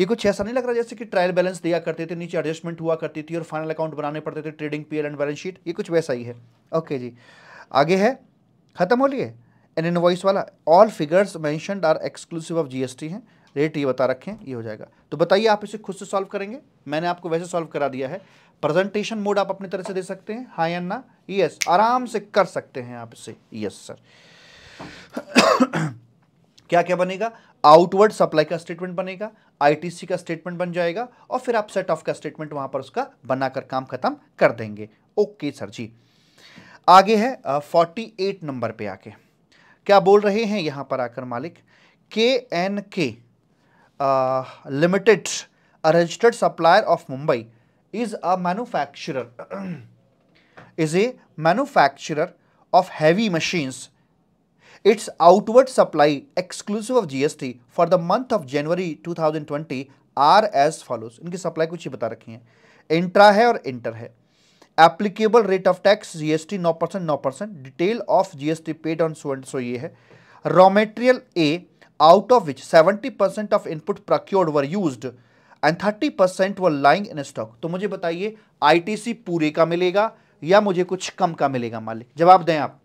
ये कुछ ऐसा नहीं लग रहा जैसे कि ट्रायल बैलेंस दिया करते थे नीचे एडजस्टमेंट हुआ करती थी और फाइनल अकाउंट बनाने पड़ते थे trading P and balance sheet ये कुछ वैसा ही है ओके जी आगे है खत्म हो लिए एन इनवॉइस वाला all figures mentioned are exclusive of GST हैं रेट ये बता रखें ये हो जाएगा तो बताइए आप इसे खुद से सॉल्व करेंगे मैंने आपको वैसे सॉल्व करा दिया है प्रेजेंटेशन मोड आप अपनी तरह से दे सकते हैं हाँ या ना यस आराम से कर सकते हैं आप इसे यस सर क्या क्या बनेगा आउटवर्ड सप्लाई का स्टेटमेंट बनेगा आईटीसी का स्टेटमेंट बन जाएगा और फिर आप सेट ऑफ का स्टेटमेंट वहां पर उसका बनाकर काम खत्म कर देंगे ओके सर जी आगे है फोर्टी एट नंबर पे आके क्या बोल रहे हैं यहां पर आकर मालिक के N K limited registered supplier of Mumbai is a manufacturer is a manufacturer of heavy machines its outward supply exclusive of GST for the month of January two thousand twenty are as follows इनकी supply कुछ ही बता रखी है intra है और inter है applicable rate of tax GST 9% percent detail of GST paid on so and so ये है raw material a out of which 70% of input procured were used and 30% were lying in stock. तो मुझे बताइए ITC पूरे का मिलेगा या मुझे कुछ कम का मिलेगा मालिक जवाब दें आप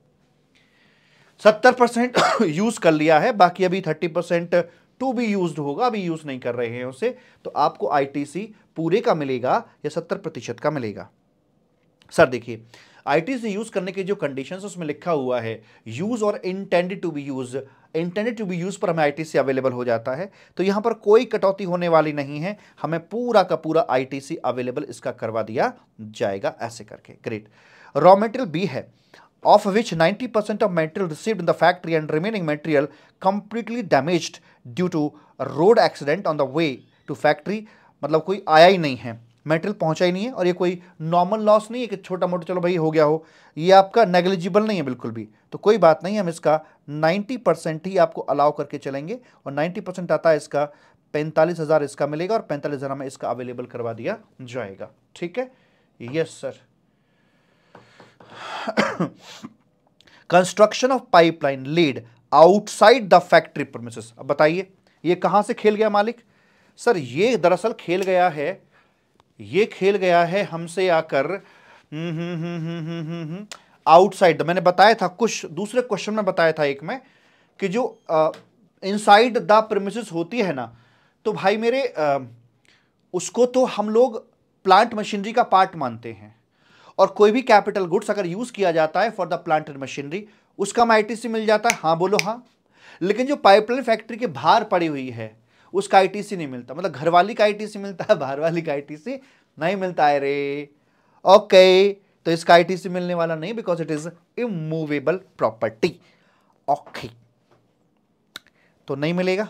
70% यूज कर लिया है बाकी अभी 30% टू बी यूज होगा अभी यूज नहीं कर रहे हैं उसे तो आपको सी पूरे का मिलेगा या 70 प्रतिशत का मिलेगा सर देखिए आई से यूज़ करने के जो कंडीशंस उसमें लिखा हुआ है यूज़ और intended to be use intended to be use पर हमें आई से अवेलेबल हो जाता है तो यहाँ पर कोई कटौती होने वाली नहीं है हमें पूरा का पूरा आई अवेलेबल इसका करवा दिया जाएगा ऐसे करके ग्रेट रॉ मेटेरियल बी है which which 90% of material receive in the factory and remaining material completely damage due to road accident on the way to factory मतलब कोई आया ही नहीं है मेटेरियल पहुंचा ही नहीं है और ये कोई नॉर्मल लॉस नहीं है कि छोटा मोटा चलो भाई हो गया हो ये आपका नेगेलिजिबल नहीं है बिल्कुल भी तो कोई बात नहीं हम इसका 90 परसेंट ही आपको अलाउ करके चलेंगे और 90 परसेंट आता है इसका पैंतालीस हज़ार इसका मिलेगा और पैंतालीस हज़ार में इसका अवेलेबल करवा दिया जाएगा ठीक है yes sir construction of pipeline lead outside the factory promise अब बताइए ये कहां से खेल गया मालिक सर ये दरअसल खेल गया है ये खेल गया है हमसे आकर आउटसाइड हम्म, हम्म, हम्म, मैंने बताया था कुछ दूसरे क्वेश्चन में बताया था एक में कि जो इनसाइड द प्रमिस होती है ना तो भाई मेरे आ, उसको तो हम लोग प्लांट मशीनरी का पार्ट मानते हैं और कोई भी कैपिटल गुड्स अगर यूज़ किया जाता है for the plant and machinery उसका हम आई मिल जाता है हाँ बोलो हाँ लेकिन जो पाइपलाइन फैक्ट्री के बाहर पड़ी हुई है उसका आई नहीं मिलता मतलब घर वाली का आई मिलता है बाहर वाली का आई नहीं मिलता है रे ओके तो इसका आई मिलने वाला नहीं because it is immovable property okay तो नहीं मिलेगा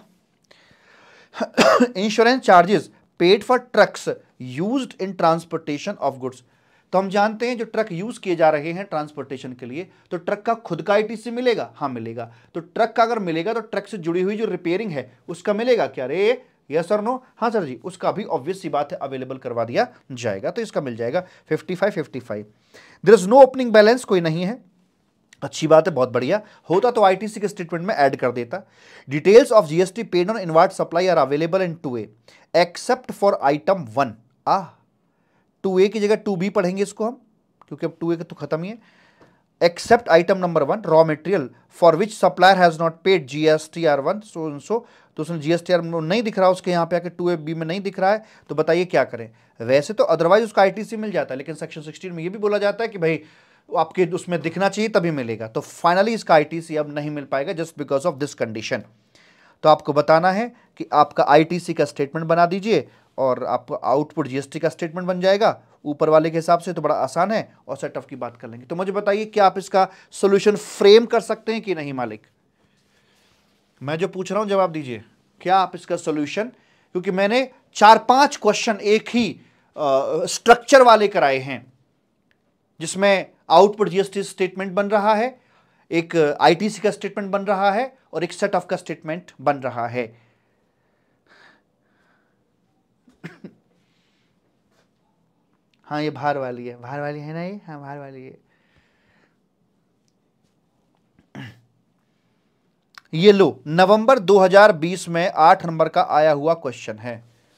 insurance charges paid for trucks used in transportation of goods तो हम जानते हैं जो ट्रक यूज़ किए जा रहे हैं ट्रांसपोर्टेशन के लिए तो ट्रक का खुद का आईटीसी मिलेगा हाँ मिलेगा तो ट्रक का अगर मिलेगा तो ट्रक से जुड़ी हुई जो रिपेयरिंग है उसका मिलेगा क्या रे यस सर नो हाँ सर जी उसका भी ऑब्वियस सी बात है अवेलेबल करवा दिया जाएगा तो इसका मिल जाएगा fifty five fifty five there is no opening balance कोई नहीं है अच्छी बात है बहुत बढ़िया होता तो आईटीसी के स्टेटमेंट में ऐड कर देता details of GST paid on inward supply are available in two A except for item one आ टू ए की जगह टू बी पढ़ेंगे इसको हम क्योंकि अब टू ए का तो खत्म ही है except item number one raw material for which supplier has not paid G S T R one so so तो उसने जी एस टी आर नहीं दिख रहा उसके यहाँ पे आके टू ए बी में नहीं दिख रहा है तो बताइए क्या करें वैसे तो अदरवाइज उसका आई टी सी मिल जाता है लेकिन सेक्शन सिक्सटीन में ये भी बोला जाता है कि भाई आपके उसमें दिखना चाहिए तभी मिलेगा तो फाइनली इसका आई टी सी अब नहीं मिल पाएगा just because of this condition तो आपको बताना है कि आपका आई टी सी का स्टेटमेंट बना दीजिए और आपका आउटपुट जीएसटी का स्टेटमेंट बन जाएगा ऊपर वाले के हिसाब से तो बड़ा आसान है और सेट ऑफ की बात कर लेंगे तो मुझे बताइए क्या आप इसका सोल्यूशन फ्रेम कर सकते हैं कि नहीं मालिक मैं जो पूछ रहा हूं जवाब दीजिए क्या आप इसका सोल्यूशन क्योंकि मैंने चार पांच क्वेश्चन एक ही स्ट्रक्चर वाले कराए हैं जिसमें आउटपुट जीएसटी स्टेटमेंट बन रहा है एक आईटीसी का स्टेटमेंट बन रहा है और एक सेट ऑफ का स्टेटमेंट बन रहा है हाँ ये भार वाली है भार वाली है ना ये हाँ भार वाली है ये लो नवंबर 2020 में आठ नंबर का आया हुआ क्वेश्चन है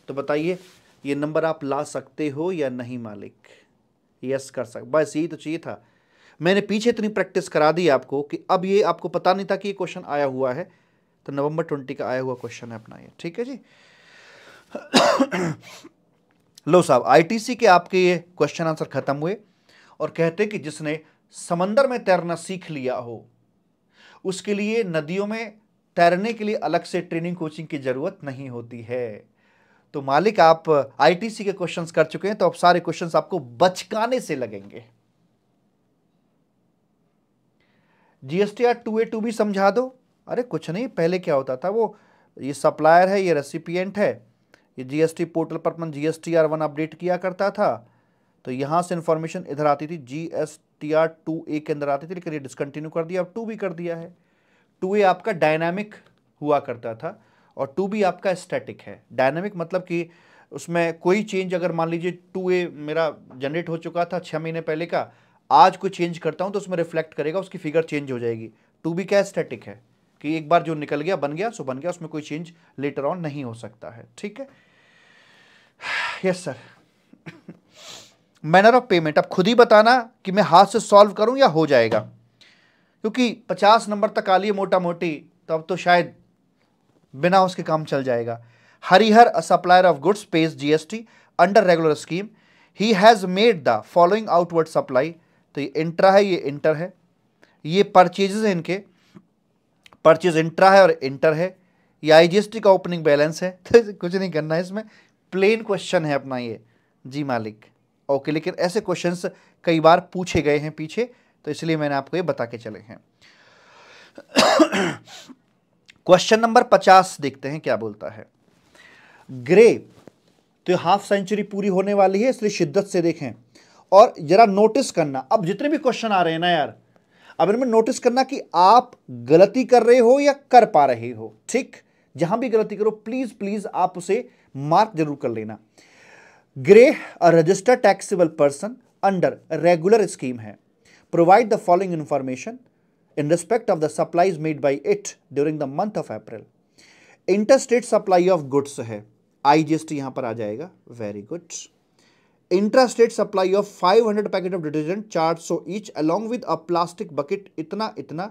तो बताइए ये नंबर आप ला सकते हो या नहीं मालिक यस कर सक बस यही तो चाहिए था मैंने पीछे इतनी प्रैक्टिस करा दी आपको कि अब ये आपको पता नहीं था कि ये क्वेश्चन आया हुआ है तो नवंबर ट्वेंटी का आया हुआ क्वेश्चन है अपना ये ठीक है जी लो साहब आईटीसी के आपके ये क्वेश्चन आंसर खत्म हुए और कहते कि जिसने समंदर में तैरना सीख लिया हो उसके लिए नदियों में तैरने के लिए अलग से ट्रेनिंग कोचिंग की ज़रूरत नहीं होती है तो मालिक आप आईटीसी के क्वेश्चंस कर चुके हैं तो अब सारे क्वेश्चंस आपको बचकाने से लगेंगे GST R two A two भी समझा दो अरे कुछ नहीं पहले क्या होता था वो ये सप्लायर है ये रेसिपियंट है ये जीएसटी पोर्टल पर अपन जी एस अपडेट किया करता था तो यहाँ से इन्फॉर्मेशन इधर आती थी G S T R two A के अंदर आती थी लेकिन ये डिसकंटिन्यू कर दिया अब टू भी कर दिया है टू ए आपका डायनामिक हुआ करता था और टू भी आपका स्टैटिक है डायनामिक मतलब कि उसमें कोई चेंज अगर मान लीजिए टू ए मेरा जनरेट हो चुका था छः महीने पहले का आज कोई चेंज करता हूँ तो उसमें रिफ्लेक्ट करेगा उसकी फिगर चेंज हो जाएगी टू बी क्या स्टैटिक है कि एक बार जो निकल गया बन गया सो बन गया उसमें कोई चेंज लेटर ऑन नहीं हो सकता है ठीक है yes sir manner of payment अब खुद ही बताना कि मैं हाथ से सॉल्व करूं या हो जाएगा क्योंकि पचास नंबर तक आ लिए मोटा मोटी तो अब तो शायद बिना उसके काम चल जाएगा Harihar supplier of goods pays GST under regular scheme he has made the following outward supply तो ये इंट्रा है ये इंटर है ये परचेजेस हैं इनके परचेज इंट्रा है और इंटर है या आईजीएसटी का ओपनिंग बैलेंस है तो कुछ नहीं करना है इसमें प्लेन क्वेश्चन है अपना ये जी मालिक ओके लेकिन ऐसे क्वेश्चन कई बार पूछे गए हैं पीछे तो इसलिए मैंने आपको ये बता के चले हैं क्वेश्चन नंबर पचास देखते हैं क्या बोलता है ग्रे तो हाफ सेंचुरी पूरी होने वाली है इसलिए शिद्दत से देखें और जरा नोटिस करना अब जितने भी क्वेश्चन आ रहे हैं ना यार अब इनमें नोटिस करना कि आप गलती कर रहे हो या कर पा रहे हो ठीक जहां भी गलती करो प्लीज प्लीज आप उसे मार्क जरूर कर लेना Grey register taxable person under regular scheme है provide the following information in respect of the supplies made by it during the month of April interstate supply of goods है IGST यहां पर आ जाएगा very good intra state supply of 500 packet of detergent 400 each along with a plastic bucket इतना इतना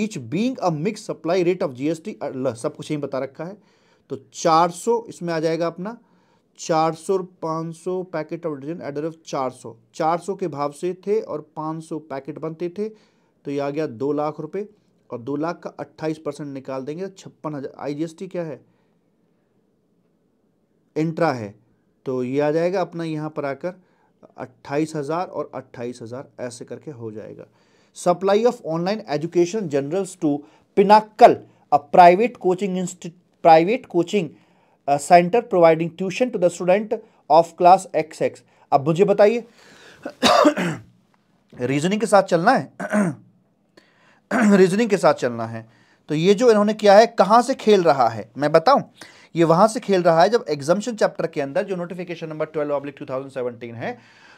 each being a mix supply rate of GST सब कुछ यही बता रखा है तो 400 इसमें आ जाएगा अपना 400 और 500 packet of detergent at the rate of 400 400 के भाव से थे और 500 पैकेट बनते थे तो ये आ गया दो लाख रुपये और दो लाख का अट्ठाईस परसेंट निकाल देंगे तो छप्पन हज़ार आई क्या है इंट्रा है तो ये आ जाएगा अपना यहाँ पर आकर अट्ठाईस हज़ार और अट्ठाईस हज़ार ऐसे करके हो जाएगा supply of online education journals to Pinnacle a private coaching private coaching centre providing tuition to the student of class X X अब मुझे बताइए रीजनिंग के साथ चलना है रीजनिंग के साथ चलना है तो ये जो इन्होंने किया है कहाँ से खेल रहा है मैं बताऊं ये वहां से खेल रहा है जब एग्जामेशन चैप्टर के अंदर जो notification number twelve oblique two है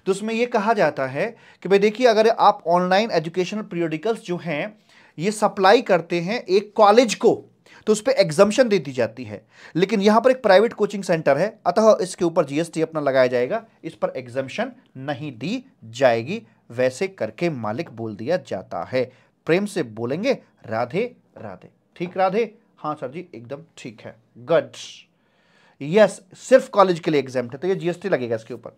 तो उसमें यह कहा जाता है कि भाई देखिए अगर आप ऑनलाइन एजुकेशनल पीरियोडिकल्स जो हैं ये सप्लाई करते हैं एक कॉलेज को तो उस पर एग्जामेशन दे दी जाती है लेकिन यहां पर एक प्राइवेट कोचिंग सेंटर है अतः इसके ऊपर जीएसटी अपना लगाया जाएगा इस पर एग्जामेशन नहीं दी जाएगी वैसे करके मालिक बोल दिया जाता है प्रेम से बोलेंगे राधे राधे ठीक राधे हाँ सर जी एकदम ठीक है गड यस सिर्फ कॉलेज के लिए एग्जाम है तो ये जीएसटी लगेगा इसके ऊपर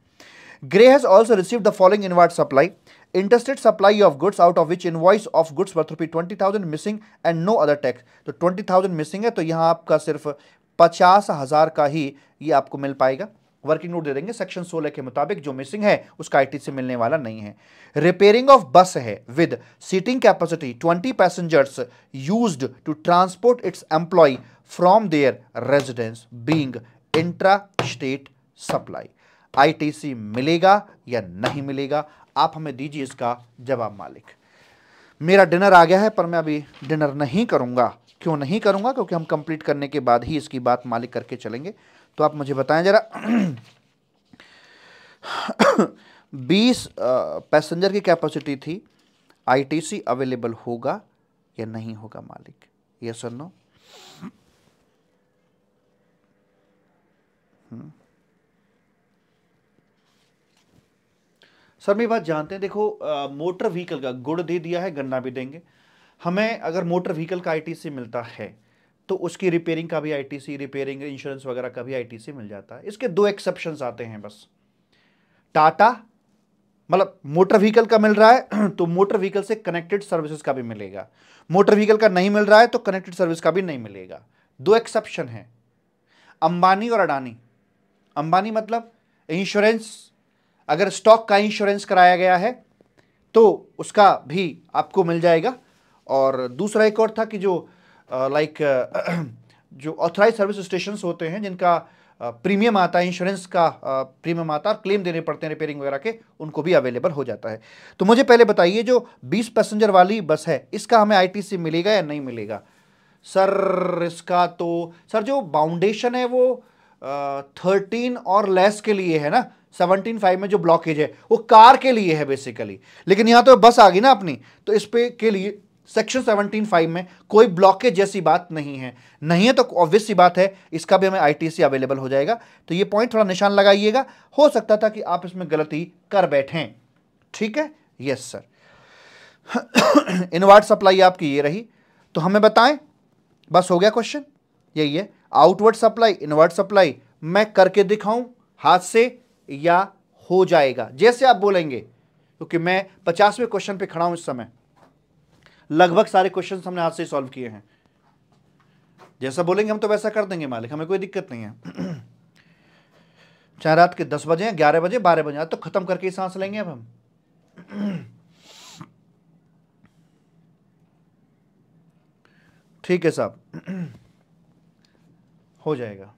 Grey has also receive the following inward supply interested supply of goods out of which invoice of goods worth rupee twenty thousand missing and no other tax तो ट्वेंटी थाउजेंड मिसिंग है तो यहाँ आपका सिर्फ पचास हज़ार का ही ये आपको मिल पाएगा वर्किंग नोट दे देंगे सेक्शन 16 के मुताबिक जो मिसिंग है उसका आईटी से मिलने वाला नहीं है रिपेयरिंग ऑफ बस है with seating capacity 20 passengers used to transport its employ from their residence being intra state supply ITC मिलेगा या नहीं मिलेगा आप हमें दीजिए इसका जवाब मालिक मेरा डिनर आ गया है पर मैं अभी डिनर नहीं करूँगा क्यों नहीं करूँगा क्योंकि हम कंप्लीट करने के बाद ही इसकी बात मालिक करके चलेंगे तो आप मुझे बताएं ज़रा बीस पैसेंजर की कैपेसिटी थी आईटीसी अवेलेबल होगा या नहीं होगा मालिक ये सर नो सर मेरी बात जानते हैं देखो आ, मोटर व्हीकल का गुड़ दे दिया है गन्ना भी देंगे हमें अगर मोटर व्हीकल का आईटीसी मिलता है तो उसकी रिपेयरिंग का भी आईटीसी रिपेयरिंग इंश्योरेंस वगैरह का भी आईटीसी मिल जाता है इसके दो एक्सेप्शन आते हैं बस टाटा मतलब मोटर व्हीकल का मिल रहा है तो मोटर व्हीकल से कनेक्टेड सर्विसेज का भी मिलेगा मोटर व्हीकल का नहीं मिल रहा है तो कनेक्टेड सर्विस का भी नहीं मिलेगा दो एक्सेप्शन है अंबानी और अडानी अंबानी मतलब इंश्योरेंस अगर स्टॉक का इंश्योरेंस कराया गया है तो उसका भी आपको मिल जाएगा और दूसरा एक और था कि जो लाइक जो ऑथराइज सर्विस स्टेशन होते हैं जिनका प्रीमियम आता है इंश्योरेंस का प्रीमियम आता है और क्लेम देने पड़ते हैं रिपेयरिंग वगैरह के उनको भी अवेलेबल हो जाता है तो मुझे पहले बताइए जो 20 पैसेंजर वाली बस है इसका हमें आईटीसी मिलेगा या नहीं मिलेगा सर इसका तो सर जो बाउंडेशन है वो थर्टीन और लेस के लिए है ना सेवनटीन फाइव में जो ब्लॉकेज है वो कार के लिए है बेसिकली लेकिन यहाँ तो बस आ गई ना अपनी तो इस पे के लिए सेक्शन सेवनटीन फाइव में कोई ब्लॉकेज जैसी बात नहीं है नहीं है तो ऑब्वियस सी बात है इसका भी हमें आईटीसी अवेलेबल हो जाएगा तो ये पॉइंट थोड़ा निशान लगाइएगा हो सकता था कि आप इसमें गलती कर बैठें ठीक है यस सर इनवर्ट सप्लाई आपकी ये रही तो हमें बताएं बस हो गया क्वेश्चन यही है आउटवर्ड सप्लाई इनवर्ट सप्लाई मैं करके दिखाऊं हाथ से या हो जाएगा जैसे आप बोलेंगे क्योंकि तो मैं पचासवें क्वेश्चन पे खड़ा हूं इस समय लगभग सारे क्वेश्चन हमने हाथ से सॉल्व किए हैं जैसा बोलेंगे हम तो वैसा कर देंगे मालिक हमें कोई दिक्कत नहीं है चाहे रात के दस बजे ग्यारह बजे बारह बजे तो ख़त्म करके ही सांस लेंगे अब हम ठीक है साहब हो जाएगा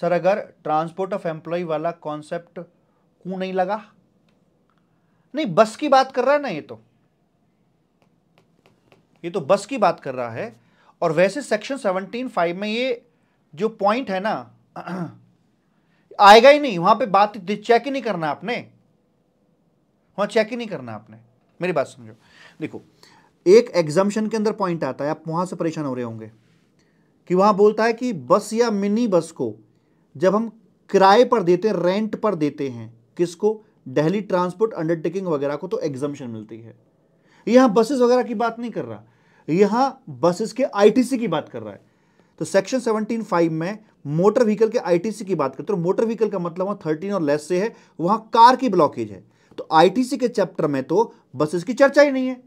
सर अगर ट्रांसपोर्ट ऑफ एम्प्लॉय वाला कॉन्सेप्ट क्यों नहीं लगा नहीं बस की बात कर रहा है ना ये तो ये तो बस की बात कर रहा है और वैसे सेक्शन सेवनटीन फाइव में ये जो पॉइंट है ना आएगा ही नहीं वहां पे बात चेक ही नहीं करना आपने वहां चेक ही नहीं करना आपने मेरी बात समझो देखो एक एग्जामेशन के अंदर पॉइंट आता है आप वहां से परेशान हो रहे होंगे कि वहां बोलता है कि बस या मिनी बस को जब हम किराए पर देते रेंट पर देते हैं किसको दिल्ली ट्रांसपोर्ट अंडरटेकिंग वगैरह को तो एग्जाम्शन मिलती है यहां बसेस वगैरह की बात नहीं कर रहा यहां बसेस के आईटीसी की बात कर रहा है तो सेक्शन 17.5 में मोटर व्हीकल के आईटीसी की बात करते हो तो मोटर व्हीकल का मतलब थर्टीन और लेस से है वहां कार की ब्लॉकेज है तो आईटीसी के चैप्टर में तो बसेस की चर्चा ही नहीं है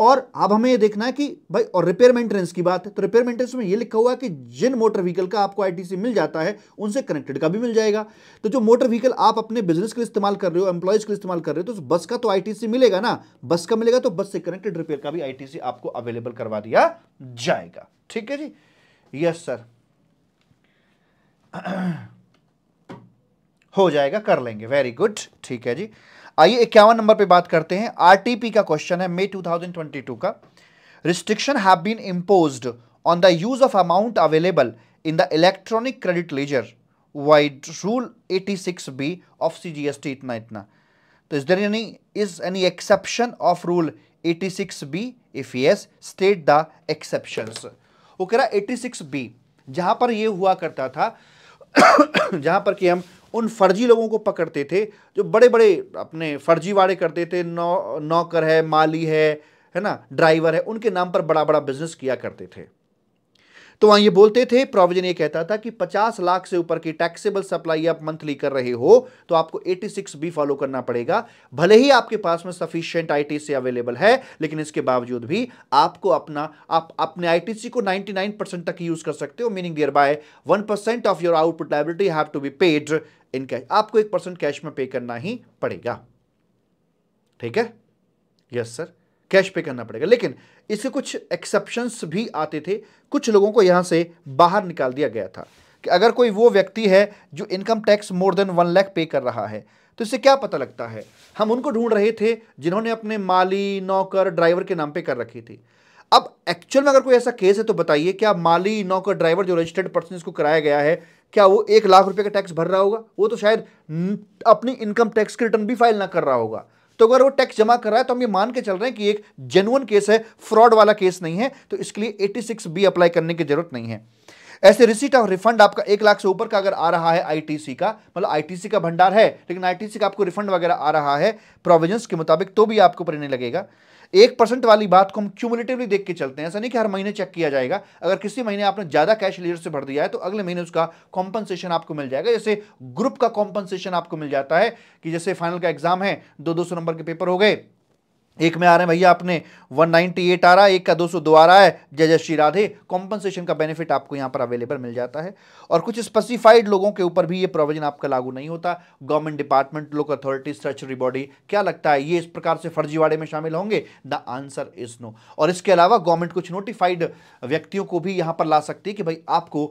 और अब हमें ये देखना है कि भाई और रिपेयर मेंटेनेंस की बात है तो रिपेयर मेंटेनेंस में ये लिखा हुआ है कि जिन मोटर व्हीकल का आपको आईटीसी मिल जाता है उनसे कनेक्टेड का भी मिल जाएगा तो जो मोटर व्हीकल आप अपने बिजनेस के लिए इस्तेमाल कर रहे हो एम्प्लॉयज के लिए इस्तेमाल कर रहे हो तो बस का तो आईटीसी मिलेगा ना बस का मिलेगा तो बस से कनेक्टेड रिपेयर का भी आईटीसी आपको अवेलेबल करवा दिया जाएगा ठीक है जी यस सर हो जाएगा कर लेंगे वेरी गुड ठीक है जी आइए इक्यावन नंबर पे बात करते हैं आरटीपी का क्वेश्चन है मई 2022 का restriction have been imposed on the use of amount available in the electronic credit ledger vide rule 86 B of CGST इतना इतना तो is there any is any exception of rule 86 B if yes state the exception वो कह रहा eighty B जहां पर यह हुआ करता था जहां पर कि हम उन फर्जी लोगों को पकड़ते थे जो बड़े बड़े अपने फर्जीवाड़े करते थे नौ नौकर है माली है है ना ड्राइवर है उनके नाम पर बड़ा बड़ा बिजनेस किया करते थे तो वहां ये बोलते थे प्रोविजन ये कहता था कि 50 लाख से ऊपर की टैक्सेबल सप्लाई आप मंथली कर रहे हो तो आपको 86 बी फॉलो करना पड़ेगा भले ही आपके पास में सफिशियंट आईटीसी अवेलेबल है लेकिन इसके बावजूद भी आपको अपना आप अपने आईटीसी को 99 परसेंट तक यूज कर सकते हो meaning thereby one percent of your output liability have to be paid in cash आपको एक परसेंट कैश में पे करना ही पड़ेगा ठीक है यस yes, सर कैश पे करना पड़ेगा लेकिन इसके कुछ एक्सेप्शंस भी आते थे कुछ लोगों को यहाँ से बाहर निकाल दिया गया था कि अगर कोई वो व्यक्ति है जो income tax more than one lakh पे कर रहा है तो इससे क्या पता लगता है हम उनको ढूंढ रहे थे जिन्होंने अपने माली नौकर ड्राइवर के नाम पे कर रखी थी अब एक्चुअल में अगर कोई ऐसा केस है तो बताइए क्या माली नौकर ड्राइवर जो रजिस्टर्ड पर्सन इसको कराया गया है क्या वो एक लाख रुपए का टैक्स भर रहा होगा वो तो शायद अपनी इनकम टैक्स की रिटर्न भी फाइल ना कर रहा होगा तो अगर वो टैक्स जमा कर रहा है तो हम ये मान के चल रहे हैं कि एक जेनुअन केस है फ्रॉड वाला केस नहीं है तो इसके लिए 86 बी अप्लाई करने की जरूरत नहीं है ऐसे रिसीट ऑफ रिफंड आपका एक लाख से ऊपर का अगर आ रहा है आईटीसी का मतलब आईटीसी का भंडार है लेकिन आईटीसी का आपको रिफंड वगैरह आ रहा है प्रोविजंस के मुताबिक तो भी आपको ऊपर नहीं लगेगा एक परसेंट वाली बात को हम क्यूमुलेटिवली देख के चलते हैं ऐसा नहीं कि हर महीने चेक किया जाएगा अगर किसी महीने आपने ज़्यादा कैश लेयर से भर दिया है तो अगले महीने उसका कॉम्पनसेशन आपको मिल जाएगा जैसे ग्रुप का कॉम्पनसेशन आपको मिल जाता है कि जैसे फाइनल का एग्जाम है दो दो सौ नंबर के पेपर हो गए एक में आ रहे हैं भैया आपने 198 आ रहा है एक का 202 दो आ रहा है जय जय श्री राधे कॉम्पनसेशन का बेनिफिट आपको यहाँ पर अवेलेबल मिल जाता है और कुछ स्पेसिफाइड लोगों के ऊपर भी ये प्रोविजन आपका लागू नहीं होता government department local authority search body क्या लगता है ये इस प्रकार से फर्जीवाड़े में शामिल होंगे द आंसर इज नो और इसके अलावा गवर्नमेंट कुछ नोटिफाइड व्यक्तियों को भी यहाँ पर ला सकती है कि भाई आपको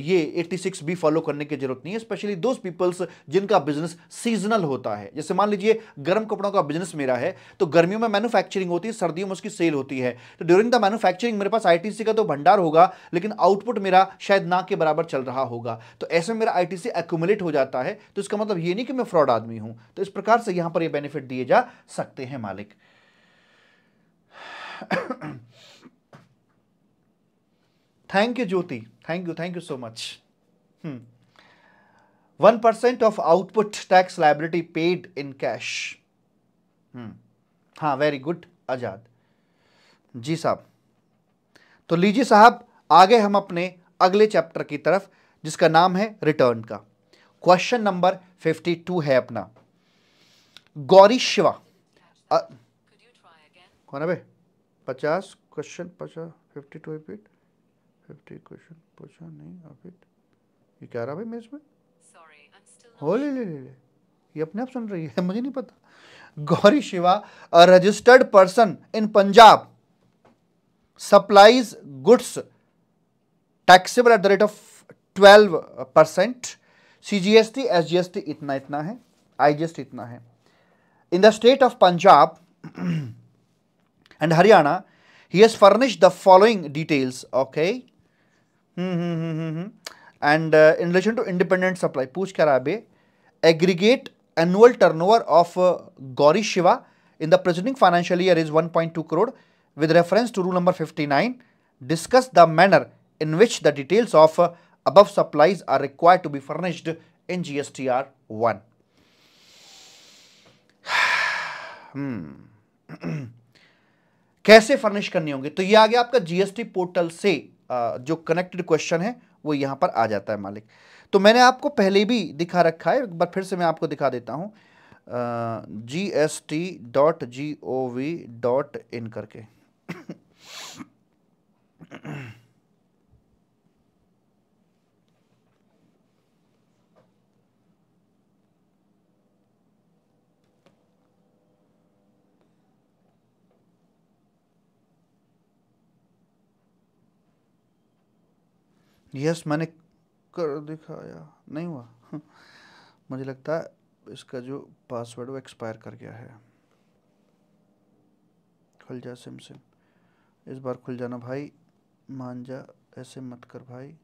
ये एट्टी बी फॉलो करने की जरूरत नहीं है स्पेशली दोज पीपल्स जिनका बिजनेस सीजनल होता है जैसे मान लीजिए गर्म कपड़ों का बिजनेस मेरा है तो गर्मियों गर्मियों में मैनुफैक्चरिंग होती है सर्दियों में उसकी सेल होती है तो ड्यूरिंग द मैनुफैक्चरिंग मेरे पास आईटीसी का तो भंडार होगा लेकिन आउटपुट मेरा शायद ना के बराबर चल रहा होगा तो ऐसे मेरा आईटीसी एक्यूमुलेट हो जाता है तो इसका मतलब ये नहीं कि मैं फ्रॉड आदमी हूं तो इस प्रकार से यहां पर यह बेनिफिट दिए जा सकते हैं मालिक thank you Jyoti thank you thank you so much one percent of output tax liability paid in cash hmm हाँ वेरी गुड आज़ाद जी साहब तो लीजिए साहब आगे हम अपने अगले चैप्टर की तरफ जिसका नाम है रिटर्न का क्वेश्चन नंबर फिफ्टी टू है अपना गौरी शिवा कौन है भाई पचास क्वेश्चन पचास fifty two repeat fifty question पूछा नहीं रिपीट ये क्या रहा भाई मैं इसमें हो ले ले ले ये अपने आप सुन रही है मुझे नहीं पता Gauri Shiva a registered person in Punjab supplies goods taxable at the rate of twelve percent CGST SGST इतना इतना है आई जी एस टी इतना है in the state of Punjab and Haryana he has furnish the following details okay and in relation to independent supply पूछ कर आप aggregate annual turnover of uh, Gauri Shiva in the preceding financial year is 1.2 crore. With reference to rule number 59, discuss the manner in which the details of uh, above supplies are required to be furnished in GSTR 1. hmm. कैसे furnish करनी होंगी तो ये आ गया आपका GST portal से जो कनेक्टेड क्वेश्चन है वो यहाँ पर आ जाता है मालिक तो मैंने आपको पहले भी दिखा रखा है एक बार फिर से मैं आपको दिखा देता हूँ G S T dot G O V dot in करके यस yes, मैंने कर दिखाया नहीं हुआ मुझे लगता है इसका जो पासवर्ड वो एक्सपायर कर गया है खुल जा सिम सिम इस बार खुल जाना भाई मान जा ऐसे मत कर भाई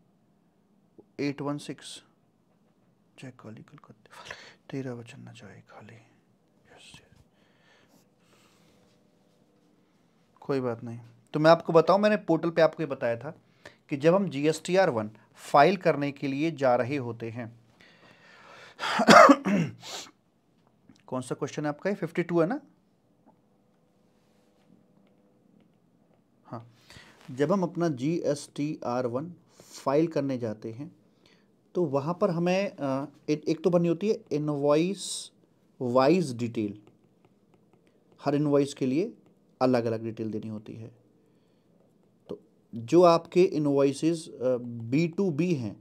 एट वन सिक्स जय काली कलकत्ते तेरा वचन न जाए खाली कोई बात नहीं तो मैं आपको बताऊं मैंने पोर्टल पे आपको ये बताया था कि जब हम G S T R one file करने के लिए जा रहे होते हैं कौन सा क्वेश्चन है आपका ये फिफ्टी टू है ना हाँ जब हम अपना G S T R one file करने जाते हैं तो वहाँ पर हमें ए, एक तो बनी होती है इनवॉइस वाइज डिटेल हर इनवॉइस के लिए अलग अलग डिटेल देनी होती है जो आपके इन्वॉइसेस बी टू बी हैं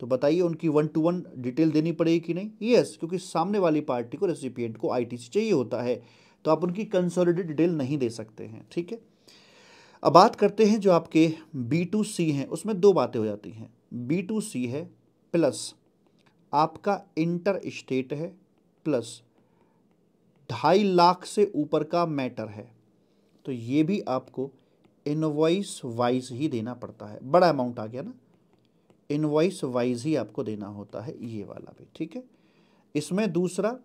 तो बताइए उनकी वन टू वन डिटेल देनी पड़ेगी कि नहीं यस क्योंकि सामने वाली पार्टी को रेसिपिएंट को आईटीसी चाहिए होता है तो आप उनकी कंसोलिडेट डिटेल नहीं दे सकते हैं ठीक है अब बात करते हैं जो आपके बी टू सी हैं उसमें दो बातें हो जाती हैं बी टू सी है प्लस आपका इंटर स्टेट है प्लस ढाई लाख से ऊपर का मैटर है तो ये भी आपको इनवॉइस वाइज ही देना पड़ता है बड़ा अमाउंट आ गया ना इनवॉइस वाइज ही आपको देना होता है ये वाला भी ठीक है इसमें दूसरा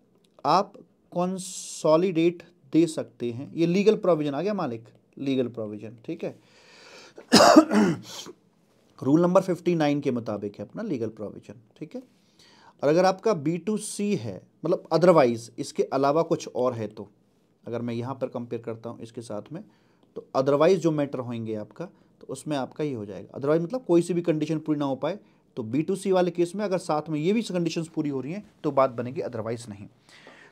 आप कंसोलिडेट दे सकते हैं ये लीगल प्रोविजन आ गया मालिक लीगल प्रोविजन ठीक है रूल नंबर फिफ्टी नाइन के मुताबिक है अपना लीगल प्रोविजन ठीक है और अगर आपका बी टू सी है मतलब अदरवाइज इसके अलावा कुछ और है तो अगर मैं यहाँ पर कंपेयर करता हूँ इसके साथ में तो अदरवाइज़ जो मैटर होंगे आपका तो उसमें आपका ये हो जाएगा अदरवाइज मतलब कोई सी भी कंडीशन पूरी ना हो पाए तो बी टू सी वाले केस में अगर साथ में ये भी कंडीशन पूरी हो रही हैं तो बात बनेगी अदरवाइज़ नहीं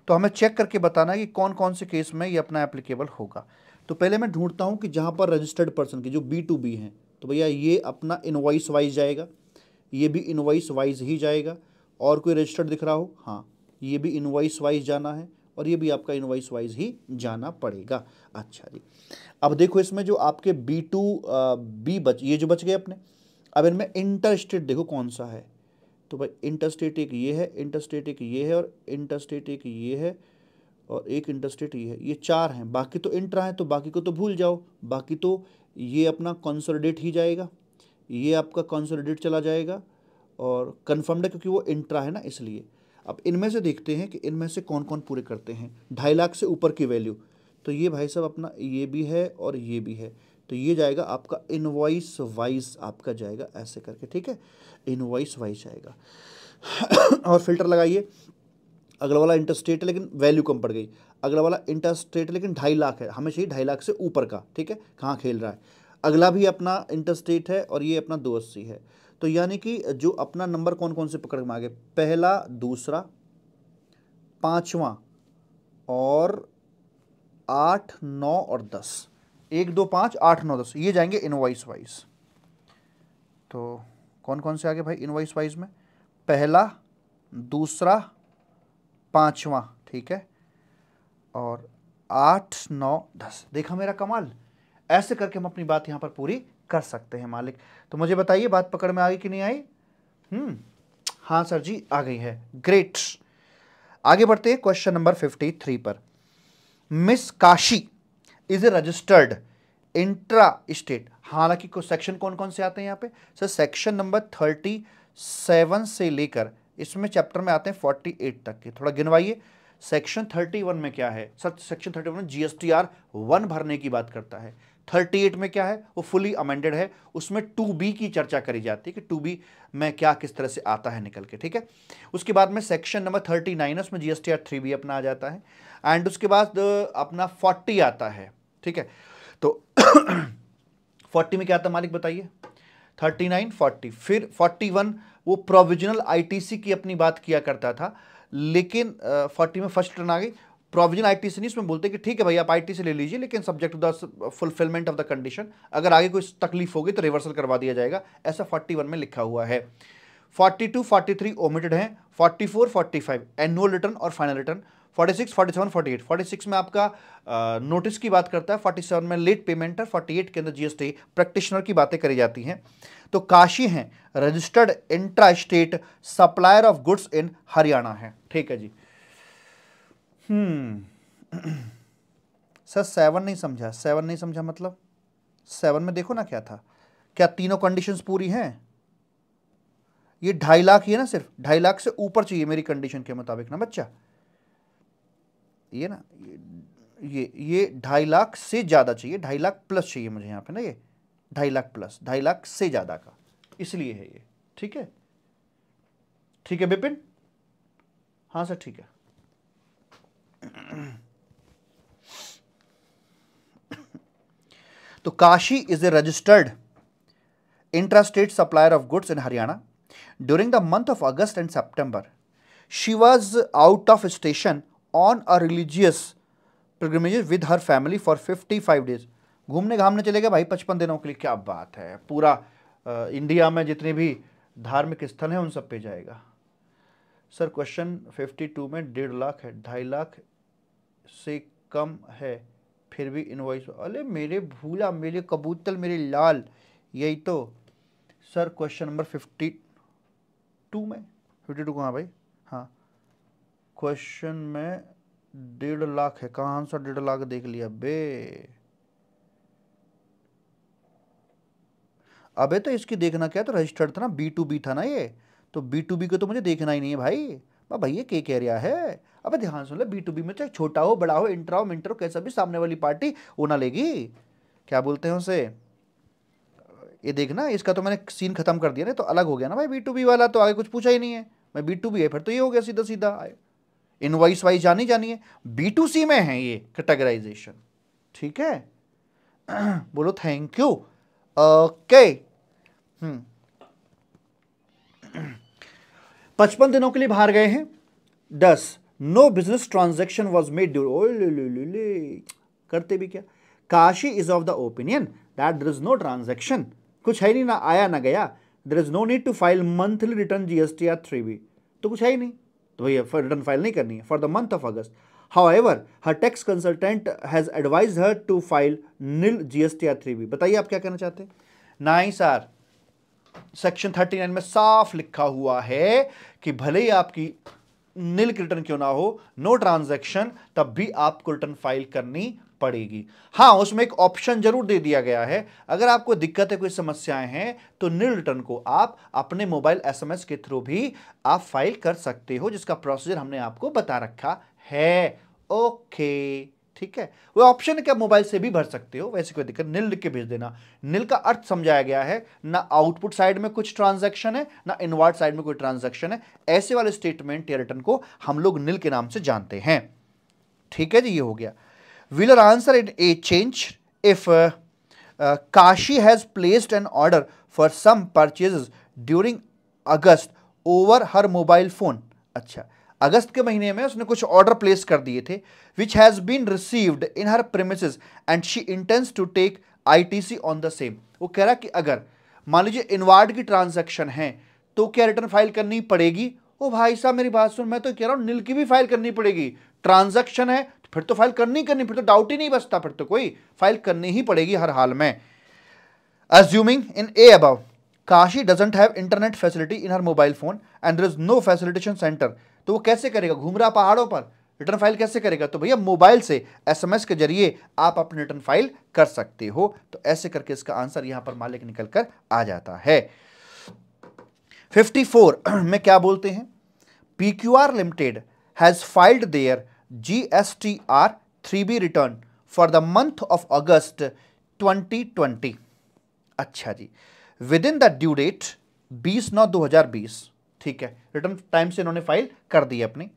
तो हमें चेक करके बताना है कि कौन कौन से केस में ये अपना एप्लीकेबल होगा तो पहले मैं ढूंढता हूँ कि जहाँ पर रजिस्टर्ड पर्सन की जो बी टू बी हैं तो भैया ये अपना इनवाइस वाइज जाएगा ये भी इनवाइस वाइज ही जाएगा और कोई रजिस्टर्ड दिख रहा हो हाँ ये भी इनवाइस वाइज जाना है और ये भी आपका इनवाइस वाइज ही जाना पड़ेगा अच्छा जी अब देखो इसमें जो आपके बी टू बी बच ये जो बच गए अपने अब इनमें इंटरस्टेट देखो कौन सा है तो भाई इंटरस्टेट एक ये है इंटरस्टेट एक ये है और इंटरस्टेट एक ये है और एक इंटरस्टेट ये है ये चार हैं बाकी तो इंट्रा हैं तो बाकी को तो भूल जाओ बाकी तो ये अपना कॉन्सोलिडेट ही जाएगा ये आपका कॉन्सोलिडेट चला जाएगा और कन्फर्म्ड है क्योंकि वो इंट्रा है ना इसलिए अब इनमें से देखते हैं कि इनमें से कौन कौन पूरे करते हैं ढाई लाख से ऊपर की वैल्यू तो ये भाई साहब अपना ये भी है और ये भी है तो ये जाएगा आपका इनवॉइस वाइज आपका जाएगा ऐसे करके ठीक है इनवॉइस वाइज जाएगा और फिल्टर लगाइए अगला वाला इंटरस्टेट लेकिन वैल्यू कम पड़ गई अगला वाला इंटरस्टेट लेकिन ढाई लाख है हमेशा ही ढाई लाख से ऊपर का ठीक है कहाँ खेल रहा है अगला भी अपना इंटरस्टेट है और ये अपना दो अस्सी है तो यानी कि जो अपना नंबर कौन कौन से पकड़ के मांगे पहला दूसरा पांचवा और आठ नौ और दस एक दो पांच आठ नौ दस ये जाएंगे इनवाइस वाइज तो कौन कौन से आगे भाई इनवाइस वाइज में पहला दूसरा पांचवा ठीक है और आठ नौ दस देखा मेरा कमाल ऐसे करके हम अपनी बात यहां पर पूरी कर सकते हैं मालिक तो मुझे बताइए बात पकड़ में आ गई कि नहीं आई हम्म हाँ सर जी आ गई है ग्रेट आगे बढ़ते हैं क्वेश्चन नंबर फिफ्टी थ्री पर miss Kashi is a registered intra state हालांकि कुछ सेक्शन कौन कौन से आते हैं यहाँ पे sir section number thirty seven से लेकर इसमें चैप्टर में आते हैं फोर्टी एट तक के थोड़ा गिनवाइए सेक्शन थर्टी वन में क्या है sir section thirty one G S T R one भरने की बात करता है थर्टी एट में क्या है वो फुली अमेंडेड है उसमें टू बी की चर्चा करी जाती है कि टू बी में क्या किस तरह से आता है निकल के ठीक है उसके बाद में सेक्शन नंबर थर्टी नाइन है उसमें जीएसटी आर थ्री बी अपना आ जाता है एंड उसके बाद uh, अपना फोर्टी आता है ठीक है तो फोर्टी में क्या आता मालिक बताइए थर्टी नाइन फोर्टी फिर फोर्टी वन वो प्रोविजनल सी की अपनी बात किया करता था लेकिन फोर्टी uh, में फर्स्ट टर्न आ गई प्रोविजन से नहीं उसमें बोलते कि ठीक है भाई आप से ले लीजिए लेकिन subject to the fulfilment of the condition अगर आगे कोई तकलीफ होगी तो रिवर्सल करवा दिया जाएगा ऐसा वन में लिखा हुआ है forty three omitted four forty five annual return और फाइनल रिटर्न 46, 47, 48, 46 में आपका नोटिस की बात करता है 47 में लेट पेमेंट है 48 के अंदर जीएसटी प्रैक्टिशनर की बातें करी जाती हैं तो काशी हैं registered intra state supplier of goods in Haryana है ठीक है जी हम्म सर सेवन नहीं समझा सेवन नहीं समझा मतलब सेवन में देखो ना क्या था क्या तीनों कंडीशंस पूरी हैं ये ढाई लाख ही है ना सिर्फ ढाई लाख से ऊपर चाहिए मेरी कंडीशन के मुताबिक ना बच्चा ये ना ये ये ढाई लाख से ज़्यादा चाहिए ढाई लाख प्लस चाहिए मुझे यहाँ पे ना ये ढाई लाख प्लस ढाई लाख से ज़्यादा का इसलिए है ये ठीक है ठीक है बिपिन हाँ सर ठीक है तो Kashi is a registered interstate supplier of goods in Haryana during the month of August and September she was out of station on a religious programmes with her family for fifty five days घूमने घामने चले गए भाई पचपन दिनों के लिए क्या बात है पूरा इंडिया में जितने भी धार्मिक स्थल हैं उन सब पे जाएगा सर क्वेश्चन फिफ्टी टू में डेढ़ लाख है ढाई लाख से कम है फिर भी इनवॉइस अरे मेरे भूला मेरे कबूतर मेरे लाल यही तो sir question number fifty two में फिफ्टी टू कहाँ भाई हाँ क्वेश्चन में डेढ़ लाख है कहाँ आंसर डेढ़ लाख देख लिया बे अबे तो इसकी देखना क्या तो रजिस्टर्ड था ना बी टू बी था ना ये तो बी टू बी को तो मुझे देखना ही नहीं है भाई भैया के कह रहा है अब ध्यान सुन ले बी टू बी में चाहे छोटा हो बड़ा हो इंटर हो मिंटर हो कैसा भी सामने वाली पार्टी वो ना लेगी क्या बोलते हैं उसे ये देखना इसका तो मैंने सीन खत्म कर दिया ना तो अलग हो गया ना भाई बी टू बी वाला तो आगे कुछ पूछा ही नहीं है मैं बी टू बी है फिर तो ये हो गया सीधा सीधा इनवाइस वाइज जानी जानी है बी टू सी में है ये कैटेगराइजेशन ठीक है बोलो थैंक यू ओके पचपन दिनों के लिए बाहर गए हैं thus no business transaction was made करते भी क्या Kashi is of the opinion that there is no transaction कुछ है नहीं ना आया ना गया there is no need to file monthly return G S T R three B तो कुछ है ही नहीं तो भैया रिटर्न फाइल नहीं करनी है for the month of August however her tax consultant has advise her to file nil G S T R three B बताइए आप क्या कहना चाहते हैं ना ही सर सेक्शन थर्टी नाइन में साफ लिखा हुआ है कि भले ही आपकी निल रिटर्न क्यों ना हो नो ट्रांजैक्शन तब भी आपको रिटर्न फाइल करनी पड़ेगी हाँ उसमें एक ऑप्शन जरूर दे दिया गया है अगर आपको दिक्कत है कोई समस्याएं हैं तो निल रिटर्न को आप अपने मोबाइल एसएमएस के थ्रू भी आप फाइल कर सकते हो जिसका प्रोसीजर हमने आपको बता रखा है ओके ठीक है वो ऑप्शन क्या मोबाइल से भी भर सकते हो वैसे कोई दिक्कत नील लिख के भेज देना निल का अर्थ समझाया गया है ना आउटपुट साइड में कुछ ट्रांजैक्शन है ना इनवर्ड साइड में कोई ट्रांजैक्शन है ऐसे वाले स्टेटमेंट या रिटर्न को हम लोग नील के नाम से जानते हैं ठीक है जी ये हो गया will your answer in a change if Kashi has placed an order for some purchases during August over her mobile phone अच्छा अगस्त के महीने में उसने कुछ ऑर्डर प्लेस कर दिए थे which has been received in her premise and she intends to take ITC on the same वो कह रहा कि अगर मान लीजिए इनवार्ड की ट्रांजैक्शन है तो क्या रिटर्न फाइल करनी पड़ेगी ओ भाई साहब मेरी बात सुन मैं तो कह रहा हूँ नील की भी फाइल करनी पड़ेगी ट्रांजेक्शन है तो फिर तो फाइल करनी करनी फिर तो डाउट ही नहीं बचता फिर तो कोई फाइल करनी ही पड़ेगी हर हाल में assuming in a above Kashi doesn't have internet facility in her mobile phone and there is no facilitation centre तो वो कैसे करेगा घूम रहा पहाड़ों पर रिटर्न फाइल कैसे करेगा तो भैया मोबाइल से एसएमएस के जरिए आप अपने रिटर्न फाइल कर सकते हो तो ऐसे करके इसका आंसर यहां पर मालिक निकल कर आ जाता है 54 में क्या बोलते हैं P Q R limited has filed their G S T R three B return for the month of August 2020 अच्छा जी within the due date बीस नौ 2020 ठीक है रिटर्न टाइम से इन्होंने फाइल कर दी अपनी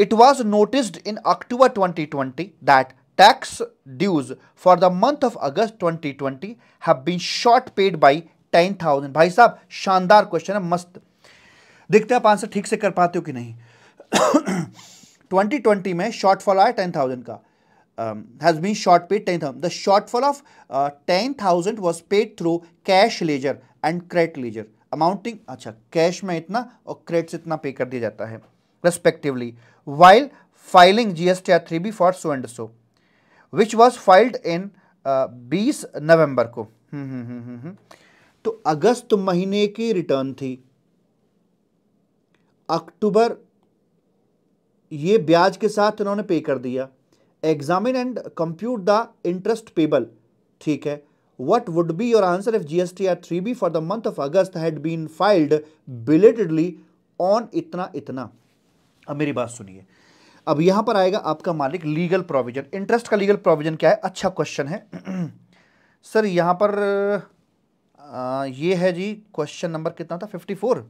it was noticed in October 2020 that tax dues for the month of August 2020 have been short paid by 10,000 भाई साहब शानदार क्वेश्चन है मस्त देखते हैं आप आंसर ठीक से कर पाते हो कि नहीं 2020 में शॉर्टफॉल आया 10,000 का has been short paid thousand the shortfall of thousand was paid through cash ledger and credit ledger amounting अच्छा कैश में इतना और से इतना पे कर दिया जाता है respectively while filing GST three B for so and so which was filed in बीस नवंबर को हम्म, हम्म, हम्म, तो अगस्त महीने की रिटर्न थी अक्टूबर ये ब्याज के साथ इन्होंने पे कर दिया examine and compute the interest payable ठीक है what would be your answer if GSTR 3B for the month of August had been filed belatedly on इतना इतना अब मेरी बात सुनिए अब यहां पर आएगा आपका मालिक लीगल प्रोविजन इंटरेस्ट का लीगल प्रोविजन क्या है अच्छा क्वेश्चन है सर यहां पर आ, ये है जी क्वेश्चन नंबर कितना था फिफ्टी फोर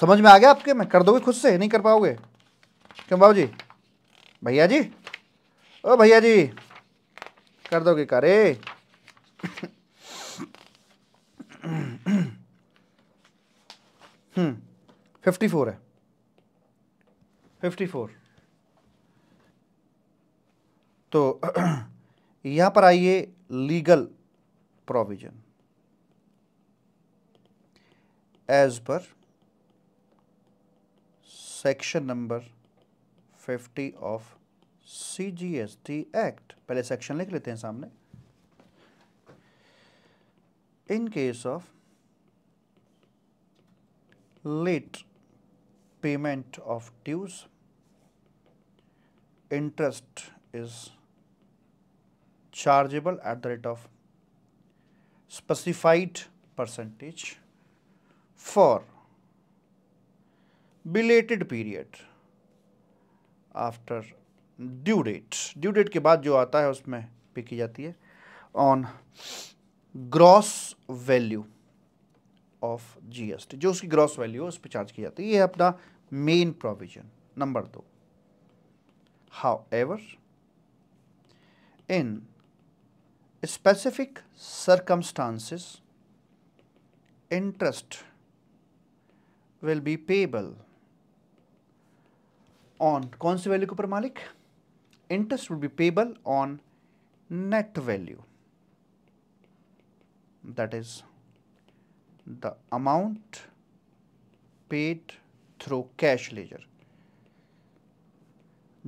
समझ में आ गया आपके मैं कर दोगे खुद से नहीं कर पाओगे क्यों बाबू जी भैया जी ओ भैया जी कर दोगे करे फिफ्टी फोर है फिफ्टी फोर तो यहां पर आइए legal provision as per section number fifty of C G S T act पहले सेक्शन लिख लेते हैं सामने in case of late payment of dues interest is chargeable at the rate of specified percentage for belated period after due date due date के बाद जो आता है उसमें पे की जाती है on gross value of GST जो उसकी ग्रॉस वैल्यू है उस पर चार्ज की जाती है ये अपना मेन प्रोविजन नंबर दो however in specific circumstances interest will be payable on कौन सी वैल्यू के ऊपर मालिक interest would be payable on net value that is the amount paid through cash ledger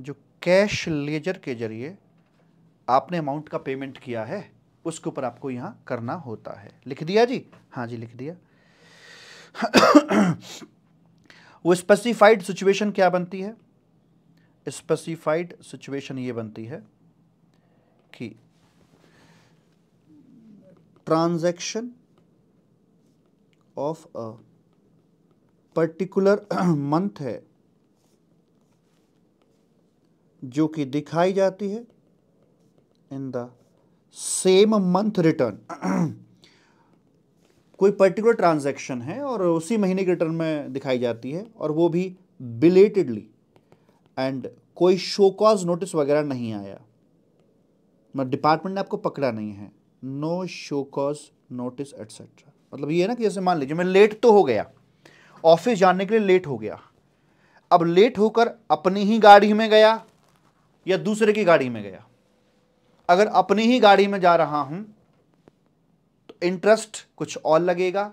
जो कैश लेजर के जरिए आपने अमाउंट का पेमेंट किया है उसके ऊपर आपको यहां करना होता है लिख दिया जी हाँ जी लिख दिया वो स्पेसिफाइड सिचुएशन क्या बनती है स्पेसिफाइड सिचुएशन ये बनती है कि transaction of a particular month है जो कि दिखाई जाती है in the same month return कोई पर्टिकुलर ट्रांजैक्शन है और उसी महीने के रिटर्न में दिखाई जाती है और वो भी बिलेटेडली एंड कोई शो कॉज नोटिस वगैरह नहीं आया मतलब डिपार्टमेंट ने आपको पकड़ा नहीं है no show cause notice etcetera मतलब ये है ना कि जैसे मान लीजिए मैं लेट तो हो गया ऑफिस जाने के लिए लेट हो गया अब लेट होकर अपनी ही गाड़ी में गया या दूसरे की गाड़ी में गया अगर अपनी ही गाड़ी में जा रहा हूं तो इंटरेस्ट कुछ और लगेगा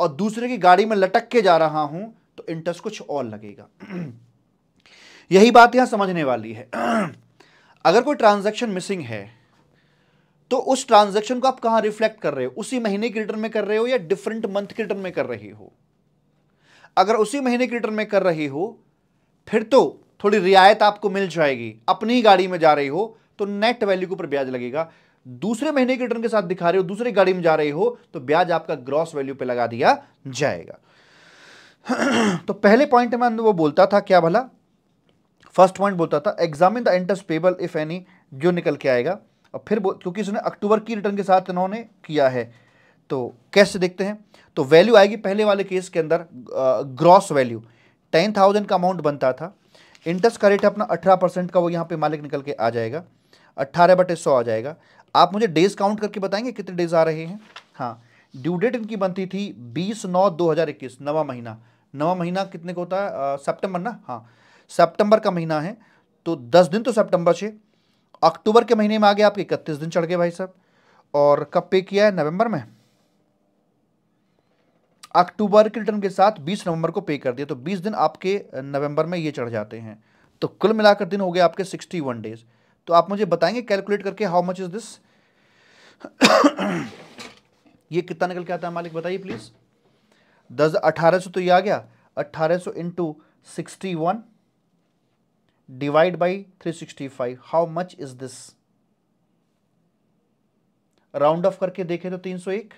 और दूसरे की गाड़ी में लटक के जा रहा हूं तो इंटरेस्ट कुछ और लगेगा यही बात यहां समझने वाली है अगर कोई ट्रांजैक्शन मिसिंग है तो उस ट्रांजैक्शन को आप कहां रिफ्लेक्ट कर रहे हो उसी महीने के रिटर्न में कर रहे हो या डिफरेंट मंथ के रिटर्न में कर रही हो अगर उसी महीने के रिटर्न में कर रही हो फिर तो थोड़ी रियायत आपको मिल जाएगी अपनी गाड़ी में जा रही हो तो नेट वैल्यू के ऊपर ब्याज लगेगा दूसरे महीने के रिटर्न के साथ दिखा रहे हो दूसरी गाड़ी में जा रहे हो तो ब्याज आपका ग्रॉस वैल्यू पे लगा दिया जाएगा तो पहले पॉइंट में वो बोलता था क्या भला फर्स्ट पॉइंट बोलता था examine the interest payable if any जो निकल के आएगा और फिर क्योंकि इसने अक्टूबर की रिटर्न के साथ इन्होंने किया है तो कैसे देखते हैं तो वैल्यू आएगी पहले वाले केस के अंदर ग्रॉस वैल्यू टेन थाउजेंड का अमाउंट बनता था इंटरेस्ट का रेट अपना अठारह परसेंट का वो यहाँ पे मालिक निकल के आ जाएगा अट्ठारह बटे सौ आ जाएगा आप मुझे डेज काउंट करके बताएंगे कितने डेज आ रहे हैं हाँ ड्यू डेट इनकी बनती थी बीस नौ दो हज़ार इक्कीस नवा महीना नवा महीना कितने को होता है सेप्टेम्बर ना हाँ सितंबर का महीना है तो दस दिन तो सितंबर से अक्टूबर के महीने में आ गया आपके इकतीस दिन चढ़ गए भाई साहब और कब पे किया है नवंबर में अक्टूबर के रिटर्न के साथ 20 नवंबर को पे कर दिया तो 20 दिन आपके नवंबर में ये चढ़ जाते हैं तो कुल मिलाकर दिन हो गए आपके 61 डेज तो आप मुझे बताएंगे कैलकुलेट करके हाउ मच इज दिस ये कितना निकल के आता है मालिक बताइए प्लीज़ दस अठारह तो ये आ गया अट्ठारह सौ into sixty one divide by 365 how much is this round off करके देखें तो 301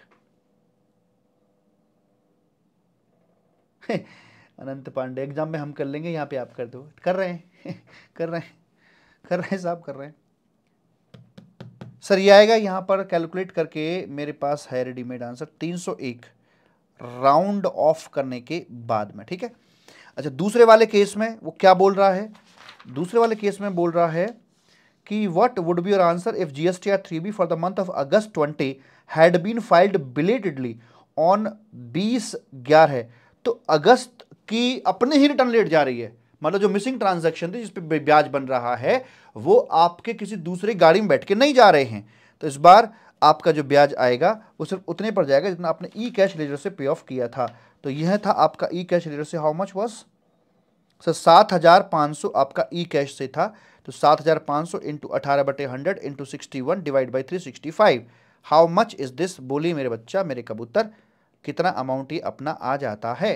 अनंत पांडे एग्जाम में हम कर लेंगे यहां पे आप कर दो कर रहे हैं कर रहे हैं कर रहे हैं साहब कर रहे हैं सर ये आएगा यहां पर कैलकुलेट करके मेरे पास है रेडीमेड आंसर 301 राउंड ऑफ करने के बाद में ठीक है अच्छा दूसरे वाले केस में वो क्या बोल रहा है दूसरे वाले केस में बोल रहा है कि what would be your answer if G S T R three B for the month of August twenty had been filed belatedly on बीस ग्यारह तो अगस्त की अपने ही रिटर्न लेट जा रही है मतलब जो मिसिंग ट्रांजेक्शन थी जिस ब्याज बन रहा है वो आपके किसी दूसरे गाड़ी में बैठ के नहीं जा रहे हैं तो इस बार आपका जो ब्याज आएगा वो सिर्फ उतने पर जाएगा जितना आपने ई कैश लेजर से पे ऑफ किया था तो यह था आपका ई कैश लेजर से हाउ मच वॉज सर सात हज़ार पाँच सौ आपका ई e कैश से था तो सात हज़ार पाँच सौ इंटू अठारह बटे hundred into sixty one divide by three sixty five how much is this बोली मेरे बच्चा मेरे कबूतर कितना अमाउंट ये अपना आ जाता है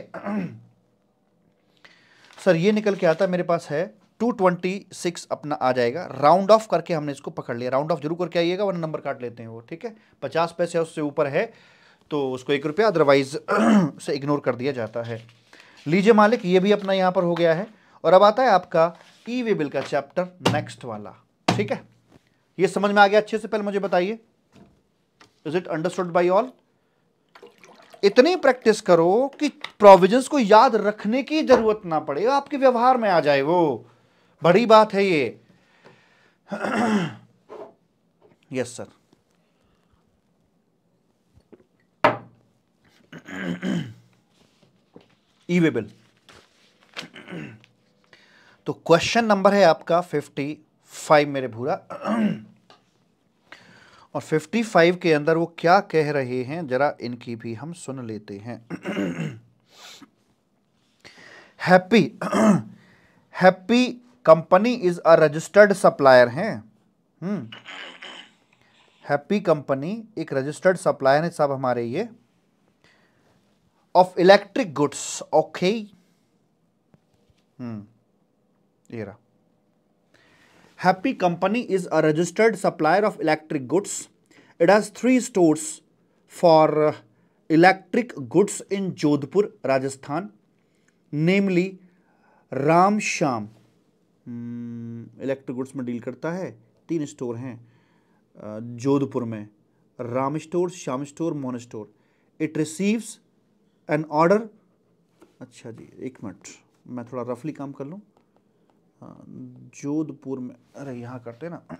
सर ये निकल के आता मेरे पास है टू ट्वेंटी सिक्स अपना आ जाएगा राउंड ऑफ करके हमने इसको पकड़ लिया राउंड ऑफ जरूर करके आइएगा वन नंबर काट लेते हैं वो ठीक है पचास पैसे उससे ऊपर है तो उसको एक रुपया अदरवाइज से इग्नोर कर दिया जाता है लीजिए मालिक ये भी अपना यहाँ पर हो गया है और अब आता है आपका ई वे बिल का चैप्टर नेक्स्ट वाला ठीक है ये समझ में आ गया अच्छे से पहले मुझे बताइए is it understood by all इतनी प्रैक्टिस करो कि प्रोविजंस को याद रखने की जरूरत ना पड़े आपके व्यवहार में आ जाए वो बड़ी बात है ये यस सर ई बिल तो क्वेश्चन नंबर है आपका फिफ्टी फाइव मेरे भूरा और फिफ्टी फाइव के अंदर वो क्या कह रहे हैं जरा इनकी भी हम सुन लेते हैं happy happy company is a registered supplier है हैप्पी कंपनी एक रजिस्टर्ड सप्लायर है साहब हमारे ये of electric goods okay hmm era happy company is a registered supplier of electric goods it has three stores for electric goods in jodhpur rajasthan namely Ram Shyam electric goods में deal करता है तीन store हैं जोधपुर में Ram store Shyam store Mohan store it receives an order अच्छा जी एक minute मैं थोड़ा रफली काम कर लूँ जोधपुर में अरे यहाँ करते ना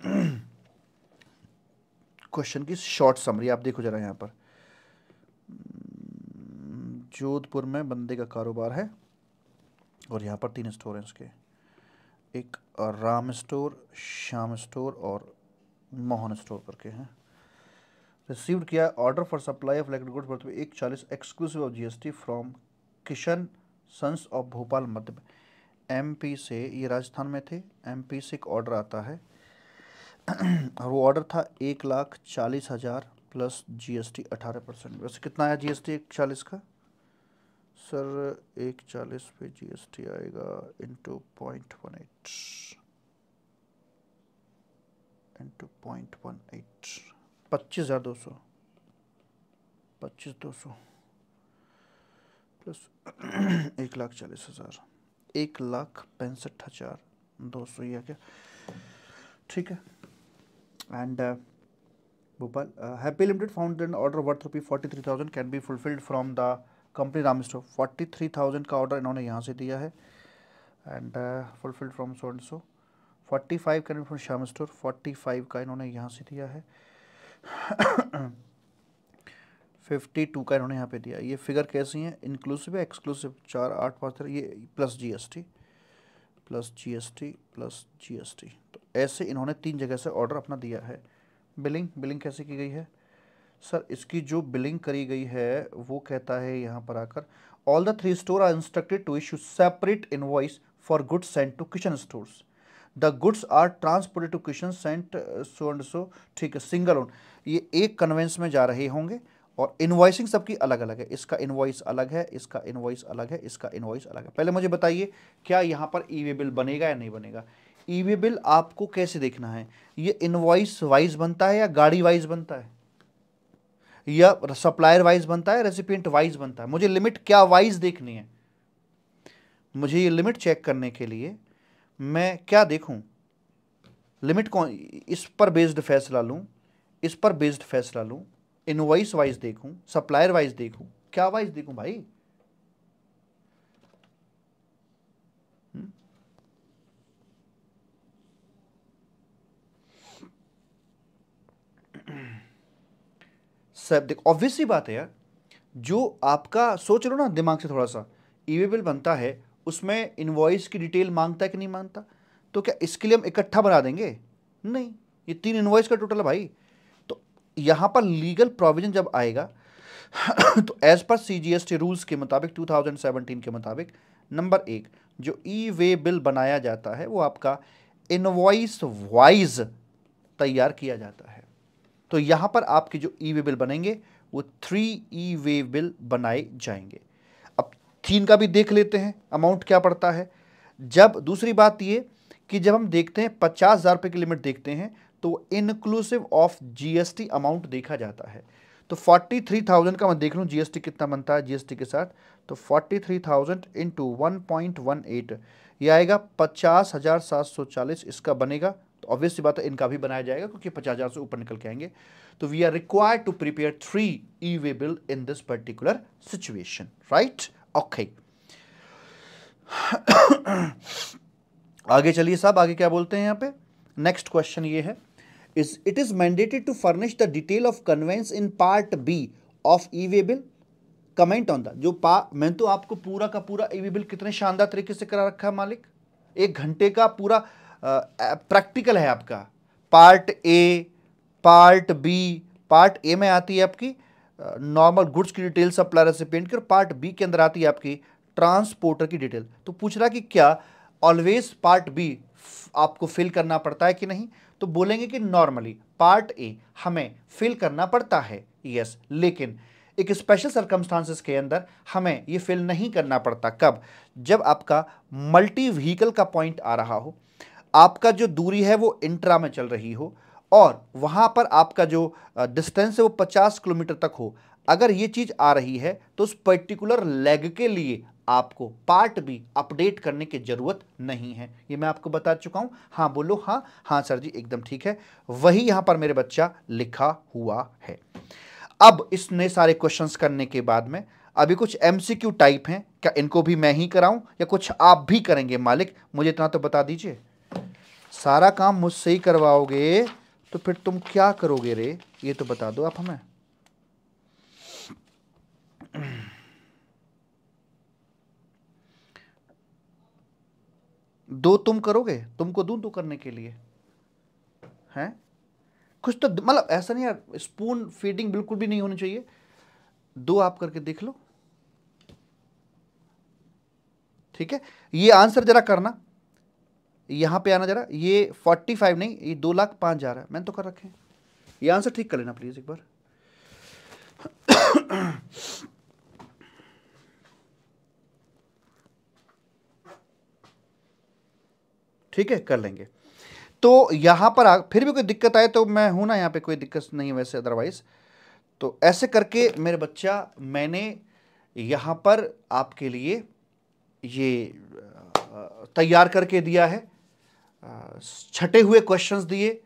क्वेश्चन की शॉर्ट समरी आप देखो जरा यहाँ पर हम्म, जोधपुर में बंदे का कारोबार है और यहाँ पर तीन स्टोर हैं उसके एक राम स्टोर श्याम स्टोर और मोहन स्टोर करके हैं रिसीव्ड किया order for supply of electric goods worth एक चालीस exclusive of GST from Kishan sons of Bhopal Madhya MP से ये राजस्थान में थे एमपी से एक ऑर्डर आता है और वो ऑर्डर था एक लाख चालीस हज़ार प्लस जीएसटी अठारह परसेंट वैसे कितना आया जीएसटी एक चालीस का सर एक चालीस पे जीएसटी आएगा into point one eight into point one eight पच्चीस हज़ार दो सौ पच्चीस दो सौ प्लस एक लाख चालीस हज़ार एक लाख पैंसठ हज़ार दो सौ यह क्या ठीक है and Bhopal happy limited found order worth rupee forty three thousand can be fulfilled from the company Ram store forty three thousand का ऑर्डर इन्होंने यहाँ से दिया है and fulfilled from so and so forty five can be from Shyam store forty five का इन्होंने यहाँ से दिया है फिफ्टी टू का इन्होंने यहाँ पे दिया ये फिगर कैसी है इंक्लूसिव है एक्सक्लूसिव चार आठ पाँच ये plus GST plus GST plus GST तो ऐसे इन्होंने तीन जगह से ऑर्डर अपना दिया है बिलिंग बिलिंग कैसे की गई है सर इसकी जो बिलिंग करी गई है वो कहता है यहाँ पर आकर all the three store are instructed to issue separate invoice for good sent to kitchen stores the goods are transported to Kishan sent so and so ठीक है सिंगल ओन ये एक कन्वेंस में जा रहे होंगे और इन्वाइसिंग सबकी अलग अलग है इसका इन्वाइस अलग है इसका इन्वाइस अलग है इसका इन्वाइस अलग है पहले मुझे बताइए क्या यहाँ पर ई वे बिल बनेगा या नहीं बनेगा ई वे बिल आपको कैसे देखना है ये इन्वाइस वाइज बनता है या गाड़ी वाइज बनता है या सप्लायर वाइज बनता है रेसिपियंट वाइज बनता है मुझे लिमिट क्या वाइज देखनी है मुझे ये लिमिट चेक करने के लिए मैं क्या देखूं लिमिट कौन इस पर बेस्ड फैसला लूं इस पर बेस्ड फैसला लूं इनवाइस वाइज देखूं सप्लायर वाइज देखूं क्या वाइज देखूं भाई हम्म। सब देख ऑब्वियस बात है यार जो आपका सोच लो ना दिमाग से थोड़ा सा ई e बिल बनता है उसमें इन्वॉइस की डिटेल मांगता है कि नहीं मांगता तो क्या इसके लिए हम इकट्ठा बना देंगे नहीं ये तीन इन्वॉइस का टोटल है भाई तो यहाँ पर लीगल प्रोविजन जब आएगा तो as per C G S T rules के मुताबिक टू के मुताबिक नंबर एक जो ई वे बिल बनाया जाता है वो आपका इनवॉइस वाइज तैयार किया जाता है तो यहां पर आपके जो ई वे बिल बनेंगे वो थ्री ई वे बिल बनाए जाएंगे चीन का भी देख लेते हैं अमाउंट क्या पड़ता है जब दूसरी बात ये कि जब हम देखते हैं पचास हज़ार रुपये की लिमिट देखते हैं तो इनक्लूसिव ऑफ जीएसटी अमाउंट देखा जाता है तो फोर्टी थ्री थाउजेंड का मैं देख लूँ जीएसटी कितना बनता है जीएसटी के साथ तो forty three thousand into one point one eight ये आएगा पचास हज़ार सात सौ चालीस इसका बनेगा तो ऑब्वियस बात है इनका भी बनाया जाएगा क्योंकि पचास हज़ार से ऊपर निकल के आएंगे तो we are required to prepare three E way bill in this particular situation right okay आगे चलिए साहब आगे क्या बोलते हैं यहां पे नेक्स्ट क्वेश्चन ये है is it is mandated to furnish the detail of conveyance in part B of E way bill comment on the जो पा मैंने तो आपको पूरा का पूरा ई वे बिल कितने शानदार तरीके से करा रखा है मालिक एक घंटे का पूरा प्रैक्टिकल है आपका part A part B part A में आती है आपकी नॉर्मल गुड्स की डिटेल सप्लायर रेसिपेंट की और पार्ट बी के अंदर आती है आपकी ट्रांसपोर्टर की डिटेल तो पूछ रहा कि क्या ऑलवेज पार्ट बी आपको फिल करना पड़ता है कि नहीं तो बोलेंगे कि नॉर्मली पार्ट ए हमें फिल करना पड़ता है यस लेकिन एक स्पेशल सर्कमस्टांसिस के अंदर हमें ये फिल नहीं करना पड़ता कब जब आपका मल्टी व्हीकल का पॉइंट आ रहा हो आपका जो दूरी है वो इंट्रा में चल रही हो और वहाँ पर आपका जो डिस्टेंस है वो पचास किलोमीटर तक हो अगर ये चीज़ आ रही है तो उस पर्टिकुलर लेग के लिए आपको पार्ट भी अपडेट करने की ज़रूरत नहीं है ये मैं आपको बता चुका हूँ हाँ बोलो हाँ हाँ सर जी एकदम ठीक है वही यहाँ पर मेरे बच्चा लिखा हुआ है अब इसने सारे क्वेश्चंस करने के बाद में अभी कुछ एम टाइप हैं क्या इनको भी मैं ही कराऊं या कुछ आप भी करेंगे मालिक मुझे इतना तो बता दीजिए सारा काम मुझसे ही करवाओगे तो फिर तुम क्या करोगे रे ये तो बता दो आप हमें दो तुम करोगे तुमको दूं दो करने के लिए हैं कुछ तो मतलब ऐसा नहीं यार स्पून फीडिंग बिल्कुल भी नहीं होनी चाहिए दो आप करके देख लो ठीक है ये आंसर जरा करना यहाँ पे आना जरा ये फोर्टी फाइव नहीं ये दो लाख पाँच जा रहा है मैंने तो कर रखे हैं ये आंसर ठीक कर लेना प्लीज़ एक बार ठीक है कर लेंगे तो यहाँ पर आ फिर भी कोई दिक्कत आए तो मैं हूँ ना यहाँ पे कोई दिक्कत नहीं है वैसे अदरवाइज़ तो ऐसे करके मेरे बच्चा मैंने यहाँ पर आपके लिए ये तैयार करके दिया है छठे हुए क्वेश्चंस दिए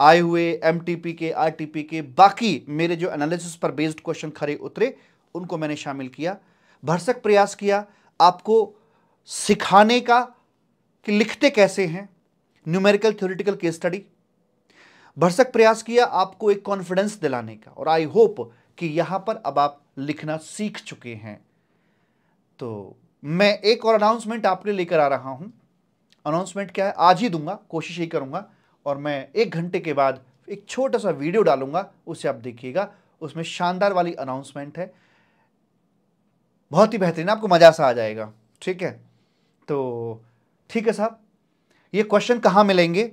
आए हुए एमटीपी के आरटीपी के बाकी मेरे जो एनालिसिस पर बेस्ड क्वेश्चन खड़े उतरे उनको मैंने शामिल किया भरसक प्रयास किया आपको सिखाने का कि लिखते कैसे हैं न्यूमेरिकल थ्योरिटिकल केस स्टडी भरसक प्रयास किया आपको एक कॉन्फिडेंस दिलाने का और आई होप कि यहां पर अब आप लिखना सीख चुके हैं तो मैं एक और अनाउंसमेंट आपके लेकर आ रहा हूं अनाउंसमेंट क्या है आज ही दूंगा कोशिश ही करूंगा और मैं एक घंटे के बाद एक छोटा सा वीडियो डालूंगा उसे आप देखिएगा उसमें शानदार वाली अनाउंसमेंट है बहुत ही बेहतरीन आपको मज़ा सा आ जाएगा ठीक है तो ठीक है साहब ये क्वेश्चन कहाँ मिलेंगे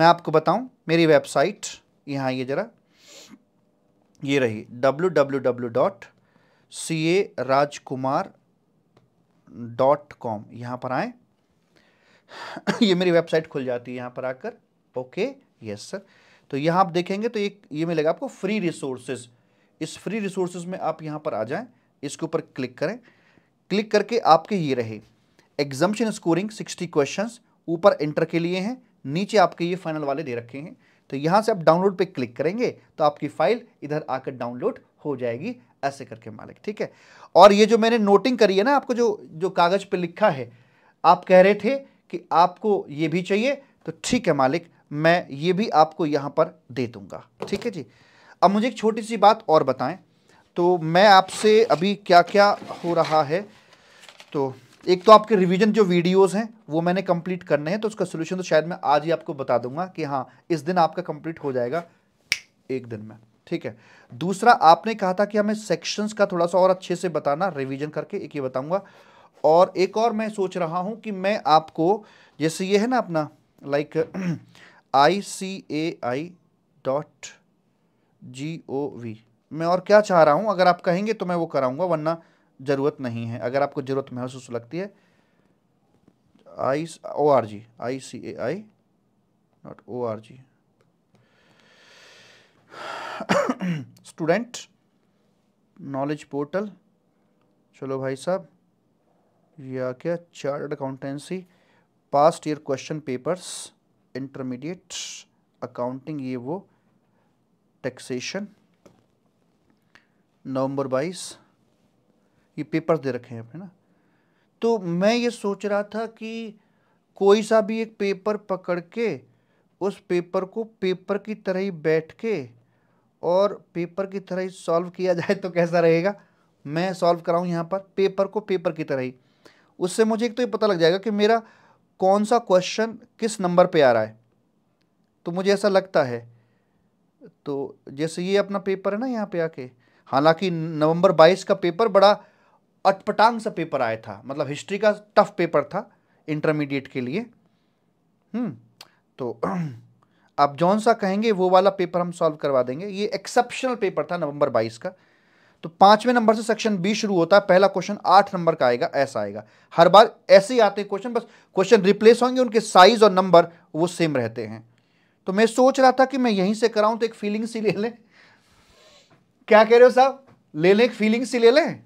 मैं आपको बताऊं मेरी वेबसाइट यहाँ ये ज़रा ये रही W W W dot C A Rajkumar dot com यहाँ पर आएँ ये मेरी वेबसाइट खुल जाती है यहाँ पर आकर ओके यस सर तो यहाँ आप देखेंगे तो एक ये मिलेगा आपको फ्री रिसोर्सेज इस फ्री रिसोर्सेज में आप यहाँ पर आ जाएं इसके ऊपर क्लिक करें क्लिक करके आपके ये रहे एग्जामेशन स्कोरिंग सिक्सटी क्वेश्चन ऊपर इंटर के लिए हैं नीचे आपके ये फाइनल वाले दे रखे हैं तो यहाँ से आप डाउनलोड पर क्लिक करेंगे तो आपकी फाइल इधर आकर डाउनलोड हो जाएगी ऐसे करके मालिक ठीक है और ये जो मैंने नोटिंग करी है ना आपको जो जो कागज़ पे लिखा है आप कह रहे थे कि आपको ये भी चाहिए तो ठीक है मालिक मैं ये भी आपको यहाँ पर दे दूँगा ठीक है जी अब मुझे एक छोटी सी बात और बताएं तो मैं आपसे अभी क्या क्या हो रहा है तो एक तो आपके रिवीजन जो वीडियोस हैं वो मैंने कंप्लीट करने हैं तो उसका सोल्यूशन तो शायद मैं आज ही आपको बता दूंगा कि हाँ इस दिन आपका कंप्लीट हो जाएगा एक दिन में ठीक है दूसरा आपने कहा था कि हमें सेक्शंस का थोड़ा सा और अच्छे से बताना रिवीजन करके एक ये बताऊंगा और एक और मैं सोच रहा हूँ कि मैं आपको जैसे ये है ना अपना like I C A I dot G O V मैं और क्या चाह रहा हूँ अगर आप कहेंगे तो मैं वो कराऊंगा वरना ज़रूरत नहीं है अगर आपको ज़रूरत महसूस लगती है I O R G I C A I dot O R G student knowledge portal चलो भाई साहब या क्या chartered accountancy past year question papers intermediate accounting ये वो टैक्सेशन नवंबर बाईस ये पेपर दे रखे हैं अपने ना तो मैं ये सोच रहा था कि कोई सा भी एक पेपर पकड़ के उस पेपर को पेपर की तरह ही बैठ के और पेपर की तरह ही सॉल्व किया जाए तो कैसा रहेगा मैं सॉल्व कराऊँ यहाँ पर पेपर को पेपर की तरह ही उससे मुझे एक तो ये पता लग जाएगा कि मेरा कौन सा क्वेश्चन किस नंबर पे आ रहा है तो मुझे ऐसा लगता है तो जैसे ये अपना पेपर है ना यहाँ पे आके हालांकि नवंबर 22 का पेपर बड़ा अटपटांग सा पेपर आया था मतलब हिस्ट्री का टफ पेपर था इंटरमीडिएट के लिए हम्म, तो आप जौन सा कहेंगे वो वाला पेपर हम सॉल्व करवा देंगे ये एक्सेप्शनल पेपर था नवंबर 22 का तो पांचवें नंबर से सेक्शन बी शुरू होता है पहला क्वेश्चन आठ नंबर का आएगा ऐसा आएगा हर बार ऐसे ही आते हैं क्वेश्चन बस क्वेश्चन रिप्लेस होंगे उनके साइज और नंबर वो सेम रहते हैं तो मैं सोच रहा था कि मैं यहीं से कराऊं तो एक फीलिंग सी ले लें क्या कह रहे हो साहब ले लें एक फीलिंग सी ले लें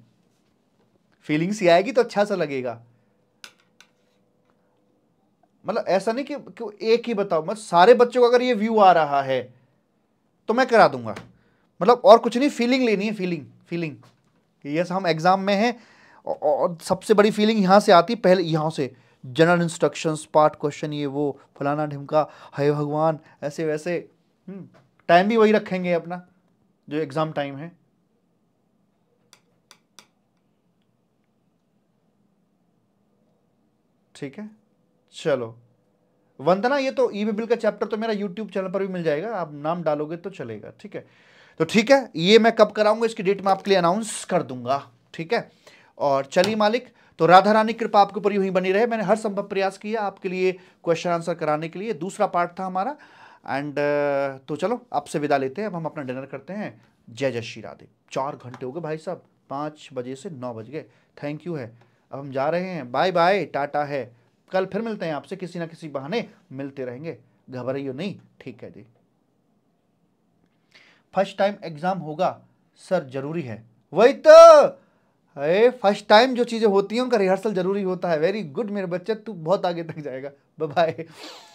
फीलिंग सी आएगी तो अच्छा सा लगेगा मतलब ऐसा नहीं कि, कि एक ही बताओ मतलब सारे बच्चों का अगर ये व्यू आ रहा है तो मैं करा दूंगा मतलब और कुछ नहीं फीलिंग लेनी है फीलिंग फीलिंग कि यस हम एग्ज़ाम में हैं और सबसे बड़ी फीलिंग यहाँ से आती पहले यहाँ से जनरल इंस्ट्रक्शंस पार्ट क्वेश्चन ये वो फलाना ढिमका हय भगवान ऐसे वैसे टाइम हम्म, भी वही रखेंगे अपना जो एग्ज़ाम टाइम है ठीक है चलो वंदना ये तो ई e बिल का चैप्टर तो मेरा यूट्यूब चैनल पर भी मिल जाएगा आप नाम डालोगे तो चलेगा ठीक है तो ठीक है ये मैं कब कराऊंगा इसकी डेट मैं आपके लिए अनाउंस कर दूंगा ठीक है और चलिए मालिक तो राधा रानी कृपा आपके ऊपर यू ही बनी रहे मैंने हर संभव प्रयास किया आपके लिए क्वेश्चन आंसर कराने के लिए दूसरा पार्ट था हमारा एंड uh, तो चलो आपसे विदा लेते हैं अब हम अपना डिनर करते हैं जय जय श्री राधे चार घंटे हो गए भाई साहब पाँच बजे से नौ बज गए थैंक यू है अब हम जा रहे हैं बाय बाय टाटा है कल फिर मिलते हैं आपसे किसी ना किसी बहाने मिलते रहेंगे घबराइयो नहीं ठीक है जी फर्स्ट टाइम एग्ज़ाम होगा सर ज़रूरी है वही तो अरे फर्स्ट टाइम जो चीज़ें होती हैं उनका रिहर्सल ज़रूरी होता है वेरी गुड मेरे बच्चे तू बहुत आगे तक जाएगा बाय